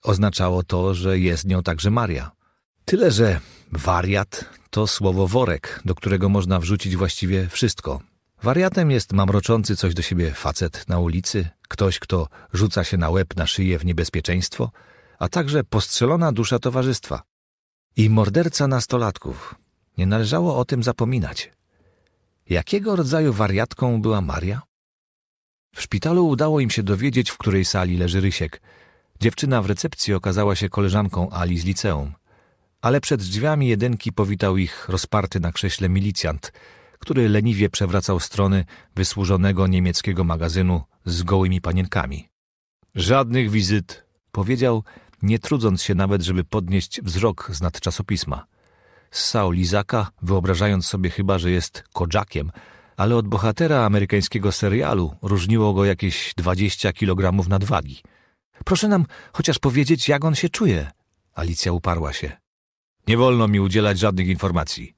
A: Oznaczało to, że jest nią także Maria. Tyle, że wariat to słowo worek, do którego można wrzucić właściwie wszystko. Wariatem jest mamroczący coś do siebie facet na ulicy, ktoś, kto rzuca się na łeb, na szyję w niebezpieczeństwo, a także postrzelona dusza towarzystwa. I morderca nastolatków. Nie należało o tym zapominać. Jakiego rodzaju wariatką była Maria? W szpitalu udało im się dowiedzieć, w której sali leży Rysiek. Dziewczyna w recepcji okazała się koleżanką Ali z liceum. Ale przed drzwiami jedynki powitał ich rozparty na krześle milicjant, który leniwie przewracał strony wysłużonego niemieckiego magazynu z gołymi panienkami. Żadnych wizyt, powiedział, nie trudząc się nawet, żeby podnieść wzrok z nad czasopisma. Ssał lizaka, wyobrażając sobie chyba, że jest kodzakiem ale od bohatera amerykańskiego serialu różniło go jakieś 20 kilogramów nadwagi. Proszę nam chociaż powiedzieć, jak on się czuje. Alicja uparła się. Nie wolno mi udzielać żadnych informacji.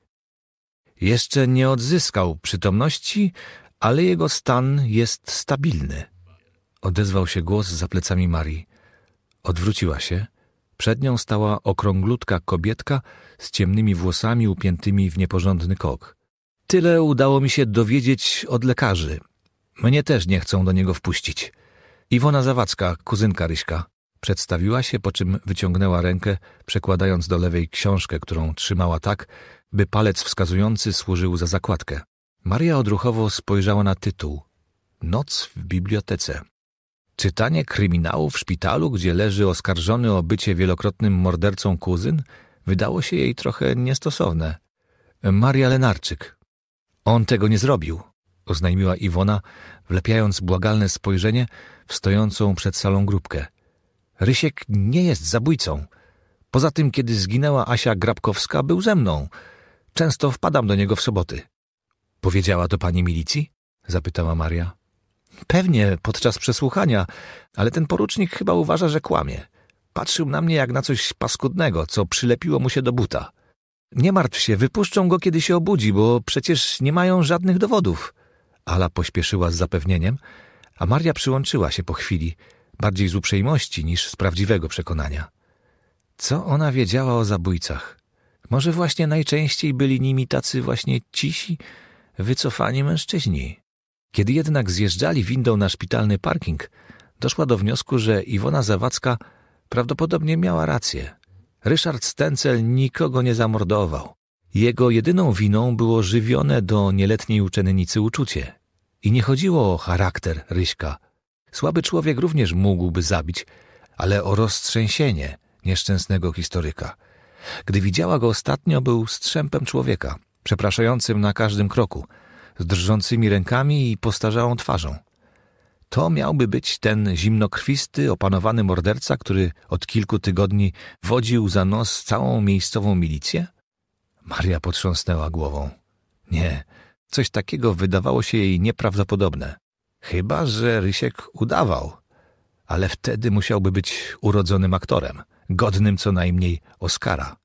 A: Jeszcze nie odzyskał przytomności, ale jego stan jest stabilny. Odezwał się głos za plecami Marii. Odwróciła się. Przed nią stała okrąglutka kobietka z ciemnymi włosami upiętymi w nieporządny kok. Tyle udało mi się dowiedzieć od lekarzy. Mnie też nie chcą do niego wpuścić. Iwona Zawadzka, kuzynka Ryśka. Przedstawiła się, po czym wyciągnęła rękę, przekładając do lewej książkę, którą trzymała tak, by palec wskazujący służył za zakładkę. Maria odruchowo spojrzała na tytuł. Noc w bibliotece. Czytanie kryminału w szpitalu, gdzie leży oskarżony o bycie wielokrotnym mordercą kuzyn, wydało się jej trochę niestosowne. Maria Lenarczyk, on tego nie zrobił, oznajmiła Iwona, wlepiając błagalne spojrzenie w stojącą przed salą grupkę. Rysiek nie jest zabójcą. Poza tym, kiedy zginęła Asia Grabkowska, był ze mną. Często wpadam do niego w soboty. Powiedziała to pani milicji? zapytała Maria. Pewnie podczas przesłuchania, ale ten porucznik chyba uważa, że kłamie. Patrzył na mnie jak na coś paskudnego, co przylepiło mu się do buta. Nie martw się, wypuszczą go, kiedy się obudzi, bo przecież nie mają żadnych dowodów. Ala pośpieszyła z zapewnieniem, a Maria przyłączyła się po chwili, bardziej z uprzejmości niż z prawdziwego przekonania. Co ona wiedziała o zabójcach? Może właśnie najczęściej byli nimi tacy właśnie cisi, wycofani mężczyźni. Kiedy jednak zjeżdżali windą na szpitalny parking, doszła do wniosku, że Iwona Zawadzka prawdopodobnie miała rację. Ryszard Stencel nikogo nie zamordował. Jego jedyną winą było żywione do nieletniej uczennicy uczucie. I nie chodziło o charakter Ryśka. Słaby człowiek również mógłby zabić, ale o roztrzęsienie nieszczęsnego historyka. Gdy widziała go ostatnio, był strzępem człowieka, przepraszającym na każdym kroku, z drżącymi rękami i postarzałą twarzą. To miałby być ten zimnokrwisty, opanowany morderca, który od kilku tygodni wodził za nos całą miejscową milicję? Maria potrząsnęła głową. Nie, coś takiego wydawało się jej nieprawdopodobne. Chyba, że Rysiek udawał. Ale wtedy musiałby być urodzonym aktorem, godnym co najmniej Oscara.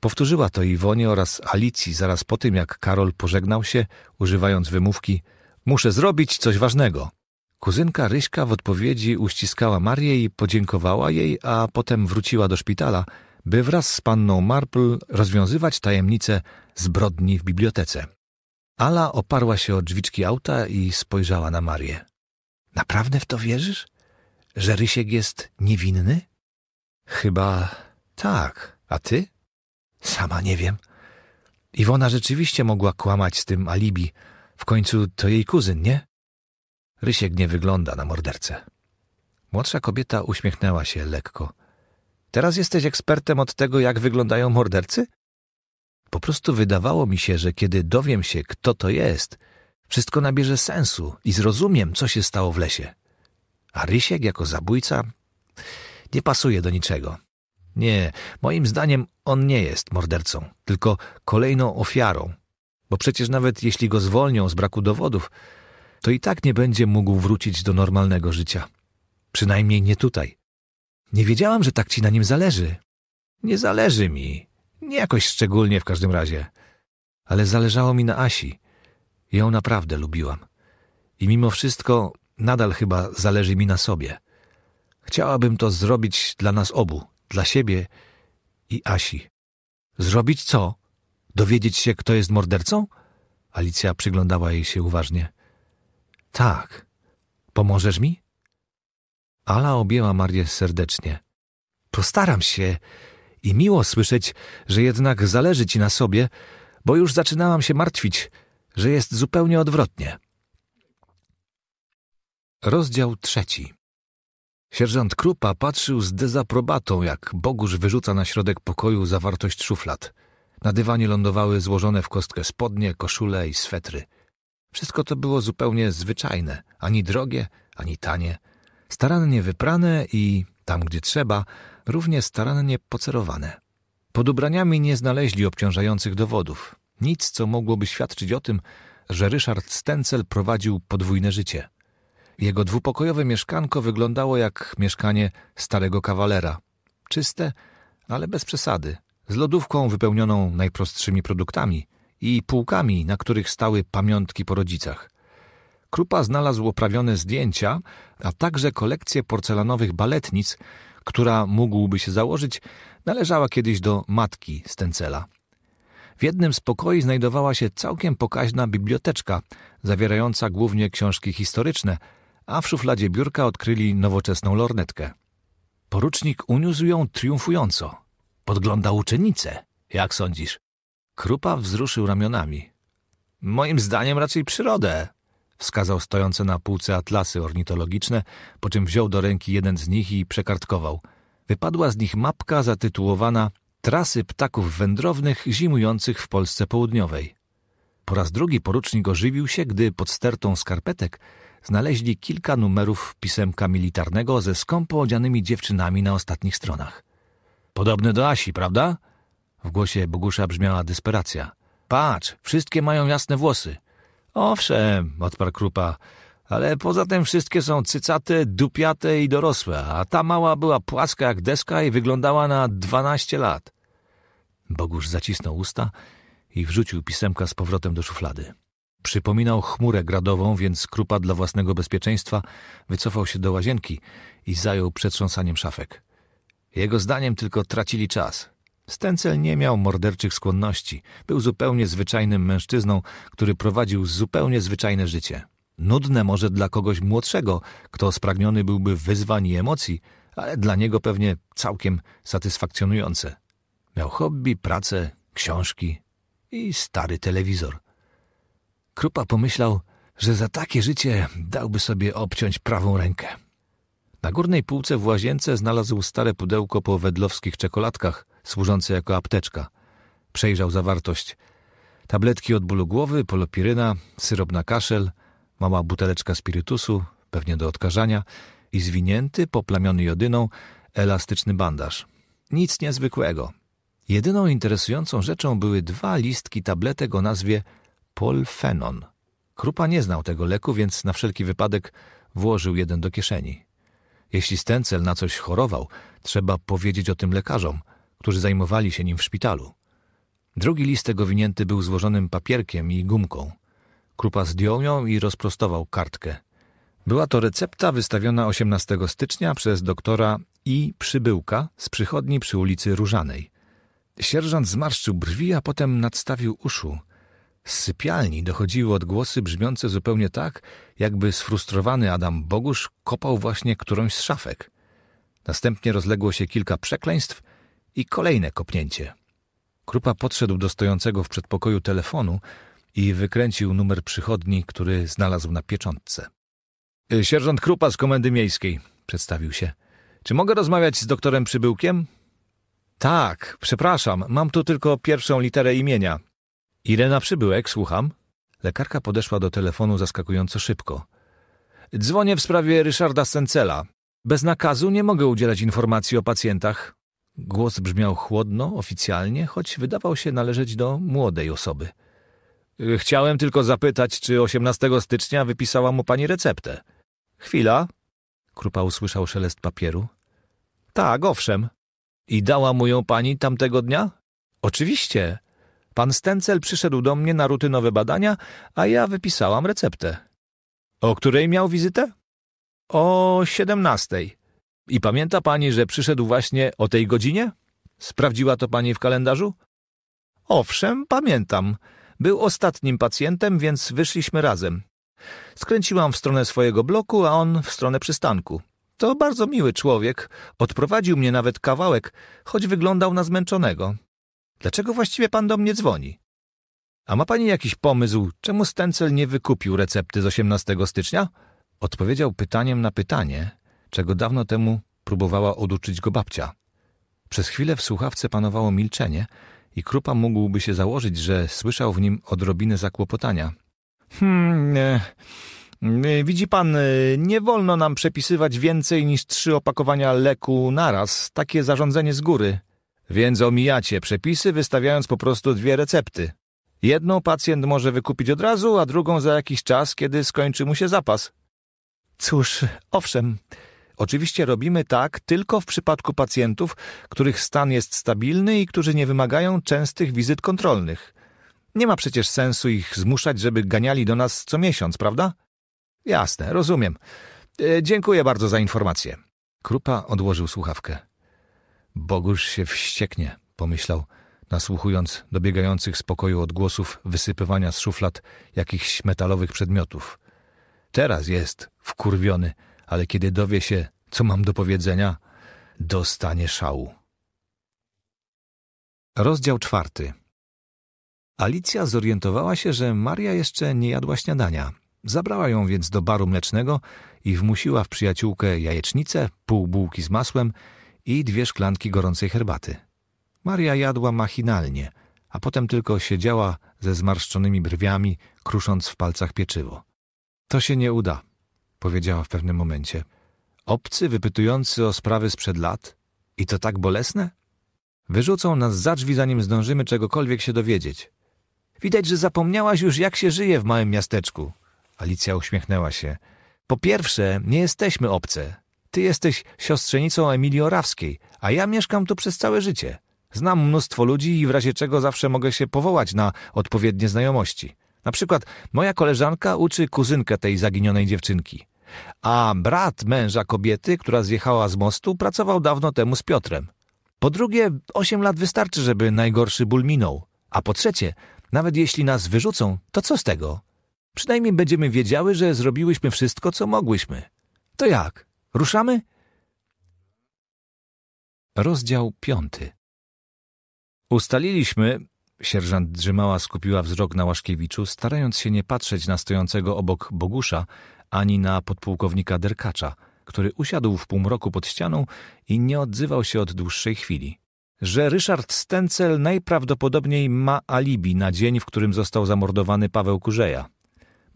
A: Powtórzyła to Iwonie oraz Alicji zaraz po tym, jak Karol pożegnał się, używając wymówki Muszę zrobić coś ważnego. Kuzynka Ryśka w odpowiedzi uściskała Marię i podziękowała jej, a potem wróciła do szpitala, by wraz z panną Marple rozwiązywać tajemnicę zbrodni w bibliotece. Ala oparła się o drzwiczki auta i spojrzała na Marię. Naprawdę w to wierzysz? Że Rysiek jest niewinny? Chyba tak. A ty? Sama nie wiem. Iwona rzeczywiście mogła kłamać z tym alibi. W końcu to jej kuzyn, nie? Rysiek nie wygląda na mordercę. Młodsza kobieta uśmiechnęła się lekko. Teraz jesteś ekspertem od tego, jak wyglądają mordercy? Po prostu wydawało mi się, że kiedy dowiem się, kto to jest, wszystko nabierze sensu i zrozumiem, co się stało w lesie. A Rysiek jako zabójca nie pasuje do niczego. Nie, moim zdaniem on nie jest mordercą, tylko kolejną ofiarą. Bo przecież nawet jeśli go zwolnią z braku dowodów, to i tak nie będzie mógł wrócić do normalnego życia. Przynajmniej nie tutaj. Nie wiedziałam, że tak ci na nim zależy. Nie zależy mi. Nie jakoś szczególnie w każdym razie. Ale zależało mi na Asi. Ją naprawdę lubiłam. I mimo wszystko nadal chyba zależy mi na sobie. Chciałabym to zrobić dla nas obu, dla siebie i Asi. Zrobić co? Dowiedzieć się, kto jest mordercą? Alicja przyglądała jej się uważnie. Tak. Pomożesz mi? Ala objęła Marię serdecznie. Postaram się i miło słyszeć, że jednak zależy ci na sobie, bo już zaczynałam się martwić, że jest zupełnie odwrotnie. Rozdział trzeci. Sierżant Krupa patrzył z dezaprobatą, jak Bogusz wyrzuca na środek pokoju zawartość szuflad. Na dywanie lądowały złożone w kostkę spodnie, koszule i swetry – wszystko to było zupełnie zwyczajne, ani drogie, ani tanie, starannie wyprane i, tam gdzie trzeba, równie starannie pocerowane. Pod ubraniami nie znaleźli obciążających dowodów, nic, co mogłoby świadczyć o tym, że Ryszard Stencel prowadził podwójne życie. Jego dwupokojowe mieszkanko wyglądało jak mieszkanie starego kawalera. Czyste, ale bez przesady, z lodówką wypełnioną najprostszymi produktami – i półkami, na których stały pamiątki po rodzicach. Krupa znalazł oprawione zdjęcia, a także kolekcję porcelanowych baletnic, która mógłby się założyć, należała kiedyś do matki Stencela. W jednym z pokoi znajdowała się całkiem pokaźna biblioteczka, zawierająca głównie książki historyczne, a w szufladzie biurka odkryli nowoczesną lornetkę. Porucznik uniósł ją triumfująco. Podglądał uczennicę. Jak sądzisz? Krupa wzruszył ramionami. Moim zdaniem raczej przyrodę, wskazał stojące na półce atlasy ornitologiczne, po czym wziął do ręki jeden z nich i przekartkował. Wypadła z nich mapka zatytułowana Trasy ptaków wędrownych zimujących w Polsce Południowej. Po raz drugi porucznik ożywił się, gdy pod stertą skarpetek znaleźli kilka numerów pisemka militarnego ze skąpo odzianymi dziewczynami na ostatnich stronach. Podobny do Asi, prawda? W głosie Bogusza brzmiała desperacja. Patrz, wszystkie mają jasne włosy. Owszem, odparł Krupa, ale poza tym wszystkie są cycate, dupiate i dorosłe, a ta mała była płaska jak deska i wyglądała na dwanaście lat. Bogusz zacisnął usta i wrzucił pisemka z powrotem do szuflady. Przypominał chmurę gradową, więc Krupa dla własnego bezpieczeństwa wycofał się do łazienki i zajął przetrząsaniem szafek. Jego zdaniem tylko tracili czas. Stencel nie miał morderczych skłonności. Był zupełnie zwyczajnym mężczyzną, który prowadził zupełnie zwyczajne życie. Nudne może dla kogoś młodszego, kto spragniony byłby wyzwań i emocji, ale dla niego pewnie całkiem satysfakcjonujące. Miał hobby, pracę, książki i stary telewizor. Krupa pomyślał, że za takie życie dałby sobie obciąć prawą rękę. Na górnej półce w łazience znalazł stare pudełko po wedlowskich czekoladkach, Służące jako apteczka. Przejrzał zawartość. Tabletki od bólu głowy, polopiryna, syrop na kaszel, mała buteleczka spirytusu, pewnie do odkażania, i zwinięty, poplamiony jodyną, elastyczny bandaż. Nic niezwykłego. Jedyną interesującą rzeczą były dwa listki tabletek o nazwie polfenon. Krupa nie znał tego leku, więc na wszelki wypadek włożył jeden do kieszeni. Jeśli Stencel na coś chorował, trzeba powiedzieć o tym lekarzom, którzy zajmowali się nim w szpitalu. Drugi listek owinięty był złożonym papierkiem i gumką. Krupa zdjął ją i rozprostował kartkę. Była to recepta wystawiona 18 stycznia przez doktora I. Przybyłka z przychodni przy ulicy Różanej. Sierżant zmarszczył brwi, a potem nadstawił uszu. Z sypialni dochodziły odgłosy brzmiące zupełnie tak, jakby sfrustrowany Adam Bogusz kopał właśnie którąś z szafek. Następnie rozległo się kilka przekleństw, i kolejne kopnięcie. Krupa podszedł do stojącego w przedpokoju telefonu i wykręcił numer przychodni, który znalazł na pieczątce. E, sierżant Krupa z Komendy Miejskiej, przedstawił się. Czy mogę rozmawiać z doktorem Przybyłkiem? Tak, przepraszam, mam tu tylko pierwszą literę imienia. Irena Przybyłek, słucham. Lekarka podeszła do telefonu zaskakująco szybko. Dzwonię w sprawie Ryszarda Sencela. Bez nakazu nie mogę udzielać informacji o pacjentach. Głos brzmiał chłodno, oficjalnie, choć wydawał się należeć do młodej osoby. Y, chciałem tylko zapytać, czy 18 stycznia wypisała mu pani receptę. Chwila. Krupa usłyszał szelest papieru. Tak, owszem. I dała mu ją pani tamtego dnia? Oczywiście. Pan Stencel przyszedł do mnie na rutynowe badania, a ja wypisałam receptę. O której miał wizytę? O siedemnastej. I pamięta pani, że przyszedł właśnie o tej godzinie? Sprawdziła to pani w kalendarzu? Owszem, pamiętam. Był ostatnim pacjentem, więc wyszliśmy razem. Skręciłam w stronę swojego bloku, a on w stronę przystanku. To bardzo miły człowiek. Odprowadził mnie nawet kawałek, choć wyglądał na zmęczonego. Dlaczego właściwie pan do mnie dzwoni? A ma pani jakiś pomysł, czemu Stencel nie wykupił recepty z 18 stycznia? Odpowiedział pytaniem na pytanie, czego dawno temu próbowała oduczyć go babcia. Przez chwilę w słuchawce panowało milczenie i Krupa mógłby się założyć, że słyszał w nim odrobinę zakłopotania. Hmm, e, e, widzi pan, e, nie wolno nam przepisywać więcej niż trzy opakowania leku naraz. Takie zarządzenie z góry. Więc omijacie przepisy, wystawiając po prostu dwie recepty. Jedną pacjent może wykupić od razu, a drugą za jakiś czas, kiedy skończy mu się zapas. Cóż, owszem, Oczywiście robimy tak tylko w przypadku pacjentów, których stan jest stabilny i którzy nie wymagają częstych wizyt kontrolnych. Nie ma przecież sensu ich zmuszać, żeby ganiali do nas co miesiąc, prawda? Jasne, rozumiem. E, dziękuję bardzo za informację. Krupa odłożył słuchawkę. Bogusz się wścieknie, pomyślał, nasłuchując dobiegających z pokoju odgłosów wysypywania z szuflad jakichś metalowych przedmiotów. Teraz jest wkurwiony – ale kiedy dowie się, co mam do powiedzenia, dostanie szału. Rozdział czwarty. Alicja zorientowała się, że Maria jeszcze nie jadła śniadania. Zabrała ją więc do baru mlecznego i wmusiła w przyjaciółkę jajecznicę, pół bułki z masłem i dwie szklanki gorącej herbaty. Maria jadła machinalnie, a potem tylko siedziała ze zmarszczonymi brwiami, krusząc w palcach pieczywo. To się nie uda, powiedziała w pewnym momencie. Obcy wypytujący o sprawy sprzed lat? I to tak bolesne? Wyrzucą nas za drzwi, zanim zdążymy czegokolwiek się dowiedzieć. Widać, że zapomniałaś już, jak się żyje w małym miasteczku. Alicja uśmiechnęła się. Po pierwsze, nie jesteśmy obce. Ty jesteś siostrzenicą Emilii Orawskiej, a ja mieszkam tu przez całe życie. Znam mnóstwo ludzi i w razie czego zawsze mogę się powołać na odpowiednie znajomości. Na przykład moja koleżanka uczy kuzynkę tej zaginionej dziewczynki a brat męża kobiety, która zjechała z mostu, pracował dawno temu z Piotrem. Po drugie, osiem lat wystarczy, żeby najgorszy ból minął. A po trzecie, nawet jeśli nas wyrzucą, to co z tego? Przynajmniej będziemy wiedziały, że zrobiłyśmy wszystko, co mogłyśmy. To jak? Ruszamy? Rozdział piąty Ustaliliśmy, sierżant Drzymała skupiła wzrok na Łaszkiewiczu, starając się nie patrzeć na stojącego obok Bogusza, ani na podpułkownika Derkacza, który usiadł w półmroku pod ścianą i nie odzywał się od dłuższej chwili. Że Ryszard Stencel najprawdopodobniej ma alibi na dzień, w którym został zamordowany Paweł Kurzeja.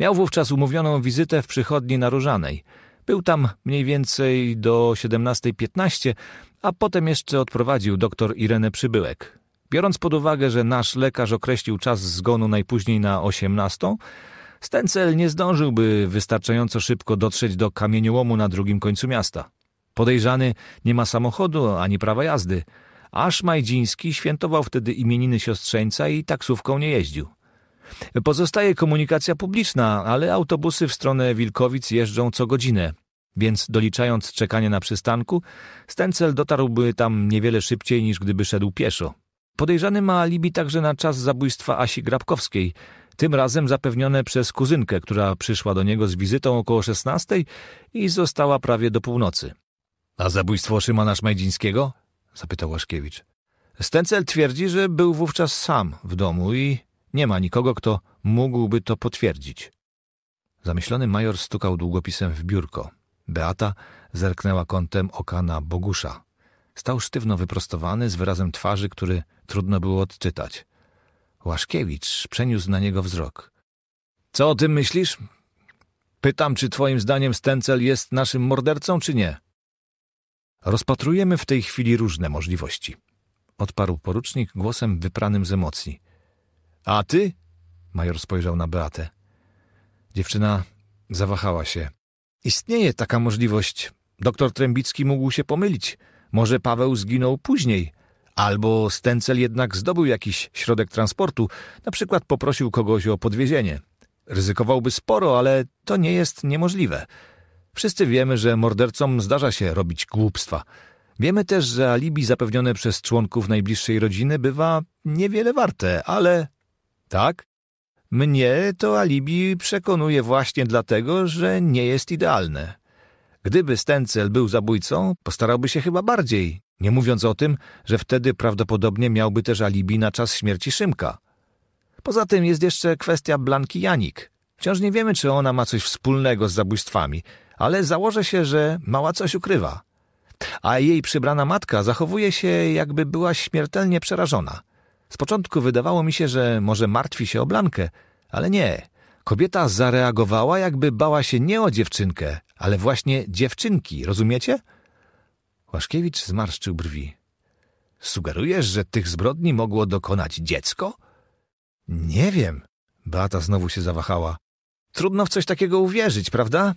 A: Miał wówczas umówioną wizytę w przychodni na Różanej. Był tam mniej więcej do 17.15, a potem jeszcze odprowadził doktor Irenę Przybyłek. Biorąc pod uwagę, że nasz lekarz określił czas zgonu najpóźniej na 18, Stencel nie zdążyłby wystarczająco szybko dotrzeć do kamieniołomu na drugim końcu miasta. Podejrzany nie ma samochodu ani prawa jazdy. Aż Majdziński świętował wtedy imieniny siostrzeńca i taksówką nie jeździł. Pozostaje komunikacja publiczna, ale autobusy w stronę Wilkowic jeżdżą co godzinę, więc doliczając czekanie na przystanku, Stencel dotarłby tam niewiele szybciej niż gdyby szedł pieszo. Podejrzany ma alibi także na czas zabójstwa Asi Grabkowskiej – tym razem zapewnione przez kuzynkę, która przyszła do niego z wizytą około 16 i została prawie do północy. A zabójstwo Szymana Szmajdzińskiego? zapytał Łaszkiewicz. Stencel twierdzi, że był wówczas sam w domu i nie ma nikogo, kto mógłby to potwierdzić. Zamyślony major stukał długopisem w biurko. Beata zerknęła kątem oka na Bogusza. Stał sztywno wyprostowany, z wyrazem twarzy, który trudno było odczytać. Łaszkiewicz przeniósł na niego wzrok. Co o tym myślisz? Pytam, czy twoim zdaniem Stencel jest naszym mordercą, czy nie? Rozpatrujemy w tej chwili różne możliwości. Odparł porucznik głosem wypranym z emocji. A ty? Major spojrzał na Beatę. Dziewczyna zawahała się. Istnieje taka możliwość. Doktor Trębicki mógł się pomylić. Może Paweł zginął później – Albo Stencel jednak zdobył jakiś środek transportu, na przykład poprosił kogoś o podwiezienie. Ryzykowałby sporo, ale to nie jest niemożliwe. Wszyscy wiemy, że mordercom zdarza się robić głupstwa. Wiemy też, że alibi zapewnione przez członków najbliższej rodziny bywa niewiele warte, ale... Tak? Mnie to alibi przekonuje właśnie dlatego, że nie jest idealne. Gdyby Stencel był zabójcą, postarałby się chyba bardziej, nie mówiąc o tym, że wtedy prawdopodobnie miałby też alibi na czas śmierci Szymka. Poza tym jest jeszcze kwestia Blanki Janik. Wciąż nie wiemy, czy ona ma coś wspólnego z zabójstwami, ale założę się, że mała coś ukrywa. A jej przybrana matka zachowuje się, jakby była śmiertelnie przerażona. Z początku wydawało mi się, że może martwi się o Blankę, ale nie. Kobieta zareagowała, jakby bała się nie o dziewczynkę, ale właśnie dziewczynki, rozumiecie? Łaszkiewicz zmarszczył brwi. Sugerujesz, że tych zbrodni mogło dokonać dziecko? Nie wiem. Beata znowu się zawahała. Trudno w coś takiego uwierzyć, prawda?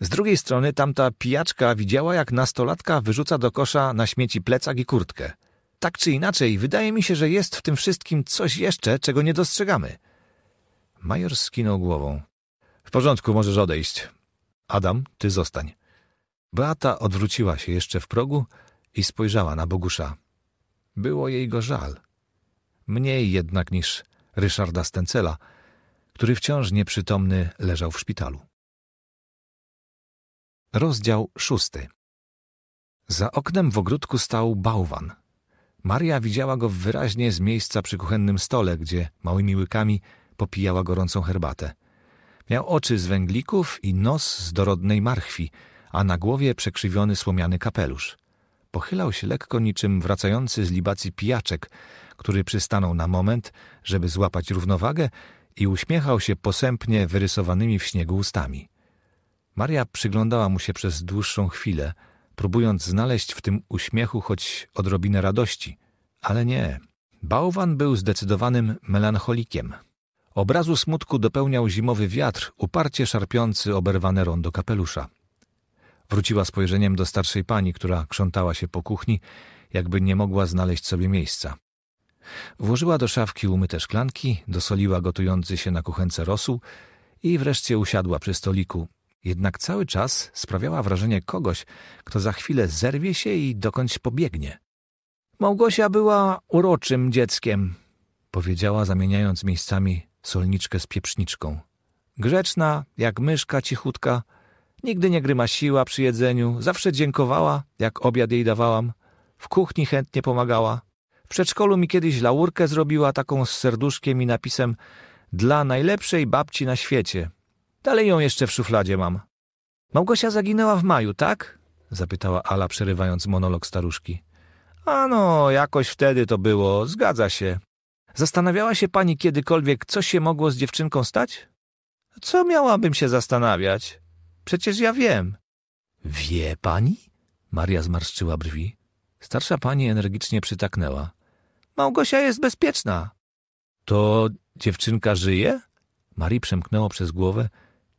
A: Z drugiej strony tamta pijaczka widziała, jak nastolatka wyrzuca do kosza na śmieci plecak i kurtkę. Tak czy inaczej, wydaje mi się, że jest w tym wszystkim coś jeszcze, czego nie dostrzegamy. Major skinął głową. W porządku, możesz odejść. Adam, ty zostań. Beata odwróciła się jeszcze w progu i spojrzała na Bogusza. Było jej go żal. Mniej jednak niż Ryszarda Stencela, który wciąż nieprzytomny leżał w szpitalu. Rozdział szósty. Za oknem w ogródku stał bałwan. Maria widziała go wyraźnie z miejsca przy kuchennym stole, gdzie małymi łykami popijała gorącą herbatę. Miał oczy z węglików i nos z dorodnej marchwi, a na głowie przekrzywiony słomiany kapelusz. Pochylał się lekko niczym wracający z libacji pijaczek, który przystanął na moment, żeby złapać równowagę i uśmiechał się posępnie wyrysowanymi w śniegu ustami. Maria przyglądała mu się przez dłuższą chwilę, próbując znaleźć w tym uśmiechu choć odrobinę radości, ale nie. Bałwan był zdecydowanym melancholikiem – Obrazu smutku dopełniał zimowy wiatr, uparcie szarpiący oberwane rondo kapelusza. Wróciła spojrzeniem do starszej pani, która krzątała się po kuchni, jakby nie mogła znaleźć sobie miejsca. Włożyła do szafki umyte szklanki, dosoliła gotujący się na kuchence rosół i wreszcie usiadła przy stoliku. Jednak cały czas sprawiała wrażenie kogoś, kto za chwilę zerwie się i dokądś pobiegnie. Małgosia była uroczym dzieckiem, powiedziała, zamieniając miejscami solniczkę z pieprzniczką. Grzeczna, jak myszka cichutka, nigdy nie grymasiła przy jedzeniu, zawsze dziękowała, jak obiad jej dawałam. W kuchni chętnie pomagała. W przedszkolu mi kiedyś laurkę zrobiła taką z serduszkiem i napisem dla najlepszej babci na świecie. Dalej ją jeszcze w szufladzie mam. Małgosia zaginęła w maju, tak? Zapytała Ala, przerywając monolog staruszki. Ano, jakoś wtedy to było, zgadza się. Zastanawiała się pani kiedykolwiek, co się mogło z dziewczynką stać? Co miałabym się zastanawiać? Przecież ja wiem. Wie pani? Maria zmarszczyła brwi. Starsza pani energicznie przytaknęła. Małgosia jest bezpieczna. To dziewczynka żyje? Marii przemknęło przez głowę,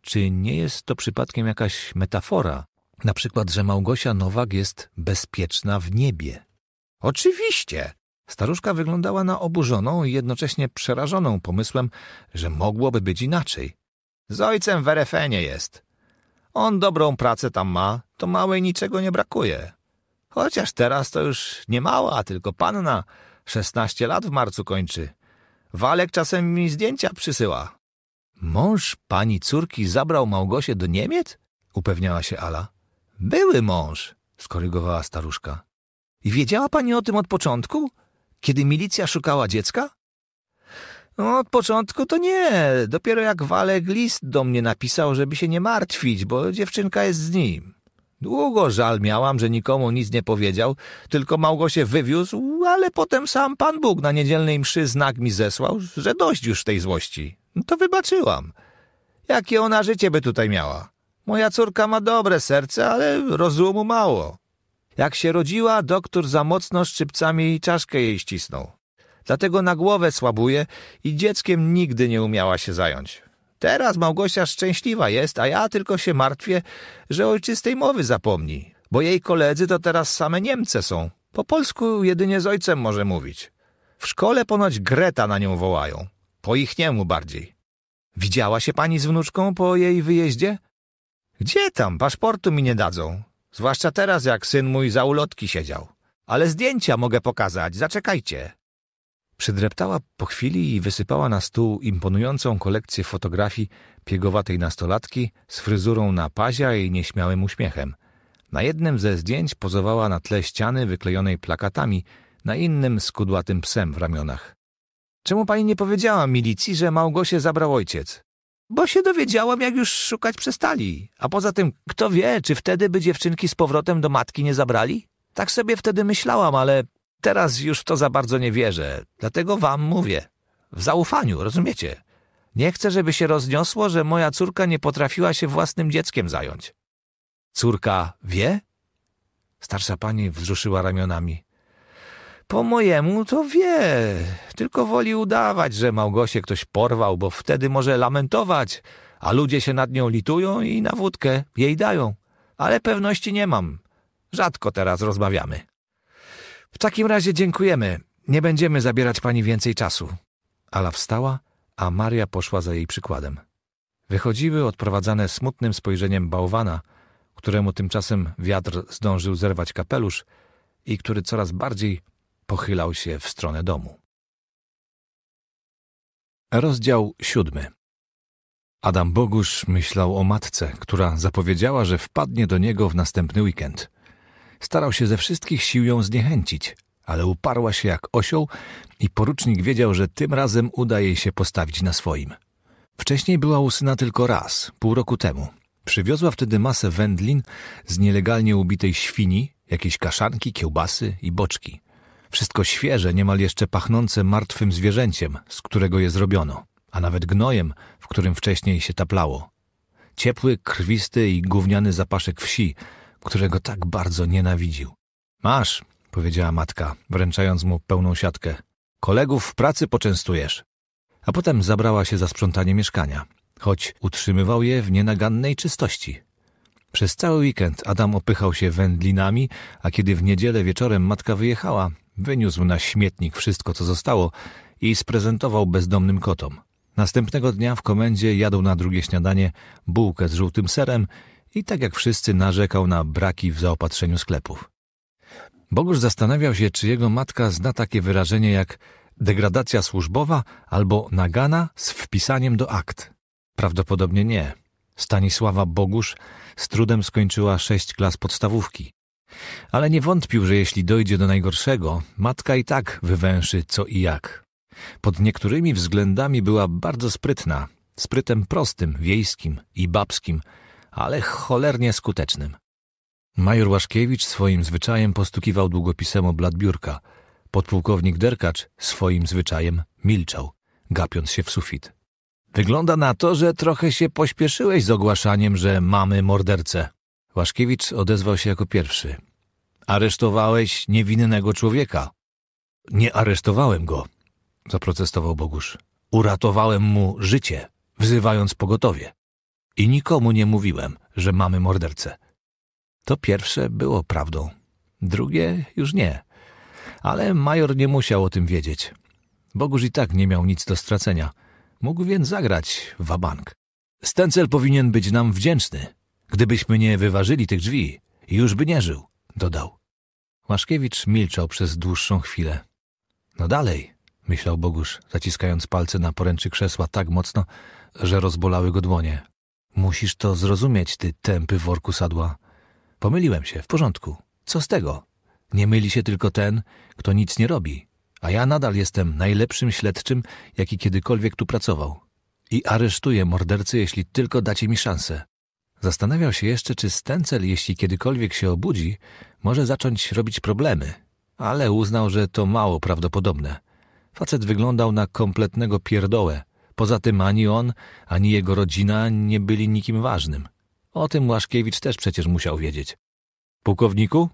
A: czy nie jest to przypadkiem jakaś metafora, na przykład, że Małgosia Nowak jest bezpieczna w niebie. Oczywiście, Staruszka wyglądała na oburzoną i jednocześnie przerażoną pomysłem, że mogłoby być inaczej. Z ojcem w Erefenie jest. On dobrą pracę tam ma, to małej niczego nie brakuje. Chociaż teraz to już nie mała, tylko panna. Szesnaście lat w marcu kończy. Walek czasem mi zdjęcia przysyła. Mąż pani córki zabrał Małgosię do Niemiec? Upewniała się Ala. Były mąż, skorygowała staruszka. I wiedziała pani o tym od początku? kiedy milicja szukała dziecka? No, od początku to nie. Dopiero jak Walek list do mnie napisał, żeby się nie martwić, bo dziewczynka jest z nim. Długo żal miałam, że nikomu nic nie powiedział, tylko Małgosię wywiózł, ale potem sam Pan Bóg na niedzielnej mszy znak mi zesłał, że dość już tej złości. No to wybaczyłam. Jakie ona życie by tutaj miała? Moja córka ma dobre serce, ale rozumu mało. Jak się rodziła, doktor za mocno szczypcami czaszkę jej ścisnął. Dlatego na głowę słabuje i dzieckiem nigdy nie umiała się zająć. Teraz Małgosia szczęśliwa jest, a ja tylko się martwię, że ojczystej mowy zapomni, bo jej koledzy to teraz same Niemce są. Po polsku jedynie z ojcem może mówić. W szkole ponoć Greta na nią wołają. Po ich niemu bardziej. Widziała się pani z wnuczką po jej wyjeździe? Gdzie tam? Paszportu mi nie dadzą. Zwłaszcza teraz, jak syn mój za ulotki siedział. Ale zdjęcia mogę pokazać, zaczekajcie. Przydreptała po chwili i wysypała na stół imponującą kolekcję fotografii piegowatej nastolatki z fryzurą na pazia i nieśmiałym uśmiechem. Na jednym ze zdjęć pozowała na tle ściany wyklejonej plakatami, na innym z kudłatym psem w ramionach. Czemu pani nie powiedziała milicji, że Małgosie zabrał ojciec? bo się dowiedziałam, jak już szukać przestali. A poza tym, kto wie, czy wtedy by dziewczynki z powrotem do matki nie zabrali? Tak sobie wtedy myślałam, ale teraz już w to za bardzo nie wierzę. Dlatego wam mówię. W zaufaniu, rozumiecie? Nie chcę, żeby się rozniosło, że moja córka nie potrafiła się własnym dzieckiem zająć. Córka wie? Starsza pani wzruszyła ramionami. Po mojemu to wie, tylko woli udawać, że Małgosie ktoś porwał, bo wtedy może lamentować, a ludzie się nad nią litują i na wódkę jej dają. Ale pewności nie mam. Rzadko teraz rozmawiamy. W takim razie dziękujemy. Nie będziemy zabierać pani więcej czasu. Ala wstała, a Maria poszła za jej przykładem. Wychodziły odprowadzane smutnym spojrzeniem bałwana, któremu tymczasem wiatr zdążył zerwać kapelusz i który coraz bardziej pochylał się w stronę domu. Rozdział siódmy Adam Bogusz myślał o matce, która zapowiedziała, że wpadnie do niego w następny weekend. Starał się ze wszystkich sił ją zniechęcić, ale uparła się jak osioł i porucznik wiedział, że tym razem uda jej się postawić na swoim. Wcześniej była u syna tylko raz, pół roku temu. Przywiozła wtedy masę wędlin z nielegalnie ubitej świni, jakieś kaszanki, kiełbasy i boczki. Wszystko świeże, niemal jeszcze pachnące martwym zwierzęciem, z którego je zrobiono, a nawet gnojem, w którym wcześniej się taplało. Ciepły, krwisty i gówniany zapaszek wsi, którego tak bardzo nienawidził. Masz, powiedziała matka, wręczając mu pełną siatkę. Kolegów w pracy poczęstujesz. A potem zabrała się za sprzątanie mieszkania, choć utrzymywał je w nienagannej czystości. Przez cały weekend Adam opychał się wędlinami, a kiedy w niedzielę wieczorem matka wyjechała, Wyniósł na śmietnik wszystko, co zostało i sprezentował bezdomnym kotom. Następnego dnia w komendzie jadł na drugie śniadanie bułkę z żółtym serem i tak jak wszyscy narzekał na braki w zaopatrzeniu sklepów. Bogusz zastanawiał się, czy jego matka zna takie wyrażenie jak degradacja służbowa albo nagana z wpisaniem do akt. Prawdopodobnie nie. Stanisława Bogusz z trudem skończyła sześć klas podstawówki. Ale nie wątpił, że jeśli dojdzie do najgorszego, matka i tak wywęszy co i jak. Pod niektórymi względami była bardzo sprytna, sprytem prostym, wiejskim i babskim, ale cholernie skutecznym. Major Łaszkiewicz swoim zwyczajem postukiwał długopisem o blat biurka. Podpułkownik Derkacz swoim zwyczajem milczał, gapiąc się w sufit. Wygląda na to, że trochę się pośpieszyłeś z ogłaszaniem, że mamy mordercę, Łaszkiewicz odezwał się jako pierwszy. Aresztowałeś niewinnego człowieka. Nie aresztowałem go, zaprotestował Bogusz. Uratowałem mu życie, wzywając pogotowie. I nikomu nie mówiłem, że mamy mordercę. To pierwsze było prawdą, drugie już nie. Ale major nie musiał o tym wiedzieć. Bogusz i tak nie miał nic do stracenia. Mógł więc zagrać wabank. Stencel powinien być nam wdzięczny, Gdybyśmy nie wyważyli tych drzwi, już by nie żył, dodał. Łaszkiewicz milczał przez dłuższą chwilę. No dalej, myślał Bogusz, zaciskając palce na poręczy krzesła tak mocno, że rozbolały go dłonie. Musisz to zrozumieć, ty tępy worku sadła. Pomyliłem się, w porządku. Co z tego? Nie myli się tylko ten, kto nic nie robi. A ja nadal jestem najlepszym śledczym, jaki kiedykolwiek tu pracował. I aresztuję mordercy, jeśli tylko dacie mi szansę. Zastanawiał się jeszcze, czy Stencel, jeśli kiedykolwiek się obudzi, może zacząć robić problemy, ale uznał, że to mało prawdopodobne. Facet wyglądał na kompletnego pierdołę. Poza tym ani on, ani jego rodzina nie byli nikim ważnym. O tym Łaszkiewicz też przecież musiał wiedzieć. Pułkowniku?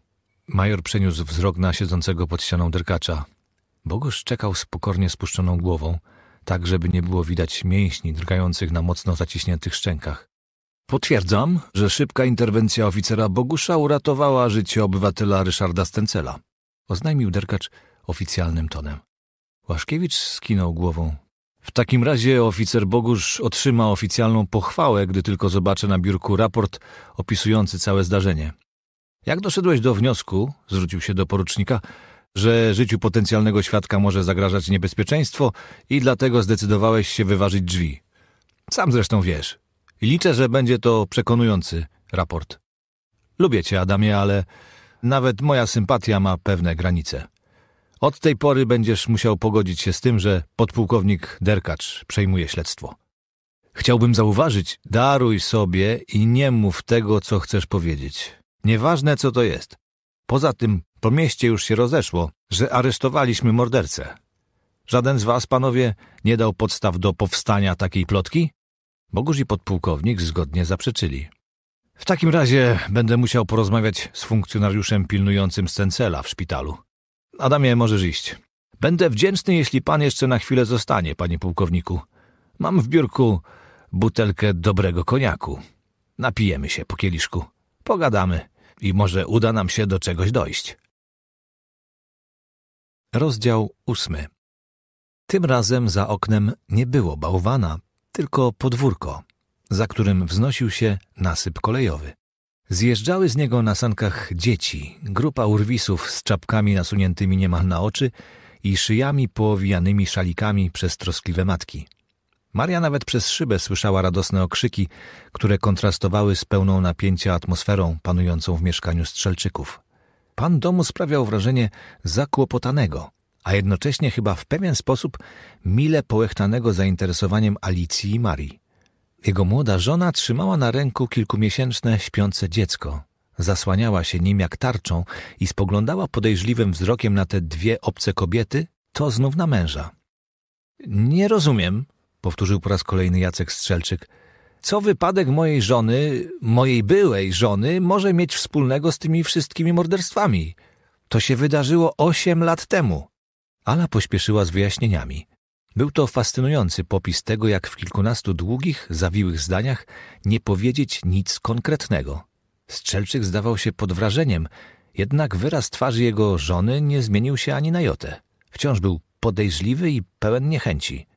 A: Major przeniósł wzrok na siedzącego pod ścianą derkacza. Bogosz czekał z pokornie spuszczoną głową, tak żeby nie było widać mięśni drgających na mocno zaciśniętych szczękach. Potwierdzam, że szybka interwencja oficera Bogusza uratowała życie obywatela Ryszarda Stencela, oznajmił Derkacz oficjalnym tonem. Łaszkiewicz skinął głową. W takim razie oficer Bogusz otrzyma oficjalną pochwałę, gdy tylko zobaczy na biurku raport opisujący całe zdarzenie. Jak doszedłeś do wniosku, zwrócił się do porucznika, że życiu potencjalnego świadka może zagrażać niebezpieczeństwo i dlatego zdecydowałeś się wyważyć drzwi. Sam zresztą wiesz, Liczę, że będzie to przekonujący raport. Lubię cię, Adamie, ale nawet moja sympatia ma pewne granice. Od tej pory będziesz musiał pogodzić się z tym, że podpułkownik Derkacz przejmuje śledztwo. Chciałbym zauważyć, daruj sobie i nie mów tego, co chcesz powiedzieć. Nieważne, co to jest. Poza tym, po mieście już się rozeszło, że aresztowaliśmy mordercę. Żaden z was, panowie, nie dał podstaw do powstania takiej plotki? Bogusz i podpułkownik zgodnie zaprzeczyli. W takim razie będę musiał porozmawiać z funkcjonariuszem pilnującym Stencela w szpitalu. Adamie, możesz iść. Będę wdzięczny, jeśli pan jeszcze na chwilę zostanie, panie pułkowniku. Mam w biurku butelkę dobrego koniaku. Napijemy się po kieliszku. Pogadamy i może uda nam się do czegoś dojść. Rozdział ósmy. Tym razem za oknem nie było bałwana, tylko podwórko, za którym wznosił się nasyp kolejowy. Zjeżdżały z niego na sankach dzieci, grupa urwisów z czapkami nasuniętymi niemal na oczy i szyjami poowijanymi szalikami przez troskliwe matki. Maria nawet przez szybę słyszała radosne okrzyki, które kontrastowały z pełną napięcia atmosferą panującą w mieszkaniu strzelczyków. Pan domu sprawiał wrażenie zakłopotanego, a jednocześnie chyba w pewien sposób mile połechtanego zainteresowaniem Alicji i Marii. Jego młoda żona trzymała na ręku kilkumiesięczne śpiące dziecko. Zasłaniała się nim jak tarczą i spoglądała podejrzliwym wzrokiem na te dwie obce kobiety, to znów na męża. Nie rozumiem, powtórzył po raz kolejny Jacek Strzelczyk. Co wypadek mojej żony, mojej byłej żony, może mieć wspólnego z tymi wszystkimi morderstwami? To się wydarzyło osiem lat temu. Ala pośpieszyła z wyjaśnieniami. Był to fascynujący popis tego, jak w kilkunastu długich, zawiłych zdaniach nie powiedzieć nic konkretnego. Strzelczyk zdawał się pod wrażeniem, jednak wyraz twarzy jego żony nie zmienił się ani na jotę. Wciąż był podejrzliwy i pełen niechęci.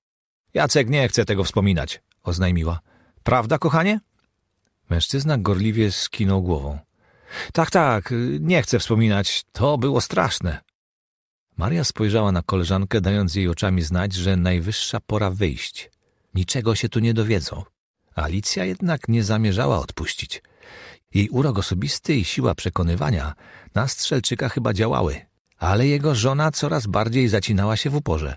A: Jacek nie chce tego wspominać, oznajmiła. Prawda, kochanie? Mężczyzna gorliwie skinął głową. Tak, tak, nie chcę wspominać. To było straszne. Maria spojrzała na koleżankę, dając jej oczami znać, że najwyższa pora wyjść. Niczego się tu nie dowiedzą. Alicja jednak nie zamierzała odpuścić. Jej urok osobisty i siła przekonywania na strzelczyka chyba działały, ale jego żona coraz bardziej zacinała się w uporze.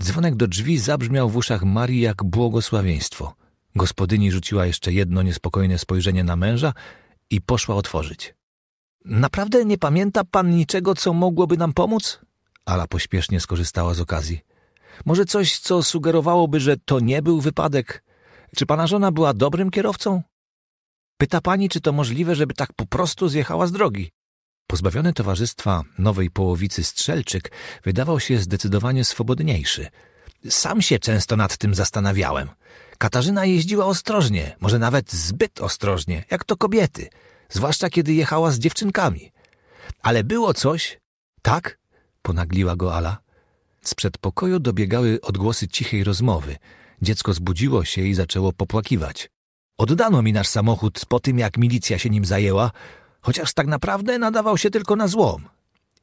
A: Dzwonek do drzwi zabrzmiał w uszach Marii jak błogosławieństwo. Gospodyni rzuciła jeszcze jedno niespokojne spojrzenie na męża i poszła otworzyć. Naprawdę nie pamięta pan niczego, co mogłoby nam pomóc? Ala pośpiesznie skorzystała z okazji. Może coś, co sugerowałoby, że to nie był wypadek? Czy pana żona była dobrym kierowcą? Pyta pani, czy to możliwe, żeby tak po prostu zjechała z drogi? Pozbawiony towarzystwa nowej połowicy strzelczyk wydawał się zdecydowanie swobodniejszy. Sam się często nad tym zastanawiałem. Katarzyna jeździła ostrożnie, może nawet zbyt ostrożnie, jak to kobiety, zwłaszcza kiedy jechała z dziewczynkami. Ale było coś, tak, ponagliła go Ala. Z przedpokoju dobiegały odgłosy cichej rozmowy. Dziecko zbudziło się i zaczęło popłakiwać. Oddano mi nasz samochód po tym, jak milicja się nim zajęła, chociaż tak naprawdę nadawał się tylko na złom.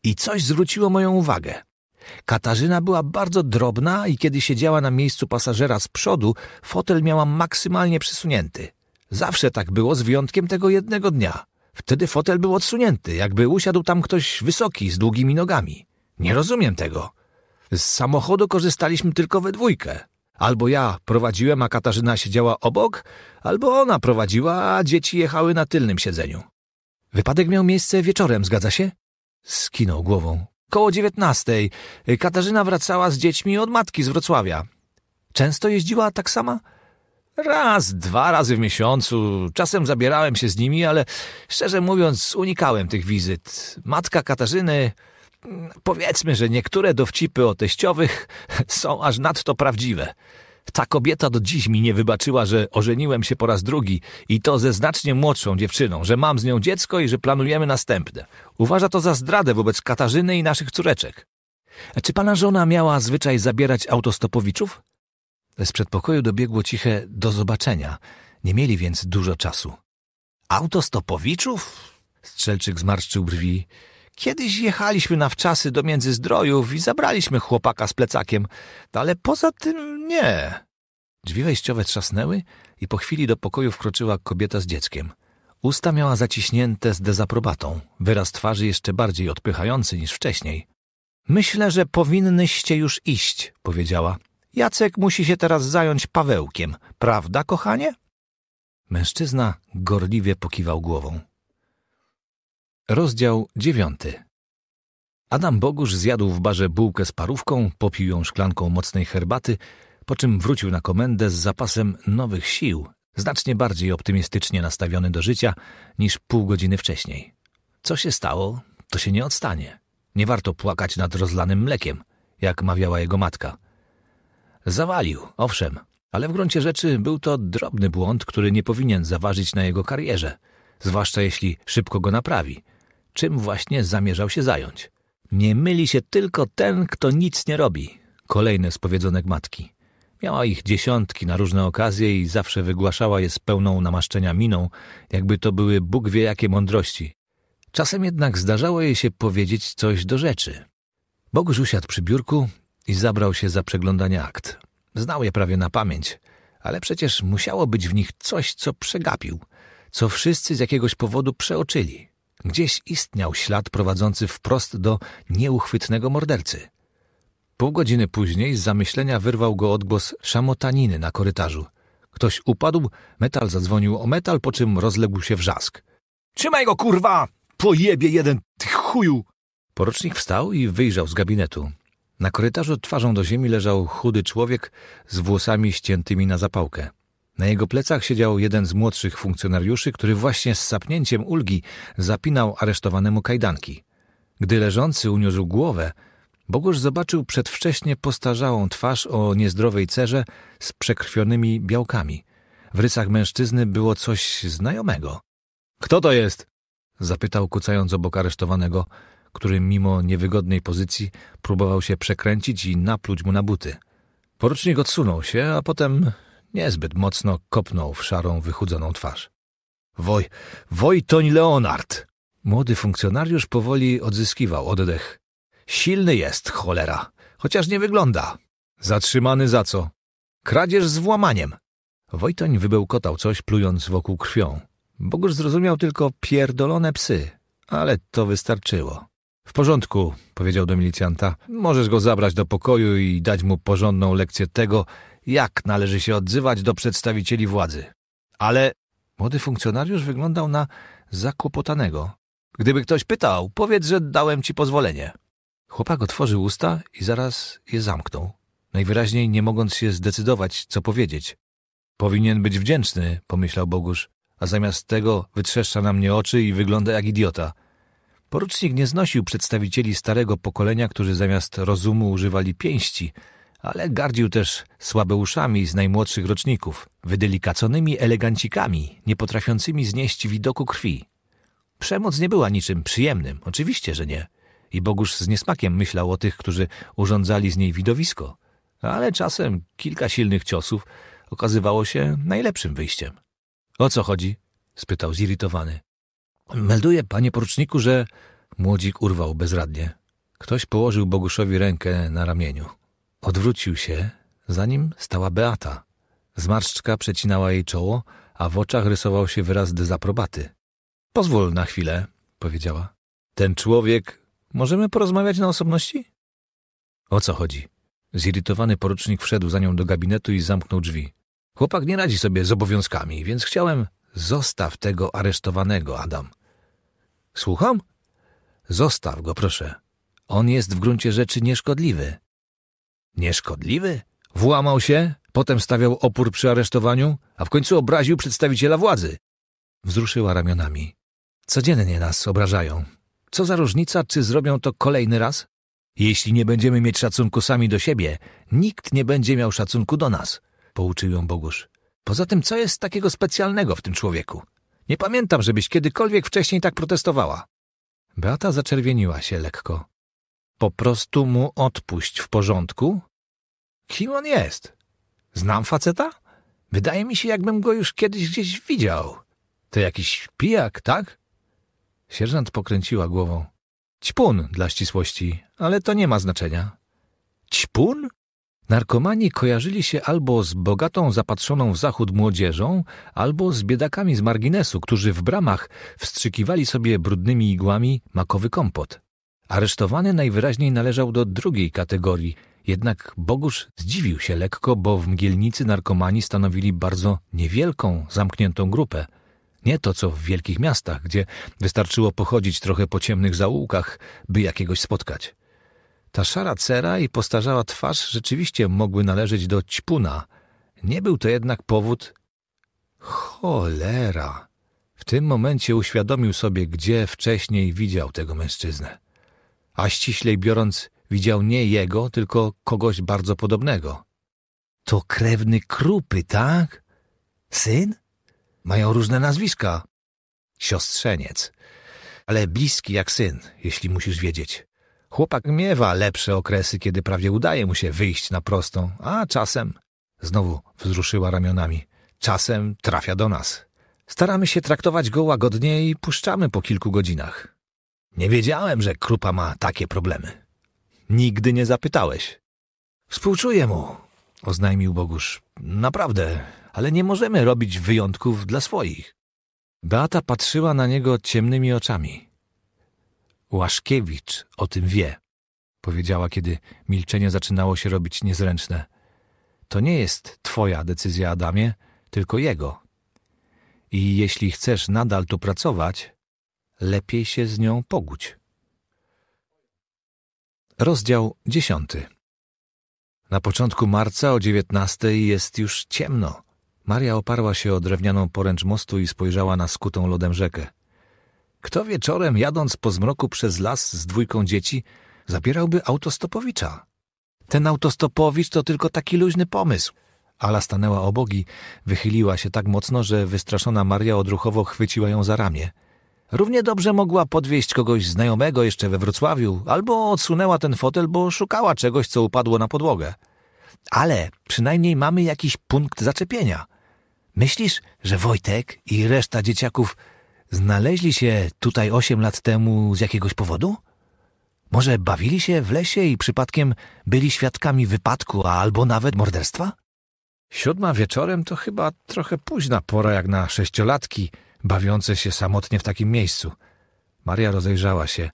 A: I coś zwróciło moją uwagę. Katarzyna była bardzo drobna i kiedy siedziała na miejscu pasażera z przodu, fotel miała maksymalnie przysunięty. Zawsze tak było, z wyjątkiem tego jednego dnia. Wtedy fotel był odsunięty, jakby usiadł tam ktoś wysoki, z długimi nogami. Nie rozumiem tego. Z samochodu korzystaliśmy tylko we dwójkę. Albo ja prowadziłem, a Katarzyna siedziała obok, albo ona prowadziła, a dzieci jechały na tylnym siedzeniu. Wypadek miał miejsce wieczorem, zgadza się? Skinął głową. Koło dziewiętnastej. Katarzyna wracała z dziećmi od matki z Wrocławia. Często jeździła tak sama? Raz, dwa razy w miesiącu. Czasem zabierałem się z nimi, ale szczerze mówiąc unikałem tych wizyt. Matka Katarzyny Powiedzmy, że niektóre dowcipy o teściowych są aż nadto prawdziwe. Ta kobieta do dziś mi nie wybaczyła, że ożeniłem się po raz drugi i to ze znacznie młodszą dziewczyną, że mam z nią dziecko i że planujemy następne. Uważa to za zdradę wobec Katarzyny i naszych córeczek. Czy pana żona miała zwyczaj zabierać autostopowiczów? Z przedpokoju dobiegło ciche do zobaczenia. Nie mieli więc dużo czasu. Autostopowiczów? Strzelczyk zmarszczył brwi. Kiedyś jechaliśmy na wczasy do Międzyzdrojów i zabraliśmy chłopaka z plecakiem, ale poza tym nie. Drzwi wejściowe trzasnęły i po chwili do pokoju wkroczyła kobieta z dzieckiem. Usta miała zaciśnięte z dezaprobatą, wyraz twarzy jeszcze bardziej odpychający niż wcześniej. Myślę, że powinnyście już iść, powiedziała. Jacek musi się teraz zająć Pawełkiem, prawda, kochanie? Mężczyzna gorliwie pokiwał głową. Rozdział dziewiąty. Adam Bogusz zjadł w barze bułkę z parówką, popił ją szklanką mocnej herbaty, po czym wrócił na komendę z zapasem nowych sił, znacznie bardziej optymistycznie nastawiony do życia niż pół godziny wcześniej. Co się stało, to się nie odstanie. Nie warto płakać nad rozlanym mlekiem, jak mawiała jego matka. Zawalił, owszem, ale w gruncie rzeczy był to drobny błąd, który nie powinien zaważyć na jego karierze, zwłaszcza jeśli szybko go naprawi – czym właśnie zamierzał się zająć. Nie myli się tylko ten, kto nic nie robi. Kolejny z matki. Miała ich dziesiątki na różne okazje i zawsze wygłaszała je z pełną namaszczenia miną, jakby to były Bóg wie jakie mądrości. Czasem jednak zdarzało jej się powiedzieć coś do rzeczy. Bogusz usiadł przy biurku i zabrał się za przeglądanie akt. Znał je prawie na pamięć, ale przecież musiało być w nich coś, co przegapił, co wszyscy z jakiegoś powodu przeoczyli. Gdzieś istniał ślad prowadzący wprost do nieuchwytnego mordercy. Pół godziny później z zamyślenia wyrwał go odgłos szamotaniny na korytarzu. Ktoś upadł, metal zadzwonił o metal, po czym rozległ się wrzask. Trzymaj go, kurwa! Pojebie jeden, tych chuju! Porucznik wstał i wyjrzał z gabinetu. Na korytarzu twarzą do ziemi leżał chudy człowiek z włosami ściętymi na zapałkę. Na jego plecach siedział jeden z młodszych funkcjonariuszy, który właśnie z sapnięciem ulgi zapinał aresztowanemu kajdanki. Gdy leżący uniósł głowę, Bogusz zobaczył przedwcześnie postarzałą twarz o niezdrowej cerze z przekrwionymi białkami. W rysach mężczyzny było coś znajomego. — Kto to jest? — zapytał kucając obok aresztowanego, który mimo niewygodnej pozycji próbował się przekręcić i napluć mu na buty. Porucznik odsunął się, a potem Niezbyt mocno kopnął w szarą, wychudzoną twarz. Woj, Wojtoń Leonard! Młody funkcjonariusz powoli odzyskiwał oddech. Silny jest, cholera, chociaż nie wygląda. Zatrzymany za co? Kradzież z włamaniem. Wojtoń wybełkotał coś, plując wokół krwią. Bogusz zrozumiał tylko pierdolone psy, ale to wystarczyło. W porządku, powiedział do milicjanta. Możesz go zabrać do pokoju i dać mu porządną lekcję tego, jak należy się odzywać do przedstawicieli władzy. Ale młody funkcjonariusz wyglądał na zakłopotanego. Gdyby ktoś pytał, powiedz, że dałem ci pozwolenie. Chłopak otworzył usta i zaraz je zamknął, najwyraźniej nie mogąc się zdecydować, co powiedzieć. Powinien być wdzięczny, pomyślał Bogusz, a zamiast tego wytrzeszcza na mnie oczy i wygląda jak idiota. Porucznik nie znosił przedstawicieli starego pokolenia, którzy zamiast rozumu używali pięści – ale gardził też słabeuszami z najmłodszych roczników, wydelikaconymi elegancikami, niepotrafiącymi znieść widoku krwi. Przemoc nie była niczym przyjemnym, oczywiście, że nie. I Bogusz z niesmakiem myślał o tych, którzy urządzali z niej widowisko. Ale czasem kilka silnych ciosów okazywało się najlepszym wyjściem. — O co chodzi? — spytał zirytowany. — Melduję, panie poruczniku, że... Młodzik urwał bezradnie. Ktoś położył Boguszowi rękę na ramieniu. Odwrócił się, za nim stała Beata. Zmarszczka przecinała jej czoło, a w oczach rysował się wyraz dezaprobaty. Pozwól na chwilę, powiedziała. Ten człowiek. Możemy porozmawiać na osobności? O co chodzi? Zirytowany porucznik wszedł za nią do gabinetu i zamknął drzwi. Chłopak nie radzi sobie z obowiązkami, więc chciałem. Zostaw tego aresztowanego, Adam. Słucham? Zostaw go, proszę. On jest w gruncie rzeczy nieszkodliwy. Nieszkodliwy? Włamał się, potem stawiał opór przy aresztowaniu, a w końcu obraził przedstawiciela władzy. Wzruszyła ramionami. Codziennie nas obrażają. Co za różnica, czy zrobią to kolejny raz? Jeśli nie będziemy mieć szacunku sami do siebie, nikt nie będzie miał szacunku do nas, pouczył ją Bogusz. Poza tym, co jest takiego specjalnego w tym człowieku? Nie pamiętam, żebyś kiedykolwiek wcześniej tak protestowała. Beata zaczerwieniła się lekko. Po prostu mu odpuść w porządku? Kim on jest? Znam faceta? Wydaje mi się, jakbym go już kiedyś gdzieś widział. To jakiś pijak, tak? Sierżant pokręciła głową. Ćpun dla ścisłości, ale to nie ma znaczenia. Ćpun? Narkomani kojarzyli się albo z bogatą, zapatrzoną w zachód młodzieżą, albo z biedakami z marginesu, którzy w bramach wstrzykiwali sobie brudnymi igłami makowy kompot. Aresztowany najwyraźniej należał do drugiej kategorii, jednak Bogusz zdziwił się lekko, bo w mgielnicy narkomani stanowili bardzo niewielką, zamkniętą grupę. Nie to co w wielkich miastach, gdzie wystarczyło pochodzić trochę po ciemnych zaułkach, by jakiegoś spotkać. Ta szara cera i postarzała twarz rzeczywiście mogły należeć do ćpuna. Nie był to jednak powód... Cholera! W tym momencie uświadomił sobie, gdzie wcześniej widział tego mężczyznę a ściślej biorąc widział nie jego, tylko kogoś bardzo podobnego. To krewny krupy, tak? Syn? Mają różne nazwiska. Siostrzeniec, ale bliski jak syn, jeśli musisz wiedzieć. Chłopak miewa lepsze okresy, kiedy prawie udaje mu się wyjść na prostą, a czasem, znowu wzruszyła ramionami, czasem trafia do nas. Staramy się traktować go łagodnie i puszczamy po kilku godzinach. Nie wiedziałem, że Krupa ma takie problemy. Nigdy nie zapytałeś. Współczuję mu, oznajmił Bogusz. Naprawdę, ale nie możemy robić wyjątków dla swoich. Beata patrzyła na niego ciemnymi oczami. Łaszkiewicz o tym wie, powiedziała, kiedy milczenie zaczynało się robić niezręczne. To nie jest twoja decyzja, Adamie, tylko jego. I jeśli chcesz nadal tu pracować, lepiej się z nią pogódź. Rozdział dziesiąty. Na początku marca o dziewiętnastej jest już ciemno. Maria oparła się o drewnianą poręcz mostu i spojrzała na skutą lodem rzekę. Kto wieczorem, jadąc po zmroku przez las z dwójką dzieci, zabierałby autostopowicza? Ten autostopowicz to tylko taki luźny pomysł. Ala stanęła obok i wychyliła się tak mocno, że wystraszona Maria odruchowo chwyciła ją za ramię. Równie dobrze mogła podwieźć kogoś znajomego jeszcze we Wrocławiu, albo odsunęła ten fotel, bo szukała czegoś, co upadło na podłogę. Ale przynajmniej mamy jakiś punkt zaczepienia. Myślisz, że Wojtek i reszta dzieciaków znaleźli się tutaj osiem lat temu z jakiegoś powodu? Może bawili się w lesie i przypadkiem byli świadkami wypadku albo nawet morderstwa? Siódma wieczorem to chyba trochę późna pora jak na sześciolatki – bawiące się samotnie w takim miejscu. Maria rozejrzała się.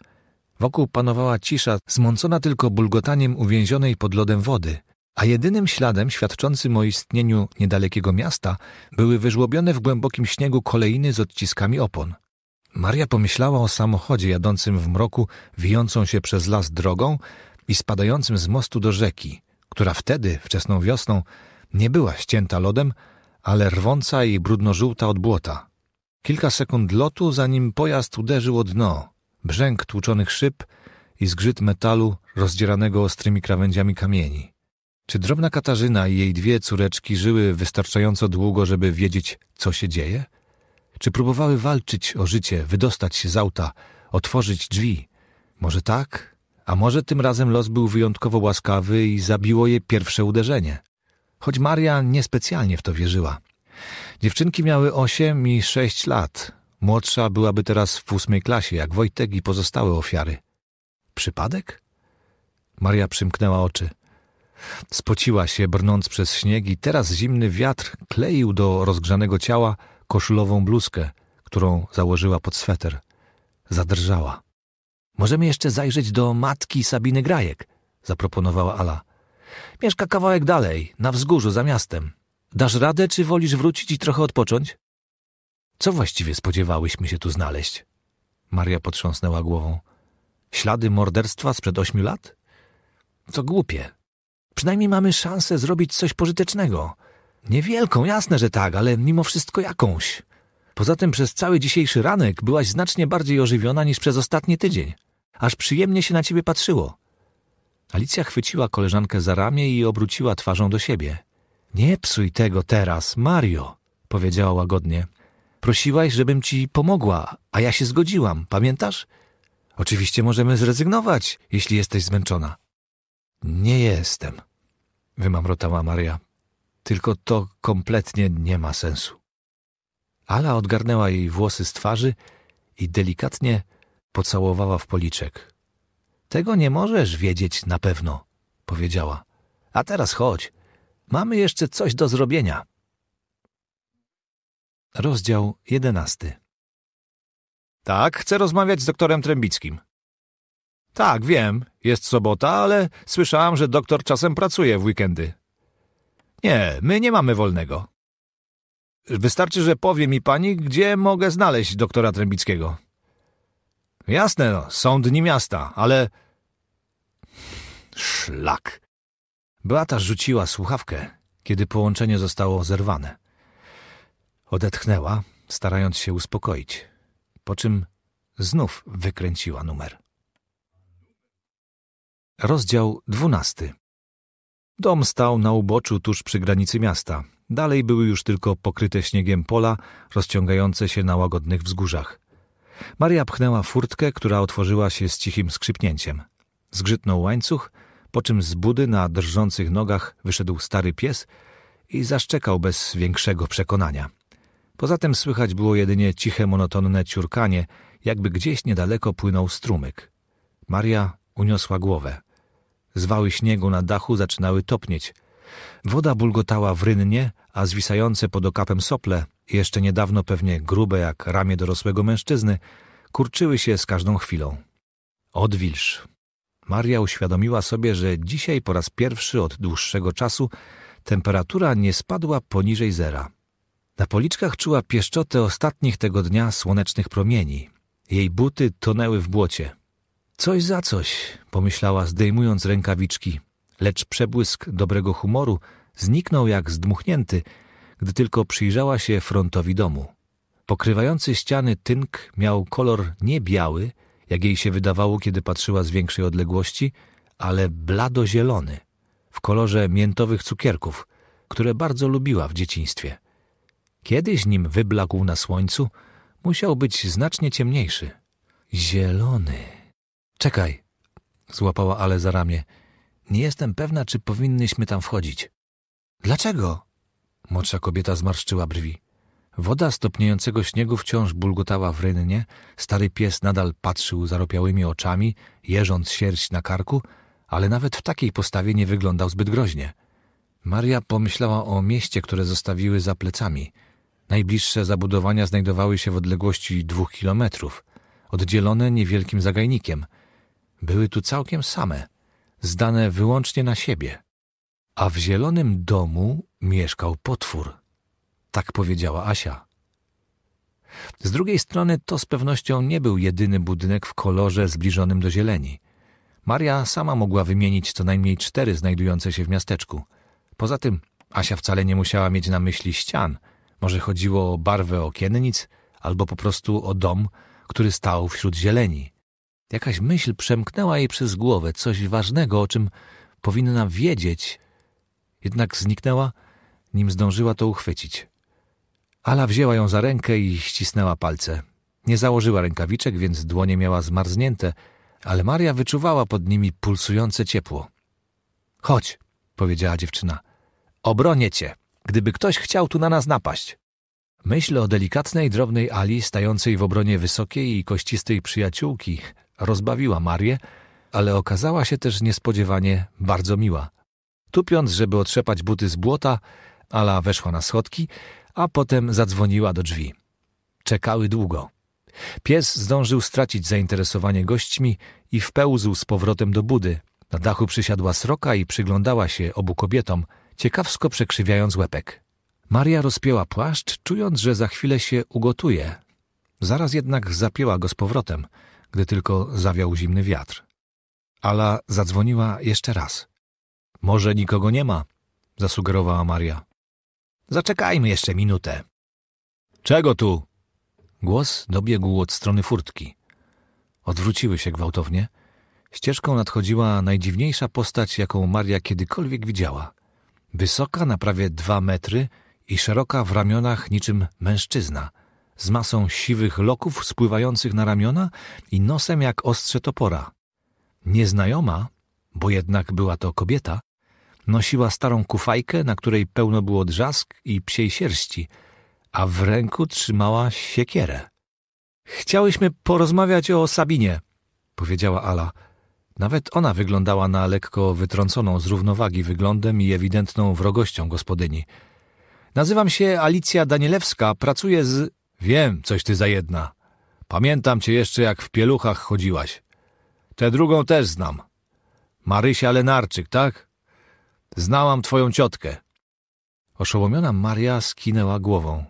A: Wokół panowała cisza, zmącona tylko bulgotaniem uwięzionej pod lodem wody, a jedynym śladem świadczącym o istnieniu niedalekiego miasta były wyżłobione w głębokim śniegu kolejny z odciskami opon. Maria pomyślała o samochodzie jadącym w mroku, wijącą się przez las drogą i spadającym z mostu do rzeki, która wtedy, wczesną wiosną, nie była ścięta lodem, ale rwąca i brudnożółta od błota. Kilka sekund lotu, zanim pojazd uderzył o dno. Brzęk tłuczonych szyb i zgrzyt metalu rozdzieranego ostrymi krawędziami kamieni. Czy drobna Katarzyna i jej dwie córeczki żyły wystarczająco długo, żeby wiedzieć, co się dzieje? Czy próbowały walczyć o życie, wydostać się z auta, otworzyć drzwi? Może tak, a może tym razem los był wyjątkowo łaskawy i zabiło je pierwsze uderzenie. Choć Maria niespecjalnie w to wierzyła. Dziewczynki miały 8 i 6 lat. Młodsza byłaby teraz w ósmej klasie, jak Wojtek i pozostałe ofiary. Przypadek? Maria przymknęła oczy. Spociła się, brnąc przez śnieg i teraz zimny wiatr kleił do rozgrzanego ciała koszulową bluzkę, którą założyła pod sweter. Zadrżała. Możemy jeszcze zajrzeć do matki Sabiny Grajek, zaproponowała Ala. Mieszka kawałek dalej, na wzgórzu za miastem. Dasz radę, czy wolisz wrócić i trochę odpocząć? Co właściwie spodziewałyśmy się tu znaleźć? Maria potrząsnęła głową. Ślady morderstwa sprzed ośmiu lat? To głupie. Przynajmniej mamy szansę zrobić coś pożytecznego. Niewielką, jasne, że tak, ale mimo wszystko jakąś. Poza tym przez cały dzisiejszy ranek byłaś znacznie bardziej ożywiona niż przez ostatni tydzień. Aż przyjemnie się na ciebie patrzyło. Alicja chwyciła koleżankę za ramię i obróciła twarzą do siebie. Nie psuj tego teraz, Mario, powiedziała łagodnie. Prosiłaś, żebym ci pomogła, a ja się zgodziłam, pamiętasz? Oczywiście możemy zrezygnować, jeśli jesteś zmęczona. Nie jestem, wymamrotała Maria. Tylko to kompletnie nie ma sensu. Ala odgarnęła jej włosy z twarzy i delikatnie pocałowała w policzek. Tego nie możesz wiedzieć na pewno, powiedziała. A teraz chodź, Mamy jeszcze coś do zrobienia. Rozdział jedenasty. Tak, chcę rozmawiać z doktorem Trębickim. Tak, wiem, jest sobota, ale słyszałam, że doktor czasem pracuje w weekendy. Nie, my nie mamy wolnego. Wystarczy, że powie mi pani, gdzie mogę znaleźć doktora Trębickiego. Jasne, no, są dni miasta, ale... Szlak. Beata rzuciła słuchawkę, kiedy połączenie zostało zerwane. Odetchnęła, starając się uspokoić, po czym znów wykręciła numer. Rozdział dwunasty. Dom stał na uboczu tuż przy granicy miasta. Dalej były już tylko pokryte śniegiem pola, rozciągające się na łagodnych wzgórzach. Maria pchnęła furtkę, która otworzyła się z cichym skrzypnięciem. Zgrzytnął łańcuch – po czym z budy na drżących nogach wyszedł stary pies i zaszczekał bez większego przekonania. Poza tym słychać było jedynie ciche, monotonne ciurkanie, jakby gdzieś niedaleko płynął strumyk. Maria uniosła głowę. Zwały śniegu na dachu zaczynały topnieć. Woda bulgotała w rynnie, a zwisające pod okapem sople, jeszcze niedawno pewnie grube jak ramię dorosłego mężczyzny, kurczyły się z każdą chwilą. Odwilż, Maria uświadomiła sobie, że dzisiaj po raz pierwszy od dłuższego czasu temperatura nie spadła poniżej zera. Na policzkach czuła pieszczotę ostatnich tego dnia słonecznych promieni. Jej buty tonęły w błocie. Coś za coś, pomyślała zdejmując rękawiczki, lecz przebłysk dobrego humoru zniknął jak zdmuchnięty, gdy tylko przyjrzała się frontowi domu. Pokrywający ściany tynk miał kolor nie biały, jak jej się wydawało, kiedy patrzyła z większej odległości, ale blado-zielony, w kolorze miętowych cukierków, które bardzo lubiła w dzieciństwie. Kiedyś nim wyblakł na słońcu, musiał być znacznie ciemniejszy. Zielony. Czekaj, złapała Ale za ramię. Nie jestem pewna, czy powinnyśmy tam wchodzić. Dlaczego? Młodsza kobieta zmarszczyła brwi. Woda stopniejącego śniegu wciąż bulgotała w rynnie, stary pies nadal patrzył zaropiałymi oczami, jeżąc sierść na karku, ale nawet w takiej postawie nie wyglądał zbyt groźnie. Maria pomyślała o mieście, które zostawiły za plecami. Najbliższe zabudowania znajdowały się w odległości dwóch kilometrów, oddzielone niewielkim zagajnikiem. Były tu całkiem same, zdane wyłącznie na siebie. A w zielonym domu mieszkał potwór. Tak powiedziała Asia. Z drugiej strony to z pewnością nie był jedyny budynek w kolorze zbliżonym do zieleni. Maria sama mogła wymienić co najmniej cztery znajdujące się w miasteczku. Poza tym Asia wcale nie musiała mieć na myśli ścian. Może chodziło o barwę okiennic albo po prostu o dom, który stał wśród zieleni. Jakaś myśl przemknęła jej przez głowę, coś ważnego, o czym powinna wiedzieć, jednak zniknęła, nim zdążyła to uchwycić. Ala wzięła ją za rękę i ścisnęła palce. Nie założyła rękawiczek, więc dłonie miała zmarznięte, ale Maria wyczuwała pod nimi pulsujące ciepło. Chodź, powiedziała dziewczyna. Obronię cię, gdyby ktoś chciał tu na nas napaść. Myśl o delikatnej, drobnej Ali stającej w obronie wysokiej i kościstej przyjaciółki rozbawiła Marię, ale okazała się też niespodziewanie bardzo miła. Tupiąc, żeby otrzepać buty z błota, Ala weszła na schodki a potem zadzwoniła do drzwi. Czekały długo. Pies zdążył stracić zainteresowanie gośćmi i wpełzł z powrotem do budy. Na dachu przysiadła sroka i przyglądała się obu kobietom, ciekawsko przekrzywiając łepek. Maria rozpięła płaszcz, czując, że za chwilę się ugotuje. Zaraz jednak zapięła go z powrotem, gdy tylko zawiał zimny wiatr. Ala zadzwoniła jeszcze raz. Może nikogo nie ma, zasugerowała Maria. Zaczekajmy jeszcze minutę. Czego tu? Głos dobiegł od strony furtki. Odwróciły się gwałtownie. Ścieżką nadchodziła najdziwniejsza postać, jaką Maria kiedykolwiek widziała. Wysoka na prawie dwa metry i szeroka w ramionach niczym mężczyzna, z masą siwych loków spływających na ramiona i nosem jak ostrze topora. Nieznajoma, bo jednak była to kobieta, Nosiła starą kufajkę, na której pełno było drzask i psiej sierści, a w ręku trzymała siekierę. Chciałyśmy porozmawiać o Sabinie, powiedziała Ala. Nawet ona wyglądała na lekko wytrąconą z równowagi wyglądem i ewidentną wrogością gospodyni. Nazywam się Alicja Danielewska, pracuję z... Wiem, coś ty za jedna. Pamiętam cię jeszcze, jak w pieluchach chodziłaś. Tę drugą też znam. Marysia Lenarczyk, tak? Znałam twoją ciotkę. Oszołomiona Maria skinęła głową.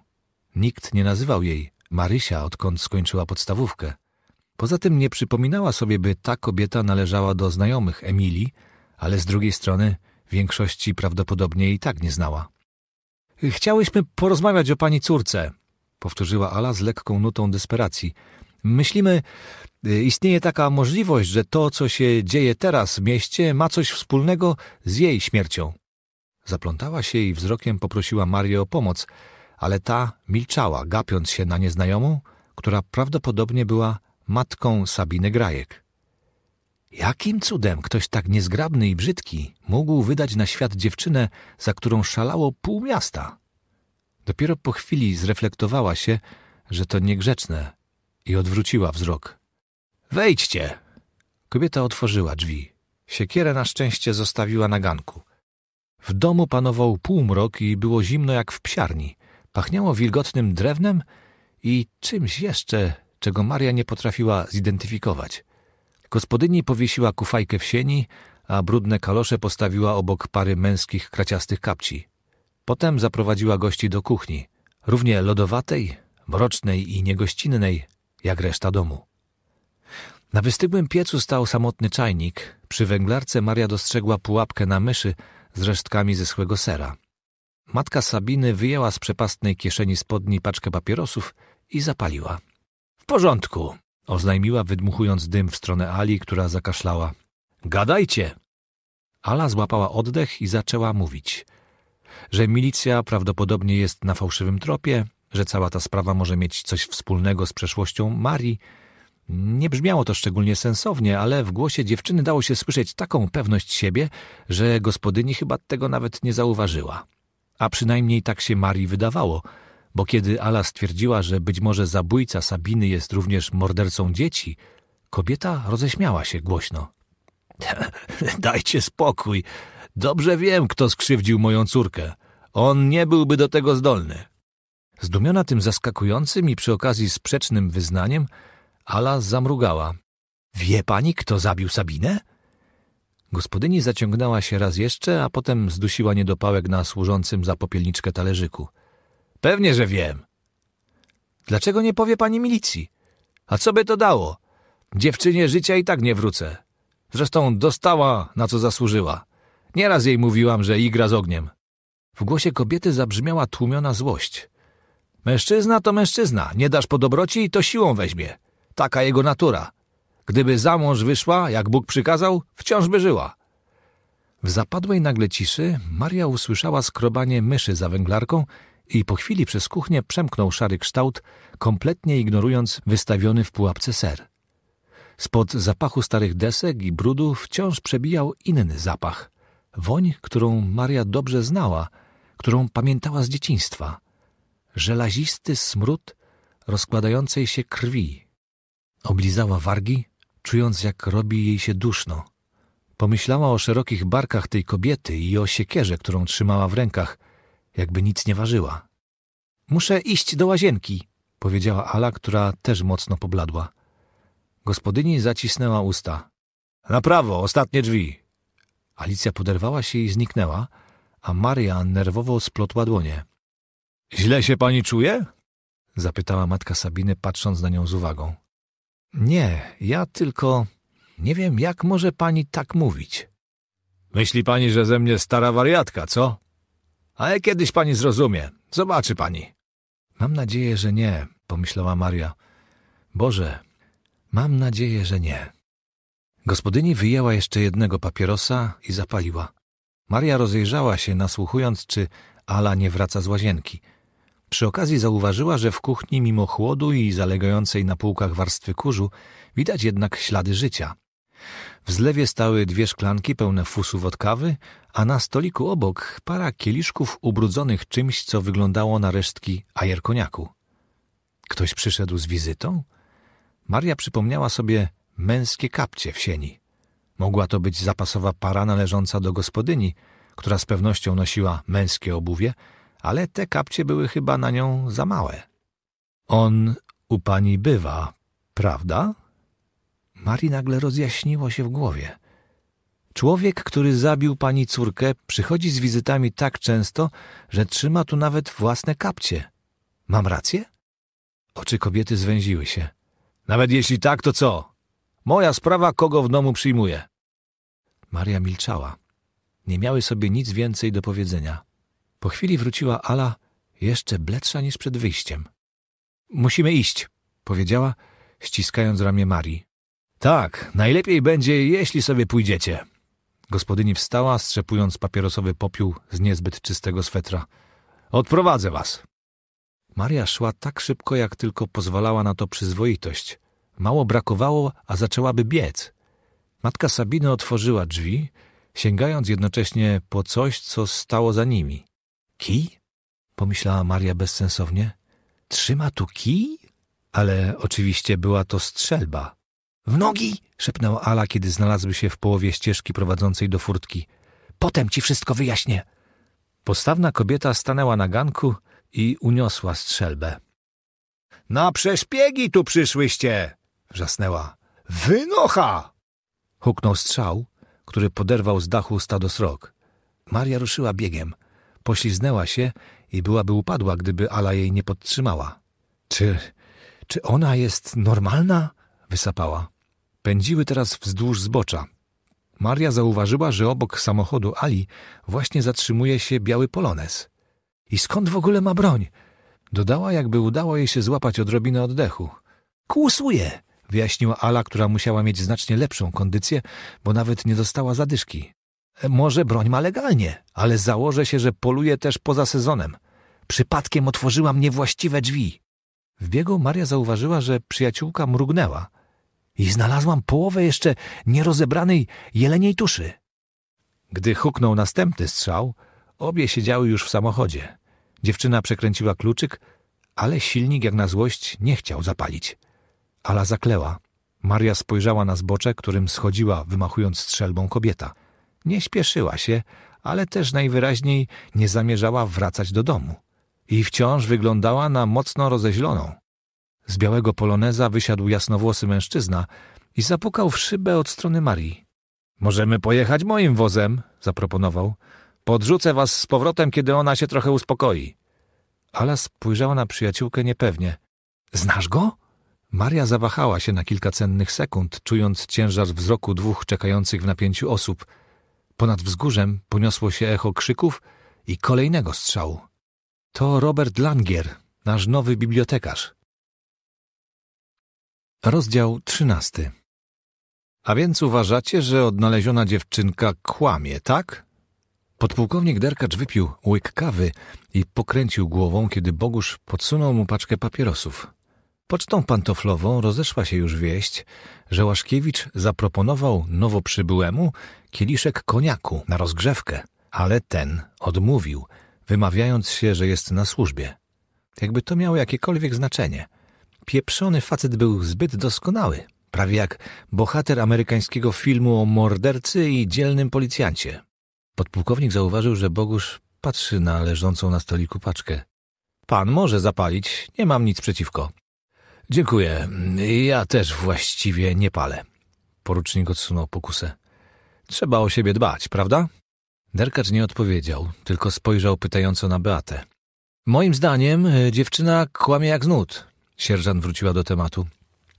A: Nikt nie nazywał jej Marysia, odkąd skończyła podstawówkę. Poza tym nie przypominała sobie, by ta kobieta należała do znajomych Emilii, ale z drugiej strony większości prawdopodobnie i tak nie znała. Chciałyśmy porozmawiać o pani córce, powtórzyła Ala z lekką nutą desperacji. Myślimy, Y, istnieje taka możliwość, że to, co się dzieje teraz w mieście, ma coś wspólnego z jej śmiercią. Zaplątała się i wzrokiem poprosiła Marię o pomoc, ale ta milczała, gapiąc się na nieznajomą, która prawdopodobnie była matką Sabiny Grajek. Jakim cudem ktoś tak niezgrabny i brzydki mógł wydać na świat dziewczynę, za którą szalało pół miasta? Dopiero po chwili zreflektowała się, że to niegrzeczne i odwróciła wzrok. Wejdźcie! Kobieta otworzyła drzwi. Siekierę na szczęście zostawiła na ganku. W domu panował półmrok i było zimno jak w psiarni. Pachniało wilgotnym drewnem i czymś jeszcze, czego Maria nie potrafiła zidentyfikować. Gospodyni powiesiła kufajkę w sieni, a brudne kalosze postawiła obok pary męskich kraciastych kapci. Potem zaprowadziła gości do kuchni, równie lodowatej, mrocznej i niegościnnej, jak reszta domu. Na wystygłym piecu stał samotny czajnik. Przy węglarce Maria dostrzegła pułapkę na myszy z resztkami zeschłego sera. Matka Sabiny wyjęła z przepastnej kieszeni spodni paczkę papierosów i zapaliła. — W porządku! — oznajmiła, wydmuchując dym w stronę Ali, która zakaszlała. — Gadajcie! Ala złapała oddech i zaczęła mówić, że milicja prawdopodobnie jest na fałszywym tropie, że cała ta sprawa może mieć coś wspólnego z przeszłością Marii, nie brzmiało to szczególnie sensownie, ale w głosie dziewczyny dało się słyszeć taką pewność siebie, że gospodyni chyba tego nawet nie zauważyła. A przynajmniej tak się Marii wydawało, bo kiedy Ala stwierdziła, że być może zabójca Sabiny jest również mordercą dzieci, kobieta roześmiała się głośno. Dajcie spokój. Dobrze wiem, kto skrzywdził moją córkę. On nie byłby do tego zdolny. Zdumiona tym zaskakującym i przy okazji sprzecznym wyznaniem, Ala zamrugała. Wie pani, kto zabił Sabinę? Gospodyni zaciągnęła się raz jeszcze, a potem zdusiła niedopałek na służącym za popielniczkę talerzyku. Pewnie, że wiem. Dlaczego nie powie pani milicji? A co by to dało? Dziewczynie życia i tak nie wrócę. Zresztą dostała, na co zasłużyła. Nieraz jej mówiłam, że igra z ogniem. W głosie kobiety zabrzmiała tłumiona złość. Mężczyzna to mężczyzna. Nie dasz po dobroci i to siłą weźmie. Taka jego natura. Gdyby za mąż wyszła, jak Bóg przykazał, wciąż by żyła. W zapadłej nagle ciszy Maria usłyszała skrobanie myszy za węglarką i po chwili przez kuchnię przemknął szary kształt, kompletnie ignorując wystawiony w pułapce ser. Spod zapachu starych desek i brudu wciąż przebijał inny zapach. Woń, którą Maria dobrze znała, którą pamiętała z dzieciństwa. Żelazisty smród rozkładającej się krwi, Oblizała wargi, czując jak robi jej się duszno. Pomyślała o szerokich barkach tej kobiety i o siekierze, którą trzymała w rękach, jakby nic nie ważyła. Muszę iść do łazienki, powiedziała Ala, która też mocno pobladła. Gospodyni zacisnęła usta. Na prawo, ostatnie drzwi. Alicja poderwała się i zniknęła, a Maria nerwowo splotła dłonie. Źle się pani czuje? zapytała matka Sabiny, patrząc na nią z uwagą. Nie, ja tylko... Nie wiem, jak może pani tak mówić. Myśli pani, że ze mnie stara wariatka, co? Ale kiedyś pani zrozumie. Zobaczy pani. Mam nadzieję, że nie, pomyślała Maria. Boże, mam nadzieję, że nie. Gospodyni wyjęła jeszcze jednego papierosa i zapaliła. Maria rozejrzała się, nasłuchując, czy Ala nie wraca z łazienki – przy okazji zauważyła, że w kuchni mimo chłodu i zalegającej na półkach warstwy kurzu widać jednak ślady życia. W zlewie stały dwie szklanki pełne fusów od kawy, a na stoliku obok para kieliszków ubrudzonych czymś, co wyglądało na resztki ajer koniaku. Ktoś przyszedł z wizytą? Maria przypomniała sobie męskie kapcie w sieni. Mogła to być zapasowa para należąca do gospodyni, która z pewnością nosiła męskie obuwie – ale te kapcie były chyba na nią za małe. On u pani bywa, prawda? Marii nagle rozjaśniło się w głowie. Człowiek, który zabił pani córkę, przychodzi z wizytami tak często, że trzyma tu nawet własne kapcie. Mam rację? Oczy kobiety zwęziły się. Nawet jeśli tak, to co? Moja sprawa, kogo w domu przyjmuje. Maria milczała. Nie miały sobie nic więcej do powiedzenia. Po chwili wróciła Ala jeszcze bledsza niż przed wyjściem. Musimy iść, powiedziała, ściskając ramię Marii. Tak, najlepiej będzie, jeśli sobie pójdziecie. Gospodyni wstała, strzepując papierosowy popiół z niezbyt czystego swetra. Odprowadzę was. Maria szła tak szybko, jak tylko pozwalała na to przyzwoitość. Mało brakowało, a zaczęłaby biec. Matka Sabiny otworzyła drzwi, sięgając jednocześnie po coś, co stało za nimi. Kij? pomyślała Maria bezsensownie. Trzyma tu kij? Ale oczywiście była to strzelba. W nogi! szepnęła Ala, kiedy znalazły się w połowie ścieżki prowadzącej do furtki. Potem ci wszystko wyjaśnię. Postawna kobieta stanęła na ganku i uniosła strzelbę. Na przeszpiegi tu przyszłyście! wrzasnęła. Wynocha! Huknął strzał, który poderwał z dachu stado srok. Maria ruszyła biegiem – Pośliznęła się i byłaby upadła, gdyby Ala jej nie podtrzymała. Czy... czy ona jest normalna? Wysapała. Pędziły teraz wzdłuż zbocza. Maria zauważyła, że obok samochodu Ali właśnie zatrzymuje się biały polones. I skąd w ogóle ma broń? Dodała, jakby udało jej się złapać odrobinę oddechu. Kłusuje! wyjaśniła Ala, która musiała mieć znacznie lepszą kondycję, bo nawet nie dostała zadyszki. Może broń ma legalnie, ale założę się, że poluje też poza sezonem. Przypadkiem otworzyłam niewłaściwe drzwi. W biegu Maria zauważyła, że przyjaciółka mrugnęła i znalazłam połowę jeszcze nierozebranej jeleniej tuszy. Gdy huknął następny strzał, obie siedziały już w samochodzie. Dziewczyna przekręciła kluczyk, ale silnik jak na złość nie chciał zapalić. Ala zakleła. Maria spojrzała na zbocze, którym schodziła, wymachując strzelbą kobieta. Nie śpieszyła się, ale też najwyraźniej nie zamierzała wracać do domu. I wciąż wyglądała na mocno rozeźloną. Z białego poloneza wysiadł jasnowłosy mężczyzna i zapukał w szybę od strony Marii. Możemy pojechać moim wozem, zaproponował. Podrzucę was z powrotem, kiedy ona się trochę uspokoi. Ala spojrzała na przyjaciółkę niepewnie. Znasz go? Maria zawahała się na kilka cennych sekund, czując ciężar wzroku dwóch czekających w napięciu osób – Ponad wzgórzem poniosło się echo krzyków i kolejnego strzału. To Robert Langier, nasz nowy bibliotekarz. Rozdział trzynasty. A więc uważacie, że odnaleziona dziewczynka kłamie, tak? Podpułkownik Derkacz wypił łyk kawy i pokręcił głową, kiedy Bogusz podsunął mu paczkę papierosów. Pocztą pantoflową rozeszła się już wieść, że Łaszkiewicz zaproponował nowo przybyłemu kieliszek koniaku na rozgrzewkę, ale ten odmówił, wymawiając się, że jest na służbie. Jakby to miało jakiekolwiek znaczenie. Pieprzony facet był zbyt doskonały, prawie jak bohater amerykańskiego filmu o mordercy i dzielnym policjancie. Podpułkownik zauważył, że Bogusz patrzy na leżącą na stoliku paczkę. Pan może zapalić, nie mam nic przeciwko. Dziękuję, ja też właściwie nie palę. Porucznik odsunął pokusę. Trzeba o siebie dbać, prawda? Derkacz nie odpowiedział, tylko spojrzał pytająco na Beatę. Moim zdaniem e, dziewczyna kłamie jak znud. Sierżant wróciła do tematu.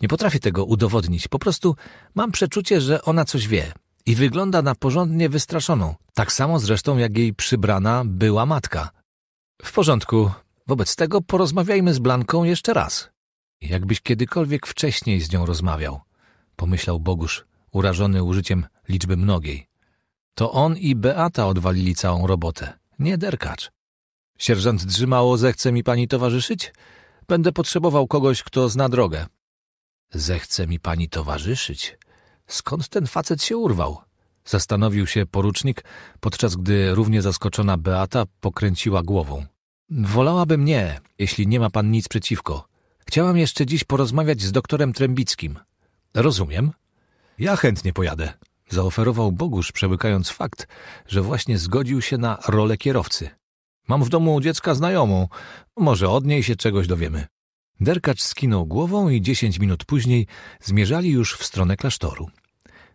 A: Nie potrafię tego udowodnić. Po prostu mam przeczucie, że ona coś wie. I wygląda na porządnie wystraszoną. Tak samo zresztą jak jej przybrana była matka. W porządku. Wobec tego porozmawiajmy z Blanką jeszcze raz. Jakbyś kiedykolwiek wcześniej z nią rozmawiał, pomyślał Bogusz urażony użyciem liczby mnogiej. To on i Beata odwalili całą robotę, nie derkacz. Sierżant Drzymało zechce mi pani towarzyszyć? Będę potrzebował kogoś, kto zna drogę. Zechce mi pani towarzyszyć? Skąd ten facet się urwał? Zastanowił się porucznik, podczas gdy równie zaskoczona Beata pokręciła głową. Wolałabym nie, jeśli nie ma pan nic przeciwko. Chciałam jeszcze dziś porozmawiać z doktorem Trębickim. Rozumiem. Ja chętnie pojadę, zaoferował Bogusz, przełykając fakt, że właśnie zgodził się na rolę kierowcy. Mam w domu dziecka znajomą, może od niej się czegoś dowiemy. Derkacz skinął głową i dziesięć minut później zmierzali już w stronę klasztoru.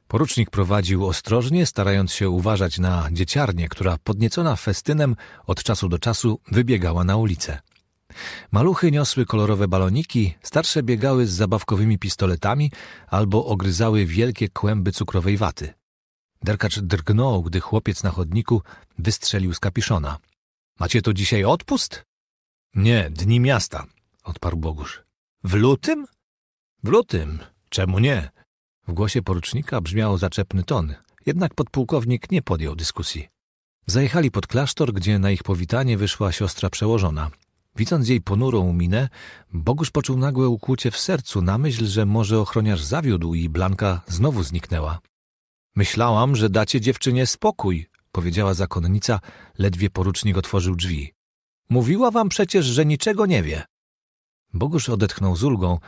A: Porucznik prowadził ostrożnie, starając się uważać na dzieciarnię, która podniecona festynem od czasu do czasu wybiegała na ulicę. Maluchy niosły kolorowe baloniki, starsze biegały z zabawkowymi pistoletami albo ogryzały wielkie kłęby cukrowej waty. Derkacz drgnął, gdy chłopiec na chodniku wystrzelił z kapiszona. — Macie tu dzisiaj odpust? — Nie, dni miasta — odparł Bogusz. — W lutym? — W lutym. Czemu nie? W głosie porucznika brzmiał zaczepny ton, jednak podpułkownik nie podjął dyskusji. Zajechali pod klasztor, gdzie na ich powitanie wyszła siostra przełożona, Widząc jej ponurą minę, Bogusz poczuł nagłe ukłucie w sercu na myśl, że może ochroniarz zawiódł i Blanka znowu zniknęła. Myślałam, że dacie dziewczynie spokój, powiedziała zakonnica, ledwie porucznik otworzył drzwi. Mówiła wam przecież, że niczego nie wie. Bogusz odetchnął z ulgą,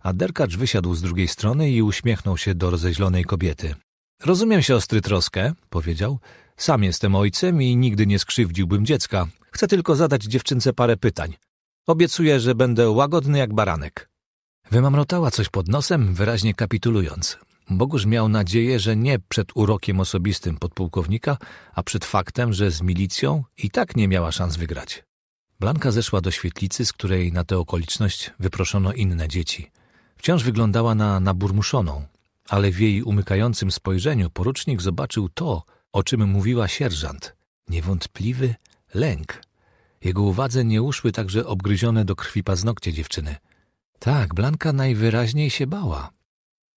A: a derkacz wysiadł z drugiej strony i uśmiechnął się do rozeźlonej kobiety. Rozumiem się ostry troskę, powiedział. Sam jestem ojcem i nigdy nie skrzywdziłbym dziecka, Chcę tylko zadać dziewczynce parę pytań. Obiecuję, że będę łagodny jak baranek. Wymamrotała coś pod nosem, wyraźnie kapitulując. Bogusz miał nadzieję, że nie przed urokiem osobistym podpułkownika, a przed faktem, że z milicją i tak nie miała szans wygrać. Blanka zeszła do świetlicy, z której na tę okoliczność wyproszono inne dzieci. Wciąż wyglądała na naburmuszoną, ale w jej umykającym spojrzeniu porucznik zobaczył to, o czym mówiła sierżant. Niewątpliwy lęk. Jego uwadze nie uszły także obgryzione do krwi paznokcie dziewczyny. Tak, Blanka najwyraźniej się bała.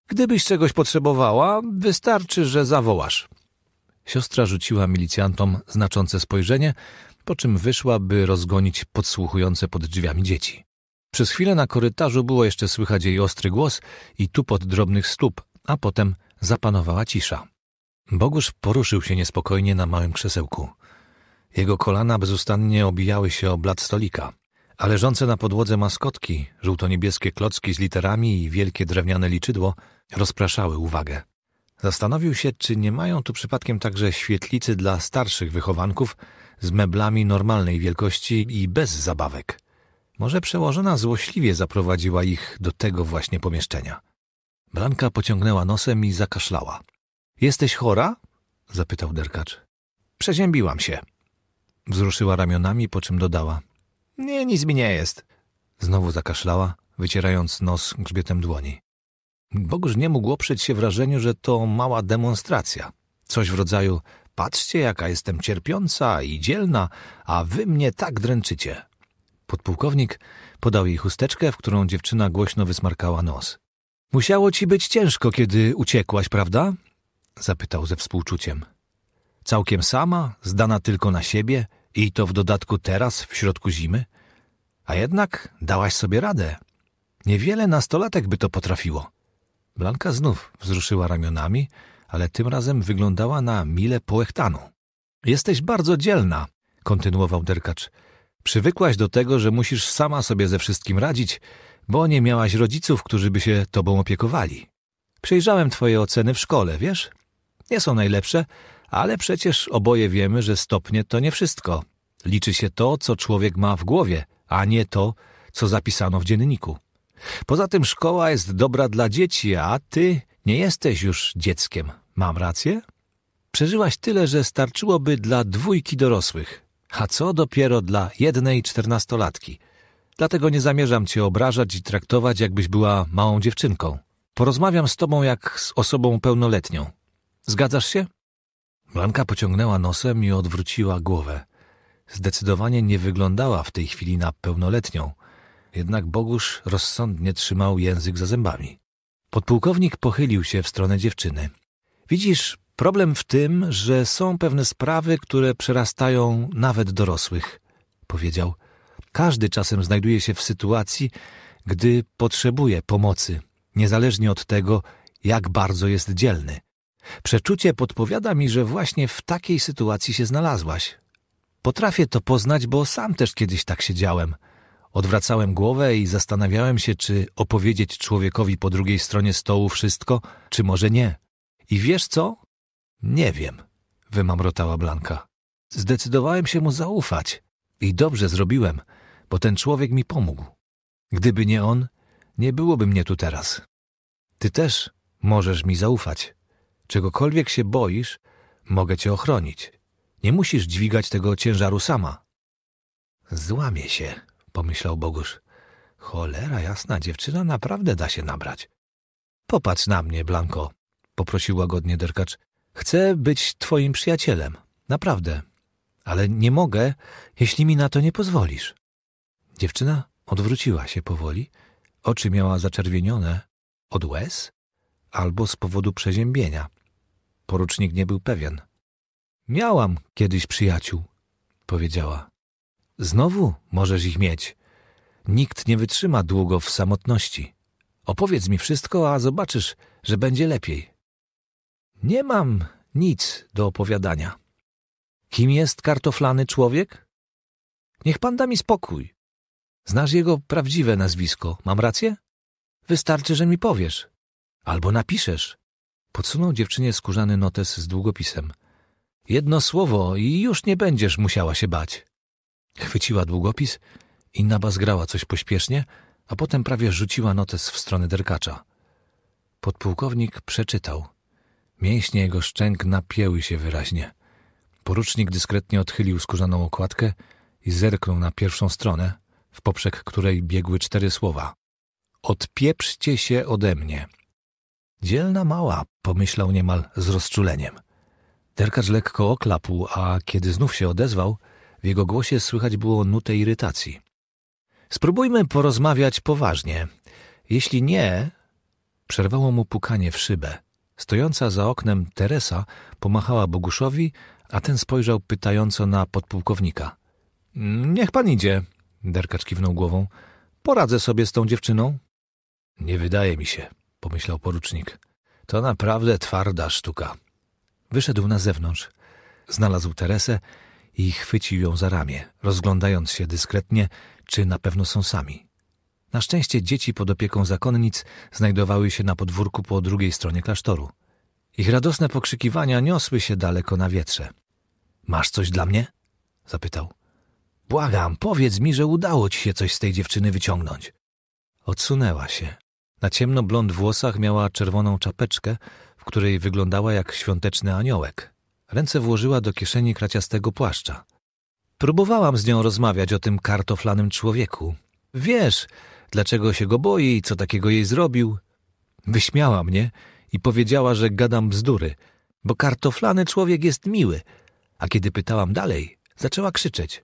A: Gdybyś czegoś potrzebowała, wystarczy, że zawołasz. Siostra rzuciła milicjantom znaczące spojrzenie, po czym wyszła, by rozgonić podsłuchujące pod drzwiami dzieci. Przez chwilę na korytarzu było jeszcze słychać jej ostry głos i tupot drobnych stóp, a potem zapanowała cisza. Bogusz poruszył się niespokojnie na małym krzesełku. Jego kolana bezustannie obijały się o blat stolika, a leżące na podłodze maskotki, żółto-niebieskie klocki z literami i wielkie drewniane liczydło rozpraszały uwagę. Zastanowił się, czy nie mają tu przypadkiem także świetlicy dla starszych wychowanków z meblami normalnej wielkości i bez zabawek. Może przełożona złośliwie zaprowadziła ich do tego właśnie pomieszczenia. Blanka pociągnęła nosem i zakaszlała. — Jesteś chora? — zapytał derkacz. — Przeziębiłam się — Wzruszyła ramionami, po czym dodała. Nie, nic mi nie jest. Znowu zakaszlała, wycierając nos grzbietem dłoni. Bogusz nie mógł oprzeć się wrażeniu, że to mała demonstracja. Coś w rodzaju patrzcie jaka jestem cierpiąca i dzielna, a wy mnie tak dręczycie. Podpułkownik podał jej chusteczkę, w którą dziewczyna głośno wysmarkała nos. Musiało ci być ciężko, kiedy uciekłaś, prawda? Zapytał ze współczuciem. Całkiem sama, zdana tylko na siebie, i to w dodatku teraz, w środku zimy? A jednak dałaś sobie radę. Niewiele nastolatek by to potrafiło. Blanka znów wzruszyła ramionami, ale tym razem wyglądała na mile połechtaną. Jesteś bardzo dzielna, kontynuował derkacz. Przywykłaś do tego, że musisz sama sobie ze wszystkim radzić, bo nie miałaś rodziców, którzy by się tobą opiekowali. Przejrzałem twoje oceny w szkole, wiesz? Nie są najlepsze, ale przecież oboje wiemy, że stopnie to nie wszystko. Liczy się to, co człowiek ma w głowie, a nie to, co zapisano w dzienniku. Poza tym szkoła jest dobra dla dzieci, a ty nie jesteś już dzieckiem. Mam rację? Przeżyłaś tyle, że starczyłoby dla dwójki dorosłych, a co dopiero dla jednej czternastolatki. Dlatego nie zamierzam cię obrażać i traktować, jakbyś była małą dziewczynką. Porozmawiam z tobą jak z osobą pełnoletnią. Zgadzasz się? Blanka pociągnęła nosem i odwróciła głowę. Zdecydowanie nie wyglądała w tej chwili na pełnoletnią, jednak Bogusz rozsądnie trzymał język za zębami. Podpułkownik pochylił się w stronę dziewczyny. Widzisz, problem w tym, że są pewne sprawy, które przerastają nawet dorosłych, powiedział. Każdy czasem znajduje się w sytuacji, gdy potrzebuje pomocy, niezależnie od tego, jak bardzo jest dzielny. Przeczucie podpowiada mi, że właśnie w takiej sytuacji się znalazłaś. Potrafię to poznać, bo sam też kiedyś tak siedziałem. Odwracałem głowę i zastanawiałem się, czy opowiedzieć człowiekowi po drugiej stronie stołu wszystko, czy może nie. I wiesz co? Nie wiem, wymamrotała Blanka. Zdecydowałem się mu zaufać. I dobrze zrobiłem, bo ten człowiek mi pomógł. Gdyby nie on, nie byłoby mnie tu teraz. Ty też możesz mi zaufać. Czegokolwiek się boisz, mogę cię ochronić. Nie musisz dźwigać tego ciężaru sama. Złamie się, pomyślał Bogusz. Cholera jasna, dziewczyna naprawdę da się nabrać. Popatrz na mnie, Blanko, poprosił łagodnie Derkacz. Chcę być twoim przyjacielem, naprawdę, ale nie mogę, jeśli mi na to nie pozwolisz. Dziewczyna odwróciła się powoli, oczy miała zaczerwienione od łez albo z powodu przeziębienia. Porucznik nie był pewien. Miałam kiedyś przyjaciół, powiedziała. Znowu możesz ich mieć. Nikt nie wytrzyma długo w samotności. Opowiedz mi wszystko, a zobaczysz, że będzie lepiej. Nie mam nic do opowiadania. Kim jest kartoflany człowiek? Niech pan da mi spokój. Znasz jego prawdziwe nazwisko, mam rację? Wystarczy, że mi powiesz. Albo napiszesz. Podsunął dziewczynie skórzany notes z długopisem. Jedno słowo i już nie będziesz musiała się bać. Chwyciła długopis i nabazgrała coś pośpiesznie, a potem prawie rzuciła notes w stronę derkacza. Podpułkownik przeczytał. Mięśnie jego szczęk napięły się wyraźnie. Porucznik dyskretnie odchylił skórzaną okładkę i zerknął na pierwszą stronę, w poprzek której biegły cztery słowa. Odpieprzcie się ode mnie. Dzielna mała, pomyślał niemal z rozczuleniem. Terkacz lekko oklapł, a kiedy znów się odezwał, w jego głosie słychać było nutę irytacji. Spróbujmy porozmawiać poważnie. Jeśli nie... Przerwało mu pukanie w szybę. Stojąca za oknem Teresa pomachała Boguszowi, a ten spojrzał pytająco na podpułkownika. Niech pan idzie, Derkacz kiwnął głową. Poradzę sobie z tą dziewczyną. Nie wydaje mi się, pomyślał porucznik. To naprawdę twarda sztuka. Wyszedł na zewnątrz, znalazł Teresę i chwycił ją za ramię, rozglądając się dyskretnie, czy na pewno są sami. Na szczęście dzieci pod opieką zakonnic znajdowały się na podwórku po drugiej stronie klasztoru. Ich radosne pokrzykiwania niosły się daleko na wietrze. Masz coś dla mnie? zapytał. Błagam, powiedz mi, że udało ci się coś z tej dziewczyny wyciągnąć. Odsunęła się, na ciemno-blond włosach miała czerwoną czapeczkę, w której wyglądała jak świąteczny aniołek. Ręce włożyła do kieszeni kraciastego płaszcza. Próbowałam z nią rozmawiać o tym kartoflanym człowieku. Wiesz, dlaczego się go boi i co takiego jej zrobił. Wyśmiała mnie i powiedziała, że gadam bzdury, bo kartoflany człowiek jest miły. A kiedy pytałam dalej, zaczęła krzyczeć.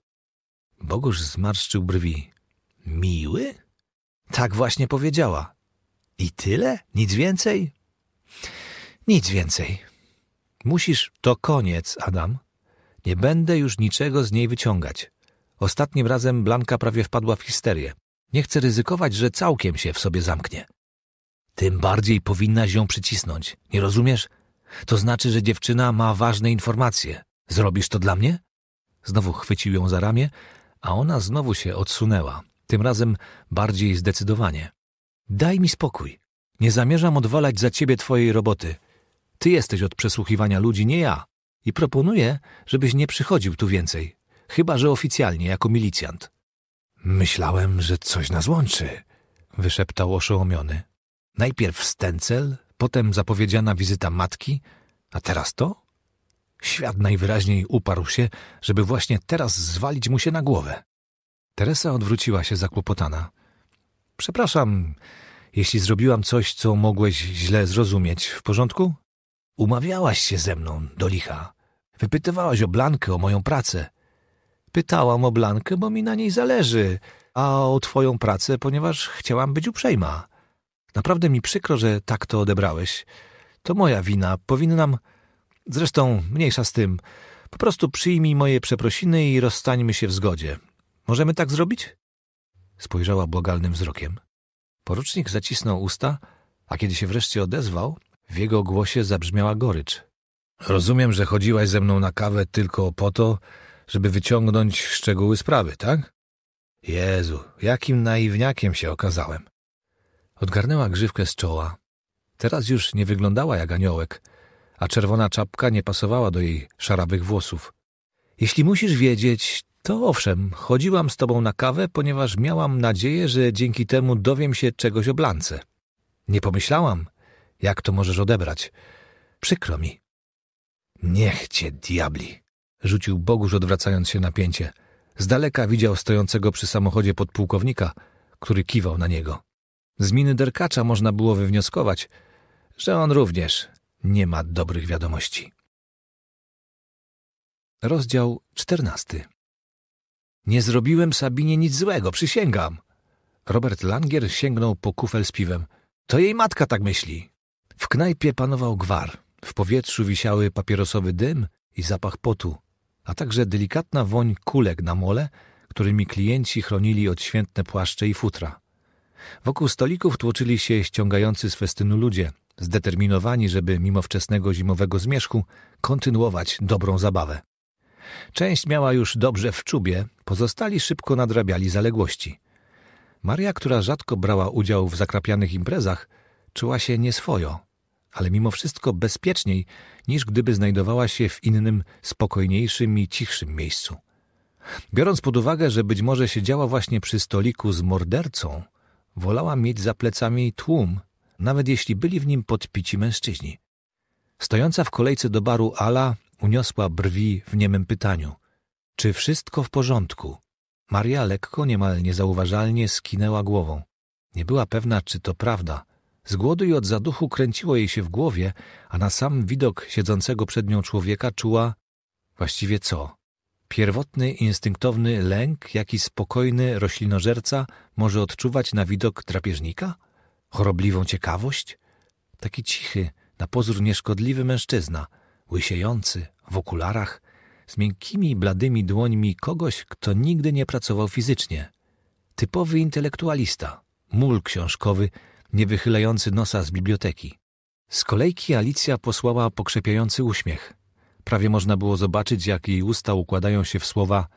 A: Bogusz zmarszczył brwi. Miły? Tak właśnie powiedziała. I tyle? Nic więcej? Nic więcej. Musisz, to koniec, Adam. Nie będę już niczego z niej wyciągać. Ostatnim razem Blanka prawie wpadła w histerię. Nie chcę ryzykować, że całkiem się w sobie zamknie. Tym bardziej powinnaś ją przycisnąć. Nie rozumiesz? To znaczy, że dziewczyna ma ważne informacje. Zrobisz to dla mnie? Znowu chwycił ją za ramię, a ona znowu się odsunęła, tym razem bardziej zdecydowanie. Daj mi spokój. Nie zamierzam odwalać za ciebie twojej roboty. Ty jesteś od przesłuchiwania ludzi, nie ja. I proponuję, żebyś nie przychodził tu więcej. Chyba, że oficjalnie, jako milicjant. Myślałem, że coś nas łączy, wyszeptał oszołomiony. Najpierw stencel, potem zapowiedziana wizyta matki, a teraz to? Świat najwyraźniej uparł się, żeby właśnie teraz zwalić mu się na głowę. Teresa odwróciła się zakłopotana. Przepraszam, jeśli zrobiłam coś, co mogłeś źle zrozumieć. W porządku? Umawiałaś się ze mną, do licha. Wypytywałaś o Blankę, o moją pracę. Pytałam o Blankę, bo mi na niej zależy, a o twoją pracę, ponieważ chciałam być uprzejma. Naprawdę mi przykro, że tak to odebrałeś. To moja wina. Powinnam... Zresztą mniejsza z tym. Po prostu przyjmij moje przeprosiny i rozstańmy się w zgodzie. Możemy tak zrobić? Spojrzała błagalnym wzrokiem. Porucznik zacisnął usta, a kiedy się wreszcie odezwał, w jego głosie zabrzmiała gorycz. Rozumiem, że chodziłaś ze mną na kawę tylko po to, żeby wyciągnąć szczegóły sprawy, tak? Jezu, jakim naiwniakiem się okazałem. Odgarnęła grzywkę z czoła. Teraz już nie wyglądała jak aniołek, a czerwona czapka nie pasowała do jej szarawych włosów. Jeśli musisz wiedzieć, to owszem, chodziłam z tobą na kawę, ponieważ miałam nadzieję, że dzięki temu dowiem się czegoś o Blance. Nie pomyślałam, jak to możesz odebrać. Przykro mi. Niech cię diabli, rzucił Bogusz, odwracając się na pięcie. Z daleka widział stojącego przy samochodzie podpułkownika, który kiwał na niego. Z miny derkacza można było wywnioskować, że on również nie ma dobrych wiadomości. Rozdział czternasty. Nie zrobiłem Sabinie nic złego, przysięgam. Robert Langier sięgnął po kufel z piwem. To jej matka tak myśli. W knajpie panował gwar. W powietrzu wisiały papierosowy dym i zapach potu, a także delikatna woń kulek na mole, którymi klienci chronili od odświętne płaszcze i futra. Wokół stolików tłoczyli się ściągający z festynu ludzie, zdeterminowani, żeby mimo wczesnego zimowego zmierzchu kontynuować dobrą zabawę. Część miała już dobrze w czubie, pozostali szybko nadrabiali zaległości. Maria, która rzadko brała udział w zakrapianych imprezach, czuła się nieswojo, ale mimo wszystko bezpieczniej niż gdyby znajdowała się w innym, spokojniejszym i cichszym miejscu. Biorąc pod uwagę, że być może siedziała właśnie przy stoliku z mordercą, wolała mieć za plecami tłum, nawet jeśli byli w nim podpici mężczyźni. Stojąca w kolejce do baru Ala uniosła brwi w niemym pytaniu. Czy wszystko w porządku? Maria lekko, niemal niezauważalnie skinęła głową. Nie była pewna, czy to prawda. Z głodu i od zaduchu kręciło jej się w głowie, a na sam widok siedzącego przed nią człowieka czuła właściwie co? Pierwotny, instynktowny lęk, jaki spokojny roślinożerca może odczuwać na widok drapieżnika? Chorobliwą ciekawość? Taki cichy, na pozór nieszkodliwy mężczyzna – łysiejący, w okularach, z miękkimi, bladymi dłońmi kogoś, kto nigdy nie pracował fizycznie. Typowy intelektualista, mól książkowy, nie wychylający nosa z biblioteki. Z kolejki Alicja posłała pokrzepiający uśmiech. Prawie można było zobaczyć, jak jej usta układają się w słowa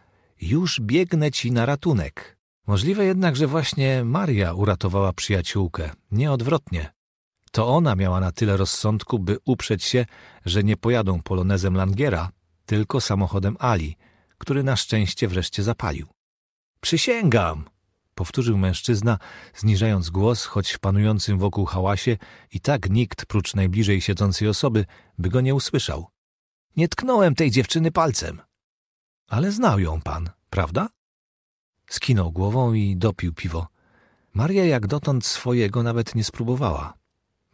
A: już biegnę ci na ratunek. Możliwe jednak, że właśnie Maria uratowała przyjaciółkę, nieodwrotnie. To ona miała na tyle rozsądku, by uprzeć się, że nie pojadą polonezem Langiera, tylko samochodem Ali, który na szczęście wreszcie zapalił. Przysięgam! powtórzył mężczyzna, zniżając głos, choć w panującym wokół hałasie i tak nikt prócz najbliżej siedzącej osoby by go nie usłyszał. Nie tknąłem tej dziewczyny palcem. Ale znał ją pan, prawda? Skinął głową i dopił piwo. Maria jak dotąd swojego nawet nie spróbowała.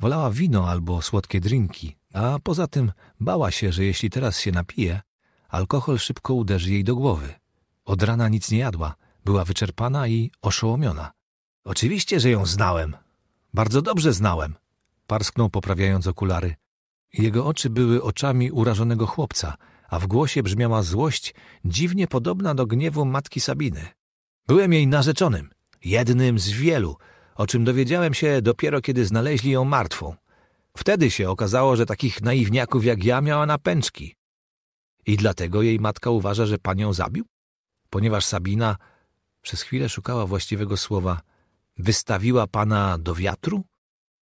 A: Wolała wino albo słodkie drinki, a poza tym bała się, że jeśli teraz się napije, alkohol szybko uderzy jej do głowy. Od rana nic nie jadła, była wyczerpana i oszołomiona. Oczywiście, że ją znałem. Bardzo dobrze znałem. Parsknął, poprawiając okulary. Jego oczy były oczami urażonego chłopca, a w głosie brzmiała złość dziwnie podobna do gniewu matki Sabiny. Byłem jej narzeczonym, jednym z wielu, o czym dowiedziałem się dopiero kiedy znaleźli ją martwą. Wtedy się okazało, że takich naiwniaków jak ja miała na pęczki. I dlatego jej matka uważa, że panią zabił? Ponieważ Sabina przez chwilę szukała właściwego słowa wystawiła pana do wiatru?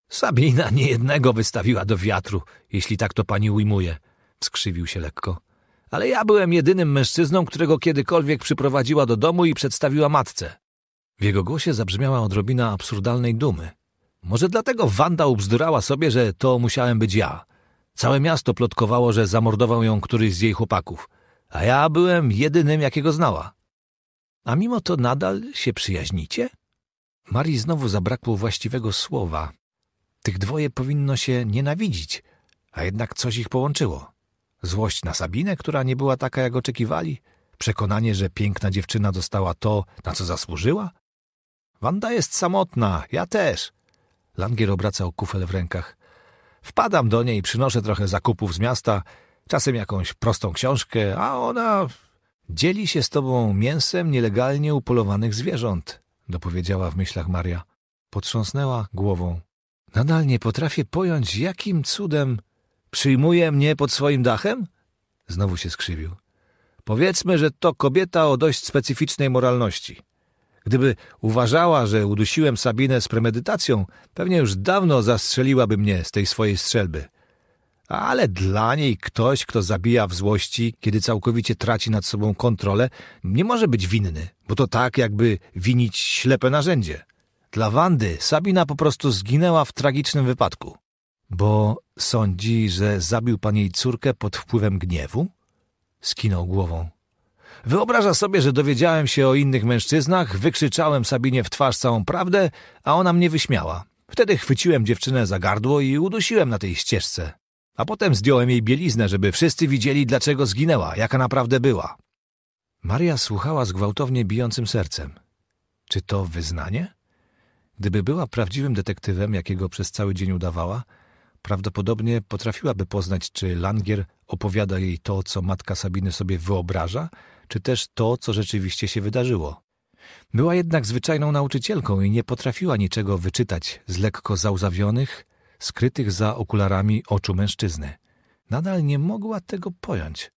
A: Sabina nie jednego wystawiła do wiatru, jeśli tak to pani ujmuje, skrzywił się lekko. Ale ja byłem jedynym mężczyzną, którego kiedykolwiek przyprowadziła do domu i przedstawiła matce. W jego głosie zabrzmiała odrobina absurdalnej dumy. Może dlatego Wanda ubzdurała sobie, że to musiałem być ja. Całe miasto plotkowało, że zamordował ją któryś z jej chłopaków, a ja byłem jedynym, jakiego znała. A mimo to nadal się przyjaźnicie? Marii znowu zabrakło właściwego słowa. Tych dwoje powinno się nienawidzić, a jednak coś ich połączyło. Złość na Sabinę, która nie była taka, jak oczekiwali, przekonanie, że piękna dziewczyna dostała to, na co zasłużyła, Wanda jest samotna, ja też. Langier obracał kufel w rękach. Wpadam do niej, i przynoszę trochę zakupów z miasta, czasem jakąś prostą książkę, a ona dzieli się z tobą mięsem nielegalnie upolowanych zwierząt, dopowiedziała w myślach Maria. Potrząsnęła głową. Nadal nie potrafię pojąć, jakim cudem przyjmuje mnie pod swoim dachem? Znowu się skrzywił. Powiedzmy, że to kobieta o dość specyficznej moralności. Gdyby uważała, że udusiłem Sabinę z premedytacją, pewnie już dawno zastrzeliłaby mnie z tej swojej strzelby. Ale dla niej ktoś, kto zabija w złości, kiedy całkowicie traci nad sobą kontrolę, nie może być winny, bo to tak, jakby winić ślepe narzędzie. Dla Wandy Sabina po prostu zginęła w tragicznym wypadku. Bo sądzi, że zabił pan jej córkę pod wpływem gniewu? Skinął głową. Wyobraża sobie, że dowiedziałem się o innych mężczyznach, wykrzyczałem Sabinie w twarz całą prawdę, a ona mnie wyśmiała. Wtedy chwyciłem dziewczynę za gardło i udusiłem na tej ścieżce. A potem zdjąłem jej bieliznę, żeby wszyscy widzieli, dlaczego zginęła, jaka naprawdę była. Maria słuchała z gwałtownie bijącym sercem. Czy to wyznanie? Gdyby była prawdziwym detektywem, jakiego przez cały dzień udawała, prawdopodobnie potrafiłaby poznać, czy Langier opowiada jej to, co matka Sabiny sobie wyobraża, czy też to, co rzeczywiście się wydarzyło. Była jednak zwyczajną nauczycielką i nie potrafiła niczego wyczytać z lekko zauzawionych, skrytych za okularami oczu mężczyzny. Nadal nie mogła tego pojąć.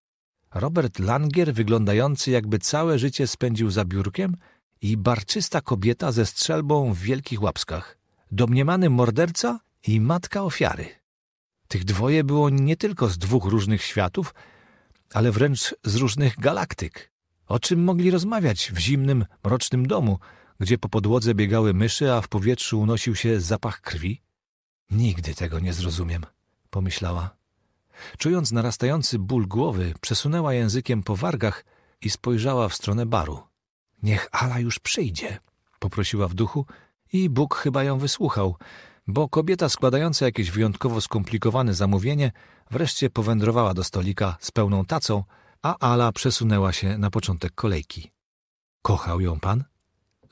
A: Robert Langier, wyglądający jakby całe życie spędził za biurkiem, i barczysta kobieta ze strzelbą w wielkich łapskach, domniemany morderca i matka ofiary. Tych dwoje było nie tylko z dwóch różnych światów, ale wręcz z różnych galaktyk. O czym mogli rozmawiać w zimnym, mrocznym domu, gdzie po podłodze biegały myszy, a w powietrzu unosił się zapach krwi? Nigdy tego nie zrozumiem, pomyślała. Czując narastający ból głowy, przesunęła językiem po wargach i spojrzała w stronę baru. Niech Ala już przyjdzie, poprosiła w duchu i Bóg chyba ją wysłuchał, bo kobieta składająca jakieś wyjątkowo skomplikowane zamówienie wreszcie powędrowała do stolika z pełną tacą, a Ala przesunęła się na początek kolejki. Kochał ją pan?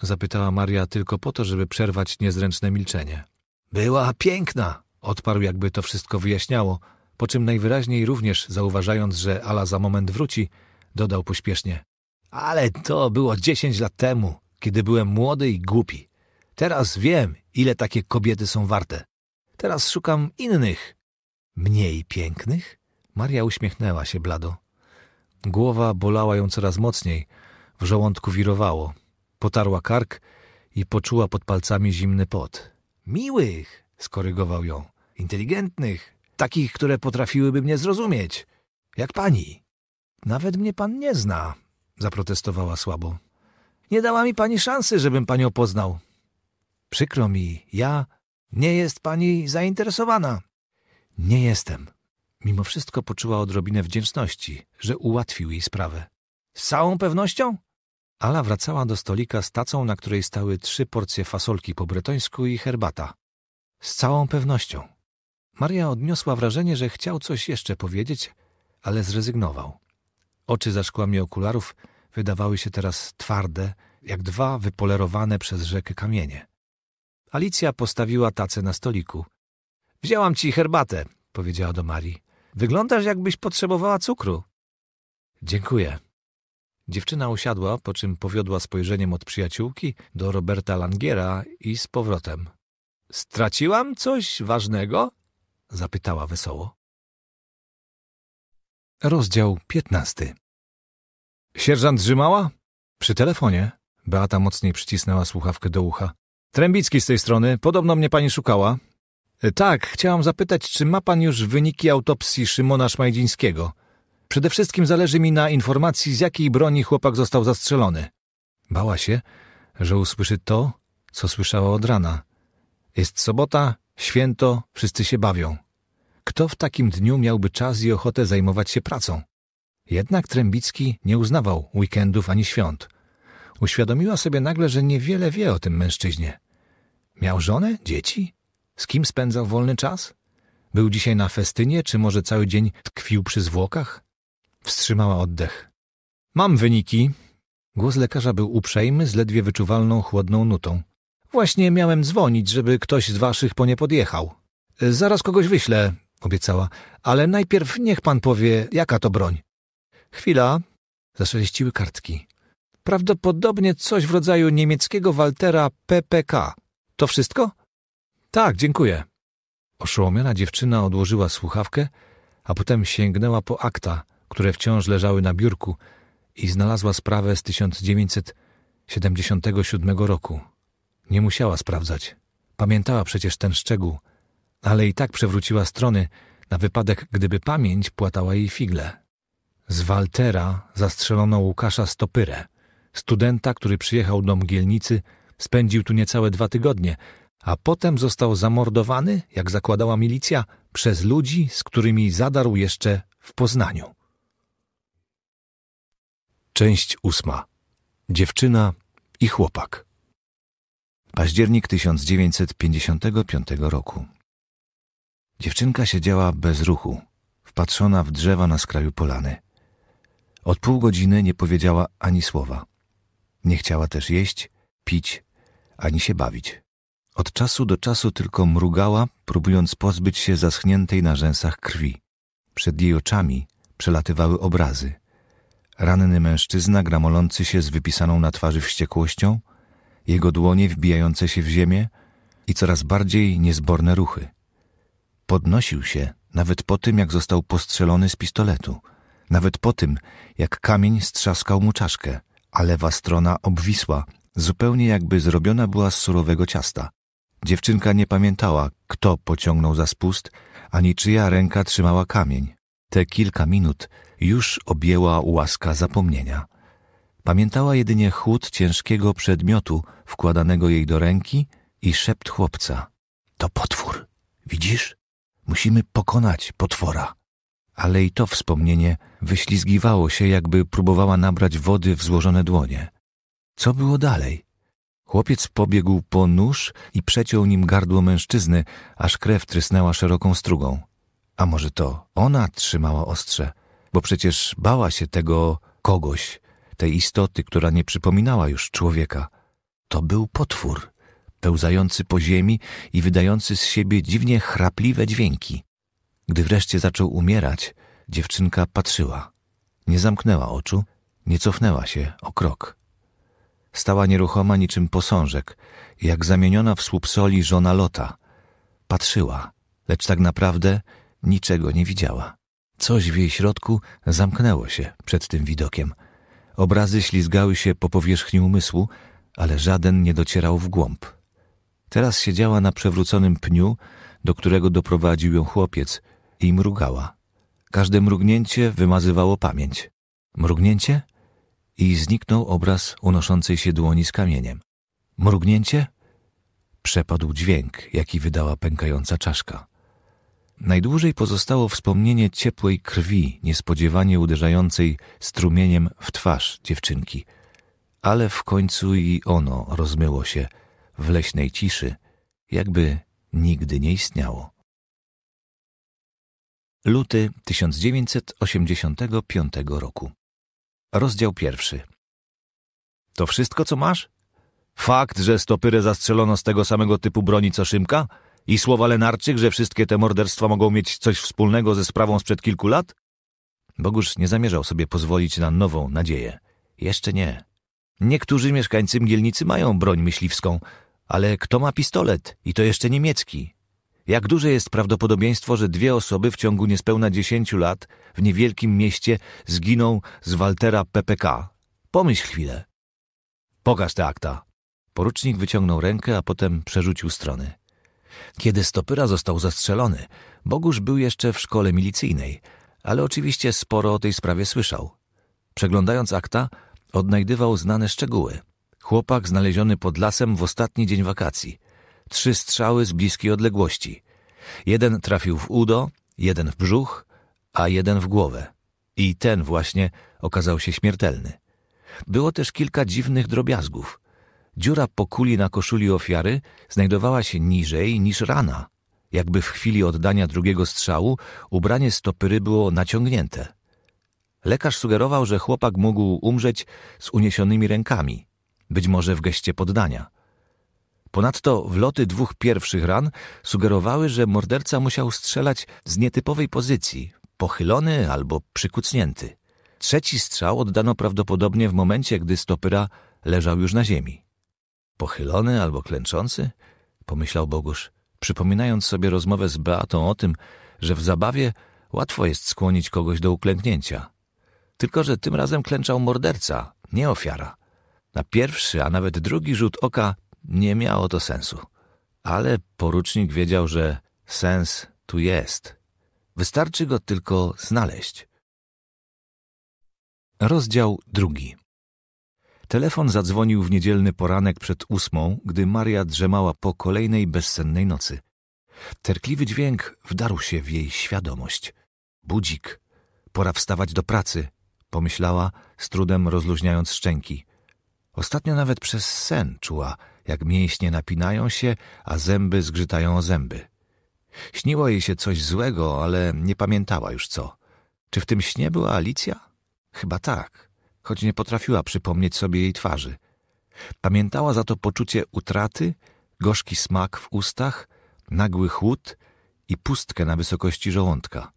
A: zapytała Maria tylko po to, żeby przerwać niezręczne milczenie. Była piękna, odparł, jakby to wszystko wyjaśniało, po czym najwyraźniej również zauważając, że Ala za moment wróci, dodał pośpiesznie. Ale to było dziesięć lat temu, kiedy byłem młody i głupi. Teraz wiem, ile takie kobiety są warte. Teraz szukam innych. Mniej pięknych? Maria uśmiechnęła się blado. Głowa bolała ją coraz mocniej, w żołądku wirowało. Potarła kark i poczuła pod palcami zimny pot. Miłych, skorygował ją. Inteligentnych, takich, które potrafiłyby mnie zrozumieć. Jak pani. Nawet mnie pan nie zna, zaprotestowała słabo. Nie dała mi pani szansy, żebym panią poznał. Przykro mi, ja... Nie jest pani zainteresowana. Nie jestem. Mimo wszystko poczuła odrobinę wdzięczności, że ułatwił jej sprawę. Z całą pewnością? Ala wracała do stolika z tacą, na której stały trzy porcje fasolki po bretońsku i herbata. Z całą pewnością. Maria odniosła wrażenie, że chciał coś jeszcze powiedzieć, ale zrezygnował. Oczy za szkłami okularów wydawały się teraz twarde, jak dwa wypolerowane przez rzekę kamienie. Alicja postawiła tacę na stoliku. Wzięłam ci herbatę, powiedziała do Marii. Wyglądasz, jakbyś potrzebowała cukru. Dziękuję. Dziewczyna usiadła, po czym powiodła spojrzeniem od przyjaciółki do Roberta Langiera i z powrotem. Straciłam coś ważnego? zapytała wesoło. Rozdział piętnasty. Sierżant Rzymała? Przy telefonie. Beata mocniej przycisnęła słuchawkę do ucha. Trębicki z tej strony. Podobno mnie pani szukała. E, tak, chciałam zapytać, czy ma pan już wyniki autopsji Szymona Szmajdzińskiego? Przede wszystkim zależy mi na informacji, z jakiej broni chłopak został zastrzelony. Bała się, że usłyszy to, co słyszała od rana. Jest sobota, święto, wszyscy się bawią. Kto w takim dniu miałby czas i ochotę zajmować się pracą? Jednak Trębicki nie uznawał weekendów ani świąt. Uświadomiła sobie nagle, że niewiele wie o tym mężczyźnie. Miał żonę? Dzieci? Z kim spędzał wolny czas? Był dzisiaj na festynie, czy może cały dzień tkwił przy zwłokach? Wstrzymała oddech. Mam wyniki. Głos lekarza był uprzejmy, z ledwie wyczuwalną, chłodną nutą. Właśnie miałem dzwonić, żeby ktoś z waszych po nie podjechał. Zaraz kogoś wyślę, obiecała, ale najpierw niech pan powie, jaka to broń. Chwila. Zaszeleściły kartki. Prawdopodobnie coś w rodzaju niemieckiego Waltera PPK. To wszystko? Tak, dziękuję. Oszołomiona dziewczyna odłożyła słuchawkę, a potem sięgnęła po akta, które wciąż leżały na biurku i znalazła sprawę z 1977 roku. Nie musiała sprawdzać. Pamiętała przecież ten szczegół, ale i tak przewróciła strony na wypadek, gdyby pamięć płatała jej figle. Z Waltera zastrzelono Łukasza Stopyrę, studenta, który przyjechał do Mgielnicy – Spędził tu niecałe dwa tygodnie, a potem został zamordowany, jak zakładała milicja, przez ludzi, z którymi zadarł jeszcze w Poznaniu. Część ósma. Dziewczyna i chłopak. Październik 1955 roku. Dziewczynka siedziała bez ruchu, wpatrzona w drzewa na skraju polany. Od pół godziny nie powiedziała ani słowa. Nie chciała też jeść, pić ani się bawić. Od czasu do czasu tylko mrugała, próbując pozbyć się zaschniętej na rzęsach krwi. Przed jej oczami przelatywały obrazy. Ranny mężczyzna gramolący się z wypisaną na twarzy wściekłością, jego dłonie wbijające się w ziemię i coraz bardziej niezborne ruchy. Podnosił się nawet po tym, jak został postrzelony z pistoletu, nawet po tym, jak kamień strzaskał mu czaszkę, a lewa strona obwisła, zupełnie jakby zrobiona była z surowego ciasta. Dziewczynka nie pamiętała, kto pociągnął za spust, ani czyja ręka trzymała kamień. Te kilka minut już objęła łaska zapomnienia. Pamiętała jedynie chłód ciężkiego przedmiotu wkładanego jej do ręki i szept chłopca. To potwór, widzisz? Musimy pokonać potwora. Ale i to wspomnienie wyślizgiwało się, jakby próbowała nabrać wody w złożone dłonie. Co było dalej? Chłopiec pobiegł po nóż i przeciął nim gardło mężczyzny, aż krew trysnęła szeroką strugą. A może to ona trzymała ostrze, bo przecież bała się tego kogoś, tej istoty, która nie przypominała już człowieka. To był potwór, pełzający po ziemi i wydający z siebie dziwnie chrapliwe dźwięki. Gdy wreszcie zaczął umierać, dziewczynka patrzyła. Nie zamknęła oczu, nie cofnęła się o krok. Stała nieruchoma niczym posążek, jak zamieniona w słup soli żona Lota. Patrzyła, lecz tak naprawdę niczego nie widziała. Coś w jej środku zamknęło się przed tym widokiem. Obrazy ślizgały się po powierzchni umysłu, ale żaden nie docierał w głąb. Teraz siedziała na przewróconym pniu, do którego doprowadził ją chłopiec i mrugała. Każde mrugnięcie wymazywało pamięć. Mrugnięcie? i zniknął obraz unoszącej się dłoni z kamieniem. Mrugnięcie? Przepadł dźwięk, jaki wydała pękająca czaszka. Najdłużej pozostało wspomnienie ciepłej krwi, niespodziewanie uderzającej strumieniem w twarz dziewczynki. Ale w końcu i ono rozmyło się w leśnej ciszy, jakby nigdy nie istniało. Luty 1985 roku. Rozdział pierwszy. To wszystko, co masz? Fakt, że stopyrę zastrzelono z tego samego typu broni co Szymka? I słowa Lenarczyk, że wszystkie te morderstwa mogą mieć coś wspólnego ze sprawą sprzed kilku lat? Bogusz nie zamierzał sobie pozwolić na nową nadzieję. Jeszcze nie. Niektórzy mieszkańcy Mgielnicy mają broń myśliwską, ale kto ma pistolet? I to jeszcze niemiecki. Jak duże jest prawdopodobieństwo, że dwie osoby w ciągu niespełna dziesięciu lat w niewielkim mieście zginą z Waltera PPK? Pomyśl chwilę. Pokaż te akta. Porucznik wyciągnął rękę, a potem przerzucił strony. Kiedy Stopyra został zastrzelony, Bogusz był jeszcze w szkole milicyjnej, ale oczywiście sporo o tej sprawie słyszał. Przeglądając akta, odnajdywał znane szczegóły. Chłopak znaleziony pod lasem w ostatni dzień wakacji trzy strzały z bliskiej odległości. Jeden trafił w udo, jeden w brzuch, a jeden w głowę. I ten właśnie okazał się śmiertelny. Było też kilka dziwnych drobiazgów. Dziura po kuli na koszuli ofiary znajdowała się niżej niż rana. Jakby w chwili oddania drugiego strzału ubranie stopyry było naciągnięte. Lekarz sugerował, że chłopak mógł umrzeć z uniesionymi rękami, być może w geście poddania. Ponadto wloty dwóch pierwszych ran sugerowały, że morderca musiał strzelać z nietypowej pozycji, pochylony albo przykucnięty. Trzeci strzał oddano prawdopodobnie w momencie, gdy stopyra leżał już na ziemi. Pochylony albo klęczący? Pomyślał Bogusz, przypominając sobie rozmowę z Beatą o tym, że w zabawie łatwo jest skłonić kogoś do uklęknięcia. Tylko, że tym razem klęczał morderca, nie ofiara. Na pierwszy, a nawet drugi rzut oka nie miało to sensu. Ale porucznik wiedział, że sens tu jest. Wystarczy go tylko znaleźć. Rozdział drugi. Telefon zadzwonił w niedzielny poranek przed ósmą, gdy Maria drzemała po kolejnej bezsennej nocy. Terkliwy dźwięk wdarł się w jej świadomość. Budzik. Pora wstawać do pracy, pomyślała, z trudem rozluźniając szczęki. Ostatnio nawet przez sen czuła, jak mięśnie napinają się, a zęby zgrzytają o zęby. Śniło jej się coś złego, ale nie pamiętała już co. Czy w tym śnie była Alicja? Chyba tak, choć nie potrafiła przypomnieć sobie jej twarzy. Pamiętała za to poczucie utraty, gorzki smak w ustach, nagły chłód i pustkę na wysokości żołądka.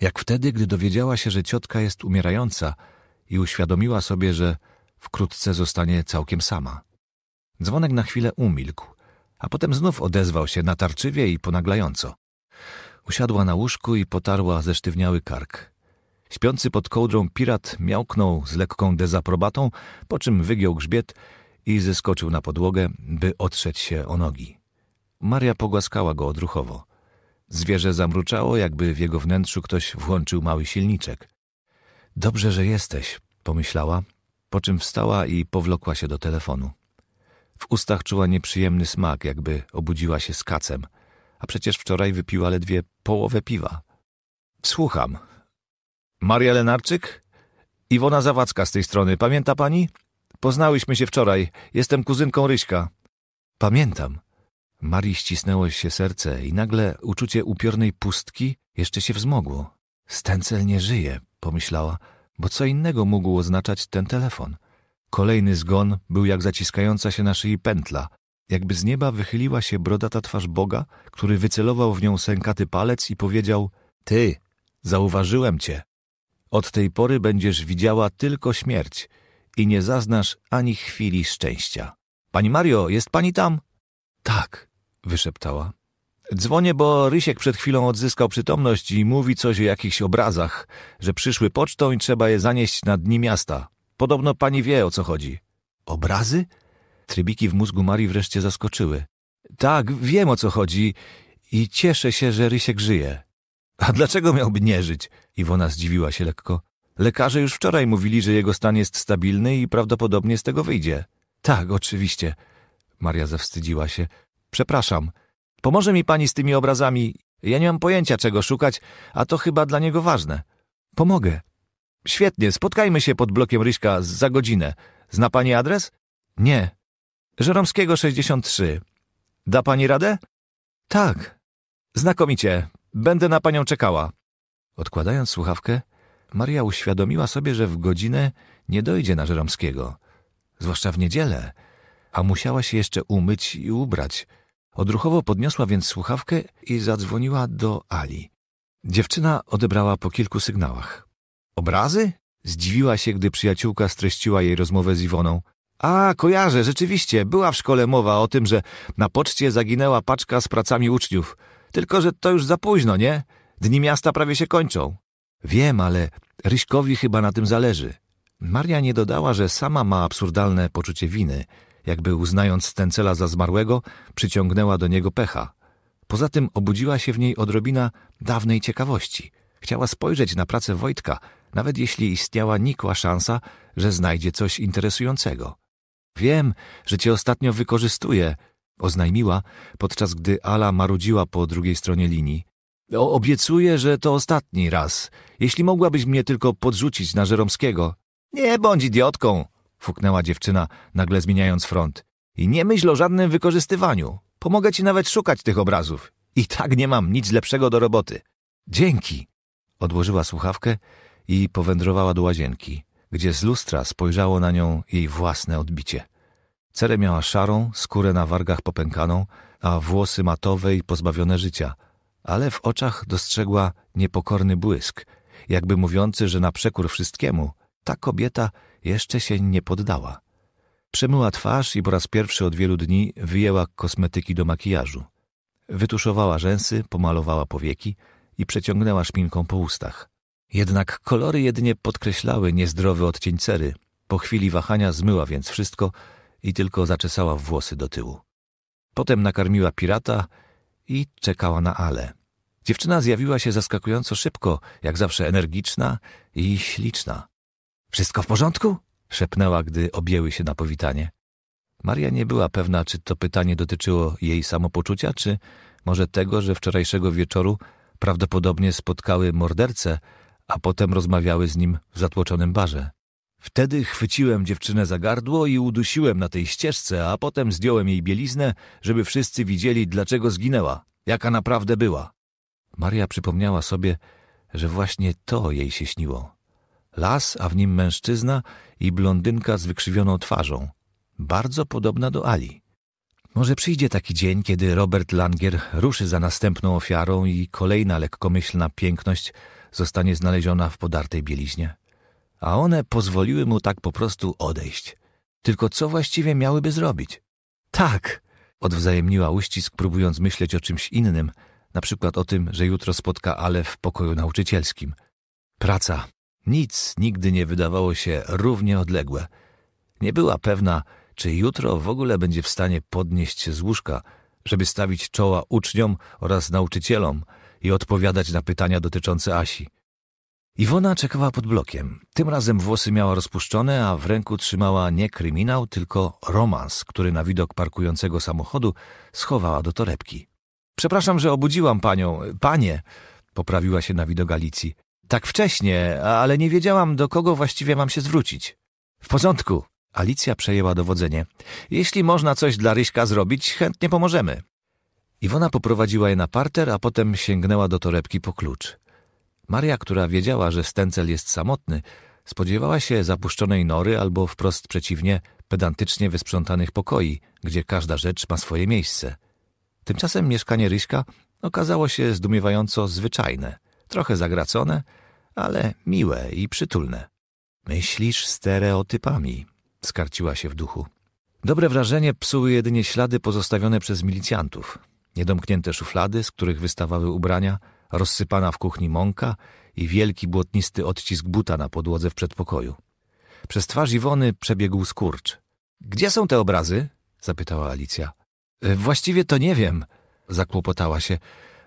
A: Jak wtedy, gdy dowiedziała się, że ciotka jest umierająca i uświadomiła sobie, że wkrótce zostanie całkiem sama. Dzwonek na chwilę umilkł, a potem znów odezwał się natarczywie i ponaglająco. Usiadła na łóżku i potarła zesztywniały kark. Śpiący pod kołdrą pirat miałknął z lekką dezaprobatą, po czym wygiął grzbiet i zeskoczył na podłogę, by otrzeć się o nogi. Maria pogłaskała go odruchowo. Zwierzę zamruczało, jakby w jego wnętrzu ktoś włączył mały silniczek. Dobrze, że jesteś, pomyślała, po czym wstała i powlokła się do telefonu. W ustach czuła nieprzyjemny smak, jakby obudziła się z kacem, a przecież wczoraj wypiła ledwie połowę piwa. Słucham. Maria Lenarczyk? Iwona Zawadzka z tej strony, pamięta pani? Poznałyśmy się wczoraj, jestem kuzynką Ryśka. Pamiętam. Marii ścisnęło się serce i nagle uczucie upiornej pustki jeszcze się wzmogło. Stencel nie żyje, pomyślała, bo co innego mógł oznaczać ten telefon – Kolejny zgon był jak zaciskająca się na szyi pętla, jakby z nieba wychyliła się brodata twarz Boga, który wycelował w nią sękaty palec i powiedział – Ty, zauważyłem cię. Od tej pory będziesz widziała tylko śmierć i nie zaznasz ani chwili szczęścia. Pani Mario, jest pani tam? Tak, wyszeptała. Dzwonię, bo Rysiek przed chwilą odzyskał przytomność i mówi coś o jakichś obrazach, że przyszły pocztą i trzeba je zanieść na dni miasta. Podobno pani wie, o co chodzi. Obrazy? Trybiki w mózgu Marii wreszcie zaskoczyły. Tak, wiem, o co chodzi i cieszę się, że Rysiek żyje. A dlaczego miałby nie żyć? Iwona zdziwiła się lekko. Lekarze już wczoraj mówili, że jego stan jest stabilny i prawdopodobnie z tego wyjdzie. Tak, oczywiście. Maria zawstydziła się. Przepraszam. Pomoże mi pani z tymi obrazami. Ja nie mam pojęcia, czego szukać, a to chyba dla niego ważne. Pomogę, Świetnie, spotkajmy się pod blokiem Ryśka za godzinę. Zna pani adres? Nie. Żeromskiego 63. Da pani radę? Tak. Znakomicie. Będę na panią czekała. Odkładając słuchawkę, Maria uświadomiła sobie, że w godzinę nie dojdzie na Żeromskiego. Zwłaszcza w niedzielę. A musiała się jeszcze umyć i ubrać. Odruchowo podniosła więc słuchawkę i zadzwoniła do Ali. Dziewczyna odebrała po kilku sygnałach. Obrazy? Zdziwiła się, gdy przyjaciółka streściła jej rozmowę z Iwoną. A, kojarzę, rzeczywiście, była w szkole mowa o tym, że na poczcie zaginęła paczka z pracami uczniów. Tylko, że to już za późno, nie? Dni miasta prawie się kończą. Wiem, ale Ryśkowi chyba na tym zależy. Maria nie dodała, że sama ma absurdalne poczucie winy. Jakby uznając Stencela za zmarłego, przyciągnęła do niego pecha. Poza tym obudziła się w niej odrobina dawnej ciekawości. Chciała spojrzeć na pracę Wojtka – nawet jeśli istniała nikła szansa, że znajdzie coś interesującego. Wiem, że cię ostatnio wykorzystuję, oznajmiła, podczas gdy Ala marudziła po drugiej stronie linii. O, obiecuję, że to ostatni raz. Jeśli mogłabyś mnie tylko podrzucić na Żeromskiego. Nie bądź idiotką, fuknęła dziewczyna, nagle zmieniając front. I nie myśl o żadnym wykorzystywaniu. Pomogę ci nawet szukać tych obrazów. I tak nie mam nic lepszego do roboty. Dzięki. Odłożyła słuchawkę i powędrowała do łazienki, gdzie z lustra spojrzało na nią jej własne odbicie. Cerę miała szarą, skórę na wargach popękaną, a włosy matowe i pozbawione życia, ale w oczach dostrzegła niepokorny błysk, jakby mówiący, że na przekór wszystkiemu ta kobieta jeszcze się nie poddała. Przemyła twarz i po raz pierwszy od wielu dni wyjęła kosmetyki do makijażu. Wytuszowała rzęsy, pomalowała powieki i przeciągnęła szpinką po ustach. Jednak kolory jedynie podkreślały niezdrowy odcień cery. Po chwili wahania zmyła więc wszystko i tylko zaczesała włosy do tyłu. Potem nakarmiła pirata i czekała na Ale. Dziewczyna zjawiła się zaskakująco szybko, jak zawsze energiczna i śliczna. Wszystko w porządku? szepnęła, gdy objęły się na powitanie. Maria nie była pewna, czy to pytanie dotyczyło jej samopoczucia, czy może tego, że wczorajszego wieczoru prawdopodobnie spotkały mordercę, a potem rozmawiały z nim w zatłoczonym barze. Wtedy chwyciłem dziewczynę za gardło i udusiłem na tej ścieżce, a potem zdjąłem jej bieliznę, żeby wszyscy widzieli, dlaczego zginęła, jaka naprawdę była. Maria przypomniała sobie, że właśnie to jej się śniło. Las, a w nim mężczyzna i blondynka z wykrzywioną twarzą, bardzo podobna do Ali. Może przyjdzie taki dzień, kiedy Robert Langer ruszy za następną ofiarą i kolejna lekkomyślna piękność zostanie znaleziona w podartej bieliźnie? A one pozwoliły mu tak po prostu odejść. Tylko co właściwie miałyby zrobić? Tak! Odwzajemniła uścisk, próbując myśleć o czymś innym, na przykład o tym, że jutro spotka Ale w pokoju nauczycielskim. Praca. Nic nigdy nie wydawało się równie odległe. Nie była pewna, czy jutro w ogóle będzie w stanie podnieść się z łóżka, żeby stawić czoła uczniom oraz nauczycielom – i odpowiadać na pytania dotyczące Asi. Iwona czekała pod blokiem. Tym razem włosy miała rozpuszczone, a w ręku trzymała nie kryminał, tylko romans, który na widok parkującego samochodu schowała do torebki. Przepraszam, że obudziłam panią. Panie, poprawiła się na widok Alicji. Tak wcześnie, ale nie wiedziałam, do kogo właściwie mam się zwrócić. W porządku. Alicja przejęła dowodzenie. Jeśli można coś dla Ryśka zrobić, chętnie pomożemy. Iwona poprowadziła je na parter, a potem sięgnęła do torebki po klucz. Maria, która wiedziała, że Stencel jest samotny, spodziewała się zapuszczonej nory albo wprost przeciwnie, pedantycznie wysprzątanych pokoi, gdzie każda rzecz ma swoje miejsce. Tymczasem mieszkanie Ryśka okazało się zdumiewająco zwyczajne, trochę zagracone, ale miłe i przytulne. Myślisz stereotypami, skarciła się w duchu. Dobre wrażenie psuły jedynie ślady pozostawione przez milicjantów niedomknięte szuflady, z których wystawały ubrania, rozsypana w kuchni mąka i wielki błotnisty odcisk buta na podłodze w przedpokoju. Przez twarz Iwony przebiegł skurcz. — Gdzie są te obrazy? — zapytała Alicja. E, — Właściwie to nie wiem — zakłopotała się.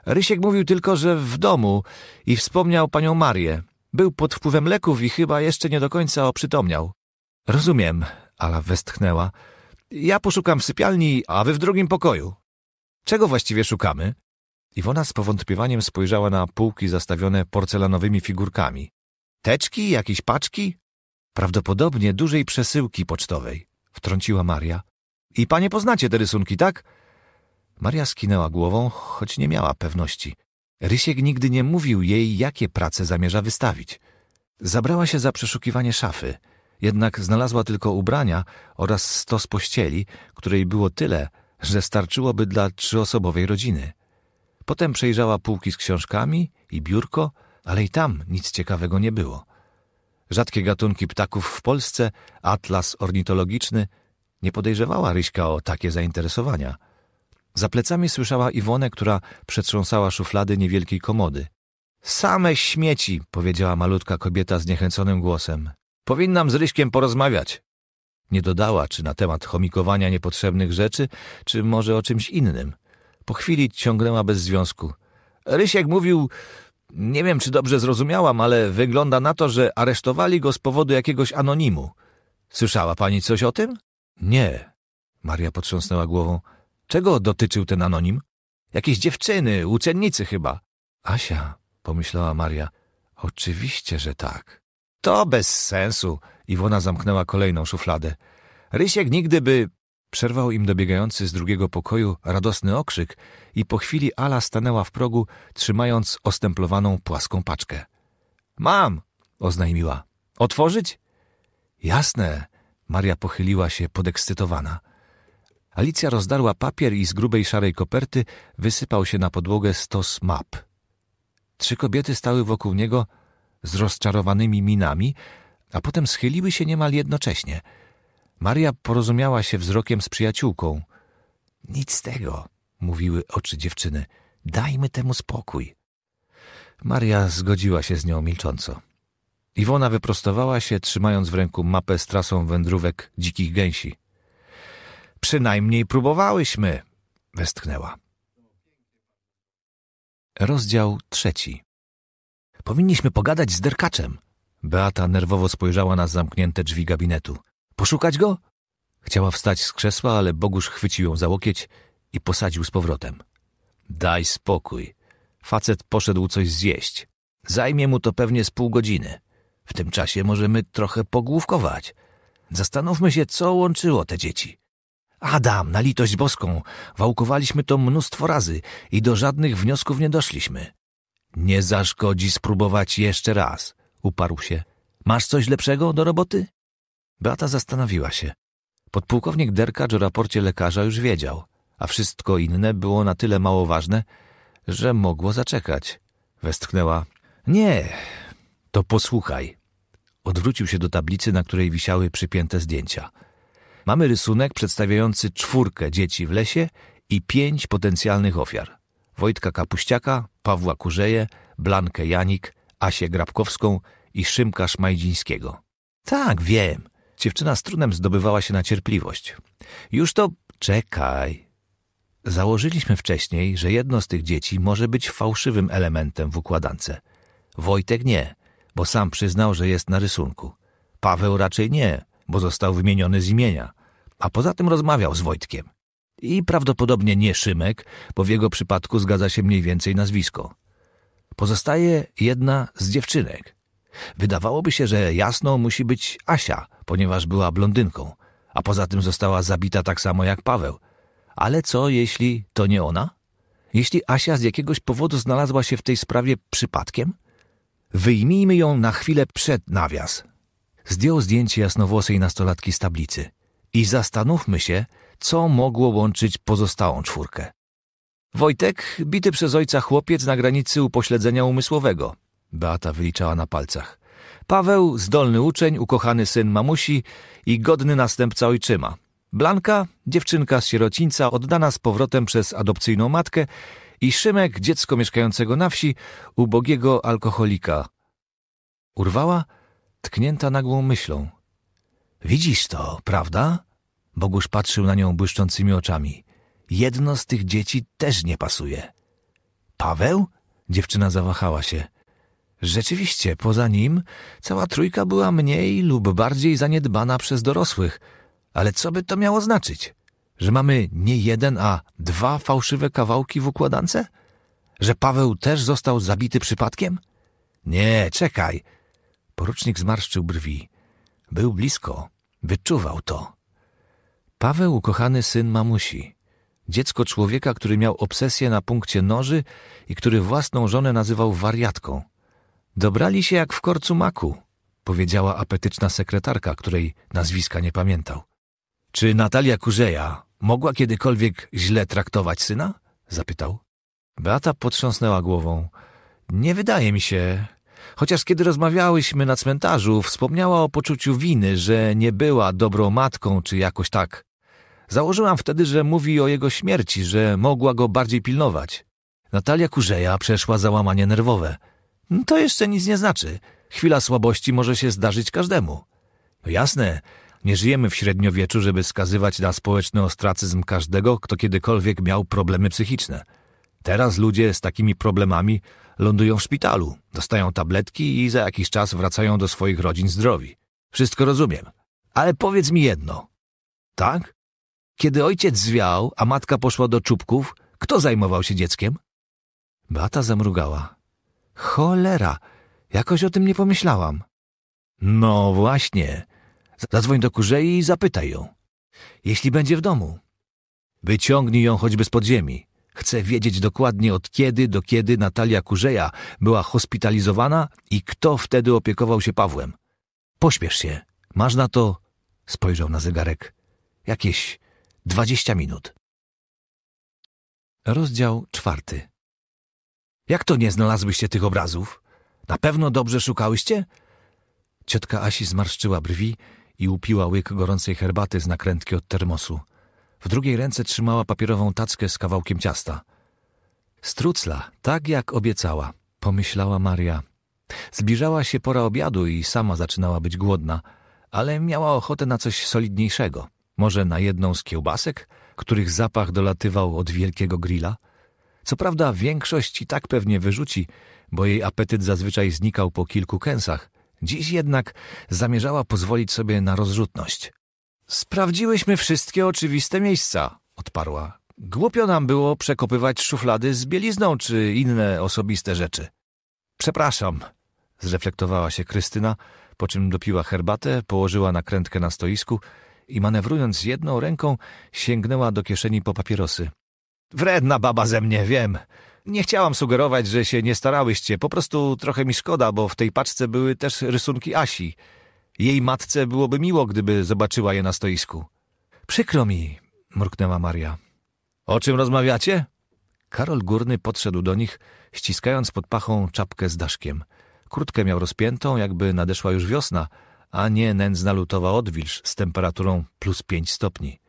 A: Rysiek mówił tylko, że w domu i wspomniał panią Marię. Był pod wpływem leków i chyba jeszcze nie do końca oprzytomniał. — Rozumiem — Ala westchnęła. — Ja poszukam w sypialni, a wy w drugim pokoju. Czego właściwie szukamy? Iwona z powątpiewaniem spojrzała na półki zastawione porcelanowymi figurkami. Teczki? Jakieś paczki? Prawdopodobnie dużej przesyłki pocztowej, wtrąciła Maria. I panie poznacie te rysunki, tak? Maria skinęła głową, choć nie miała pewności. Rysiek nigdy nie mówił jej, jakie prace zamierza wystawić. Zabrała się za przeszukiwanie szafy, jednak znalazła tylko ubrania oraz stos pościeli, której było tyle, że starczyłoby dla trzyosobowej rodziny. Potem przejrzała półki z książkami i biurko, ale i tam nic ciekawego nie było. Rzadkie gatunki ptaków w Polsce, atlas ornitologiczny, nie podejrzewała Ryśka o takie zainteresowania. Za plecami słyszała Iwonę, która przetrząsała szuflady niewielkiej komody. Same śmieci, powiedziała malutka kobieta zniechęconym głosem. Powinnam z Ryśkiem porozmawiać. Nie dodała, czy na temat chomikowania niepotrzebnych rzeczy, czy może o czymś innym. Po chwili ciągnęła bez związku. Rysiek mówił, nie wiem, czy dobrze zrozumiałam, ale wygląda na to, że aresztowali go z powodu jakiegoś anonimu. Słyszała pani coś o tym? Nie. Maria potrząsnęła głową. Czego dotyczył ten anonim? Jakieś dziewczyny, uczennicy chyba. Asia, pomyślała Maria. Oczywiście, że tak. To bez sensu. Iwona zamknęła kolejną szufladę. Rysiek nigdy by... Przerwał im dobiegający z drugiego pokoju radosny okrzyk i po chwili Ala stanęła w progu, trzymając ostemplowaną płaską paczkę. Mam! oznajmiła. Otworzyć? Jasne! Maria pochyliła się podekscytowana. Alicja rozdarła papier i z grubej szarej koperty wysypał się na podłogę stos map. Trzy kobiety stały wokół niego, z rozczarowanymi minami, a potem schyliły się niemal jednocześnie. Maria porozumiała się wzrokiem z przyjaciółką. Nic z tego, mówiły oczy dziewczyny. Dajmy temu spokój. Maria zgodziła się z nią milcząco. Iwona wyprostowała się, trzymając w ręku mapę z trasą wędrówek dzikich gęsi. Przynajmniej próbowałyśmy, westchnęła. Rozdział trzeci. Powinniśmy pogadać z derkaczem. Beata nerwowo spojrzała na zamknięte drzwi gabinetu. Poszukać go? Chciała wstać z krzesła, ale Bogusz chwycił ją za łokieć i posadził z powrotem. Daj spokój. Facet poszedł coś zjeść. Zajmie mu to pewnie z pół godziny. W tym czasie możemy trochę pogłówkować. Zastanówmy się, co łączyło te dzieci. Adam, na litość boską, wałkowaliśmy to mnóstwo razy i do żadnych wniosków nie doszliśmy. Nie zaszkodzi spróbować jeszcze raz, uparł się. Masz coś lepszego do roboty? Beata zastanowiła się. Podpułkownik Derkacz o raporcie lekarza już wiedział, a wszystko inne było na tyle mało ważne, że mogło zaczekać. Westchnęła. Nie, to posłuchaj. Odwrócił się do tablicy, na której wisiały przypięte zdjęcia. Mamy rysunek przedstawiający czwórkę dzieci w lesie i pięć potencjalnych ofiar. Wojtka Kapuściaka, Pawła Kurzeje, Blankę Janik, Asię Grabkowską i Szymka Szmajdzińskiego. Tak, wiem. Dziewczyna z trudem zdobywała się na cierpliwość. Już to... Czekaj. Założyliśmy wcześniej, że jedno z tych dzieci może być fałszywym elementem w układance. Wojtek nie, bo sam przyznał, że jest na rysunku. Paweł raczej nie, bo został wymieniony z imienia. A poza tym rozmawiał z Wojtkiem. I prawdopodobnie nie Szymek, bo w jego przypadku zgadza się mniej więcej nazwisko. Pozostaje jedna z dziewczynek. Wydawałoby się, że jasną musi być Asia, ponieważ była blondynką, a poza tym została zabita tak samo jak Paweł. Ale co, jeśli to nie ona? Jeśli Asia z jakiegoś powodu znalazła się w tej sprawie przypadkiem? Wyjmijmy ją na chwilę przed nawias. Zdjął zdjęcie jasnowłosej nastolatki z tablicy. I zastanówmy się, co mogło łączyć pozostałą czwórkę. Wojtek, bity przez ojca chłopiec na granicy upośledzenia umysłowego. Beata wyliczała na palcach. Paweł, zdolny uczeń, ukochany syn mamusi i godny następca ojczyma. Blanka, dziewczynka z sierocińca, oddana z powrotem przez adopcyjną matkę i Szymek, dziecko mieszkającego na wsi, ubogiego alkoholika. Urwała, tknięta nagłą myślą. Widzisz to, prawda? Bogusz patrzył na nią błyszczącymi oczami. Jedno z tych dzieci też nie pasuje. Paweł? Dziewczyna zawahała się. Rzeczywiście, poza nim cała trójka była mniej lub bardziej zaniedbana przez dorosłych. Ale co by to miało znaczyć? Że mamy nie jeden, a dwa fałszywe kawałki w układance? Że Paweł też został zabity przypadkiem? Nie, czekaj. Porucznik zmarszczył brwi. Był blisko. Wyczuwał to. Paweł, kochany syn mamusi, dziecko człowieka, który miał obsesję na punkcie noży i który własną żonę nazywał wariatką. Dobrali się jak w korcu maku, powiedziała apetyczna sekretarka, której nazwiska nie pamiętał. Czy Natalia Kurzeja mogła kiedykolwiek źle traktować syna? zapytał. Beata potrząsnęła głową. Nie wydaje mi się. Chociaż kiedy rozmawiałyśmy na cmentarzu, wspomniała o poczuciu winy, że nie była dobrą matką czy jakoś tak. Założyłam wtedy, że mówi o jego śmierci, że mogła go bardziej pilnować. Natalia Kurzeja przeszła załamanie nerwowe. To jeszcze nic nie znaczy. Chwila słabości może się zdarzyć każdemu. No jasne, nie żyjemy w średniowieczu, żeby skazywać na społeczny ostracyzm każdego, kto kiedykolwiek miał problemy psychiczne. Teraz ludzie z takimi problemami lądują w szpitalu, dostają tabletki i za jakiś czas wracają do swoich rodzin zdrowi. Wszystko rozumiem. Ale powiedz mi jedno. Tak? Kiedy ojciec zwiał, a matka poszła do czubków, kto zajmował się dzieckiem? Beata zamrugała. Cholera, jakoś o tym nie pomyślałam. No właśnie. Zadzwoń do kurzei i zapytaj ją. Jeśli będzie w domu. Wyciągnij ją choćby z podziemi. Chcę wiedzieć dokładnie od kiedy do kiedy Natalia Kurzeja była hospitalizowana i kto wtedy opiekował się Pawłem. Pośpiesz się. Masz na to... Spojrzał na zegarek. Jakieś 20 minut. Rozdział czwarty. Jak to nie znalazłyście tych obrazów? Na pewno dobrze szukałyście? Ciotka Asi zmarszczyła brwi i upiła łyk gorącej herbaty z nakrętki od termosu. W drugiej ręce trzymała papierową tackę z kawałkiem ciasta. Strucla, tak jak obiecała, pomyślała Maria. Zbliżała się pora obiadu i sama zaczynała być głodna, ale miała ochotę na coś solidniejszego – może na jedną z kiełbasek, których zapach dolatywał od wielkiego grilla? Co prawda większość i tak pewnie wyrzuci, bo jej apetyt zazwyczaj znikał po kilku kęsach. Dziś jednak zamierzała pozwolić sobie na rozrzutność. Sprawdziłyśmy wszystkie oczywiste miejsca, odparła. Głupio nam było przekopywać szuflady z bielizną czy inne osobiste rzeczy. Przepraszam, zreflektowała się Krystyna, po czym dopiła herbatę, położyła nakrętkę na stoisku i manewrując jedną ręką, sięgnęła do kieszeni po papierosy. Wredna baba ze mnie, wiem. Nie chciałam sugerować, że się nie starałyście. Po prostu trochę mi szkoda, bo w tej paczce były też rysunki Asi. Jej matce byłoby miło, gdyby zobaczyła je na stoisku. Przykro mi, mruknęła Maria. O czym rozmawiacie? Karol Górny podszedł do nich, ściskając pod pachą czapkę z daszkiem. Krótkę miał rozpiętą, jakby nadeszła już wiosna, a nie nędzna lutowa odwilż z temperaturą plus pięć stopni.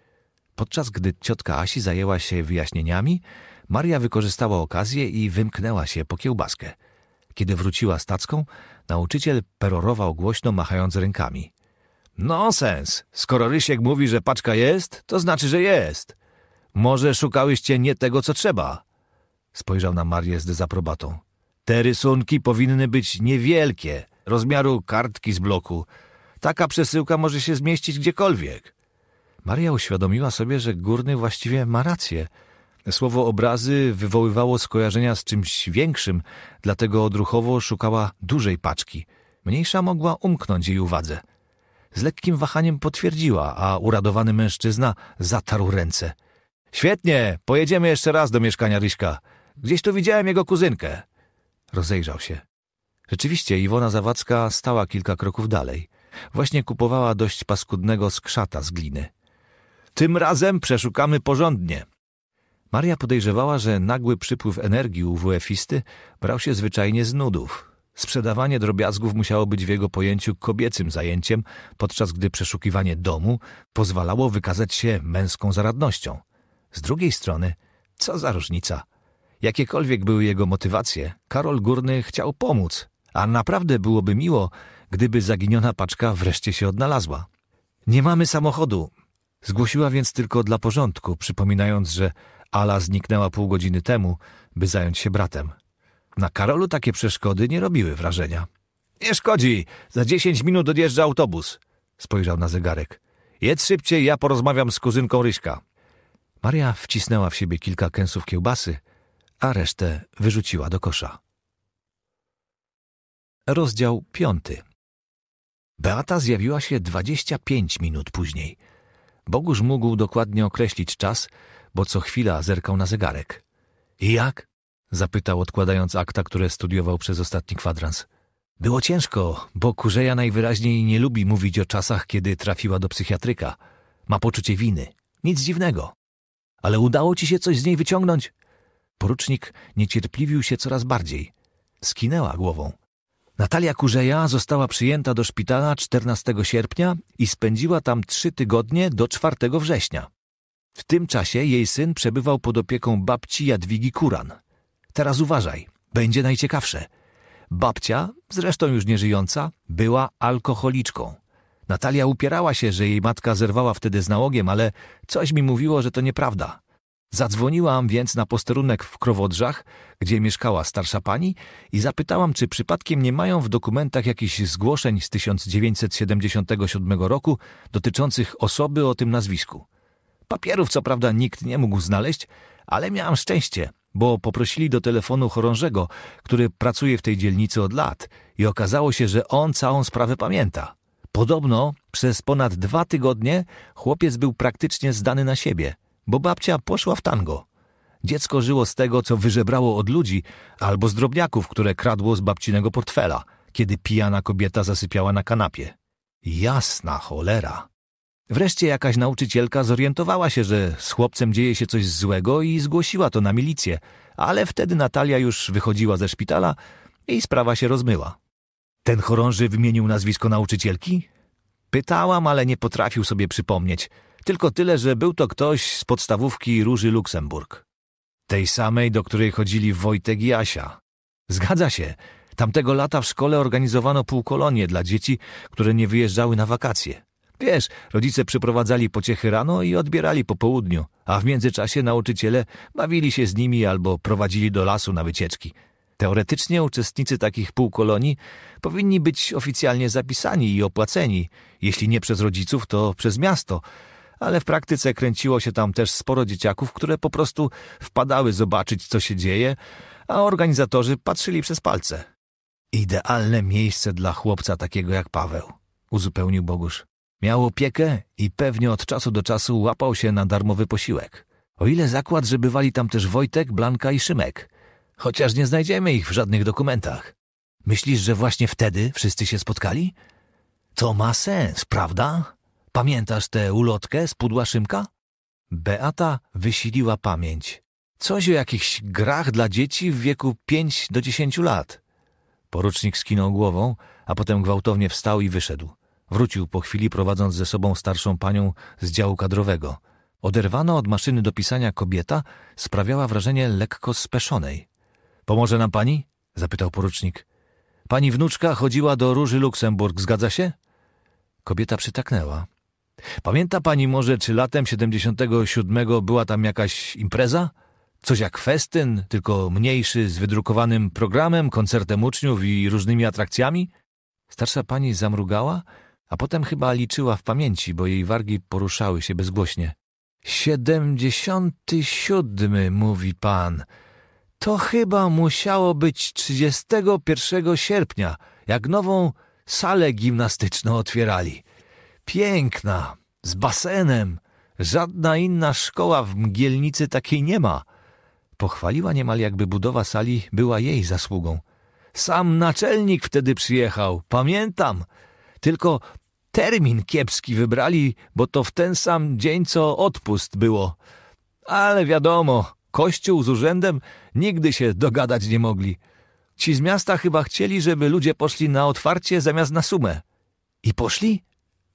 A: Podczas gdy ciotka Asi zajęła się wyjaśnieniami, Maria wykorzystała okazję i wymknęła się po kiełbaskę. Kiedy wróciła z tacką, nauczyciel perorował głośno machając rękami. Nonsens! Skoro Rysiek mówi, że paczka jest, to znaczy, że jest. Może szukałyście nie tego, co trzeba. Spojrzał na Marię z dezaprobatą. Te rysunki powinny być niewielkie, rozmiaru kartki z bloku, Taka przesyłka może się zmieścić gdziekolwiek. Maria uświadomiła sobie, że Górny właściwie ma rację. Słowo obrazy wywoływało skojarzenia z czymś większym, dlatego odruchowo szukała dużej paczki. Mniejsza mogła umknąć jej uwadze. Z lekkim wahaniem potwierdziła, a uradowany mężczyzna zatarł ręce. Świetnie, pojedziemy jeszcze raz do mieszkania Ryśka. Gdzieś tu widziałem jego kuzynkę. Rozejrzał się. Rzeczywiście Iwona Zawadzka stała kilka kroków dalej. Właśnie kupowała dość paskudnego skrzata z gliny. Tym razem przeszukamy porządnie. Maria podejrzewała, że nagły przypływ energii u WF-isty brał się zwyczajnie z nudów. Sprzedawanie drobiazgów musiało być w jego pojęciu kobiecym zajęciem, podczas gdy przeszukiwanie domu pozwalało wykazać się męską zaradnością. Z drugiej strony, co za różnica? Jakiekolwiek były jego motywacje, Karol Górny chciał pomóc, a naprawdę byłoby miło, gdyby zaginiona paczka wreszcie się odnalazła. Nie mamy samochodu. Zgłosiła więc tylko dla porządku, przypominając, że Ala zniknęła pół godziny temu, by zająć się bratem. Na Karolu takie przeszkody nie robiły wrażenia. Nie szkodzi, za dziesięć minut odjeżdża autobus. Spojrzał na zegarek. Jedz szybciej, ja porozmawiam z kuzynką Ryśka. Maria wcisnęła w siebie kilka kęsów kiełbasy, a resztę wyrzuciła do kosza. Rozdział piąty. Beata zjawiła się 25 minut później. Boguż mógł dokładnie określić czas, bo co chwila zerkał na zegarek. I jak? zapytał, odkładając akta, które studiował przez ostatni kwadrans. Było ciężko, bo Kurzeja najwyraźniej nie lubi mówić o czasach, kiedy trafiła do psychiatryka. Ma poczucie winy. Nic dziwnego. Ale udało ci się coś z niej wyciągnąć? Porucznik niecierpliwił się coraz bardziej. Skinęła głową. Natalia Kurzeja została przyjęta do szpitala 14 sierpnia i spędziła tam trzy tygodnie do 4 września. W tym czasie jej syn przebywał pod opieką babci Jadwigi Kuran. Teraz uważaj, będzie najciekawsze. Babcia, zresztą już nieżyjąca, była alkoholiczką. Natalia upierała się, że jej matka zerwała wtedy z nałogiem, ale coś mi mówiło, że to nieprawda. Zadzwoniłam więc na posterunek w Krowodrzach, gdzie mieszkała starsza pani i zapytałam, czy przypadkiem nie mają w dokumentach jakichś zgłoszeń z 1977 roku dotyczących osoby o tym nazwisku. Papierów co prawda nikt nie mógł znaleźć, ale miałam szczęście, bo poprosili do telefonu chorążego, który pracuje w tej dzielnicy od lat i okazało się, że on całą sprawę pamięta. Podobno przez ponad dwa tygodnie chłopiec był praktycznie zdany na siebie – bo babcia poszła w tango. Dziecko żyło z tego, co wyżebrało od ludzi albo z drobniaków, które kradło z babcinego portfela, kiedy pijana kobieta zasypiała na kanapie. Jasna cholera! Wreszcie jakaś nauczycielka zorientowała się, że z chłopcem dzieje się coś złego i zgłosiła to na milicję, ale wtedy Natalia już wychodziła ze szpitala i sprawa się rozmyła. Ten chorąży wymienił nazwisko nauczycielki? Pytałam, ale nie potrafił sobie przypomnieć – tylko tyle, że był to ktoś z podstawówki Róży Luksemburg. Tej samej, do której chodzili Wojtek i Asia. Zgadza się, tamtego lata w szkole organizowano półkolonie dla dzieci, które nie wyjeżdżały na wakacje. Wiesz, rodzice przyprowadzali pociechy rano i odbierali po południu, a w międzyczasie nauczyciele bawili się z nimi albo prowadzili do lasu na wycieczki. Teoretycznie uczestnicy takich półkolonii powinni być oficjalnie zapisani i opłaceni, jeśli nie przez rodziców, to przez miasto, ale w praktyce kręciło się tam też sporo dzieciaków, które po prostu wpadały zobaczyć, co się dzieje, a organizatorzy patrzyli przez palce. Idealne miejsce dla chłopca takiego jak Paweł, uzupełnił Bogusz. Miał opiekę i pewnie od czasu do czasu łapał się na darmowy posiłek. O ile zakład, że bywali tam też Wojtek, Blanka i Szymek. Chociaż nie znajdziemy ich w żadnych dokumentach. Myślisz, że właśnie wtedy wszyscy się spotkali? To ma sens, prawda? Pamiętasz tę ulotkę z pudła Szymka? Beata wysiliła pamięć. Coś o jakichś grach dla dzieci w wieku pięć do dziesięciu lat. Porucznik skinął głową, a potem gwałtownie wstał i wyszedł. Wrócił po chwili, prowadząc ze sobą starszą panią z działu kadrowego. Oderwana od maszyny do pisania kobieta sprawiała wrażenie lekko speszonej. Pomoże nam pani? zapytał porucznik. Pani wnuczka chodziła do Róży Luksemburg, zgadza się? Kobieta przytaknęła. Pamięta pani może, czy latem 77 była tam jakaś impreza? Coś jak festyn, tylko mniejszy, z wydrukowanym programem, koncertem uczniów i różnymi atrakcjami? Starsza pani zamrugała, a potem chyba liczyła w pamięci, bo jej wargi poruszały się bezgłośnie. Siedemdziesiąty siódmy, mówi pan. To chyba musiało być 31 sierpnia, jak nową salę gimnastyczną otwierali. Piękna, z basenem. Żadna inna szkoła w Mgielnicy takiej nie ma. Pochwaliła niemal jakby budowa sali była jej zasługą. Sam naczelnik wtedy przyjechał, pamiętam. Tylko termin kiepski wybrali, bo to w ten sam dzień, co odpust było. Ale wiadomo, kościół z urzędem nigdy się dogadać nie mogli. Ci z miasta chyba chcieli, żeby ludzie poszli na otwarcie zamiast na sumę. I poszli?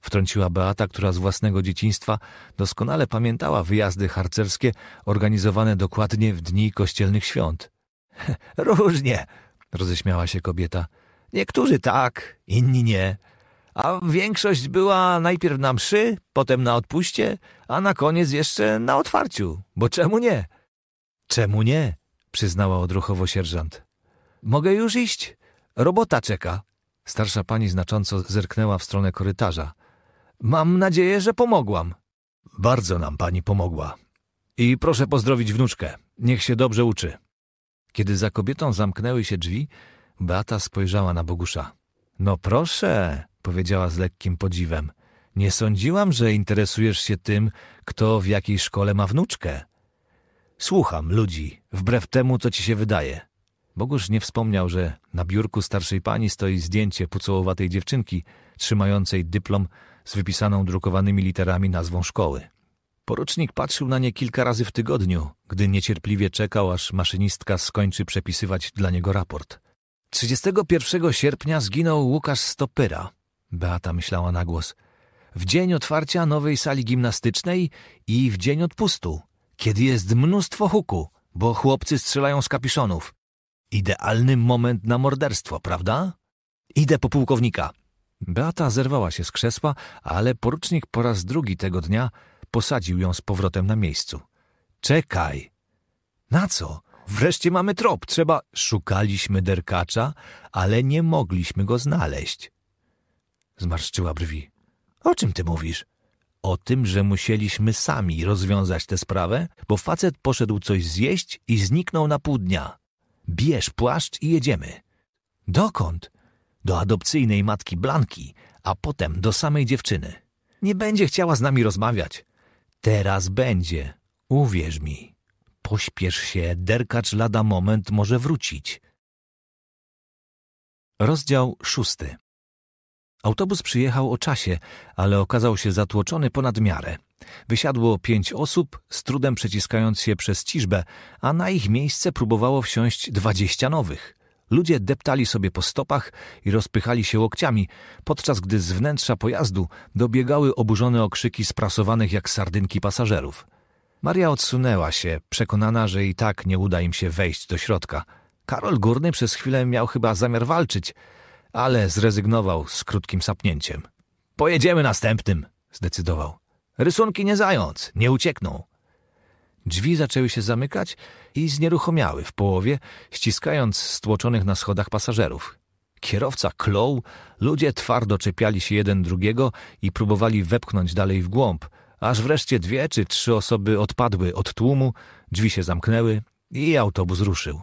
A: Wtrąciła Beata, która z własnego dzieciństwa doskonale pamiętała wyjazdy harcerskie organizowane dokładnie w dni kościelnych świąt. Różnie, roześmiała się kobieta. Niektórzy tak, inni nie. A większość była najpierw na mszy, potem na odpuście, a na koniec jeszcze na otwarciu. Bo czemu nie? Czemu nie? przyznała odruchowo sierżant. Mogę już iść? Robota czeka. Starsza pani znacząco zerknęła w stronę korytarza. Mam nadzieję, że pomogłam. Bardzo nam pani pomogła. I proszę pozdrowić wnuczkę. Niech się dobrze uczy. Kiedy za kobietą zamknęły się drzwi, Beata spojrzała na Bogusza. No proszę, powiedziała z lekkim podziwem. Nie sądziłam, że interesujesz się tym, kto w jakiej szkole ma wnuczkę. Słucham ludzi, wbrew temu, co ci się wydaje. Bogusz nie wspomniał, że na biurku starszej pani stoi zdjęcie pucołowatej dziewczynki, trzymającej dyplom z wypisaną drukowanymi literami nazwą szkoły. Porucznik patrzył na nie kilka razy w tygodniu, gdy niecierpliwie czekał, aż maszynistka skończy przepisywać dla niego raport. 31 sierpnia zginął Łukasz Stopyra. Beata myślała na głos. W dzień otwarcia nowej sali gimnastycznej i w dzień odpustu, kiedy jest mnóstwo huku, bo chłopcy strzelają z kapiszonów. Idealny moment na morderstwo, prawda? Idę po pułkownika. Beata zerwała się z krzesła, ale porucznik po raz drugi tego dnia posadził ją z powrotem na miejscu. Czekaj! Na co? Wreszcie mamy trop, trzeba... Szukaliśmy derkacza, ale nie mogliśmy go znaleźć. Zmarszczyła brwi. O czym ty mówisz? O tym, że musieliśmy sami rozwiązać tę sprawę, bo facet poszedł coś zjeść i zniknął na pół dnia. Bierz płaszcz i jedziemy. Dokąd? do adopcyjnej matki Blanki, a potem do samej dziewczyny. Nie będzie chciała z nami rozmawiać. Teraz będzie. Uwierz mi. Pośpiesz się, derkacz lada moment może wrócić. Rozdział szósty. Autobus przyjechał o czasie, ale okazał się zatłoczony ponad miarę. Wysiadło pięć osób, z trudem przeciskając się przez ciżbę, a na ich miejsce próbowało wsiąść dwadzieścia nowych. Ludzie deptali sobie po stopach i rozpychali się łokciami, podczas gdy z wnętrza pojazdu dobiegały oburzone okrzyki sprasowanych jak sardynki pasażerów. Maria odsunęła się, przekonana, że i tak nie uda im się wejść do środka. Karol Górny przez chwilę miał chyba zamiar walczyć, ale zrezygnował z krótkim sapnięciem. Pojedziemy następnym, zdecydował. Rysunki nie zając, nie uciekną. Drzwi zaczęły się zamykać i znieruchomiały w połowie, ściskając stłoczonych na schodach pasażerów. Kierowca klął, ludzie twardo czepiali się jeden drugiego i próbowali wepchnąć dalej w głąb, aż wreszcie dwie czy trzy osoby odpadły od tłumu, drzwi się zamknęły i autobus ruszył.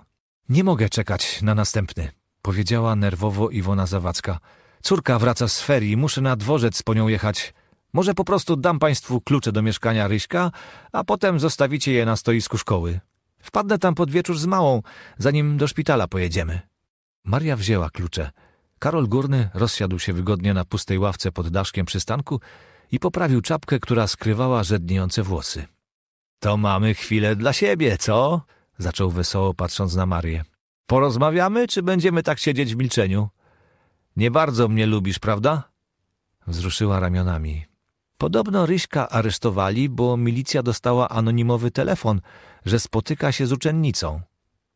A: Nie mogę czekać na następny, powiedziała nerwowo Iwona Zawadzka. Córka wraca z ferii, muszę na dworzec po nią jechać. Może po prostu dam państwu klucze do mieszkania Ryśka, a potem zostawicie je na stoisku szkoły. Wpadnę tam pod wieczór z małą, zanim do szpitala pojedziemy. Maria wzięła klucze. Karol Górny rozsiadł się wygodnie na pustej ławce pod daszkiem przystanku i poprawił czapkę, która skrywała żedniejące włosy. To mamy chwilę dla siebie, co? zaczął wesoło patrząc na Marię. Porozmawiamy, czy będziemy tak siedzieć w milczeniu? Nie bardzo mnie lubisz, prawda? Wzruszyła ramionami. Podobno Ryśka aresztowali, bo milicja dostała anonimowy telefon, że spotyka się z uczennicą,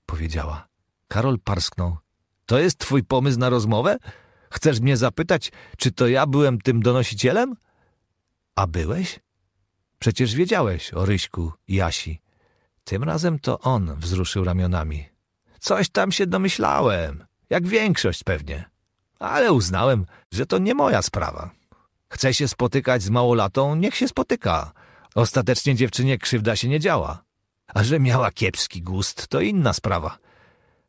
A: powiedziała. Karol parsknął. To jest twój pomysł na rozmowę? Chcesz mnie zapytać, czy to ja byłem tym donosicielem? A byłeś? Przecież wiedziałeś o Ryśku i Jasi. Tym razem to on wzruszył ramionami. Coś tam się domyślałem, jak większość pewnie. Ale uznałem, że to nie moja sprawa. Chce się spotykać z małolatą, niech się spotyka. Ostatecznie dziewczynie krzywda się nie działa. A że miała kiepski gust, to inna sprawa.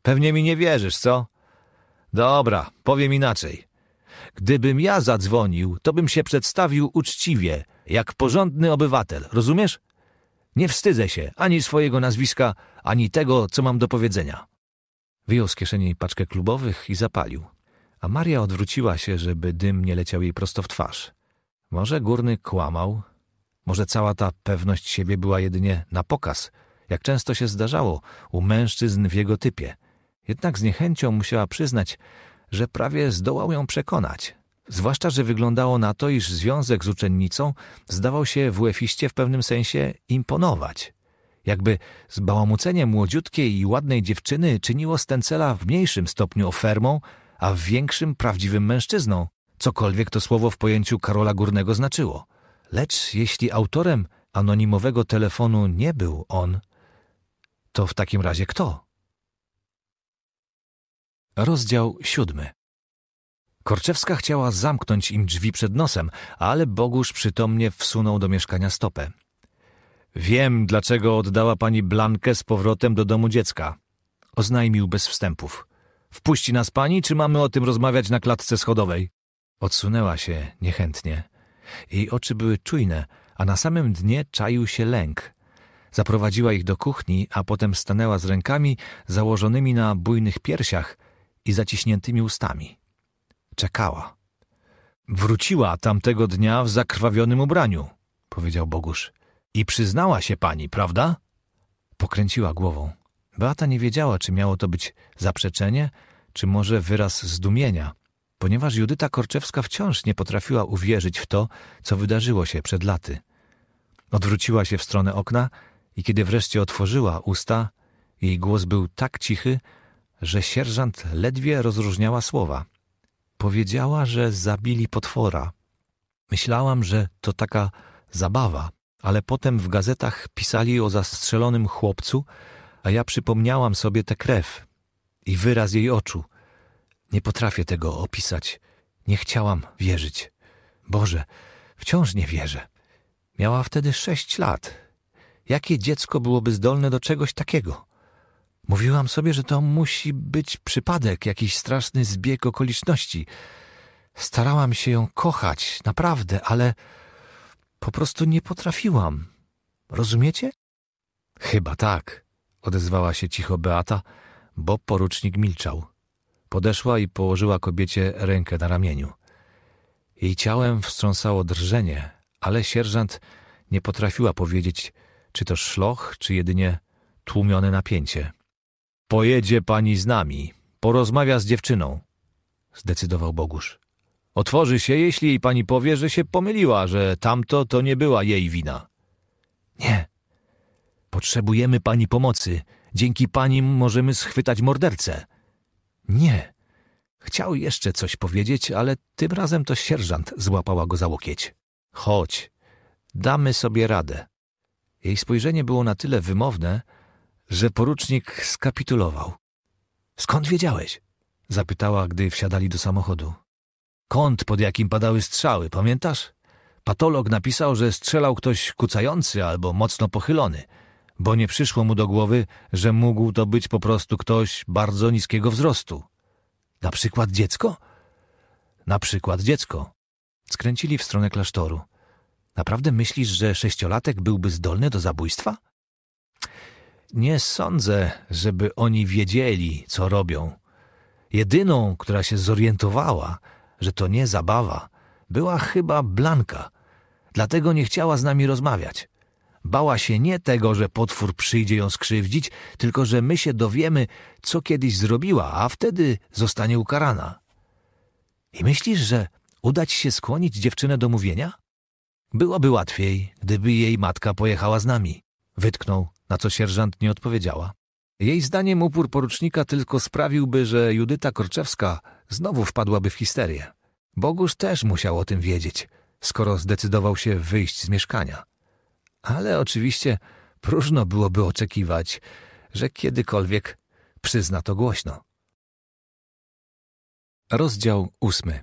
A: Pewnie mi nie wierzysz, co? Dobra, powiem inaczej. Gdybym ja zadzwonił, to bym się przedstawił uczciwie, jak porządny obywatel, rozumiesz? Nie wstydzę się ani swojego nazwiska, ani tego, co mam do powiedzenia. Wyjął z kieszeni paczkę klubowych i zapalił a Maria odwróciła się, żeby dym nie leciał jej prosto w twarz. Może górny kłamał? Może cała ta pewność siebie była jedynie na pokaz, jak często się zdarzało u mężczyzn w jego typie. Jednak z niechęcią musiała przyznać, że prawie zdołał ją przekonać. Zwłaszcza, że wyglądało na to, iż związek z uczennicą zdawał się w w pewnym sensie imponować. Jakby zbałamucenie młodziutkiej i ładnej dziewczyny czyniło Stencela w mniejszym stopniu ofermą, a większym prawdziwym mężczyzną, cokolwiek to słowo w pojęciu Karola Górnego znaczyło. Lecz jeśli autorem anonimowego telefonu nie był on, to w takim razie kto? Rozdział siódmy. Korczewska chciała zamknąć im drzwi przed nosem, ale Bogusz przytomnie wsunął do mieszkania stopę. Wiem, dlaczego oddała pani Blankę z powrotem do domu dziecka, oznajmił bez wstępów. Wpuści nas pani, czy mamy o tym rozmawiać na klatce schodowej? Odsunęła się niechętnie. Jej oczy były czujne, a na samym dnie czaił się lęk. Zaprowadziła ich do kuchni, a potem stanęła z rękami założonymi na bujnych piersiach i zaciśniętymi ustami. Czekała. Wróciła tamtego dnia w zakrwawionym ubraniu, powiedział Bogusz. I przyznała się pani, prawda? Pokręciła głową. Beata nie wiedziała, czy miało to być zaprzeczenie, czy może wyraz zdumienia, ponieważ Judyta Korczewska wciąż nie potrafiła uwierzyć w to, co wydarzyło się przed laty. Odwróciła się w stronę okna i kiedy wreszcie otworzyła usta, jej głos był tak cichy, że sierżant ledwie rozróżniała słowa. Powiedziała, że zabili potwora. Myślałam, że to taka zabawa, ale potem w gazetach pisali o zastrzelonym chłopcu, a ja przypomniałam sobie tę krew i wyraz jej oczu. Nie potrafię tego opisać. Nie chciałam wierzyć. Boże, wciąż nie wierzę. Miała wtedy sześć lat. Jakie dziecko byłoby zdolne do czegoś takiego? Mówiłam sobie, że to musi być przypadek, jakiś straszny zbieg okoliczności. Starałam się ją kochać, naprawdę, ale po prostu nie potrafiłam. Rozumiecie? Chyba tak odezwała się cicho Beata, bo porucznik milczał. Podeszła i położyła kobiecie rękę na ramieniu. Jej ciałem wstrząsało drżenie, ale sierżant nie potrafiła powiedzieć, czy to szloch, czy jedynie tłumione napięcie. Pojedzie pani z nami, porozmawia z dziewczyną, zdecydował Bogusz. Otworzy się, jeśli jej pani powie, że się pomyliła, że tamto to nie była jej wina. Nie, Potrzebujemy Pani pomocy. Dzięki Pani możemy schwytać mordercę. Nie. Chciał jeszcze coś powiedzieć, ale tym razem to sierżant złapała go za łokieć. Chodź, damy sobie radę. Jej spojrzenie było na tyle wymowne, że porucznik skapitulował. Skąd wiedziałeś? zapytała, gdy wsiadali do samochodu. Kąt, pod jakim padały strzały, pamiętasz? Patolog napisał, że strzelał ktoś kucający albo mocno pochylony – bo nie przyszło mu do głowy, że mógł to być po prostu ktoś bardzo niskiego wzrostu. Na przykład dziecko? Na przykład dziecko. Skręcili w stronę klasztoru. Naprawdę myślisz, że sześciolatek byłby zdolny do zabójstwa? Nie sądzę, żeby oni wiedzieli, co robią. Jedyną, która się zorientowała, że to nie zabawa, była chyba Blanka. Dlatego nie chciała z nami rozmawiać. Bała się nie tego, że potwór przyjdzie ją skrzywdzić, tylko że my się dowiemy, co kiedyś zrobiła, a wtedy zostanie ukarana. I myślisz, że uda ci się skłonić dziewczynę do mówienia? Byłoby łatwiej, gdyby jej matka pojechała z nami. Wytknął, na co sierżant nie odpowiedziała. Jej zdaniem upór porucznika tylko sprawiłby, że Judyta Korczewska znowu wpadłaby w histerię. Bogusz też musiał o tym wiedzieć, skoro zdecydował się wyjść z mieszkania ale oczywiście próżno byłoby oczekiwać, że kiedykolwiek przyzna to głośno. Rozdział ósmy.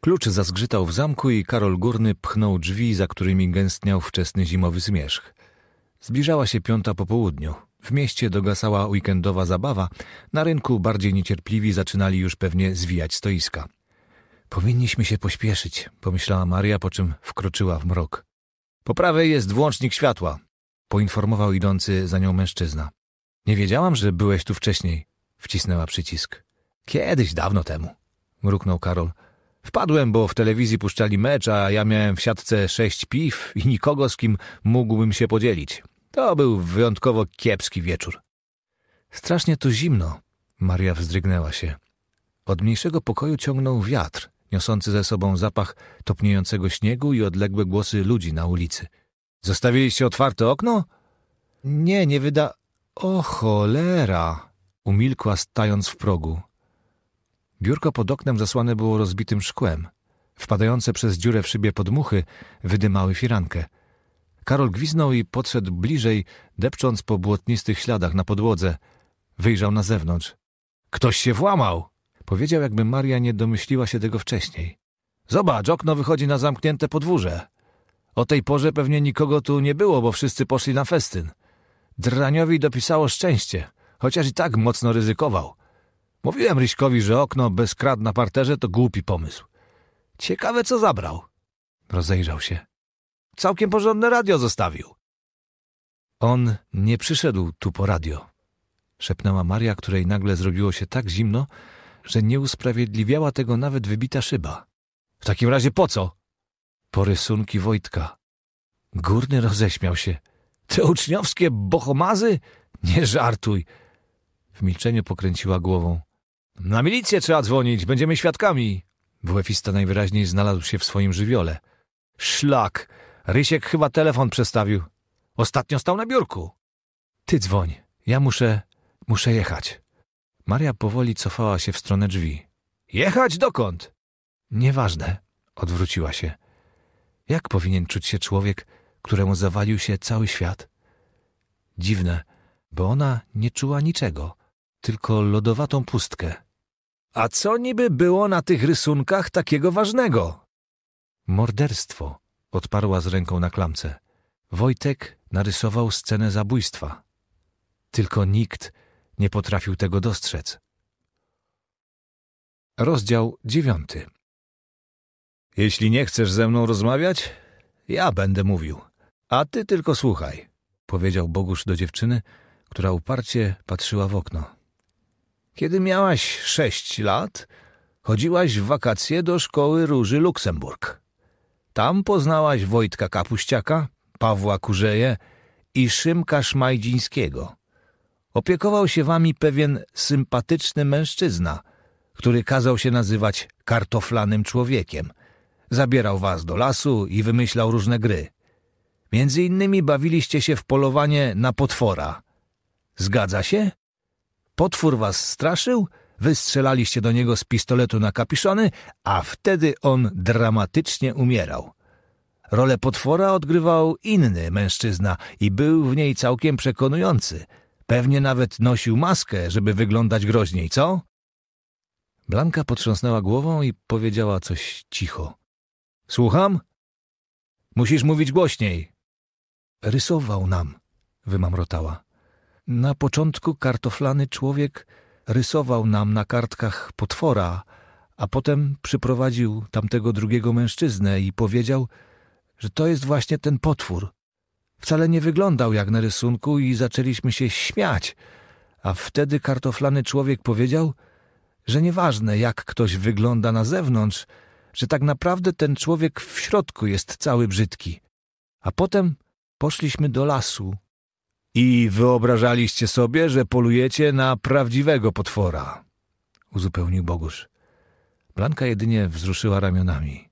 A: Klucz zazgrzytał w zamku i Karol Górny pchnął drzwi, za którymi gęstniał wczesny zimowy zmierzch. Zbliżała się piąta po południu. W mieście dogasała weekendowa zabawa, na rynku bardziej niecierpliwi zaczynali już pewnie zwijać stoiska. Powinniśmy się pośpieszyć, pomyślała Maria, po czym wkroczyła w mrok. Po prawej jest włącznik światła, poinformował idący za nią mężczyzna. Nie wiedziałam, że byłeś tu wcześniej, wcisnęła przycisk. Kiedyś dawno temu, mruknął Karol. Wpadłem, bo w telewizji puszczali mecz, a ja miałem w siatce sześć piw i nikogo, z kim mógłbym się podzielić. To był wyjątkowo kiepski wieczór. Strasznie tu zimno. Maria wzdrygnęła się. Od mniejszego pokoju ciągnął wiatr niosący ze sobą zapach topniejącego śniegu i odległe głosy ludzi na ulicy. Zostawiliście otwarte okno? Nie, nie wyda... O cholera! Umilkła stając w progu. Biurko pod oknem zasłane było rozbitym szkłem. Wpadające przez dziurę w szybie podmuchy wydymały firankę. Karol gwiznął i podszedł bliżej, depcząc po błotnistych śladach na podłodze. Wyjrzał na zewnątrz. Ktoś się włamał! Powiedział, jakby Maria nie domyśliła się tego wcześniej. Zobacz, okno wychodzi na zamknięte podwórze. O tej porze pewnie nikogo tu nie było, bo wszyscy poszli na festyn. Draniowi dopisało szczęście, chociaż i tak mocno ryzykował. Mówiłem Ryśkowi, że okno bez krat na parterze to głupi pomysł. Ciekawe, co zabrał. Rozejrzał się. Całkiem porządne radio zostawił. On nie przyszedł tu po radio, szepnęła Maria, której nagle zrobiło się tak zimno, że nie usprawiedliwiała tego nawet wybita szyba. W takim razie po co? Porysunki Wojtka. Górny roześmiał się. Te uczniowskie bohomazy? Nie żartuj. W milczeniu pokręciła głową. Na milicję trzeba dzwonić, będziemy świadkami. Włefista najwyraźniej znalazł się w swoim żywiole. Szlak! Rysiek chyba telefon przestawił. Ostatnio stał na biurku. Ty dzwoń. Ja muszę... muszę jechać. Maria powoli cofała się w stronę drzwi. Jechać dokąd? Nieważne, odwróciła się. Jak powinien czuć się człowiek, któremu zawalił się cały świat? Dziwne, bo ona nie czuła niczego, tylko lodowatą pustkę. A co niby było na tych rysunkach takiego ważnego? Morderstwo, odparła z ręką na klamce. Wojtek narysował scenę zabójstwa. Tylko nikt nie potrafił tego dostrzec. Rozdział dziewiąty. Jeśli nie chcesz ze mną rozmawiać, ja będę mówił, a ty tylko słuchaj, powiedział Bogusz do dziewczyny, która uparcie patrzyła w okno. Kiedy miałaś sześć lat, chodziłaś w wakacje do szkoły Róży Luksemburg. Tam poznałaś Wojtka Kapuściaka, Pawła Kurzeje i Szymka Szmajdzińskiego opiekował się wami pewien sympatyczny mężczyzna, który kazał się nazywać kartoflanym człowiekiem. Zabierał was do lasu i wymyślał różne gry. Między innymi bawiliście się w polowanie na potwora. Zgadza się? Potwór was straszył, wystrzelaliście do niego z pistoletu na kapiszony, a wtedy on dramatycznie umierał. Rolę potwora odgrywał inny mężczyzna i był w niej całkiem przekonujący – Pewnie nawet nosił maskę, żeby wyglądać groźniej, co? Blanka potrząsnęła głową i powiedziała coś cicho. Słucham? Musisz mówić głośniej. Rysował nam, wymamrotała. Na początku kartoflany człowiek rysował nam na kartkach potwora, a potem przyprowadził tamtego drugiego mężczyznę i powiedział, że to jest właśnie ten potwór, Wcale nie wyglądał jak na rysunku i zaczęliśmy się śmiać. A wtedy kartoflany człowiek powiedział, że nieważne jak ktoś wygląda na zewnątrz, że tak naprawdę ten człowiek w środku jest cały brzydki. A potem poszliśmy do lasu. I wyobrażaliście sobie, że polujecie na prawdziwego potwora, uzupełnił Bogusz. Blanka jedynie wzruszyła ramionami.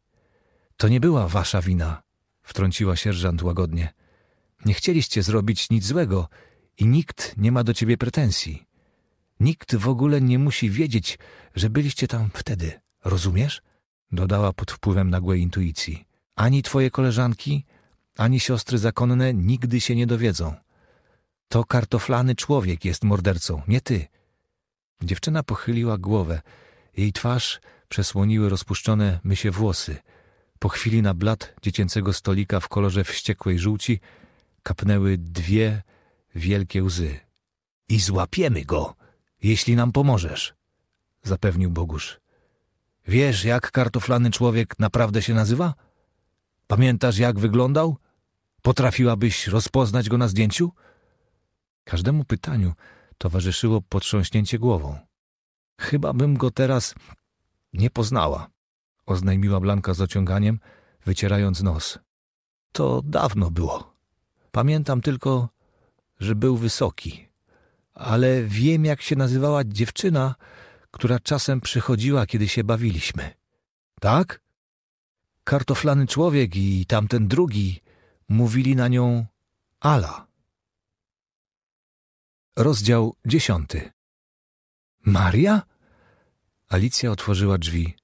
A: To nie była wasza wina, wtrąciła sierżant łagodnie. Nie chcieliście zrobić nic złego i nikt nie ma do ciebie pretensji. Nikt w ogóle nie musi wiedzieć, że byliście tam wtedy, rozumiesz? Dodała pod wpływem nagłej intuicji. Ani twoje koleżanki, ani siostry zakonne nigdy się nie dowiedzą. To kartoflany człowiek jest mordercą, nie ty. Dziewczyna pochyliła głowę. Jej twarz przesłoniły rozpuszczone mysie włosy. Po chwili na blat dziecięcego stolika w kolorze wściekłej żółci kapnęły dwie wielkie łzy. I złapiemy go, jeśli nam pomożesz, zapewnił Bogusz. Wiesz, jak kartoflany człowiek naprawdę się nazywa? Pamiętasz, jak wyglądał? Potrafiłabyś rozpoznać go na zdjęciu? Każdemu pytaniu towarzyszyło potrząśnięcie głową. Chyba bym go teraz nie poznała, oznajmiła Blanka z ociąganiem, wycierając nos. To dawno było. Pamiętam tylko, że był wysoki, ale wiem, jak się nazywała dziewczyna, która czasem przychodziła, kiedy się bawiliśmy. Tak? Kartoflany człowiek i tamten drugi mówili na nią Ala. Rozdział dziesiąty. Maria? Alicja otworzyła drzwi.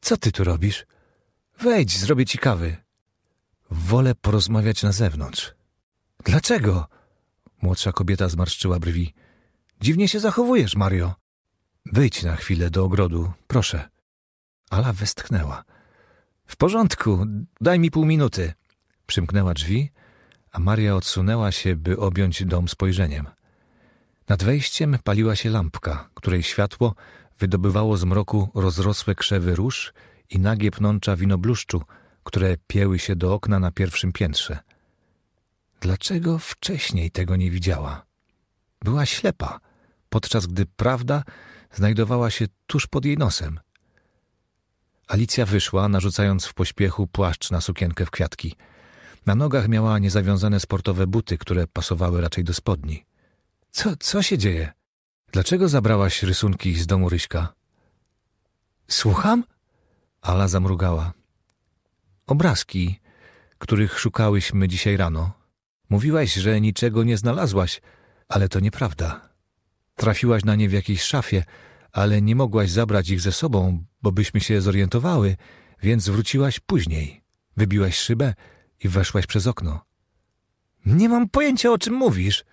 A: Co ty tu robisz? Wejdź, zrobię ci kawy. Wolę porozmawiać na zewnątrz. Dlaczego? Młodsza kobieta zmarszczyła brwi. Dziwnie się zachowujesz, Mario. Wyjdź na chwilę do ogrodu, proszę. Ala westchnęła. W porządku, daj mi pół minuty. Przymknęła drzwi, a Maria odsunęła się, by objąć dom spojrzeniem. Nad wejściem paliła się lampka, której światło wydobywało z mroku rozrosłe krzewy róż i nagie pnącza winobluszczu, które pieły się do okna na pierwszym piętrze. Dlaczego wcześniej tego nie widziała? Była ślepa, podczas gdy prawda znajdowała się tuż pod jej nosem. Alicja wyszła, narzucając w pośpiechu płaszcz na sukienkę w kwiatki. Na nogach miała niezawiązane sportowe buty, które pasowały raczej do spodni. Co, co się dzieje? Dlaczego zabrałaś rysunki z domu Ryśka? Słucham? Ala zamrugała obrazki, których szukałyśmy dzisiaj rano. Mówiłaś, że niczego nie znalazłaś, ale to nieprawda. Trafiłaś na nie w jakiejś szafie, ale nie mogłaś zabrać ich ze sobą, bo byśmy się zorientowały, więc wróciłaś później. Wybiłaś szybę i weszłaś przez okno. Nie mam pojęcia, o czym mówisz.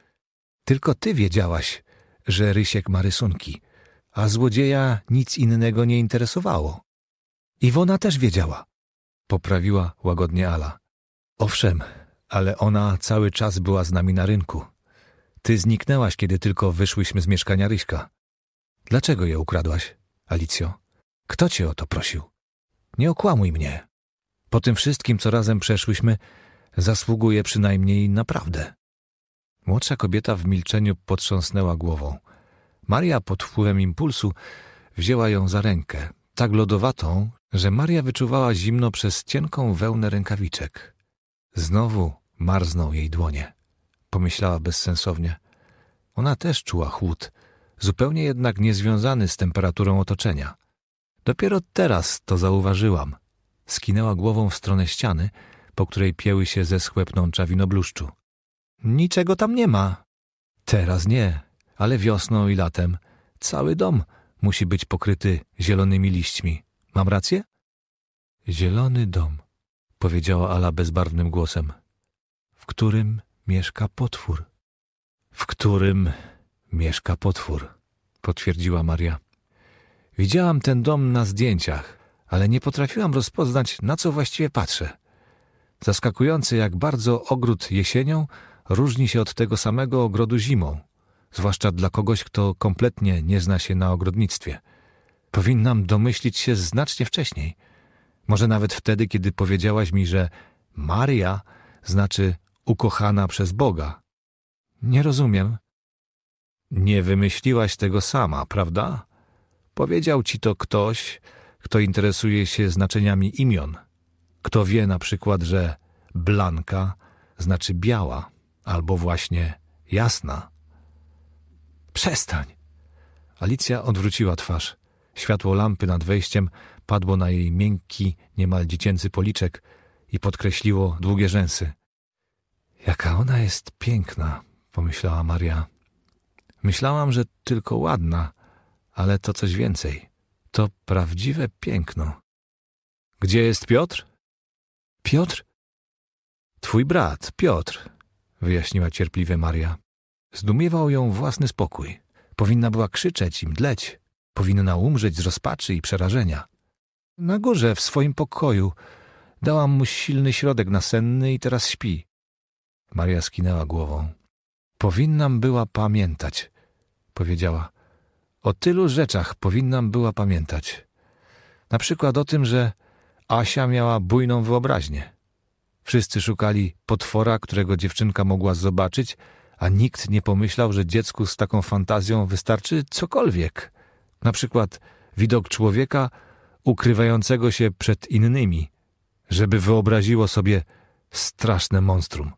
A: Tylko ty wiedziałaś, że Rysiek ma rysunki, a złodzieja nic innego nie interesowało. Iwona też wiedziała. Poprawiła łagodnie Ala. Owszem, ale ona cały czas była z nami na rynku. Ty zniknęłaś, kiedy tylko wyszłyśmy z mieszkania Ryśka. Dlaczego je ukradłaś, Alicjo? Kto cię o to prosił? Nie okłamuj mnie. Po tym wszystkim, co razem przeszłyśmy, zasługuje przynajmniej na prawdę. Młodsza kobieta w milczeniu potrząsnęła głową. Maria pod wpływem impulsu wzięła ją za rękę, tak lodowatą, że Maria wyczuwała zimno przez cienką wełnę rękawiczek. Znowu marzną jej dłonie. Pomyślała bezsensownie. Ona też czuła chłód, zupełnie jednak niezwiązany z temperaturą otoczenia. Dopiero teraz to zauważyłam. Skinęła głową w stronę ściany, po której pieły się ze pnącza winobluszczu. Niczego tam nie ma. Teraz nie, ale wiosną i latem cały dom musi być pokryty zielonymi liśćmi. Mam rację? Zielony dom, powiedziała Ala bezbarwnym głosem, w którym mieszka potwór. W którym mieszka potwór, potwierdziła Maria. Widziałam ten dom na zdjęciach, ale nie potrafiłam rozpoznać, na co właściwie patrzę. Zaskakujące, jak bardzo ogród jesienią różni się od tego samego ogrodu zimą, zwłaszcza dla kogoś, kto kompletnie nie zna się na ogrodnictwie – Powinnam domyślić się znacznie wcześniej. Może nawet wtedy, kiedy powiedziałaś mi, że Maria znaczy ukochana przez Boga. Nie rozumiem. Nie wymyśliłaś tego sama, prawda? Powiedział ci to ktoś, kto interesuje się znaczeniami imion. Kto wie na przykład, że blanka znaczy biała albo właśnie jasna. Przestań! Alicja odwróciła twarz. Światło lampy nad wejściem padło na jej miękki, niemal dziecięcy policzek i podkreśliło długie rzęsy. Jaka ona jest piękna, pomyślała Maria. Myślałam, że tylko ładna, ale to coś więcej. To prawdziwe piękno. Gdzie jest Piotr? Piotr? Twój brat, Piotr, wyjaśniła cierpliwie Maria. Zdumiewał ją własny spokój. Powinna była krzyczeć i mdleć, Powinna umrzeć z rozpaczy i przerażenia. Na górze, w swoim pokoju. Dałam mu silny środek nasenny i teraz śpi. Maria skinęła głową. Powinnam była pamiętać, powiedziała. O tylu rzeczach powinnam była pamiętać. Na przykład o tym, że Asia miała bujną wyobraźnię. Wszyscy szukali potwora, którego dziewczynka mogła zobaczyć, a nikt nie pomyślał, że dziecku z taką fantazją wystarczy cokolwiek. Na przykład widok człowieka ukrywającego się przed innymi, żeby wyobraziło sobie straszne monstrum.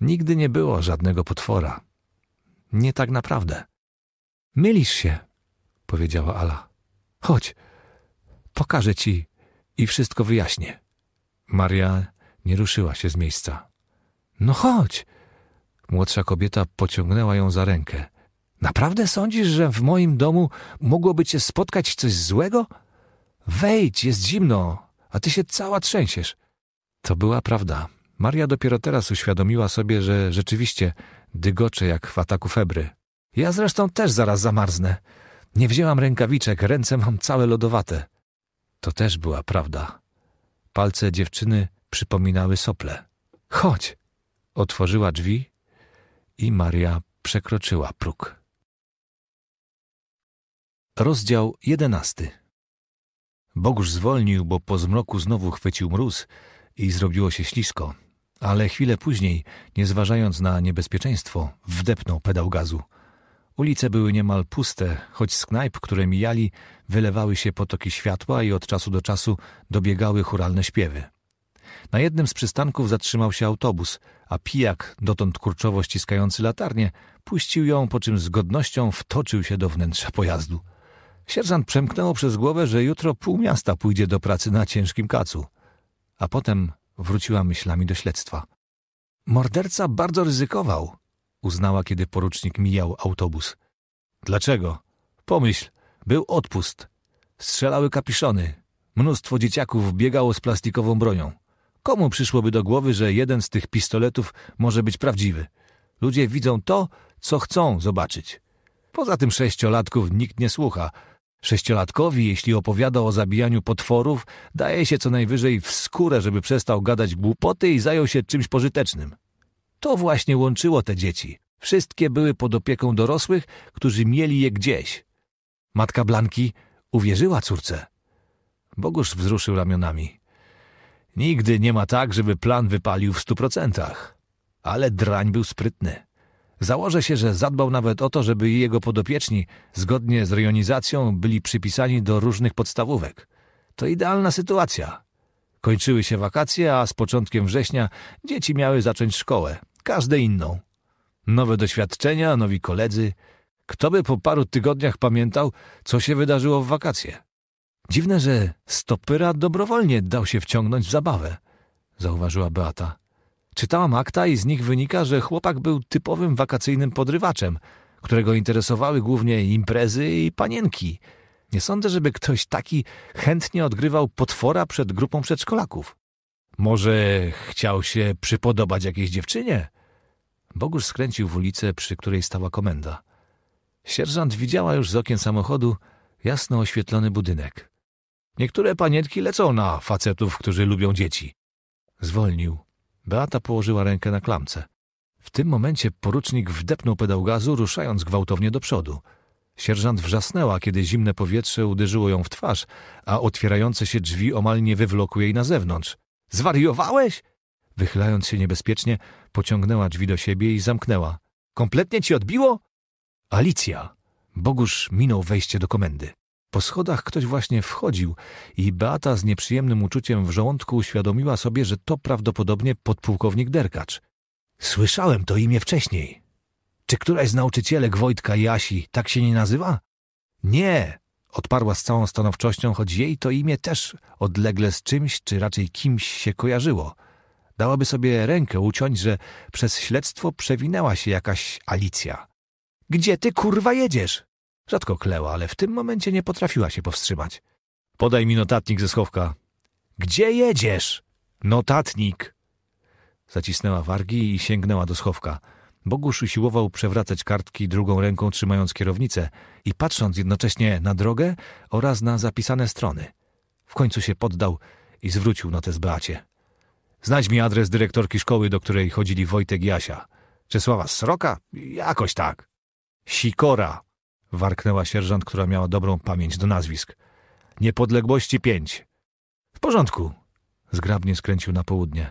A: Nigdy nie było żadnego potwora. Nie tak naprawdę. Mylisz się, powiedziała Ala. Chodź, pokażę ci i wszystko wyjaśnię. Maria nie ruszyła się z miejsca. No chodź! Młodsza kobieta pociągnęła ją za rękę. Naprawdę sądzisz, że w moim domu mogłoby cię spotkać coś złego? Wejdź, jest zimno, a ty się cała trzęsiesz. To była prawda. Maria dopiero teraz uświadomiła sobie, że rzeczywiście dygocze jak w ataku febry. Ja zresztą też zaraz zamarznę. Nie wzięłam rękawiczek, ręce mam całe lodowate. To też była prawda. Palce dziewczyny przypominały sople. Chodź! Otworzyła drzwi i Maria przekroczyła próg. Rozdział jedenasty. Bogusz zwolnił, bo po zmroku znowu chwycił mróz i zrobiło się ślisko, ale chwilę później, nie zważając na niebezpieczeństwo, wdepnął pedał gazu. Ulice były niemal puste, choć z knajp, które mijali, wylewały się potoki światła i od czasu do czasu dobiegały churalne śpiewy. Na jednym z przystanków zatrzymał się autobus, a pijak, dotąd kurczowo ściskający latarnię, puścił ją, po czym z godnością wtoczył się do wnętrza pojazdu. Sierżant przemknęło przez głowę, że jutro pół miasta pójdzie do pracy na ciężkim kacu. A potem wróciła myślami do śledztwa. Morderca bardzo ryzykował, uznała, kiedy porucznik mijał autobus. Dlaczego? Pomyśl, był odpust. Strzelały kapiszony. Mnóstwo dzieciaków biegało z plastikową bronią. Komu przyszłoby do głowy, że jeden z tych pistoletów może być prawdziwy? Ludzie widzą to, co chcą zobaczyć. Poza tym sześciolatków nikt nie słucha, Sześciolatkowi, jeśli opowiada o zabijaniu potworów, daje się co najwyżej w skórę, żeby przestał gadać głupoty i zajął się czymś pożytecznym. To właśnie łączyło te dzieci. Wszystkie były pod opieką dorosłych, którzy mieli je gdzieś. Matka Blanki uwierzyła córce. Bogusz wzruszył ramionami. Nigdy nie ma tak, żeby plan wypalił w stu procentach. Ale drań był sprytny. Założę się, że zadbał nawet o to, żeby jego podopieczni, zgodnie z rejonizacją, byli przypisani do różnych podstawówek. To idealna sytuacja. Kończyły się wakacje, a z początkiem września dzieci miały zacząć szkołę, każde inną. Nowe doświadczenia, nowi koledzy. Kto by po paru tygodniach pamiętał, co się wydarzyło w wakacje? Dziwne, że stopyra dobrowolnie dał się wciągnąć w zabawę, zauważyła Beata. Czytałam akta i z nich wynika, że chłopak był typowym wakacyjnym podrywaczem, którego interesowały głównie imprezy i panienki. Nie sądzę, żeby ktoś taki chętnie odgrywał potwora przed grupą przedszkolaków. Może chciał się przypodobać jakiejś dziewczynie? Bogusz skręcił w ulicę, przy której stała komenda. Sierżant widziała już z okien samochodu jasno oświetlony budynek. Niektóre panienki lecą na facetów, którzy lubią dzieci. Zwolnił. Beata położyła rękę na klamce. W tym momencie porucznik wdepnął pedał gazu, ruszając gwałtownie do przodu. Sierżant wrzasnęła, kiedy zimne powietrze uderzyło ją w twarz, a otwierające się drzwi omal nie wywlokły jej na zewnątrz. Zwariowałeś? Wychylając się niebezpiecznie, pociągnęła drzwi do siebie i zamknęła. Kompletnie ci odbiło? Alicja! Bogusz minął wejście do komendy. Po schodach ktoś właśnie wchodził i Beata z nieprzyjemnym uczuciem w żołądku uświadomiła sobie, że to prawdopodobnie podpułkownik Derkacz. Słyszałem to imię wcześniej. Czy któraś z nauczycielek Wojtka Asi tak się nie nazywa? Nie, odparła z całą stanowczością, choć jej to imię też odlegle z czymś, czy raczej kimś się kojarzyło. Dałaby sobie rękę uciąć, że przez śledztwo przewinęła się jakaś Alicja. Gdzie ty kurwa jedziesz? Rzadko kleła, ale w tym momencie nie potrafiła się powstrzymać. Podaj mi notatnik ze schowka. Gdzie jedziesz? Notatnik! Zacisnęła wargi i sięgnęła do schowka. Bogusz usiłował przewracać kartki drugą ręką trzymając kierownicę i patrząc jednocześnie na drogę oraz na zapisane strony. W końcu się poddał i zwrócił notę z bracie. Znajdź mi adres dyrektorki szkoły, do której chodzili Wojtek i Asia. Czesława Sroka? Jakoś tak. Sikora, warknęła sierżant, która miała dobrą pamięć do nazwisk. Niepodległości pięć. W porządku. Zgrabnie skręcił na południe.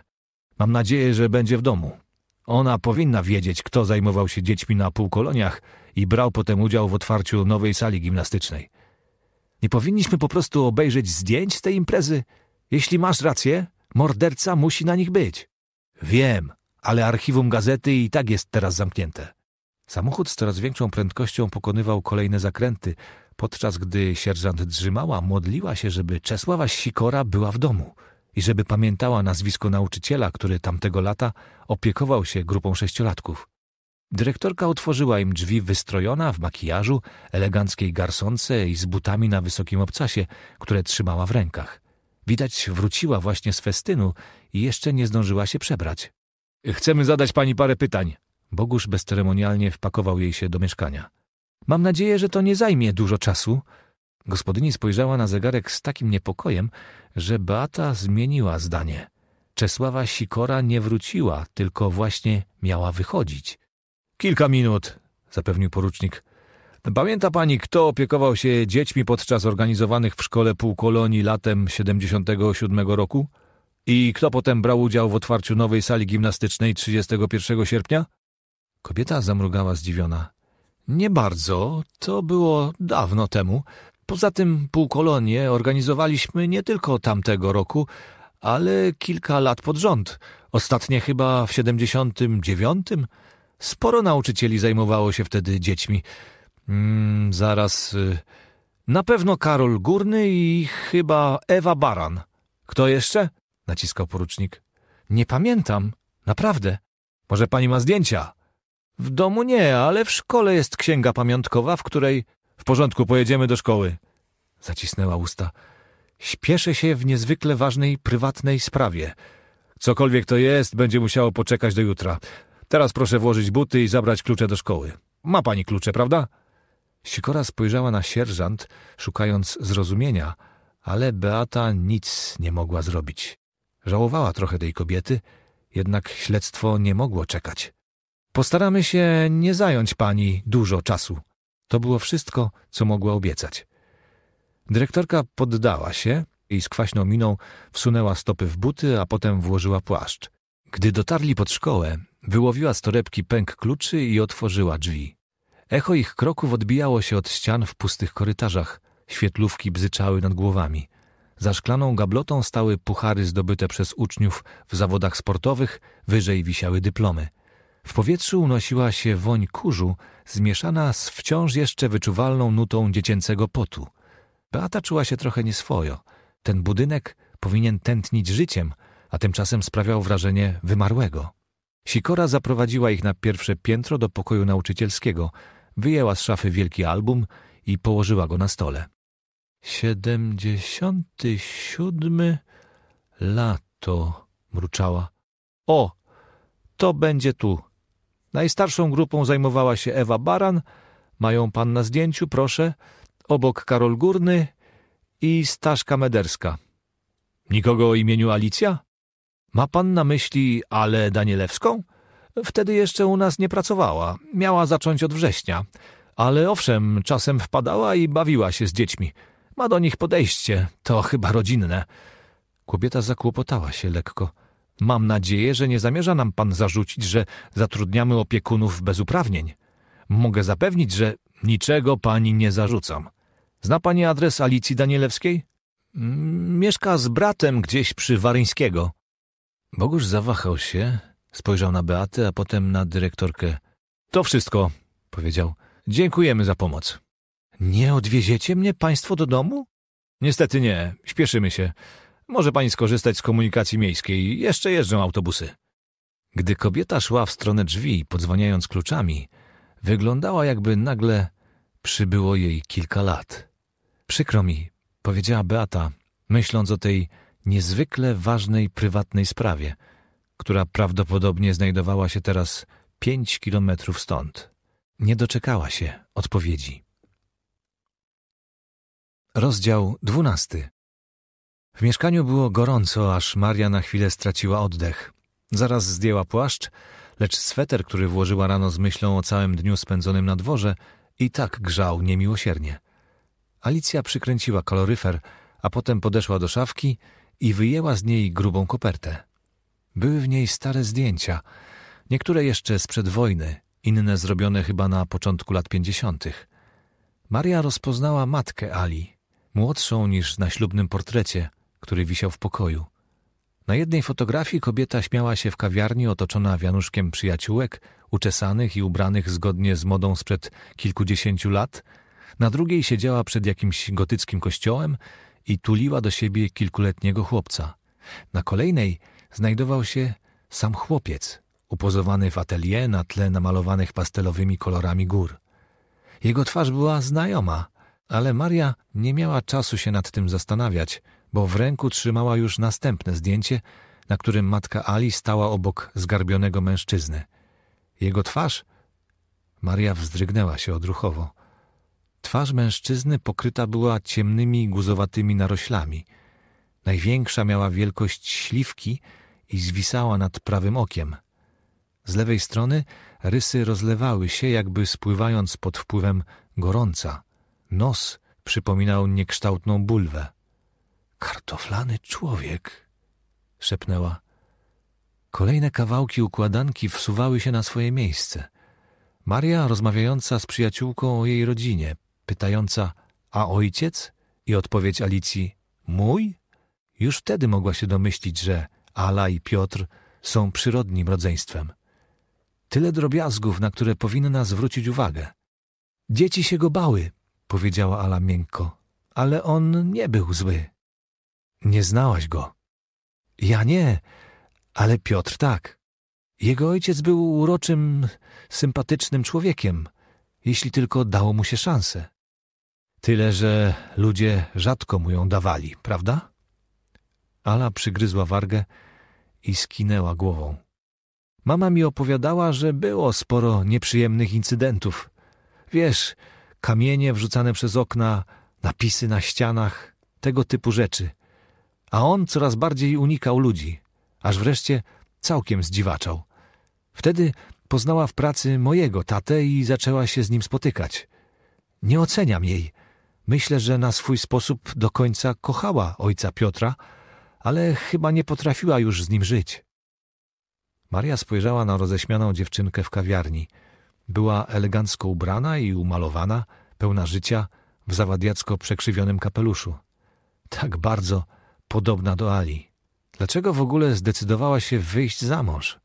A: Mam nadzieję, że będzie w domu. Ona powinna wiedzieć, kto zajmował się dziećmi na półkoloniach i brał potem udział w otwarciu nowej sali gimnastycznej. Nie powinniśmy po prostu obejrzeć zdjęć z tej imprezy? Jeśli masz rację, morderca musi na nich być. Wiem, ale archiwum gazety i tak jest teraz zamknięte. Samochód z coraz większą prędkością pokonywał kolejne zakręty, podczas gdy sierżant Drzymała modliła się, żeby Czesława Sikora była w domu i żeby pamiętała nazwisko nauczyciela, który tamtego lata opiekował się grupą sześciolatków. Dyrektorka otworzyła im drzwi wystrojona w makijażu, eleganckiej garsonce i z butami na wysokim obcasie, które trzymała w rękach. Widać wróciła właśnie z festynu i jeszcze nie zdążyła się przebrać. Chcemy zadać pani parę pytań, Bogusz bezceremonialnie wpakował jej się do mieszkania. Mam nadzieję, że to nie zajmie dużo czasu. Gospodyni spojrzała na zegarek z takim niepokojem, że Beata zmieniła zdanie. Czesława Sikora nie wróciła, tylko właśnie miała wychodzić. Kilka minut, zapewnił porucznik. Pamięta pani, kto opiekował się dziećmi podczas organizowanych w szkole półkolonii latem 77 roku? I kto potem brał udział w otwarciu nowej sali gimnastycznej 31 sierpnia? Kobieta zamrugała zdziwiona. Nie bardzo, to było dawno temu. Poza tym półkolonie organizowaliśmy nie tylko tamtego roku, ale kilka lat pod rząd. Ostatnie chyba w siedemdziesiątym dziewiątym. Sporo nauczycieli zajmowało się wtedy dziećmi. Mm, zaraz. Y, na pewno Karol Górny i chyba Ewa Baran. Kto jeszcze? naciskał porucznik. Nie pamiętam, naprawdę. Może pani ma zdjęcia? W domu nie, ale w szkole jest księga pamiątkowa, w której... W porządku, pojedziemy do szkoły. Zacisnęła usta. Śpieszę się w niezwykle ważnej, prywatnej sprawie. Cokolwiek to jest, będzie musiało poczekać do jutra. Teraz proszę włożyć buty i zabrać klucze do szkoły. Ma pani klucze, prawda? Sikora spojrzała na sierżant, szukając zrozumienia, ale Beata nic nie mogła zrobić. Żałowała trochę tej kobiety, jednak śledztwo nie mogło czekać. Postaramy się nie zająć pani dużo czasu. To było wszystko, co mogła obiecać. Dyrektorka poddała się i z kwaśną miną wsunęła stopy w buty, a potem włożyła płaszcz. Gdy dotarli pod szkołę, wyłowiła z torebki pęk kluczy i otworzyła drzwi. Echo ich kroków odbijało się od ścian w pustych korytarzach. Świetlówki bzyczały nad głowami. Za szklaną gablotą stały puchary zdobyte przez uczniów w zawodach sportowych, wyżej wisiały dyplomy – w powietrzu unosiła się woń kurzu, zmieszana z wciąż jeszcze wyczuwalną nutą dziecięcego potu. Beata czuła się trochę nieswojo. Ten budynek powinien tętnić życiem, a tymczasem sprawiał wrażenie wymarłego. Sikora zaprowadziła ich na pierwsze piętro do pokoju nauczycielskiego, wyjęła z szafy wielki album i położyła go na stole. Siedemdziesiąty siódmy lato, mruczała. O, to będzie tu. Najstarszą grupą zajmowała się Ewa Baran, mają pan na zdjęciu, proszę, obok Karol Górny i Staszka Mederska. Nikogo o imieniu Alicja? Ma pan na myśli Ale Danielewską? Wtedy jeszcze u nas nie pracowała, miała zacząć od września, ale owszem, czasem wpadała i bawiła się z dziećmi. Ma do nich podejście, to chyba rodzinne. Kobieta zakłopotała się lekko. Mam nadzieję, że nie zamierza nam pan zarzucić, że zatrudniamy opiekunów bez uprawnień. Mogę zapewnić, że niczego pani nie zarzucam. Zna pani adres Alicji Danielewskiej? Mm, mieszka z bratem gdzieś przy Waryńskiego. Bogusz zawahał się, spojrzał na Beatę, a potem na dyrektorkę. To wszystko, powiedział. Dziękujemy za pomoc. Nie odwieziecie mnie państwo do domu? Niestety nie, śpieszymy się. Może pani skorzystać z komunikacji miejskiej, jeszcze jeżdżą autobusy. Gdy kobieta szła w stronę drzwi, podzwaniając kluczami, wyglądała jakby nagle przybyło jej kilka lat. Przykro mi, powiedziała Beata, myśląc o tej niezwykle ważnej prywatnej sprawie, która prawdopodobnie znajdowała się teraz pięć kilometrów stąd. Nie doczekała się odpowiedzi. Rozdział dwunasty w mieszkaniu było gorąco, aż Maria na chwilę straciła oddech. Zaraz zdjęła płaszcz, lecz sweter, który włożyła rano z myślą o całym dniu spędzonym na dworze, i tak grzał niemiłosiernie. Alicja przykręciła kaloryfer, a potem podeszła do szafki i wyjęła z niej grubą kopertę. Były w niej stare zdjęcia, niektóre jeszcze sprzed wojny, inne zrobione chyba na początku lat pięćdziesiątych. Maria rozpoznała matkę Ali, młodszą niż na ślubnym portrecie – który wisiał w pokoju. Na jednej fotografii kobieta śmiała się w kawiarni otoczona wianuszkiem przyjaciółek, uczesanych i ubranych zgodnie z modą sprzed kilkudziesięciu lat. Na drugiej siedziała przed jakimś gotyckim kościołem i tuliła do siebie kilkuletniego chłopca. Na kolejnej znajdował się sam chłopiec, upozowany w atelier na tle namalowanych pastelowymi kolorami gór. Jego twarz była znajoma, ale Maria nie miała czasu się nad tym zastanawiać – bo w ręku trzymała już następne zdjęcie, na którym matka Ali stała obok zgarbionego mężczyzny. Jego twarz... Maria wzdrygnęła się odruchowo. Twarz mężczyzny pokryta była ciemnymi, guzowatymi naroślami. Największa miała wielkość śliwki i zwisała nad prawym okiem. Z lewej strony rysy rozlewały się, jakby spływając pod wpływem gorąca. Nos przypominał niekształtną bulwę. Kartoflany człowiek, szepnęła. Kolejne kawałki układanki wsuwały się na swoje miejsce. Maria rozmawiająca z przyjaciółką o jej rodzinie, pytająca a ojciec? I odpowiedź Alicji mój? Już wtedy mogła się domyślić, że Ala i Piotr są przyrodnim rodzeństwem. Tyle drobiazgów, na które powinna zwrócić uwagę. Dzieci się go bały, powiedziała Ala miękko, ale on nie był zły. Nie znałaś go. Ja nie, ale Piotr tak. Jego ojciec był uroczym, sympatycznym człowiekiem, jeśli tylko dało mu się szansę. Tyle, że ludzie rzadko mu ją dawali, prawda? Ala przygryzła wargę i skinęła głową. Mama mi opowiadała, że było sporo nieprzyjemnych incydentów. Wiesz, kamienie wrzucane przez okna, napisy na ścianach, tego typu rzeczy a on coraz bardziej unikał ludzi, aż wreszcie całkiem zdziwaczał. Wtedy poznała w pracy mojego tatę i zaczęła się z nim spotykać. Nie oceniam jej. Myślę, że na swój sposób do końca kochała ojca Piotra, ale chyba nie potrafiła już z nim żyć. Maria spojrzała na roześmianą dziewczynkę w kawiarni. Była elegancko ubrana i umalowana, pełna życia, w zawadiacko przekrzywionym kapeluszu. Tak bardzo podobna do Ali. Dlaczego w ogóle zdecydowała się wyjść za mąż?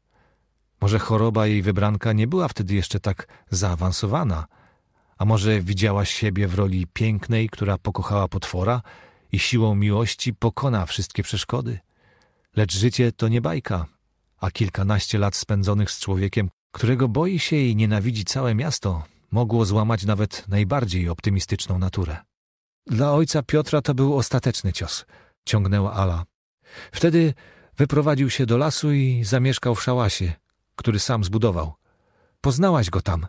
A: Może choroba jej wybranka nie była wtedy jeszcze tak zaawansowana, a może widziała siebie w roli pięknej, która pokochała potwora i siłą miłości pokona wszystkie przeszkody? Lecz życie to nie bajka, a kilkanaście lat spędzonych z człowiekiem, którego boi się i nienawidzi całe miasto, mogło złamać nawet najbardziej optymistyczną naturę. Dla ojca Piotra to był ostateczny cios – ciągnęła Ala. Wtedy wyprowadził się do lasu i zamieszkał w szałasie, który sam zbudował. Poznałaś go tam.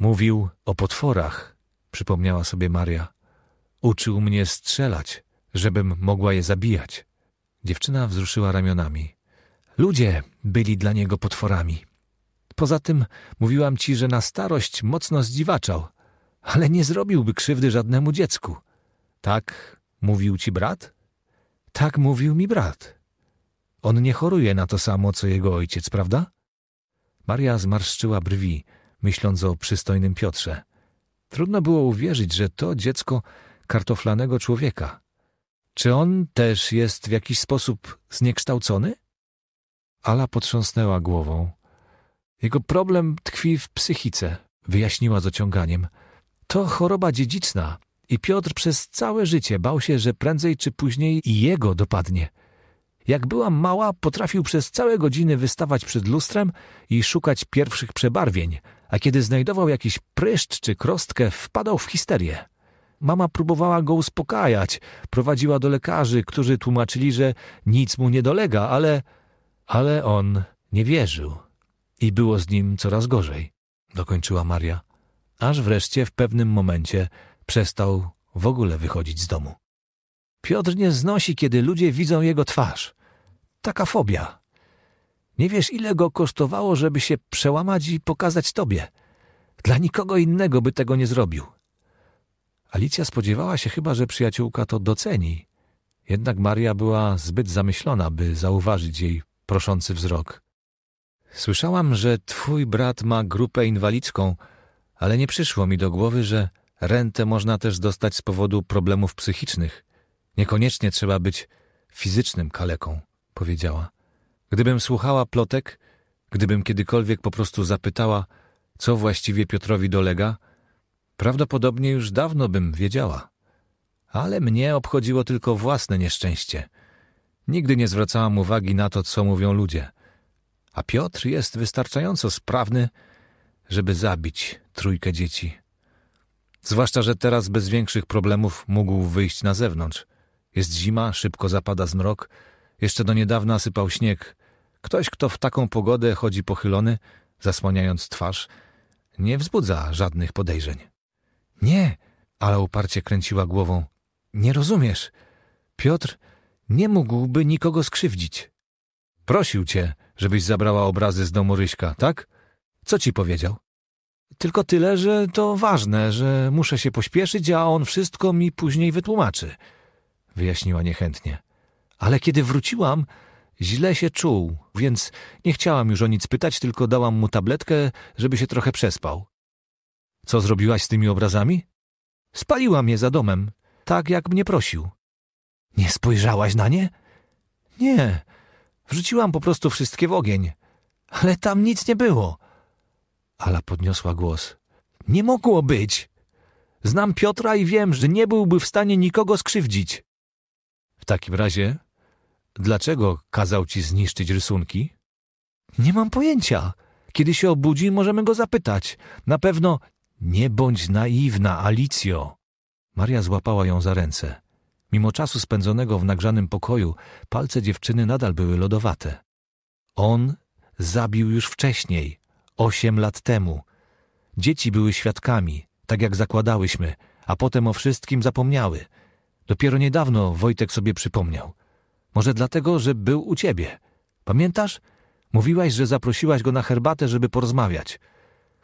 A: Mówił o potworach, przypomniała sobie Maria. Uczył mnie strzelać, żebym mogła je zabijać. Dziewczyna wzruszyła ramionami. Ludzie byli dla niego potworami. Poza tym mówiłam ci, że na starość mocno zdziwaczał, ale nie zrobiłby krzywdy żadnemu dziecku. Tak mówił ci brat? Tak mówił mi brat. On nie choruje na to samo, co jego ojciec, prawda? Maria zmarszczyła brwi, myśląc o przystojnym Piotrze. Trudno było uwierzyć, że to dziecko kartoflanego człowieka. Czy on też jest w jakiś sposób zniekształcony? Ala potrząsnęła głową. Jego problem tkwi w psychice, wyjaśniła z ociąganiem. To choroba dziedziczna, i Piotr przez całe życie bał się, że prędzej czy później i jego dopadnie. Jak byłam mała, potrafił przez całe godziny wystawać przed lustrem i szukać pierwszych przebarwień, a kiedy znajdował jakiś pryszcz czy krostkę, wpadał w histerię. Mama próbowała go uspokajać, prowadziła do lekarzy, którzy tłumaczyli, że nic mu nie dolega, ale... ale on nie wierzył. I było z nim coraz gorzej, dokończyła Maria. Aż wreszcie w pewnym momencie Przestał w ogóle wychodzić z domu. Piotr nie znosi, kiedy ludzie widzą jego twarz. Taka fobia. Nie wiesz, ile go kosztowało, żeby się przełamać i pokazać tobie. Dla nikogo innego by tego nie zrobił. Alicja spodziewała się chyba, że przyjaciółka to doceni. Jednak Maria była zbyt zamyślona, by zauważyć jej proszący wzrok. Słyszałam, że twój brat ma grupę inwalidzką, ale nie przyszło mi do głowy, że Rentę można też dostać z powodu problemów psychicznych. Niekoniecznie trzeba być fizycznym kaleką, powiedziała. Gdybym słuchała plotek, gdybym kiedykolwiek po prostu zapytała, co właściwie Piotrowi dolega, prawdopodobnie już dawno bym wiedziała. Ale mnie obchodziło tylko własne nieszczęście. Nigdy nie zwracałam uwagi na to, co mówią ludzie. A Piotr jest wystarczająco sprawny, żeby zabić trójkę dzieci. Zwłaszcza, że teraz bez większych problemów mógł wyjść na zewnątrz. Jest zima, szybko zapada zmrok, jeszcze do niedawna sypał śnieg. Ktoś, kto w taką pogodę chodzi pochylony, zasłaniając twarz, nie wzbudza żadnych podejrzeń. Nie, ale uparcie kręciła głową. Nie rozumiesz. Piotr nie mógłby nikogo skrzywdzić. Prosił cię, żebyś zabrała obrazy z domu Ryśka, tak? Co ci powiedział? Tylko tyle, że to ważne, że muszę się pośpieszyć, a on wszystko mi później wytłumaczy, wyjaśniła niechętnie. Ale kiedy wróciłam, źle się czuł, więc nie chciałam już o nic pytać, tylko dałam mu tabletkę, żeby się trochę przespał. Co zrobiłaś z tymi obrazami? Spaliłam je za domem, tak jak mnie prosił. Nie spojrzałaś na nie? Nie. Wrzuciłam po prostu wszystkie w ogień. Ale tam nic nie było. Ala podniosła głos. Nie mogło być! Znam Piotra i wiem, że nie byłby w stanie nikogo skrzywdzić. W takim razie, dlaczego kazał ci zniszczyć rysunki? Nie mam pojęcia. Kiedy się obudzi, możemy go zapytać. Na pewno nie bądź naiwna, Alicjo. Maria złapała ją za ręce. Mimo czasu spędzonego w nagrzanym pokoju, palce dziewczyny nadal były lodowate. On zabił już wcześniej. Osiem lat temu. Dzieci były świadkami, tak jak zakładałyśmy, a potem o wszystkim zapomniały. Dopiero niedawno Wojtek sobie przypomniał. Może dlatego, że był u ciebie. Pamiętasz? Mówiłaś, że zaprosiłaś go na herbatę, żeby porozmawiać.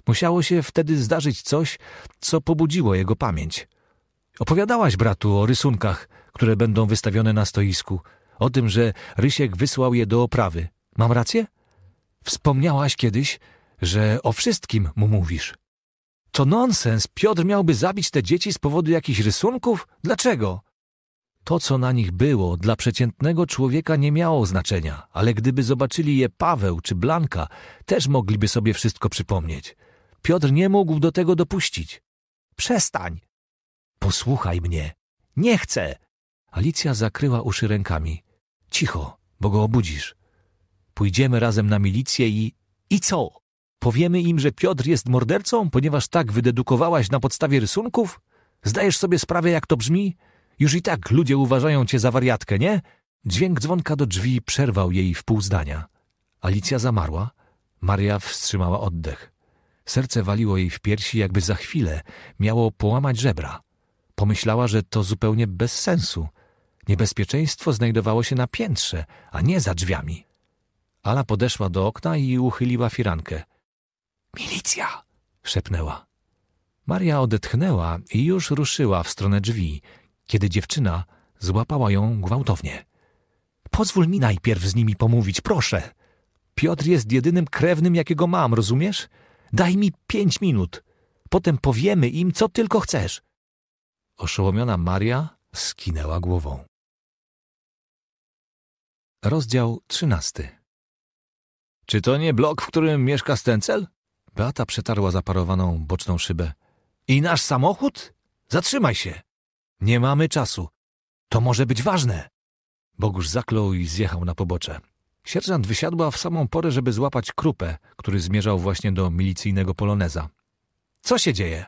A: Musiało się wtedy zdarzyć coś, co pobudziło jego pamięć. Opowiadałaś bratu o rysunkach, które będą wystawione na stoisku, o tym, że Rysiek wysłał je do oprawy. Mam rację? Wspomniałaś kiedyś, że o wszystkim mu mówisz. To nonsens. Piotr miałby zabić te dzieci z powodu jakichś rysunków? Dlaczego? To, co na nich było, dla przeciętnego człowieka nie miało znaczenia, ale gdyby zobaczyli je Paweł czy Blanka, też mogliby sobie wszystko przypomnieć. Piotr nie mógł do tego dopuścić. Przestań! Posłuchaj mnie. Nie chcę! Alicja zakryła uszy rękami. Cicho, bo go obudzisz. Pójdziemy razem na milicję i... I co? Powiemy im, że Piotr jest mordercą, ponieważ tak wydedukowałaś na podstawie rysunków? Zdajesz sobie sprawę, jak to brzmi? Już i tak ludzie uważają cię za wariatkę, nie? Dźwięk dzwonka do drzwi przerwał jej w pół zdania. Alicja zamarła. Maria wstrzymała oddech. Serce waliło jej w piersi, jakby za chwilę miało połamać żebra. Pomyślała, że to zupełnie bez sensu. Niebezpieczeństwo znajdowało się na piętrze, a nie za drzwiami. Ala podeszła do okna i uchyliła firankę. Milicja! szepnęła. Maria odetchnęła i już ruszyła w stronę drzwi, kiedy dziewczyna złapała ją gwałtownie. Pozwól mi najpierw z nimi pomówić, proszę. Piotr jest jedynym krewnym, jakiego mam, rozumiesz? Daj mi pięć minut. Potem powiemy im, co tylko chcesz. Oszołomiona Maria skinęła głową. Rozdział trzynasty. Czy to nie blok, w którym mieszka Stencel? Beata przetarła zaparowaną boczną szybę. I nasz samochód? Zatrzymaj się! Nie mamy czasu. To może być ważne. Bogusz zaklął i zjechał na pobocze. Sierżant wysiadła w samą porę, żeby złapać krupę, który zmierzał właśnie do milicyjnego poloneza. Co się dzieje?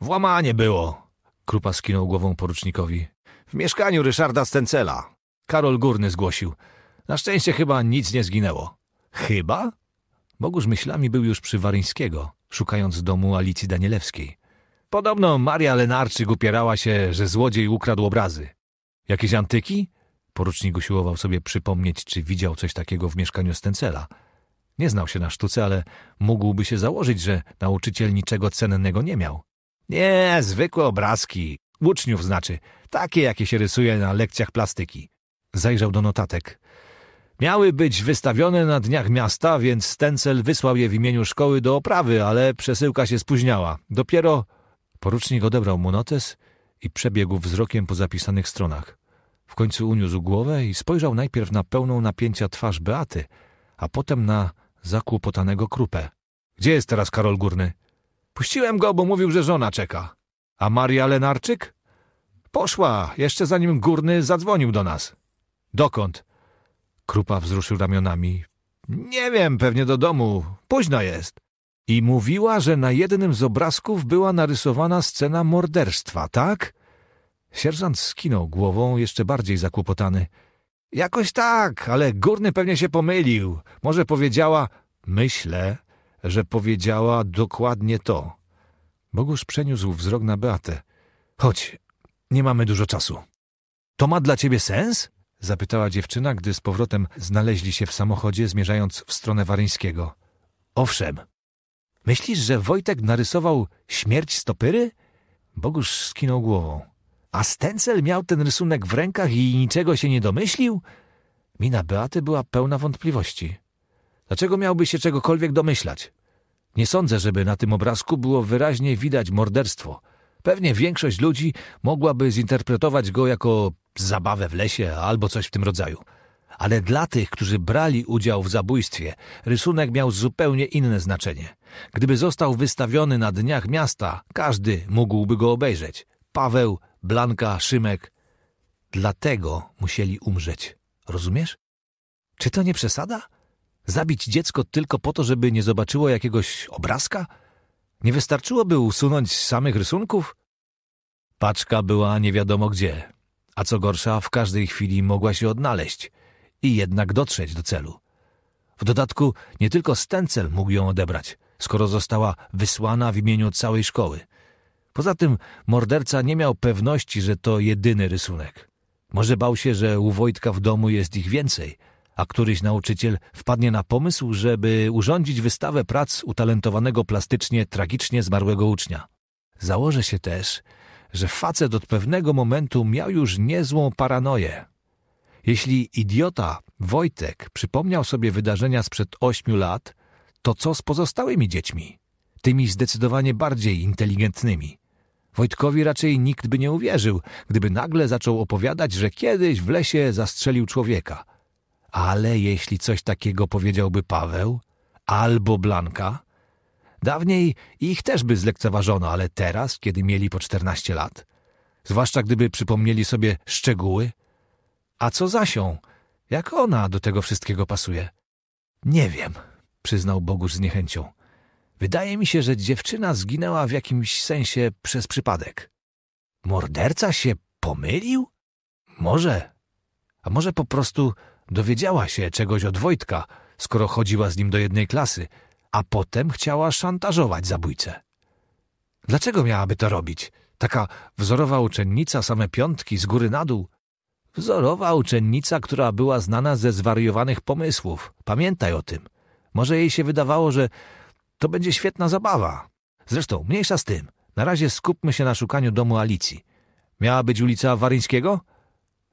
A: Włamanie było. Krupa skinął głową porucznikowi. W mieszkaniu Ryszarda Stencela. Karol Górny zgłosił. Na szczęście chyba nic nie zginęło. Chyba? Bogusz myślami był już przy Waryńskiego, szukając domu Alicji Danielewskiej. Podobno Maria Lenarczyk upierała się, że złodziej ukradł obrazy. Jakieś antyki? Porucznik usiłował sobie przypomnieć, czy widział coś takiego w mieszkaniu Stencela. Nie znał się na sztuce, ale mógłby się założyć, że nauczyciel niczego cennego nie miał. Nie, zwykłe obrazki. Uczniów znaczy. Takie, jakie się rysuje na lekcjach plastyki. Zajrzał do notatek. Miały być wystawione na dniach miasta, więc Stencel wysłał je w imieniu szkoły do oprawy, ale przesyłka się spóźniała. Dopiero porucznik odebrał mu notes i przebiegł wzrokiem po zapisanych stronach. W końcu uniósł głowę i spojrzał najpierw na pełną napięcia twarz Beaty, a potem na zakłopotanego krupę. Gdzie jest teraz Karol Górny? Puściłem go, bo mówił, że żona czeka. A Maria Lenarczyk? Poszła, jeszcze zanim Górny zadzwonił do nas. Dokąd? Krupa wzruszył ramionami. Nie wiem, pewnie do domu. Późno jest. I mówiła, że na jednym z obrazków była narysowana scena morderstwa, tak? Sierżant skinął głową, jeszcze bardziej zakłopotany. Jakoś tak, ale górny pewnie się pomylił. Może powiedziała, myślę, że powiedziała dokładnie to. Bogusz przeniósł wzrok na Beatę. Chodź, nie mamy dużo czasu. To ma dla ciebie sens? Zapytała dziewczyna, gdy z powrotem znaleźli się w samochodzie zmierzając w stronę Waryńskiego. Owszem. Myślisz, że Wojtek narysował śmierć stopyry? Bogusz skinął głową. A Stencel miał ten rysunek w rękach i niczego się nie domyślił? Mina Beaty była pełna wątpliwości. Dlaczego miałby się czegokolwiek domyślać? Nie sądzę, żeby na tym obrazku było wyraźnie widać morderstwo – Pewnie większość ludzi mogłaby zinterpretować go jako zabawę w lesie albo coś w tym rodzaju. Ale dla tych, którzy brali udział w zabójstwie, rysunek miał zupełnie inne znaczenie. Gdyby został wystawiony na dniach miasta, każdy mógłby go obejrzeć. Paweł, Blanka, Szymek. Dlatego musieli umrzeć. Rozumiesz? Czy to nie przesada? Zabić dziecko tylko po to, żeby nie zobaczyło jakiegoś obrazka? Nie wystarczyłoby usunąć samych rysunków? Paczka była nie wiadomo gdzie, a co gorsza, w każdej chwili mogła się odnaleźć i jednak dotrzeć do celu. W dodatku nie tylko Stencel mógł ją odebrać, skoro została wysłana w imieniu całej szkoły. Poza tym morderca nie miał pewności, że to jedyny rysunek. Może bał się, że u Wojtka w domu jest ich więcej – a któryś nauczyciel wpadnie na pomysł, żeby urządzić wystawę prac utalentowanego plastycznie tragicznie zmarłego ucznia. Założę się też, że facet od pewnego momentu miał już niezłą paranoję. Jeśli idiota Wojtek przypomniał sobie wydarzenia sprzed ośmiu lat, to co z pozostałymi dziećmi? Tymi zdecydowanie bardziej inteligentnymi. Wojtkowi raczej nikt by nie uwierzył, gdyby nagle zaczął opowiadać, że kiedyś w lesie zastrzelił człowieka – ale jeśli coś takiego powiedziałby Paweł albo Blanka, dawniej ich też by zlekceważono, ale teraz, kiedy mieli po czternaście lat, zwłaszcza gdyby przypomnieli sobie szczegóły, a co Zasią? Jak ona do tego wszystkiego pasuje? Nie wiem, przyznał Bogusz z niechęcią. Wydaje mi się, że dziewczyna zginęła w jakimś sensie przez przypadek. Morderca się pomylił? Może. A może po prostu Dowiedziała się czegoś od Wojtka, skoro chodziła z nim do jednej klasy, a potem chciała szantażować zabójcę. Dlaczego miałaby to robić? Taka wzorowa uczennica, same piątki z góry na dół. Wzorowa uczennica, która była znana ze zwariowanych pomysłów. Pamiętaj o tym. Może jej się wydawało, że to będzie świetna zabawa. Zresztą, mniejsza z tym. Na razie skupmy się na szukaniu domu Alicji. Miała być ulica Waryńskiego?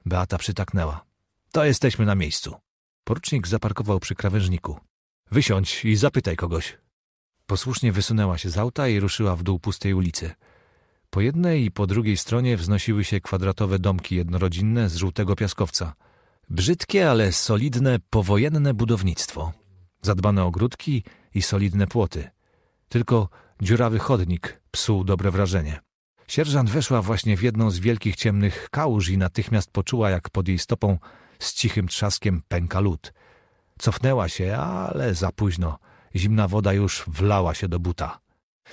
A: Beata przytaknęła. To jesteśmy na miejscu. Porucznik zaparkował przy krawężniku. Wysiądź i zapytaj kogoś. Posłusznie wysunęła się z auta i ruszyła w dół pustej ulicy. Po jednej i po drugiej stronie wznosiły się kwadratowe domki jednorodzinne z żółtego piaskowca. Brzydkie, ale solidne, powojenne budownictwo. Zadbane ogródki i solidne płoty. Tylko dziurawy chodnik psuł dobre wrażenie. Sierżant weszła właśnie w jedną z wielkich ciemnych kałuż i natychmiast poczuła, jak pod jej stopą z cichym trzaskiem pęka lód. Cofnęła się, ale za późno. Zimna woda już wlała się do buta.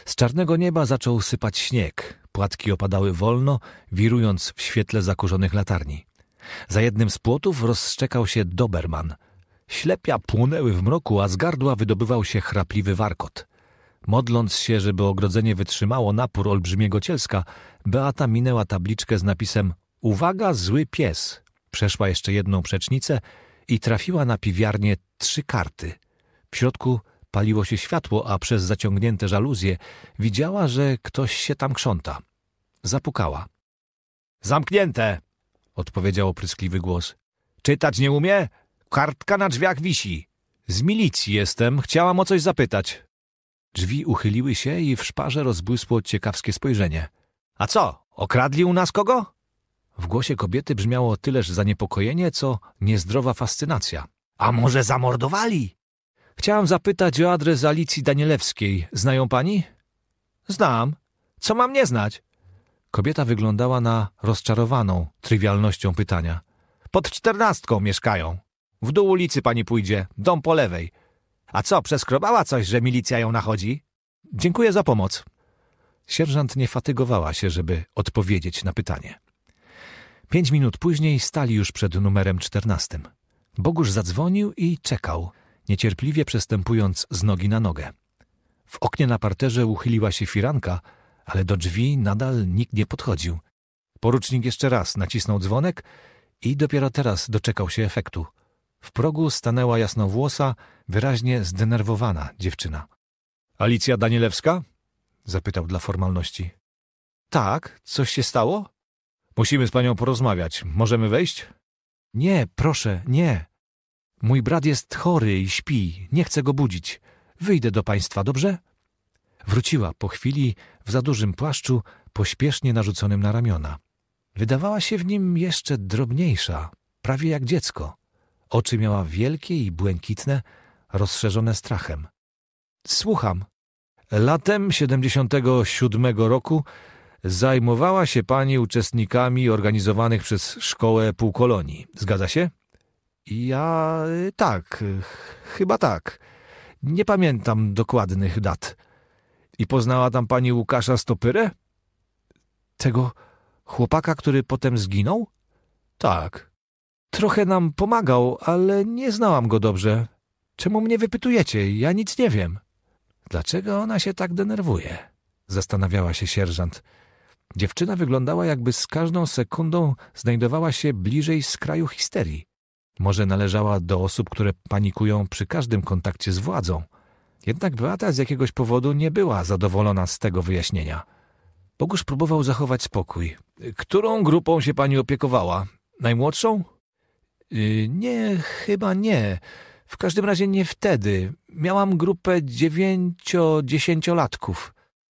A: Z czarnego nieba zaczął sypać śnieg. Płatki opadały wolno, wirując w świetle zakurzonych latarni. Za jednym z płotów rozszczekał się Doberman. Ślepia płonęły w mroku, a z gardła wydobywał się chrapliwy warkot. Modląc się, żeby ogrodzenie wytrzymało napór olbrzymiego cielska, Beata minęła tabliczkę z napisem Uwaga, zły pies! Przeszła jeszcze jedną przecznicę i trafiła na piwiarnię trzy karty. W środku paliło się światło, a przez zaciągnięte żaluzje widziała, że ktoś się tam krząta. Zapukała. Zamknięte! odpowiedział opryskliwy głos. Czytać nie umie? Kartka na drzwiach wisi. Z milicji jestem, chciałam o coś zapytać. Drzwi uchyliły się i w szparze rozbłysło ciekawskie spojrzenie. A co, okradli u nas kogo? W głosie kobiety brzmiało tyleż zaniepokojenie, co niezdrowa fascynacja. A może zamordowali? Chciałam zapytać o adres Alicji Danielewskiej. Znają pani? Znam. Co mam nie znać? Kobieta wyglądała na rozczarowaną trywialnością pytania. Pod czternastką mieszkają. W dół ulicy pani pójdzie, dom po lewej. A co, przeskrobała coś, że milicja ją nachodzi? Dziękuję za pomoc. Sierżant nie fatygowała się, żeby odpowiedzieć na pytanie. Pięć minut później stali już przed numerem czternastym. Bogusz zadzwonił i czekał, niecierpliwie przestępując z nogi na nogę. W oknie na parterze uchyliła się firanka, ale do drzwi nadal nikt nie podchodził. Porucznik jeszcze raz nacisnął dzwonek i dopiero teraz doczekał się efektu. W progu stanęła jasnowłosa, wyraźnie zdenerwowana dziewczyna. Alicja Danielewska? zapytał dla formalności. Tak, coś się stało? Musimy z panią porozmawiać. Możemy wejść? Nie, proszę, nie. Mój brat jest chory i śpi. Nie chcę go budzić. Wyjdę do państwa, dobrze? Wróciła po chwili w za dużym płaszczu, pośpiesznie narzuconym na ramiona. Wydawała się w nim jeszcze drobniejsza, prawie jak dziecko. Oczy miała wielkie i błękitne, rozszerzone strachem. Słucham. Latem siedemdziesiątego siódmego roku Zajmowała się pani uczestnikami organizowanych przez szkołę półkolonii. Zgadza się? Ja y, tak, chyba tak. Nie pamiętam dokładnych dat. I poznała tam pani Łukasza Stopyrę? Tego chłopaka, który potem zginął? Tak. Trochę nam pomagał, ale nie znałam go dobrze. Czemu mnie wypytujecie? Ja nic nie wiem. Dlaczego ona się tak denerwuje? Zastanawiała się sierżant. Dziewczyna wyglądała, jakby z każdą sekundą znajdowała się bliżej skraju histerii. Może należała do osób, które panikują przy każdym kontakcie z władzą. Jednak Beata z jakiegoś powodu nie była zadowolona z tego wyjaśnienia. Bogusz próbował zachować spokój. Którą grupą się pani opiekowała? Najmłodszą? Yy, nie, chyba nie. W każdym razie nie wtedy. Miałam grupę dziewięcio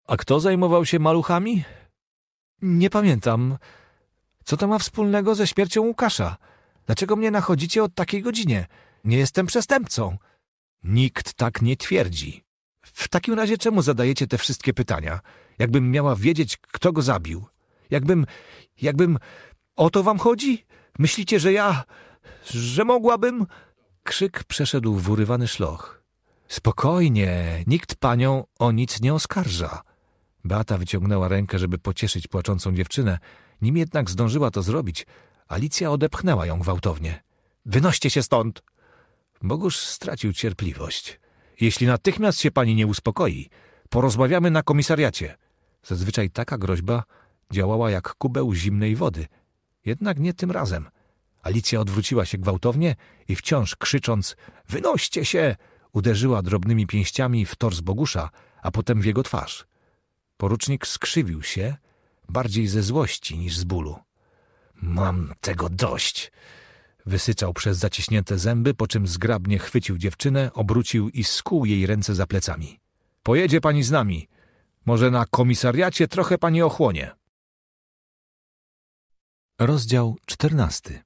A: A kto zajmował się maluchami? Nie pamiętam. Co to ma wspólnego ze śmiercią Łukasza? Dlaczego mnie nachodzicie o takiej godzinie? Nie jestem przestępcą. Nikt tak nie twierdzi. W takim razie czemu zadajecie te wszystkie pytania? Jakbym miała wiedzieć, kto go zabił. Jakbym... jakbym... O to wam chodzi? Myślicie, że ja... że mogłabym... Krzyk przeszedł w urywany szloch. Spokojnie, nikt panią o nic nie oskarża. Beata wyciągnęła rękę, żeby pocieszyć płaczącą dziewczynę. Nim jednak zdążyła to zrobić, Alicja odepchnęła ją gwałtownie. Wynoście się stąd! Bogusz stracił cierpliwość. Jeśli natychmiast się pani nie uspokoi, porozmawiamy na komisariacie. Zazwyczaj taka groźba działała jak kubeł zimnej wody. Jednak nie tym razem. Alicja odwróciła się gwałtownie i wciąż krzycząc – wynoście się! uderzyła drobnymi pięściami w tors Bogusza, a potem w jego twarz. Porucznik skrzywił się, bardziej ze złości niż z bólu. Mam tego dość! Wysyczał przez zaciśnięte zęby, po czym zgrabnie chwycił dziewczynę, obrócił i skuł jej ręce za plecami. Pojedzie pani z nami. Może na komisariacie trochę pani ochłonie. Rozdział czternasty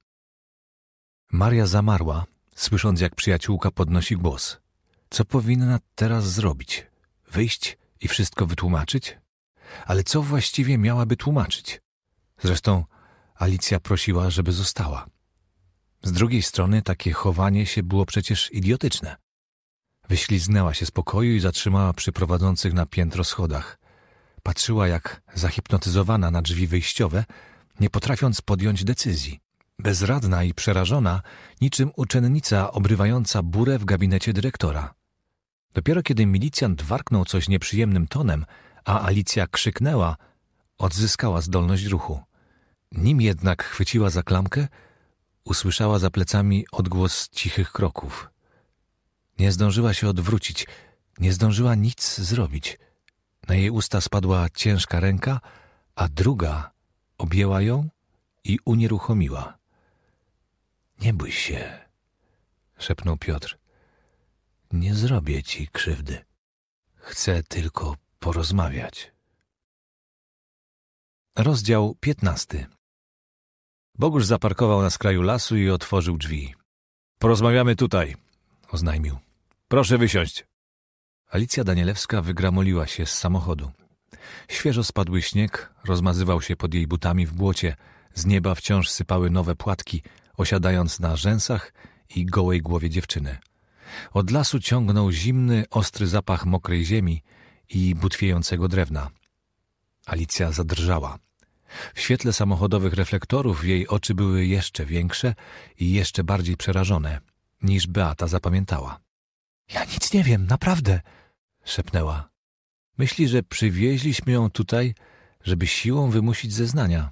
A: Maria zamarła, słysząc jak przyjaciółka podnosi głos. Co powinna teraz zrobić? Wyjść i wszystko wytłumaczyć? ale co właściwie miałaby tłumaczyć? Zresztą Alicja prosiła, żeby została. Z drugiej strony takie chowanie się było przecież idiotyczne. Wyśliznęła się z pokoju i zatrzymała przy prowadzących na piętro schodach. Patrzyła jak zahipnotyzowana na drzwi wyjściowe, nie potrafiąc podjąć decyzji. Bezradna i przerażona, niczym uczennica obrywająca burę w gabinecie dyrektora. Dopiero kiedy milicjant warknął coś nieprzyjemnym tonem, a Alicja krzyknęła, odzyskała zdolność ruchu. Nim jednak chwyciła za klamkę, usłyszała za plecami odgłos cichych kroków. Nie zdążyła się odwrócić, nie zdążyła nic zrobić. Na jej usta spadła ciężka ręka, a druga objęła ją i unieruchomiła. Nie bój się, szepnął Piotr. Nie zrobię ci krzywdy. Chcę tylko porozmawiać. Rozdział 15. Bogusz zaparkował na skraju lasu i otworzył drzwi. Porozmawiamy tutaj, oznajmił. Proszę wysiąść. Alicja Danielewska wygramoliła się z samochodu. Świeżo spadły śnieg rozmazywał się pod jej butami w błocie. Z nieba wciąż sypały nowe płatki, osiadając na rzęsach i gołej głowie dziewczyny. Od lasu ciągnął zimny, ostry zapach mokrej ziemi, i butwiejącego drewna. Alicja zadrżała. W świetle samochodowych reflektorów jej oczy były jeszcze większe i jeszcze bardziej przerażone, niż Beata zapamiętała. Ja nic nie wiem, naprawdę, szepnęła. Myśli, że przywieźliśmy ją tutaj, żeby siłą wymusić zeznania,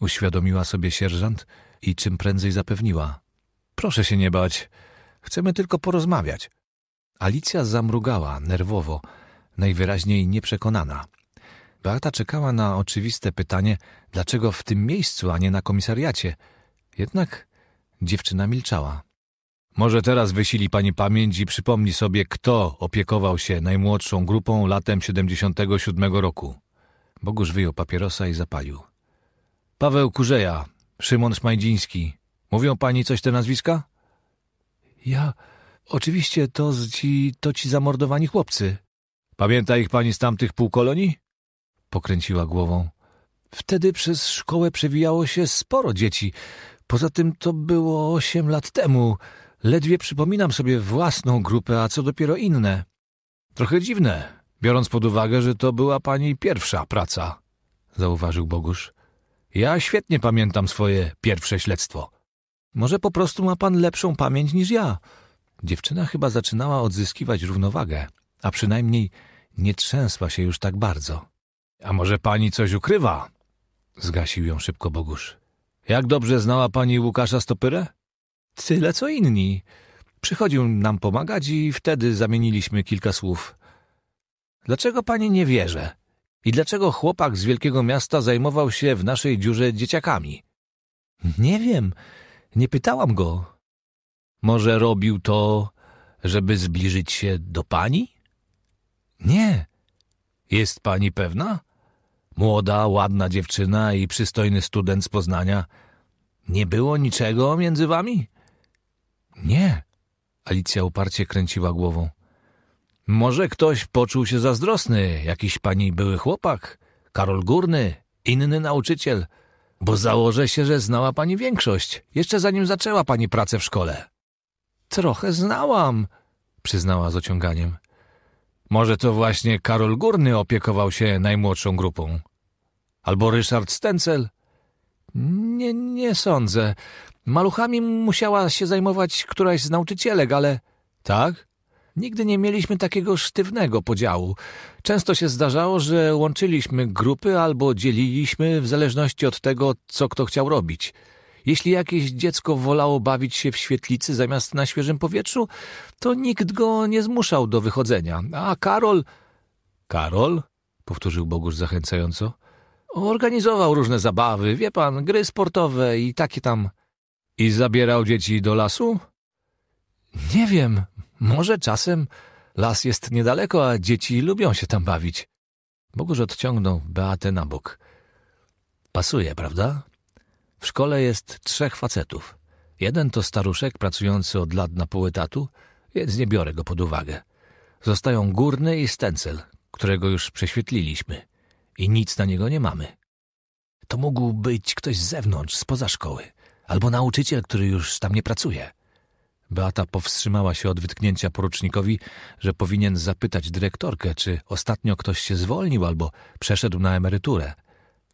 A: uświadomiła sobie sierżant i czym prędzej zapewniła. Proszę się nie bać, chcemy tylko porozmawiać. Alicja zamrugała nerwowo, najwyraźniej nieprzekonana. Beata czekała na oczywiste pytanie, dlaczego w tym miejscu, a nie na komisariacie. Jednak dziewczyna milczała. Może teraz wysili pani pamięć i przypomni sobie, kto opiekował się najmłodszą grupą latem 77 roku. Bogusz wyjął papierosa i zapalił. Paweł Kurzeja, Szymon Szmajdziński. Mówią pani coś te nazwiska? Ja... Oczywiście to ci, to ci zamordowani chłopcy. Pamięta ich pani z tamtych półkolonii? Pokręciła głową. Wtedy przez szkołę przewijało się sporo dzieci. Poza tym to było osiem lat temu. Ledwie przypominam sobie własną grupę, a co dopiero inne. Trochę dziwne, biorąc pod uwagę, że to była pani pierwsza praca, zauważył Bogusz. Ja świetnie pamiętam swoje pierwsze śledztwo. Może po prostu ma pan lepszą pamięć niż ja. Dziewczyna chyba zaczynała odzyskiwać równowagę a przynajmniej nie trzęsła się już tak bardzo. A może pani coś ukrywa? Zgasił ją szybko Bogusz. Jak dobrze znała pani Łukasza Stopyrę? Tyle co inni. Przychodził nam pomagać i wtedy zamieniliśmy kilka słów. Dlaczego pani nie wierzy? I dlaczego chłopak z wielkiego miasta zajmował się w naszej dziurze dzieciakami? Nie wiem. Nie pytałam go. Może robił to, żeby zbliżyć się do pani? Nie. Jest pani pewna? Młoda, ładna dziewczyna i przystojny student z Poznania. Nie było niczego między wami? Nie. Alicja uparcie kręciła głową. Może ktoś poczuł się zazdrosny, jakiś pani były chłopak, Karol Górny, inny nauczyciel, bo założę się, że znała pani większość, jeszcze zanim zaczęła pani pracę w szkole. Trochę znałam, przyznała z ociąganiem. Może to właśnie Karol Górny opiekował się najmłodszą grupą? Albo Ryszard Stencel? Nie, nie sądzę. Maluchami musiała się zajmować któraś z nauczycielek, ale... Tak? Nigdy nie mieliśmy takiego sztywnego podziału. Często się zdarzało, że łączyliśmy grupy albo dzieliliśmy w zależności od tego, co kto chciał robić – jeśli jakieś dziecko wolało bawić się w świetlicy zamiast na świeżym powietrzu, to nikt go nie zmuszał do wychodzenia. A Karol... Karol? Powtórzył Bogusz zachęcająco. Organizował różne zabawy, wie pan, gry sportowe i takie tam. I zabierał dzieci do lasu? Nie wiem, może czasem. Las jest niedaleko, a dzieci lubią się tam bawić. Bogusz odciągnął Beatę na bok. Pasuje, prawda? W szkole jest trzech facetów. Jeden to staruszek pracujący od lat na pół więc nie biorę go pod uwagę. Zostają górny i stencel, którego już prześwietliliśmy. I nic na niego nie mamy. To mógł być ktoś z zewnątrz, spoza szkoły. Albo nauczyciel, który już tam nie pracuje. Beata powstrzymała się od wytknięcia porucznikowi, że powinien zapytać dyrektorkę, czy ostatnio ktoś się zwolnił albo przeszedł na emeryturę.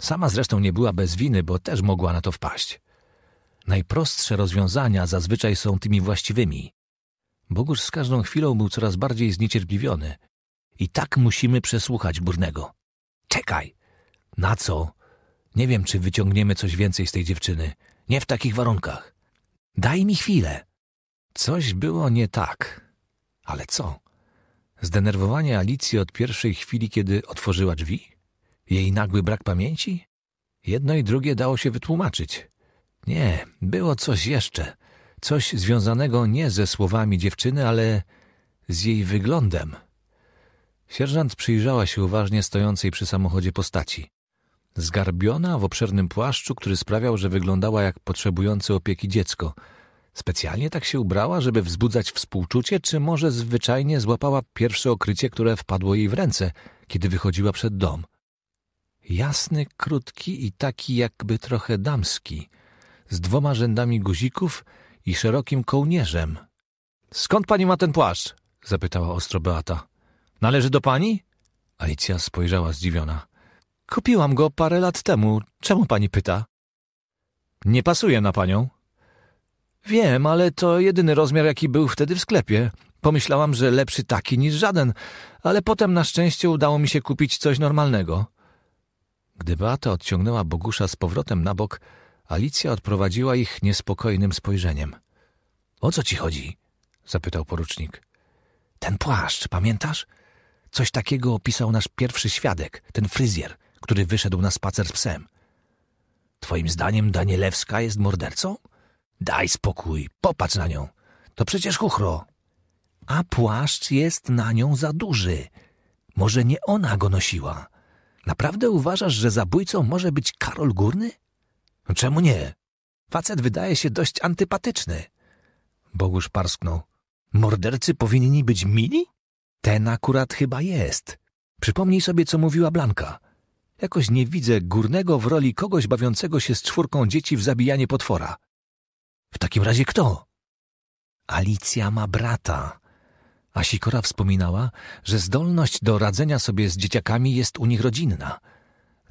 A: Sama zresztą nie była bez winy, bo też mogła na to wpaść. Najprostsze rozwiązania zazwyczaj są tymi właściwymi. Bogusz z każdą chwilą był coraz bardziej zniecierpliwiony. I tak musimy przesłuchać Burnego. Czekaj! Na co? Nie wiem, czy wyciągniemy coś więcej z tej dziewczyny. Nie w takich warunkach. Daj mi chwilę. Coś było nie tak. Ale co? Zdenerwowanie Alicji od pierwszej chwili, kiedy otworzyła drzwi? Jej nagły brak pamięci? Jedno i drugie dało się wytłumaczyć. Nie, było coś jeszcze. Coś związanego nie ze słowami dziewczyny, ale z jej wyglądem. Sierżant przyjrzała się uważnie stojącej przy samochodzie postaci. Zgarbiona w obszernym płaszczu, który sprawiał, że wyglądała jak potrzebujące opieki dziecko. Specjalnie tak się ubrała, żeby wzbudzać współczucie, czy może zwyczajnie złapała pierwsze okrycie, które wpadło jej w ręce, kiedy wychodziła przed dom. Jasny, krótki i taki jakby trochę damski, z dwoma rzędami guzików i szerokim kołnierzem. Skąd pani ma ten płaszcz? zapytała ostro Beata. Należy do pani? Alicja spojrzała zdziwiona. Kupiłam go parę lat temu. Czemu pani pyta? Nie pasuje na panią. Wiem, ale to jedyny rozmiar, jaki był wtedy w sklepie. Pomyślałam, że lepszy taki niż żaden, ale potem na szczęście udało mi się kupić coś normalnego. Gdy Beata odciągnęła Bogusza z powrotem na bok, Alicja odprowadziła ich niespokojnym spojrzeniem. — O co ci chodzi? — zapytał porucznik. — Ten płaszcz, pamiętasz? Coś takiego opisał nasz pierwszy świadek, ten fryzjer, który wyszedł na spacer z psem. — Twoim zdaniem Danielewska jest mordercą? — Daj spokój, popatrz na nią. To przecież chuchro. — A płaszcz jest na nią za duży. Może nie ona go nosiła. Naprawdę uważasz, że zabójcą może być Karol Górny? No czemu nie? Facet wydaje się dość antypatyczny. Bogusz parsknął. Mordercy powinni być mili? Ten akurat chyba jest. Przypomnij sobie, co mówiła Blanka. Jakoś nie widzę górnego w roli kogoś bawiącego się z czwórką dzieci w zabijanie potwora. W takim razie kto? Alicja ma brata. A Sikora wspominała, że zdolność do radzenia sobie z dzieciakami jest u nich rodzinna.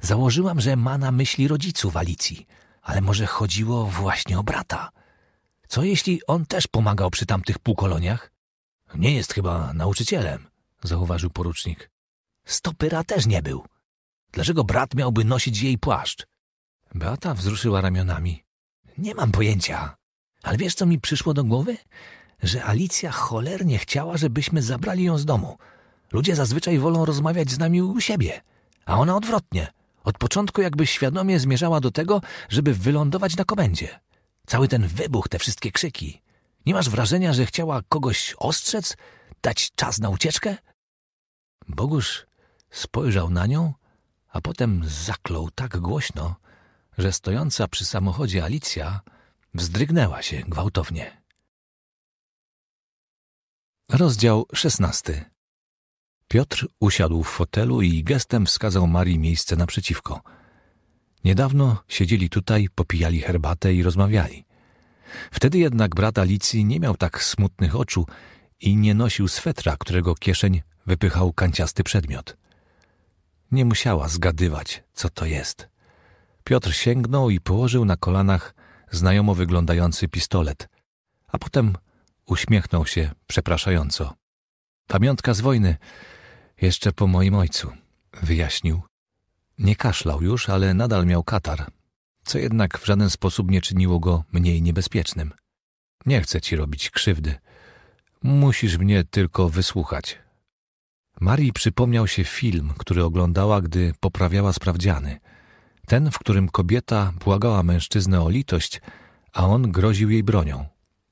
A: Założyłam, że ma na myśli rodziców Alicji, ale może chodziło właśnie o brata. Co jeśli on też pomagał przy tamtych półkoloniach? Nie jest chyba nauczycielem, zauważył porucznik. Stopyra też nie był. Dlaczego brat miałby nosić jej płaszcz? Beata wzruszyła ramionami. Nie mam pojęcia. Ale wiesz, co mi przyszło do głowy? że Alicja cholernie chciała, żebyśmy zabrali ją z domu. Ludzie zazwyczaj wolą rozmawiać z nami u siebie, a ona odwrotnie. Od początku jakby świadomie zmierzała do tego, żeby wylądować na komendzie. Cały ten wybuch, te wszystkie krzyki. Nie masz wrażenia, że chciała kogoś ostrzec, dać czas na ucieczkę? Bogusz spojrzał na nią, a potem zaklął tak głośno, że stojąca przy samochodzie Alicja wzdrygnęła się gwałtownie. Rozdział szesnasty. Piotr usiadł w fotelu i gestem wskazał Marii miejsce naprzeciwko. Niedawno siedzieli tutaj, popijali herbatę i rozmawiali. Wtedy jednak brat Alicji nie miał tak smutnych oczu i nie nosił swetra, którego kieszeń wypychał kanciasty przedmiot. Nie musiała zgadywać, co to jest. Piotr sięgnął i położył na kolanach znajomo wyglądający pistolet, a potem Uśmiechnął się przepraszająco. Pamiątka z wojny. Jeszcze po moim ojcu. Wyjaśnił. Nie kaszlał już, ale nadal miał katar, co jednak w żaden sposób nie czyniło go mniej niebezpiecznym. Nie chcę ci robić krzywdy. Musisz mnie tylko wysłuchać. Marii przypomniał się film, który oglądała, gdy poprawiała sprawdziany. Ten, w którym kobieta błagała mężczyznę o litość, a on groził jej bronią.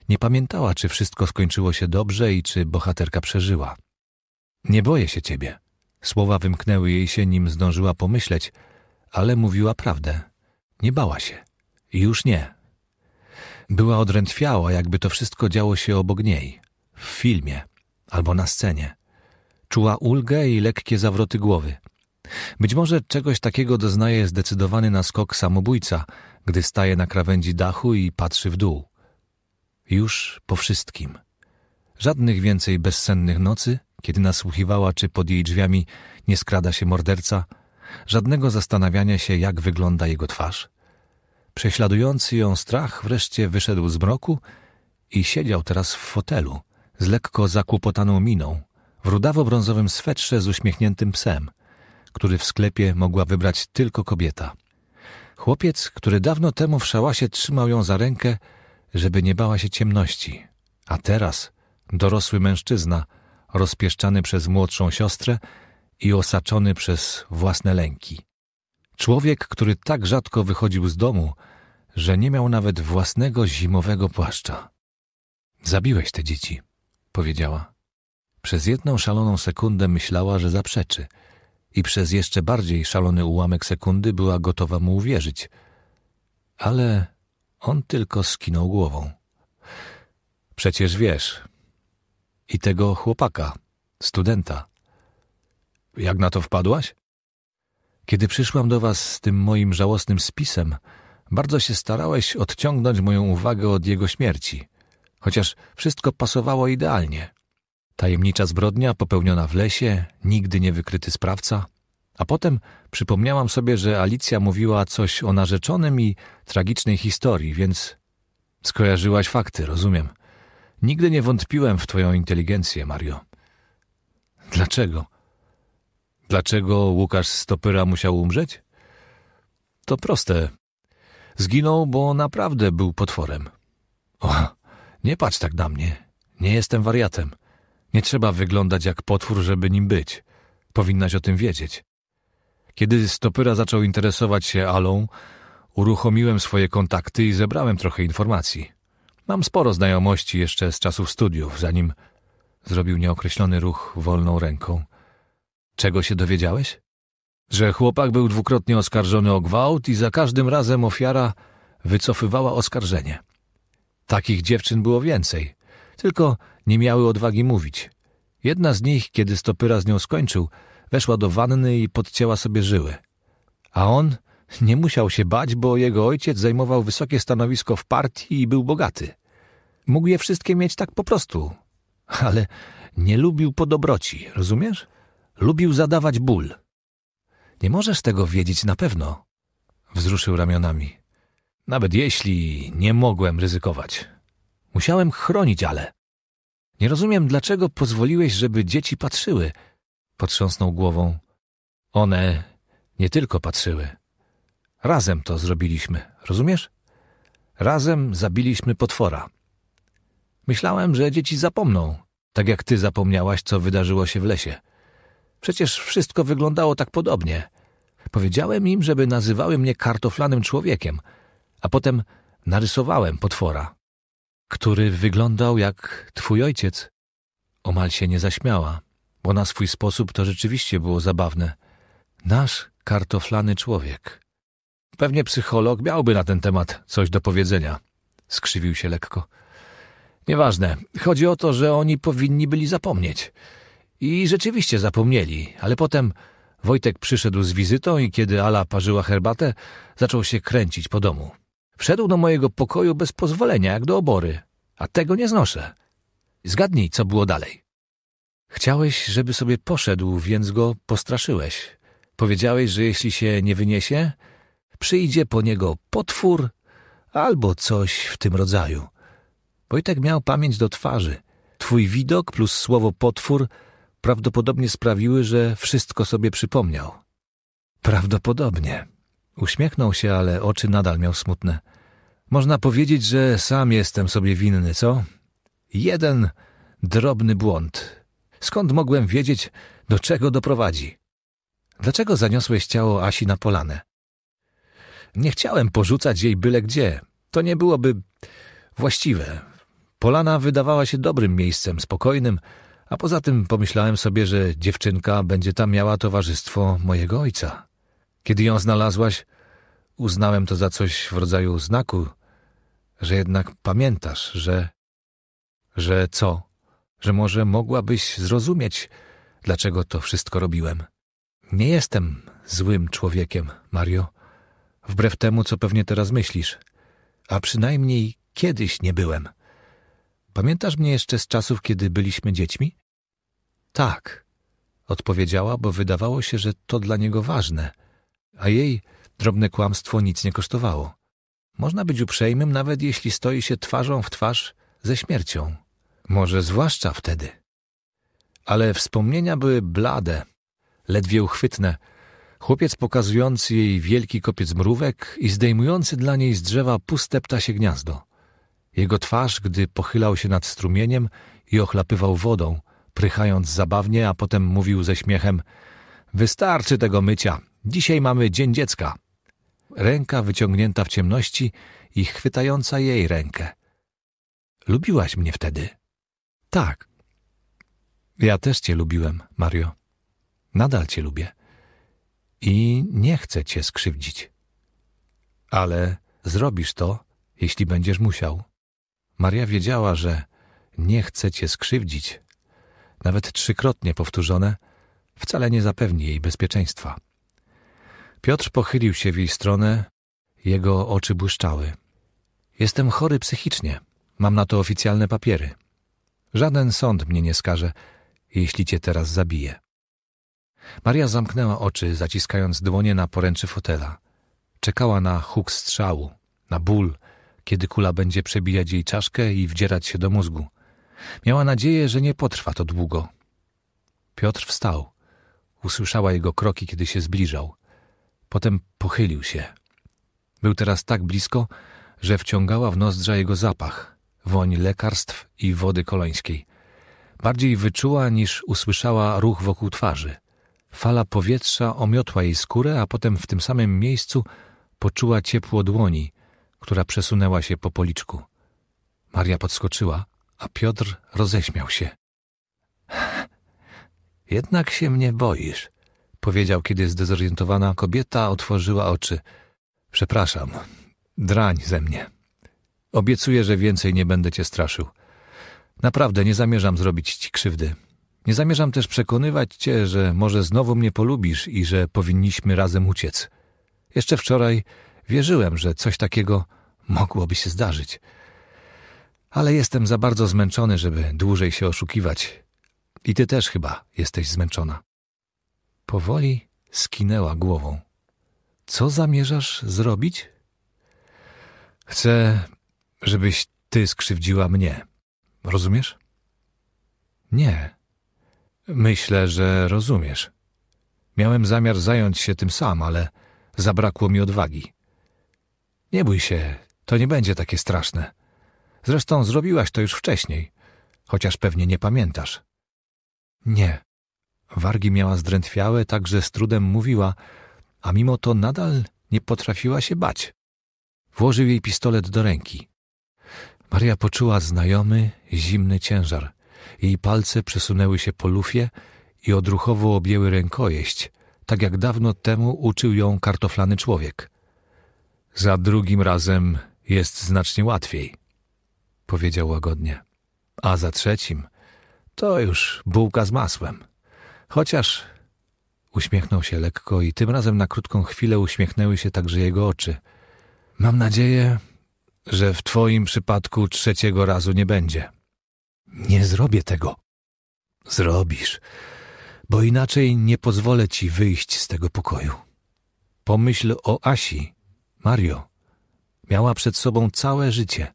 A: Nie pamiętała, czy wszystko skończyło się dobrze i czy bohaterka przeżyła. Nie boję się ciebie. Słowa wymknęły jej się, nim zdążyła pomyśleć, ale mówiła prawdę. Nie bała się. Już nie. Była odrętwiała, jakby to wszystko działo się obok niej. W filmie. Albo na scenie. Czuła ulgę i lekkie zawroty głowy. Być może czegoś takiego doznaje zdecydowany na skok samobójca, gdy staje na krawędzi dachu i patrzy w dół. Już po wszystkim. Żadnych więcej bezsennych nocy, kiedy nasłuchiwała, czy pod jej drzwiami nie skrada się morderca, żadnego zastanawiania się, jak wygląda jego twarz. Prześladujący ją strach wreszcie wyszedł z mroku i siedział teraz w fotelu, z lekko zakłopotaną miną, w rudawo-brązowym swetrze z uśmiechniętym psem, który w sklepie mogła wybrać tylko kobieta. Chłopiec, który dawno temu w szałasie trzymał ją za rękę, żeby nie bała się ciemności. A teraz dorosły mężczyzna, rozpieszczany przez młodszą siostrę i osaczony przez własne lęki. Człowiek, który tak rzadko wychodził z domu, że nie miał nawet własnego zimowego płaszcza. Zabiłeś te dzieci, powiedziała. Przez jedną szaloną sekundę myślała, że zaprzeczy i przez jeszcze bardziej szalony ułamek sekundy była gotowa mu uwierzyć. Ale on tylko skinął głową. Przecież wiesz. I tego chłopaka, studenta. Jak na to wpadłaś? Kiedy przyszłam do was z tym moim żałosnym spisem, bardzo się starałeś odciągnąć moją uwagę od jego śmierci, chociaż wszystko pasowało idealnie. Tajemnicza zbrodnia popełniona w lesie, nigdy nie wykryty sprawca – a potem przypomniałam sobie, że Alicja mówiła coś o narzeczonym i tragicznej historii, więc skojarzyłaś fakty, rozumiem. Nigdy nie wątpiłem w twoją inteligencję, Mario. Dlaczego? Dlaczego Łukasz Stopyra musiał umrzeć? To proste. Zginął, bo naprawdę był potworem. O, nie patrz tak na mnie. Nie jestem wariatem. Nie trzeba wyglądać jak potwór, żeby nim być. Powinnaś o tym wiedzieć. Kiedy Stopyra zaczął interesować się Alą, uruchomiłem swoje kontakty i zebrałem trochę informacji. Mam sporo znajomości jeszcze z czasów studiów, zanim zrobił nieokreślony ruch wolną ręką. Czego się dowiedziałeś? Że chłopak był dwukrotnie oskarżony o gwałt i za każdym razem ofiara wycofywała oskarżenie. Takich dziewczyn było więcej, tylko nie miały odwagi mówić. Jedna z nich, kiedy Stopyra z nią skończył, weszła do wanny i podcięła sobie żyły. A on nie musiał się bać, bo jego ojciec zajmował wysokie stanowisko w partii i był bogaty. Mógł je wszystkie mieć tak po prostu, ale nie lubił po dobroci, rozumiesz? Lubił zadawać ból. Nie możesz tego wiedzieć na pewno, wzruszył ramionami. Nawet jeśli nie mogłem ryzykować. Musiałem chronić, ale... Nie rozumiem, dlaczego pozwoliłeś, żeby dzieci patrzyły – Potrząsnął głową. One nie tylko patrzyły. Razem to zrobiliśmy, rozumiesz? Razem zabiliśmy potwora. Myślałem, że dzieci zapomną, tak jak ty zapomniałaś, co wydarzyło się w lesie. Przecież wszystko wyglądało tak podobnie. Powiedziałem im, żeby nazywały mnie kartoflanym człowiekiem, a potem narysowałem potwora, który wyglądał jak twój ojciec. Omal się nie zaśmiała bo na swój sposób to rzeczywiście było zabawne. Nasz kartoflany człowiek. Pewnie psycholog miałby na ten temat coś do powiedzenia. Skrzywił się lekko. Nieważne. Chodzi o to, że oni powinni byli zapomnieć. I rzeczywiście zapomnieli, ale potem Wojtek przyszedł z wizytą i kiedy Ala parzyła herbatę, zaczął się kręcić po domu. Wszedł do mojego pokoju bez pozwolenia, jak do obory, a tego nie znoszę. Zgadnij, co było dalej. Chciałeś, żeby sobie poszedł, więc go postraszyłeś. Powiedziałeś, że jeśli się nie wyniesie, przyjdzie po niego potwór albo coś w tym rodzaju. Wojtek miał pamięć do twarzy. Twój widok plus słowo potwór prawdopodobnie sprawiły, że wszystko sobie przypomniał. Prawdopodobnie. Uśmiechnął się, ale oczy nadal miał smutne. Można powiedzieć, że sam jestem sobie winny, co? Jeden drobny błąd. Skąd mogłem wiedzieć, do czego doprowadzi? Dlaczego zaniosłeś ciało Asi na polanę? Nie chciałem porzucać jej byle gdzie. To nie byłoby właściwe. Polana wydawała się dobrym miejscem, spokojnym, a poza tym pomyślałem sobie, że dziewczynka będzie tam miała towarzystwo mojego ojca. Kiedy ją znalazłaś, uznałem to za coś w rodzaju znaku, że jednak pamiętasz, że... Że co? że może mogłabyś zrozumieć, dlaczego to wszystko robiłem. Nie jestem złym człowiekiem, Mario, wbrew temu, co pewnie teraz myślisz, a przynajmniej kiedyś nie byłem. Pamiętasz mnie jeszcze z czasów, kiedy byliśmy dziećmi? Tak, odpowiedziała, bo wydawało się, że to dla niego ważne, a jej drobne kłamstwo nic nie kosztowało. Można być uprzejmym, nawet jeśli stoi się twarzą w twarz ze śmiercią. Może zwłaszcza wtedy. Ale wspomnienia były blade, ledwie uchwytne. Chłopiec pokazujący jej wielki kopiec mrówek i zdejmujący dla niej z drzewa puste ptasie gniazdo. Jego twarz, gdy pochylał się nad strumieniem i ochlapywał wodą, prychając zabawnie, a potem mówił ze śmiechem — Wystarczy tego mycia, dzisiaj mamy Dzień Dziecka. Ręka wyciągnięta w ciemności i chwytająca jej rękę. Lubiłaś mnie wtedy, tak. Ja też cię lubiłem, Mario. Nadal cię lubię. I nie chcę cię skrzywdzić. Ale zrobisz to, jeśli będziesz musiał. Maria wiedziała, że nie chce cię skrzywdzić, nawet trzykrotnie powtórzone, wcale nie zapewni jej bezpieczeństwa. Piotr pochylił się w jej stronę, jego oczy błyszczały. Jestem chory psychicznie, mam na to oficjalne papiery. Żaden sąd mnie nie skaże, jeśli cię teraz zabije. Maria zamknęła oczy, zaciskając dłonie na poręczy fotela. Czekała na huk strzału, na ból, kiedy kula będzie przebijać jej czaszkę i wdzierać się do mózgu. Miała nadzieję, że nie potrwa to długo. Piotr wstał. Usłyszała jego kroki, kiedy się zbliżał. Potem pochylił się. Był teraz tak blisko, że wciągała w nozdrza jego zapach – woń lekarstw i wody koleńskiej. Bardziej wyczuła niż usłyszała ruch wokół twarzy. Fala powietrza omiotła jej skórę, a potem w tym samym miejscu poczuła ciepło dłoni, która przesunęła się po policzku. Maria podskoczyła, a Piotr roześmiał się. Jednak się mnie boisz, powiedział, kiedy zdezorientowana kobieta otworzyła oczy. Przepraszam, drań ze mnie. Obiecuję, że więcej nie będę cię straszył. Naprawdę nie zamierzam zrobić ci krzywdy. Nie zamierzam też przekonywać cię, że może znowu mnie polubisz i że powinniśmy razem uciec. Jeszcze wczoraj wierzyłem, że coś takiego mogłoby się zdarzyć. Ale jestem za bardzo zmęczony, żeby dłużej się oszukiwać. I ty też chyba jesteś zmęczona. Powoli skinęła głową. Co zamierzasz zrobić? Chcę żebyś ty skrzywdziła mnie. Rozumiesz? Nie. Myślę, że rozumiesz. Miałem zamiar zająć się tym sam, ale zabrakło mi odwagi. Nie bój się, to nie będzie takie straszne. Zresztą zrobiłaś to już wcześniej, chociaż pewnie nie pamiętasz. Nie. Wargi miała zdrętwiałe, tak że z trudem mówiła, a mimo to nadal nie potrafiła się bać. Włożył jej pistolet do ręki. Maria poczuła znajomy, zimny ciężar. Jej palce przesunęły się po lufie i odruchowo objęły rękojeść, tak jak dawno temu uczył ją kartoflany człowiek. Za drugim razem jest znacznie łatwiej, powiedział łagodnie. A za trzecim to już bułka z masłem. Chociaż uśmiechnął się lekko i tym razem na krótką chwilę uśmiechnęły się także jego oczy. Mam nadzieję, że w twoim przypadku trzeciego razu nie będzie. Nie zrobię tego. Zrobisz, bo inaczej nie pozwolę ci wyjść z tego pokoju. Pomyśl o Asi, Mario. Miała przed sobą całe życie,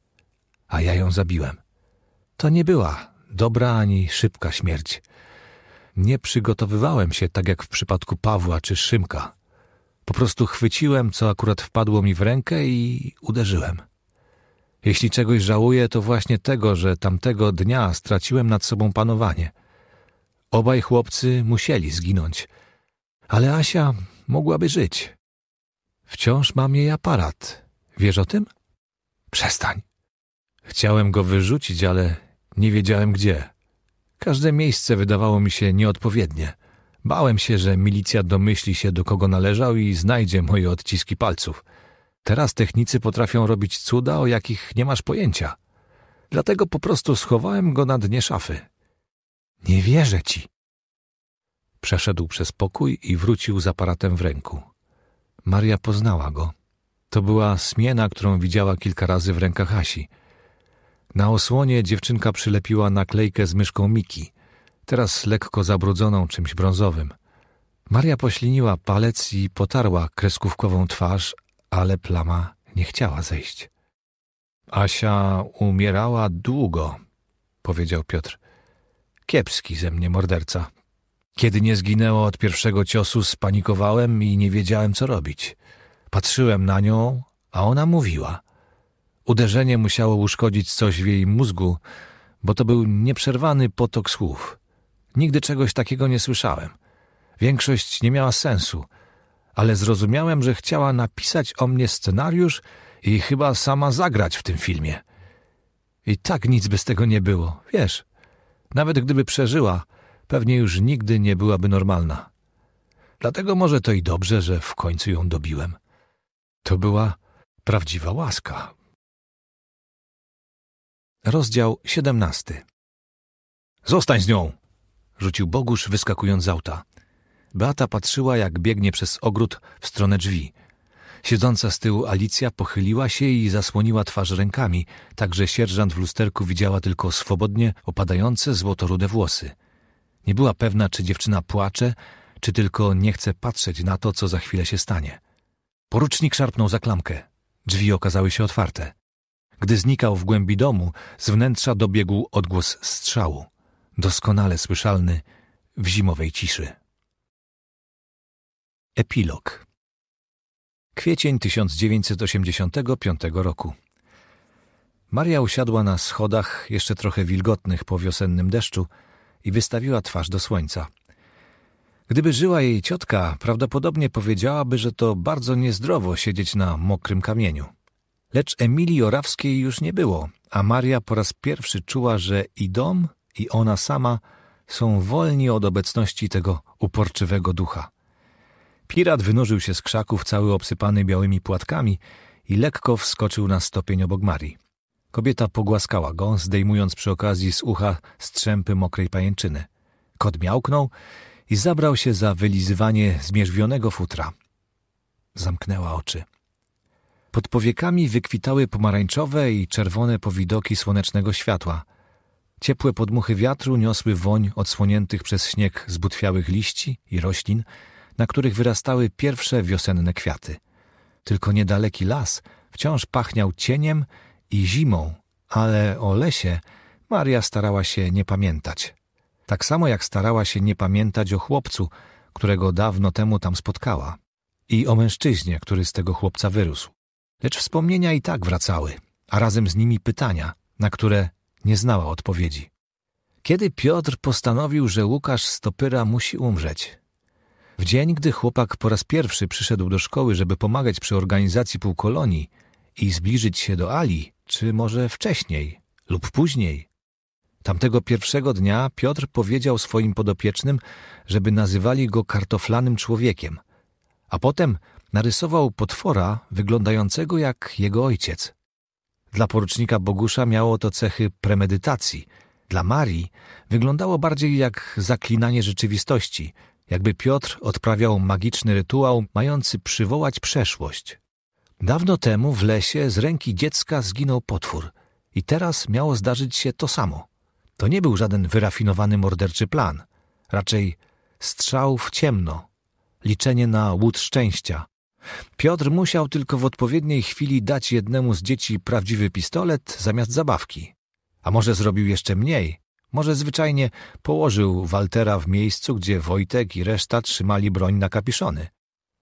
A: a ja ją zabiłem. To nie była dobra ani szybka śmierć. Nie przygotowywałem się tak jak w przypadku Pawła czy Szymka. Po prostu chwyciłem, co akurat wpadło mi w rękę i uderzyłem. Jeśli czegoś żałuję, to właśnie tego, że tamtego dnia straciłem nad sobą panowanie. Obaj chłopcy musieli zginąć, ale Asia mogłaby żyć. Wciąż mam jej aparat. Wiesz o tym? Przestań. Chciałem go wyrzucić, ale nie wiedziałem gdzie. Każde miejsce wydawało mi się nieodpowiednie. Bałem się, że milicja domyśli się, do kogo należał i znajdzie moje odciski palców – Teraz technicy potrafią robić cuda, o jakich nie masz pojęcia. Dlatego po prostu schowałem go na dnie szafy. Nie wierzę ci. Przeszedł przez pokój i wrócił z aparatem w ręku. Maria poznała go. To była smiena, którą widziała kilka razy w rękach Asi. Na osłonie dziewczynka przylepiła naklejkę z myszką Miki, teraz lekko zabrudzoną czymś brązowym. Maria pośliniła palec i potarła kreskówkową twarz, ale plama nie chciała zejść. Asia umierała długo, powiedział Piotr. Kiepski ze mnie morderca. Kiedy nie zginęło od pierwszego ciosu, spanikowałem i nie wiedziałem, co robić. Patrzyłem na nią, a ona mówiła. Uderzenie musiało uszkodzić coś w jej mózgu, bo to był nieprzerwany potok słów. Nigdy czegoś takiego nie słyszałem. Większość nie miała sensu – ale zrozumiałem, że chciała napisać o mnie scenariusz i chyba sama zagrać w tym filmie. I tak nic by z tego nie było, wiesz. Nawet gdyby przeżyła, pewnie już nigdy nie byłaby normalna. Dlatego może to i dobrze, że w końcu ją dobiłem. To była prawdziwa łaska. Rozdział 17. Zostań z nią! rzucił Bogusz, wyskakując z auta. Beata patrzyła, jak biegnie przez ogród w stronę drzwi. Siedząca z tyłu Alicja pochyliła się i zasłoniła twarz rękami, tak że sierżant w lusterku widziała tylko swobodnie opadające złotorude włosy. Nie była pewna, czy dziewczyna płacze, czy tylko nie chce patrzeć na to, co za chwilę się stanie. Porucznik szarpnął za klamkę. Drzwi okazały się otwarte. Gdy znikał w głębi domu, z wnętrza dobiegł odgłos strzału, doskonale słyszalny w zimowej ciszy. Epilog. Kwiecień 1985 roku. Maria usiadła na schodach, jeszcze trochę wilgotnych po wiosennym deszczu, i wystawiła twarz do słońca. Gdyby żyła jej ciotka, prawdopodobnie powiedziałaby, że to bardzo niezdrowo siedzieć na mokrym kamieniu. Lecz Emilii Orawskiej już nie było, a Maria po raz pierwszy czuła, że i dom, i ona sama są wolni od obecności tego uporczywego ducha. Pirat wynurzył się z krzaków, cały obsypany białymi płatkami i lekko wskoczył na stopień obok Marii. Kobieta pogłaskała go, zdejmując przy okazji z ucha strzępy mokrej pajęczyny. Kot miałknął i zabrał się za wylizywanie zmierzwionego futra. Zamknęła oczy. Pod powiekami wykwitały pomarańczowe i czerwone powidoki słonecznego światła. Ciepłe podmuchy wiatru niosły woń odsłoniętych przez śnieg zbutwiałych liści i roślin, na których wyrastały pierwsze wiosenne kwiaty. Tylko niedaleki las wciąż pachniał cieniem i zimą, ale o lesie Maria starała się nie pamiętać. Tak samo jak starała się nie pamiętać o chłopcu, którego dawno temu tam spotkała, i o mężczyźnie, który z tego chłopca wyrósł. Lecz wspomnienia i tak wracały, a razem z nimi pytania, na które nie znała odpowiedzi. Kiedy Piotr postanowił, że Łukasz Stopyra musi umrzeć? W dzień, gdy chłopak po raz pierwszy przyszedł do szkoły, żeby pomagać przy organizacji półkolonii i zbliżyć się do Ali, czy może wcześniej lub później. Tamtego pierwszego dnia Piotr powiedział swoim podopiecznym, żeby nazywali go kartoflanym człowiekiem, a potem narysował potwora wyglądającego jak jego ojciec. Dla porucznika Bogusza miało to cechy premedytacji, dla Marii wyglądało bardziej jak zaklinanie rzeczywistości – jakby Piotr odprawiał magiczny rytuał mający przywołać przeszłość. Dawno temu w lesie z ręki dziecka zginął potwór i teraz miało zdarzyć się to samo. To nie był żaden wyrafinowany morderczy plan, raczej strzał w ciemno, liczenie na łód szczęścia. Piotr musiał tylko w odpowiedniej chwili dać jednemu z dzieci prawdziwy pistolet zamiast zabawki. A może zrobił jeszcze mniej? Może zwyczajnie położył Waltera w miejscu, gdzie Wojtek i reszta trzymali broń na kapiszony.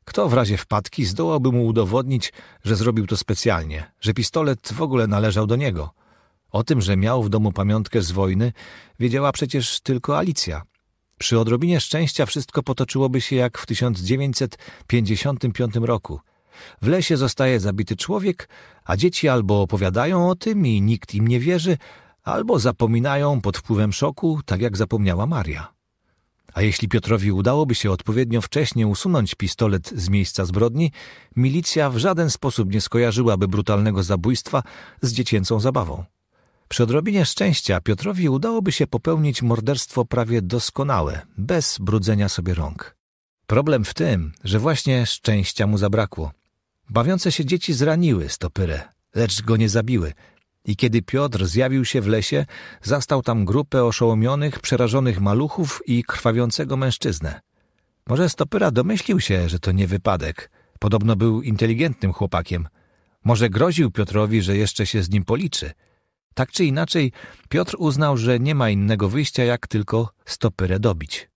A: Kto w razie wpadki zdołałby mu udowodnić, że zrobił to specjalnie, że pistolet w ogóle należał do niego? O tym, że miał w domu pamiątkę z wojny, wiedziała przecież tylko Alicja. Przy odrobinie szczęścia wszystko potoczyłoby się jak w 1955 roku. W lesie zostaje zabity człowiek, a dzieci albo opowiadają o tym i nikt im nie wierzy, albo zapominają pod wpływem szoku, tak jak zapomniała Maria. A jeśli Piotrowi udałoby się odpowiednio wcześnie usunąć pistolet z miejsca zbrodni, milicja w żaden sposób nie skojarzyłaby brutalnego zabójstwa z dziecięcą zabawą. Przy odrobinie szczęścia Piotrowi udałoby się popełnić morderstwo prawie doskonałe, bez brudzenia sobie rąk. Problem w tym, że właśnie szczęścia mu zabrakło. Bawiące się dzieci zraniły stopyrę, lecz go nie zabiły, i kiedy Piotr zjawił się w lesie, zastał tam grupę oszołomionych, przerażonych maluchów i krwawiącego mężczyznę. Może Stopyra domyślił się, że to nie wypadek. Podobno był inteligentnym chłopakiem. Może groził Piotrowi, że jeszcze się z nim policzy. Tak czy inaczej, Piotr uznał, że nie ma innego wyjścia, jak tylko Stopyrę dobić.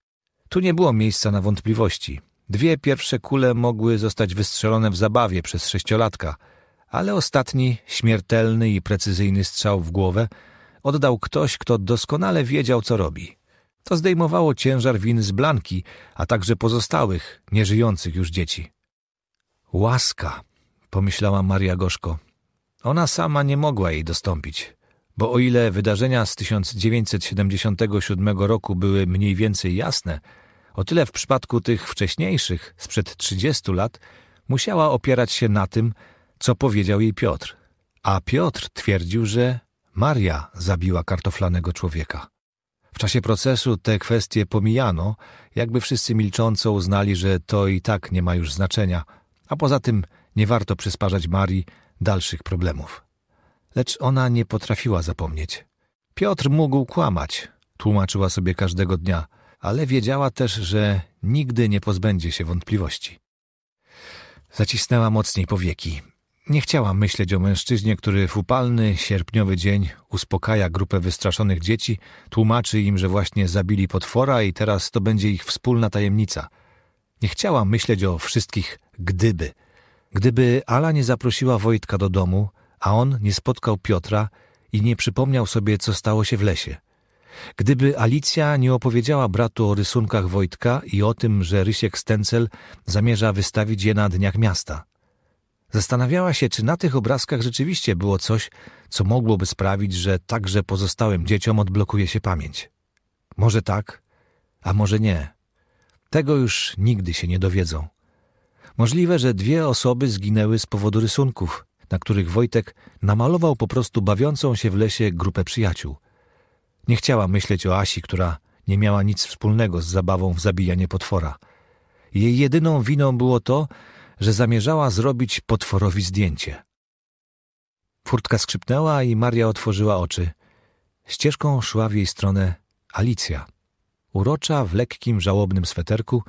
A: Tu nie było miejsca na wątpliwości. Dwie pierwsze kule mogły zostać wystrzelone w zabawie przez sześciolatka – ale ostatni, śmiertelny i precyzyjny strzał w głowę oddał ktoś, kto doskonale wiedział, co robi. To zdejmowało ciężar win z Blanki, a także pozostałych, nieżyjących już dzieci. Łaska, pomyślała Maria gorzko. Ona sama nie mogła jej dostąpić, bo o ile wydarzenia z 1977 roku były mniej więcej jasne, o tyle w przypadku tych wcześniejszych, sprzed 30 lat, musiała opierać się na tym, co powiedział jej Piotr. A Piotr twierdził, że Maria zabiła kartoflanego człowieka. W czasie procesu te kwestie pomijano, jakby wszyscy milcząco uznali, że to i tak nie ma już znaczenia, a poza tym nie warto przysparzać Marii dalszych problemów. Lecz ona nie potrafiła zapomnieć. Piotr mógł kłamać, tłumaczyła sobie każdego dnia, ale wiedziała też, że nigdy nie pozbędzie się wątpliwości. Zacisnęła mocniej powieki, nie chciała myśleć o mężczyźnie, który w upalny sierpniowy dzień uspokaja grupę wystraszonych dzieci, tłumaczy im, że właśnie zabili potwora i teraz to będzie ich wspólna tajemnica. Nie chciała myśleć o wszystkich gdyby. Gdyby Ala nie zaprosiła Wojtka do domu, a on nie spotkał Piotra i nie przypomniał sobie, co stało się w lesie. Gdyby Alicja nie opowiedziała bratu o rysunkach Wojtka i o tym, że Rysiek Stencel zamierza wystawić je na dniach miasta. Zastanawiała się, czy na tych obrazkach rzeczywiście było coś, co mogłoby sprawić, że także pozostałym dzieciom odblokuje się pamięć. Może tak, a może nie. Tego już nigdy się nie dowiedzą. Możliwe, że dwie osoby zginęły z powodu rysunków, na których Wojtek namalował po prostu bawiącą się w lesie grupę przyjaciół. Nie chciała myśleć o Asi, która nie miała nic wspólnego z zabawą w zabijanie potwora. Jej jedyną winą było to, że zamierzała zrobić potworowi zdjęcie. Furtka skrzypnęła i Maria otworzyła oczy. Ścieżką szła w jej stronę Alicja, urocza w lekkim, żałobnym sweterku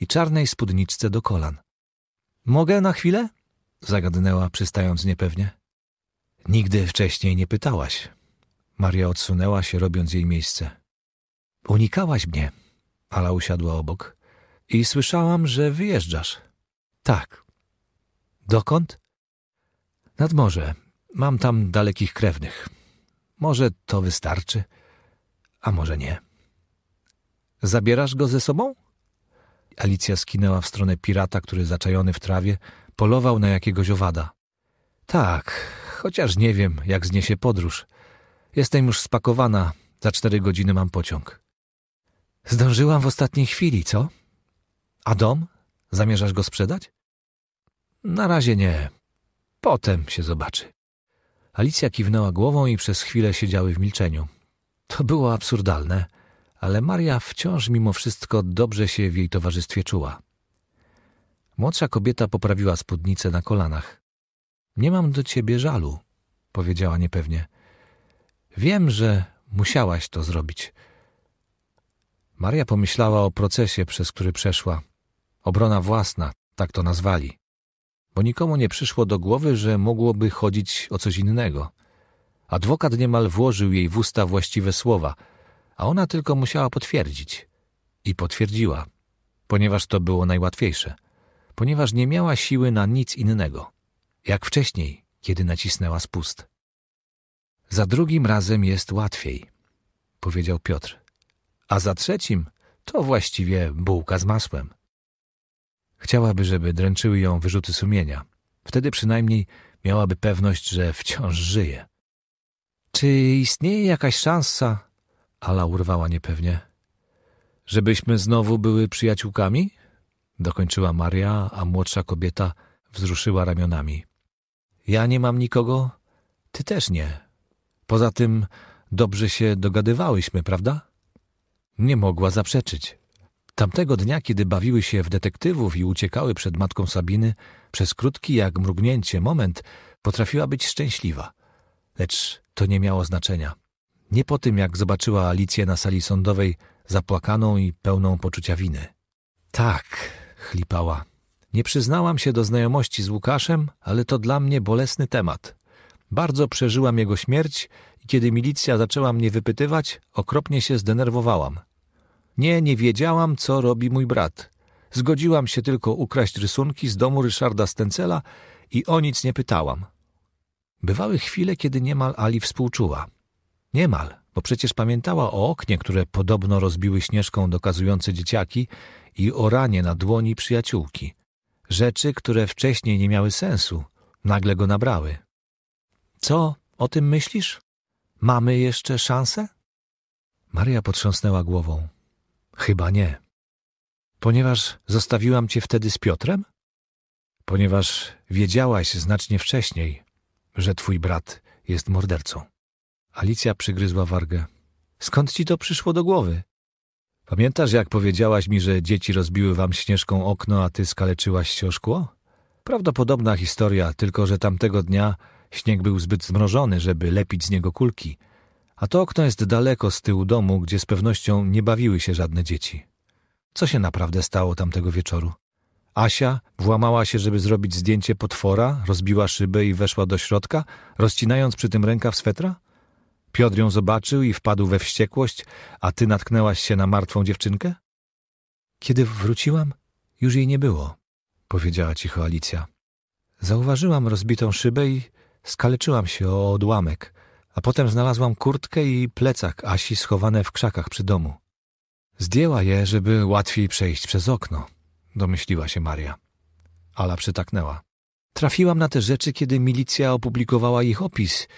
A: i czarnej spódniczce do kolan. Mogę na chwilę? zagadnęła, przystając niepewnie. Nigdy wcześniej nie pytałaś. Maria odsunęła się, robiąc jej miejsce. Unikałaś mnie, Ala usiadła obok. I słyszałam, że wyjeżdżasz. Tak. Dokąd? Nad morze. Mam tam dalekich krewnych. Może to wystarczy, a może nie. Zabierasz go ze sobą? Alicja skinęła w stronę pirata, który zaczajony w trawie polował na jakiegoś owada. Tak, chociaż nie wiem, jak zniesie podróż. Jestem już spakowana, za cztery godziny mam pociąg. Zdążyłam w ostatniej chwili, co? A dom? Zamierzasz go sprzedać? Na razie nie. Potem się zobaczy. Alicja kiwnęła głową i przez chwilę siedziały w milczeniu. To było absurdalne, ale Maria wciąż mimo wszystko dobrze się w jej towarzystwie czuła. Młodsza kobieta poprawiła spódnicę na kolanach. Nie mam do ciebie żalu, powiedziała niepewnie. Wiem, że musiałaś to zrobić. Maria pomyślała o procesie, przez który przeszła. Obrona własna, tak to nazwali. Bo nikomu nie przyszło do głowy, że mogłoby chodzić o coś innego. Adwokat niemal włożył jej w usta właściwe słowa, a ona tylko musiała potwierdzić. I potwierdziła, ponieważ to było najłatwiejsze, ponieważ nie miała siły na nic innego, jak wcześniej, kiedy nacisnęła spust. Za drugim razem jest łatwiej, powiedział Piotr. A za trzecim to właściwie bułka z masłem. Chciałaby, żeby dręczyły ją wyrzuty sumienia. Wtedy przynajmniej miałaby pewność, że wciąż żyje. Czy istnieje jakaś szansa? Ala urwała niepewnie. Żebyśmy znowu były przyjaciółkami? Dokończyła Maria, a młodsza kobieta wzruszyła ramionami. Ja nie mam nikogo, ty też nie. Poza tym dobrze się dogadywałyśmy, prawda? Nie mogła zaprzeczyć. Tamtego dnia, kiedy bawiły się w detektywów i uciekały przed matką Sabiny, przez krótki jak mrugnięcie moment potrafiła być szczęśliwa. Lecz to nie miało znaczenia. Nie po tym, jak zobaczyła Alicję na sali sądowej, zapłakaną i pełną poczucia winy. Tak, chlipała. Nie przyznałam się do znajomości z Łukaszem, ale to dla mnie bolesny temat. Bardzo przeżyłam jego śmierć i kiedy milicja zaczęła mnie wypytywać, okropnie się zdenerwowałam. Nie, nie wiedziałam, co robi mój brat. Zgodziłam się tylko ukraść rysunki z domu Ryszarda Stencela i o nic nie pytałam. Bywały chwile, kiedy niemal Ali współczuła. Niemal, bo przecież pamiętała o oknie, które podobno rozbiły śnieżką dokazujące dzieciaki i o ranie na dłoni przyjaciółki. Rzeczy, które wcześniej nie miały sensu, nagle go nabrały. Co o tym myślisz? Mamy jeszcze szansę? Maria potrząsnęła głową. Chyba nie. Ponieważ zostawiłam cię wtedy z Piotrem? Ponieważ wiedziałaś znacznie wcześniej, że twój brat jest mordercą. Alicja przygryzła wargę. Skąd ci to przyszło do głowy? Pamiętasz, jak powiedziałaś mi, że dzieci rozbiły wam śnieżką okno, a ty skaleczyłaś się o szkło? Prawdopodobna historia, tylko że tamtego dnia śnieg był zbyt zmrożony, żeby lepić z niego kulki – a to okno jest daleko z tyłu domu, gdzie z pewnością nie bawiły się żadne dzieci. Co się naprawdę stało tamtego wieczoru? Asia włamała się, żeby zrobić zdjęcie potwora, rozbiła szybę i weszła do środka, rozcinając przy tym rękaw swetra? Piotr ją zobaczył i wpadł we wściekłość, a ty natknęłaś się na martwą dziewczynkę? Kiedy wróciłam, już jej nie było, powiedziała cicho Alicja. Zauważyłam rozbitą szybę i skaleczyłam się o odłamek a potem znalazłam kurtkę i plecak Asi schowane w krzakach przy domu. Zdjęła je, żeby łatwiej przejść przez okno, domyśliła się Maria. Ala przytaknęła. Trafiłam na te rzeczy, kiedy milicja opublikowała ich opis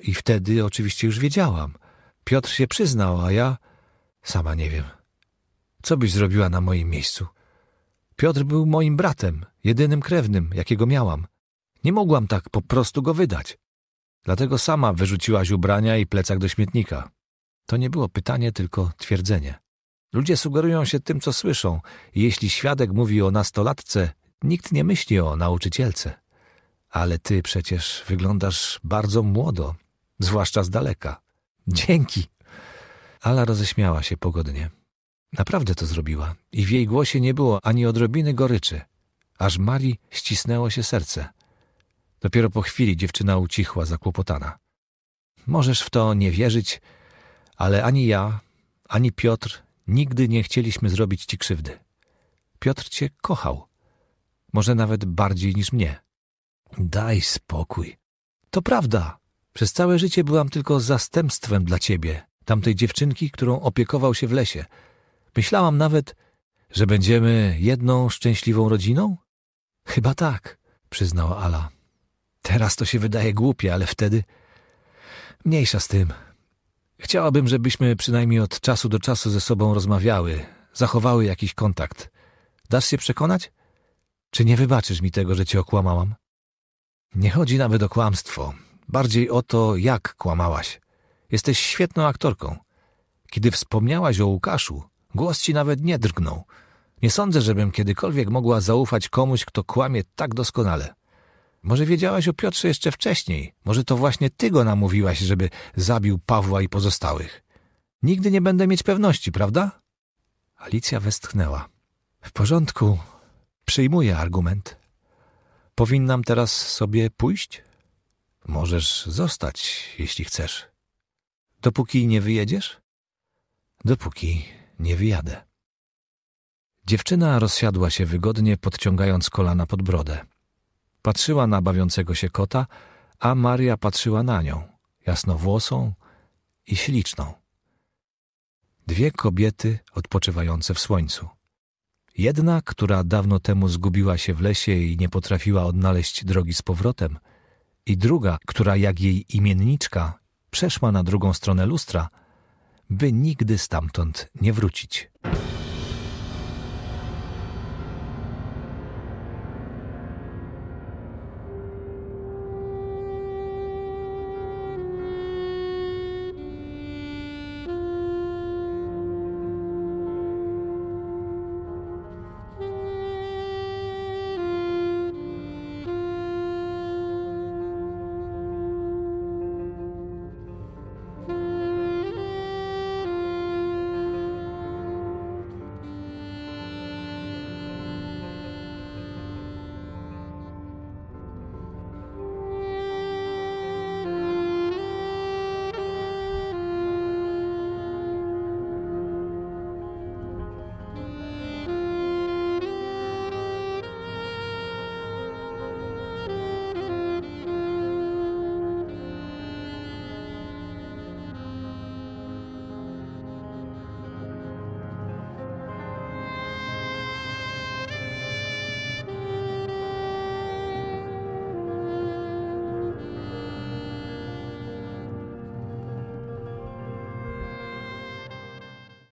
A: i wtedy oczywiście już wiedziałam. Piotr się przyznał, a ja sama nie wiem. Co byś zrobiła na moim miejscu? Piotr był moim bratem, jedynym krewnym, jakiego miałam. Nie mogłam tak po prostu go wydać. Dlatego sama wyrzuciłaś ubrania i plecak do śmietnika. To nie było pytanie, tylko twierdzenie. Ludzie sugerują się tym, co słyszą. Jeśli świadek mówi o nastolatce, nikt nie myśli o nauczycielce. Ale ty przecież wyglądasz bardzo młodo, zwłaszcza z daleka. Dzięki. Ala roześmiała się pogodnie. Naprawdę to zrobiła i w jej głosie nie było ani odrobiny goryczy. Aż Marii ścisnęło się serce. Dopiero po chwili dziewczyna ucichła, zakłopotana. Możesz w to nie wierzyć, ale ani ja, ani Piotr nigdy nie chcieliśmy zrobić ci krzywdy. Piotr cię kochał. Może nawet bardziej niż mnie. Daj spokój. To prawda. Przez całe życie byłam tylko zastępstwem dla ciebie, tamtej dziewczynki, którą opiekował się w lesie. Myślałam nawet, że będziemy jedną szczęśliwą rodziną? Chyba tak, przyznała Ala. Teraz to się wydaje głupie, ale wtedy... Mniejsza z tym. Chciałabym, żebyśmy przynajmniej od czasu do czasu ze sobą rozmawiały, zachowały jakiś kontakt. Dasz się przekonać? Czy nie wybaczysz mi tego, że cię okłamałam? Nie chodzi nawet o kłamstwo. Bardziej o to, jak kłamałaś. Jesteś świetną aktorką. Kiedy wspomniałaś o Łukaszu, głos ci nawet nie drgnął. Nie sądzę, żebym kiedykolwiek mogła zaufać komuś, kto kłamie tak doskonale. Może wiedziałaś o Piotrze jeszcze wcześniej. Może to właśnie ty go namówiłaś, żeby zabił Pawła i pozostałych. Nigdy nie będę mieć pewności, prawda? Alicja westchnęła. W porządku. Przyjmuję argument. Powinnam teraz sobie pójść? Możesz zostać, jeśli chcesz. Dopóki nie wyjedziesz? Dopóki nie wyjadę. Dziewczyna rozsiadła się wygodnie, podciągając kolana pod brodę. Patrzyła na bawiącego się kota, a Maria patrzyła na nią, jasnowłosą i śliczną. Dwie kobiety odpoczywające w słońcu. Jedna, która dawno temu zgubiła się w lesie i nie potrafiła odnaleźć drogi z powrotem, i druga, która jak jej imienniczka przeszła na drugą stronę lustra, by nigdy stamtąd nie wrócić.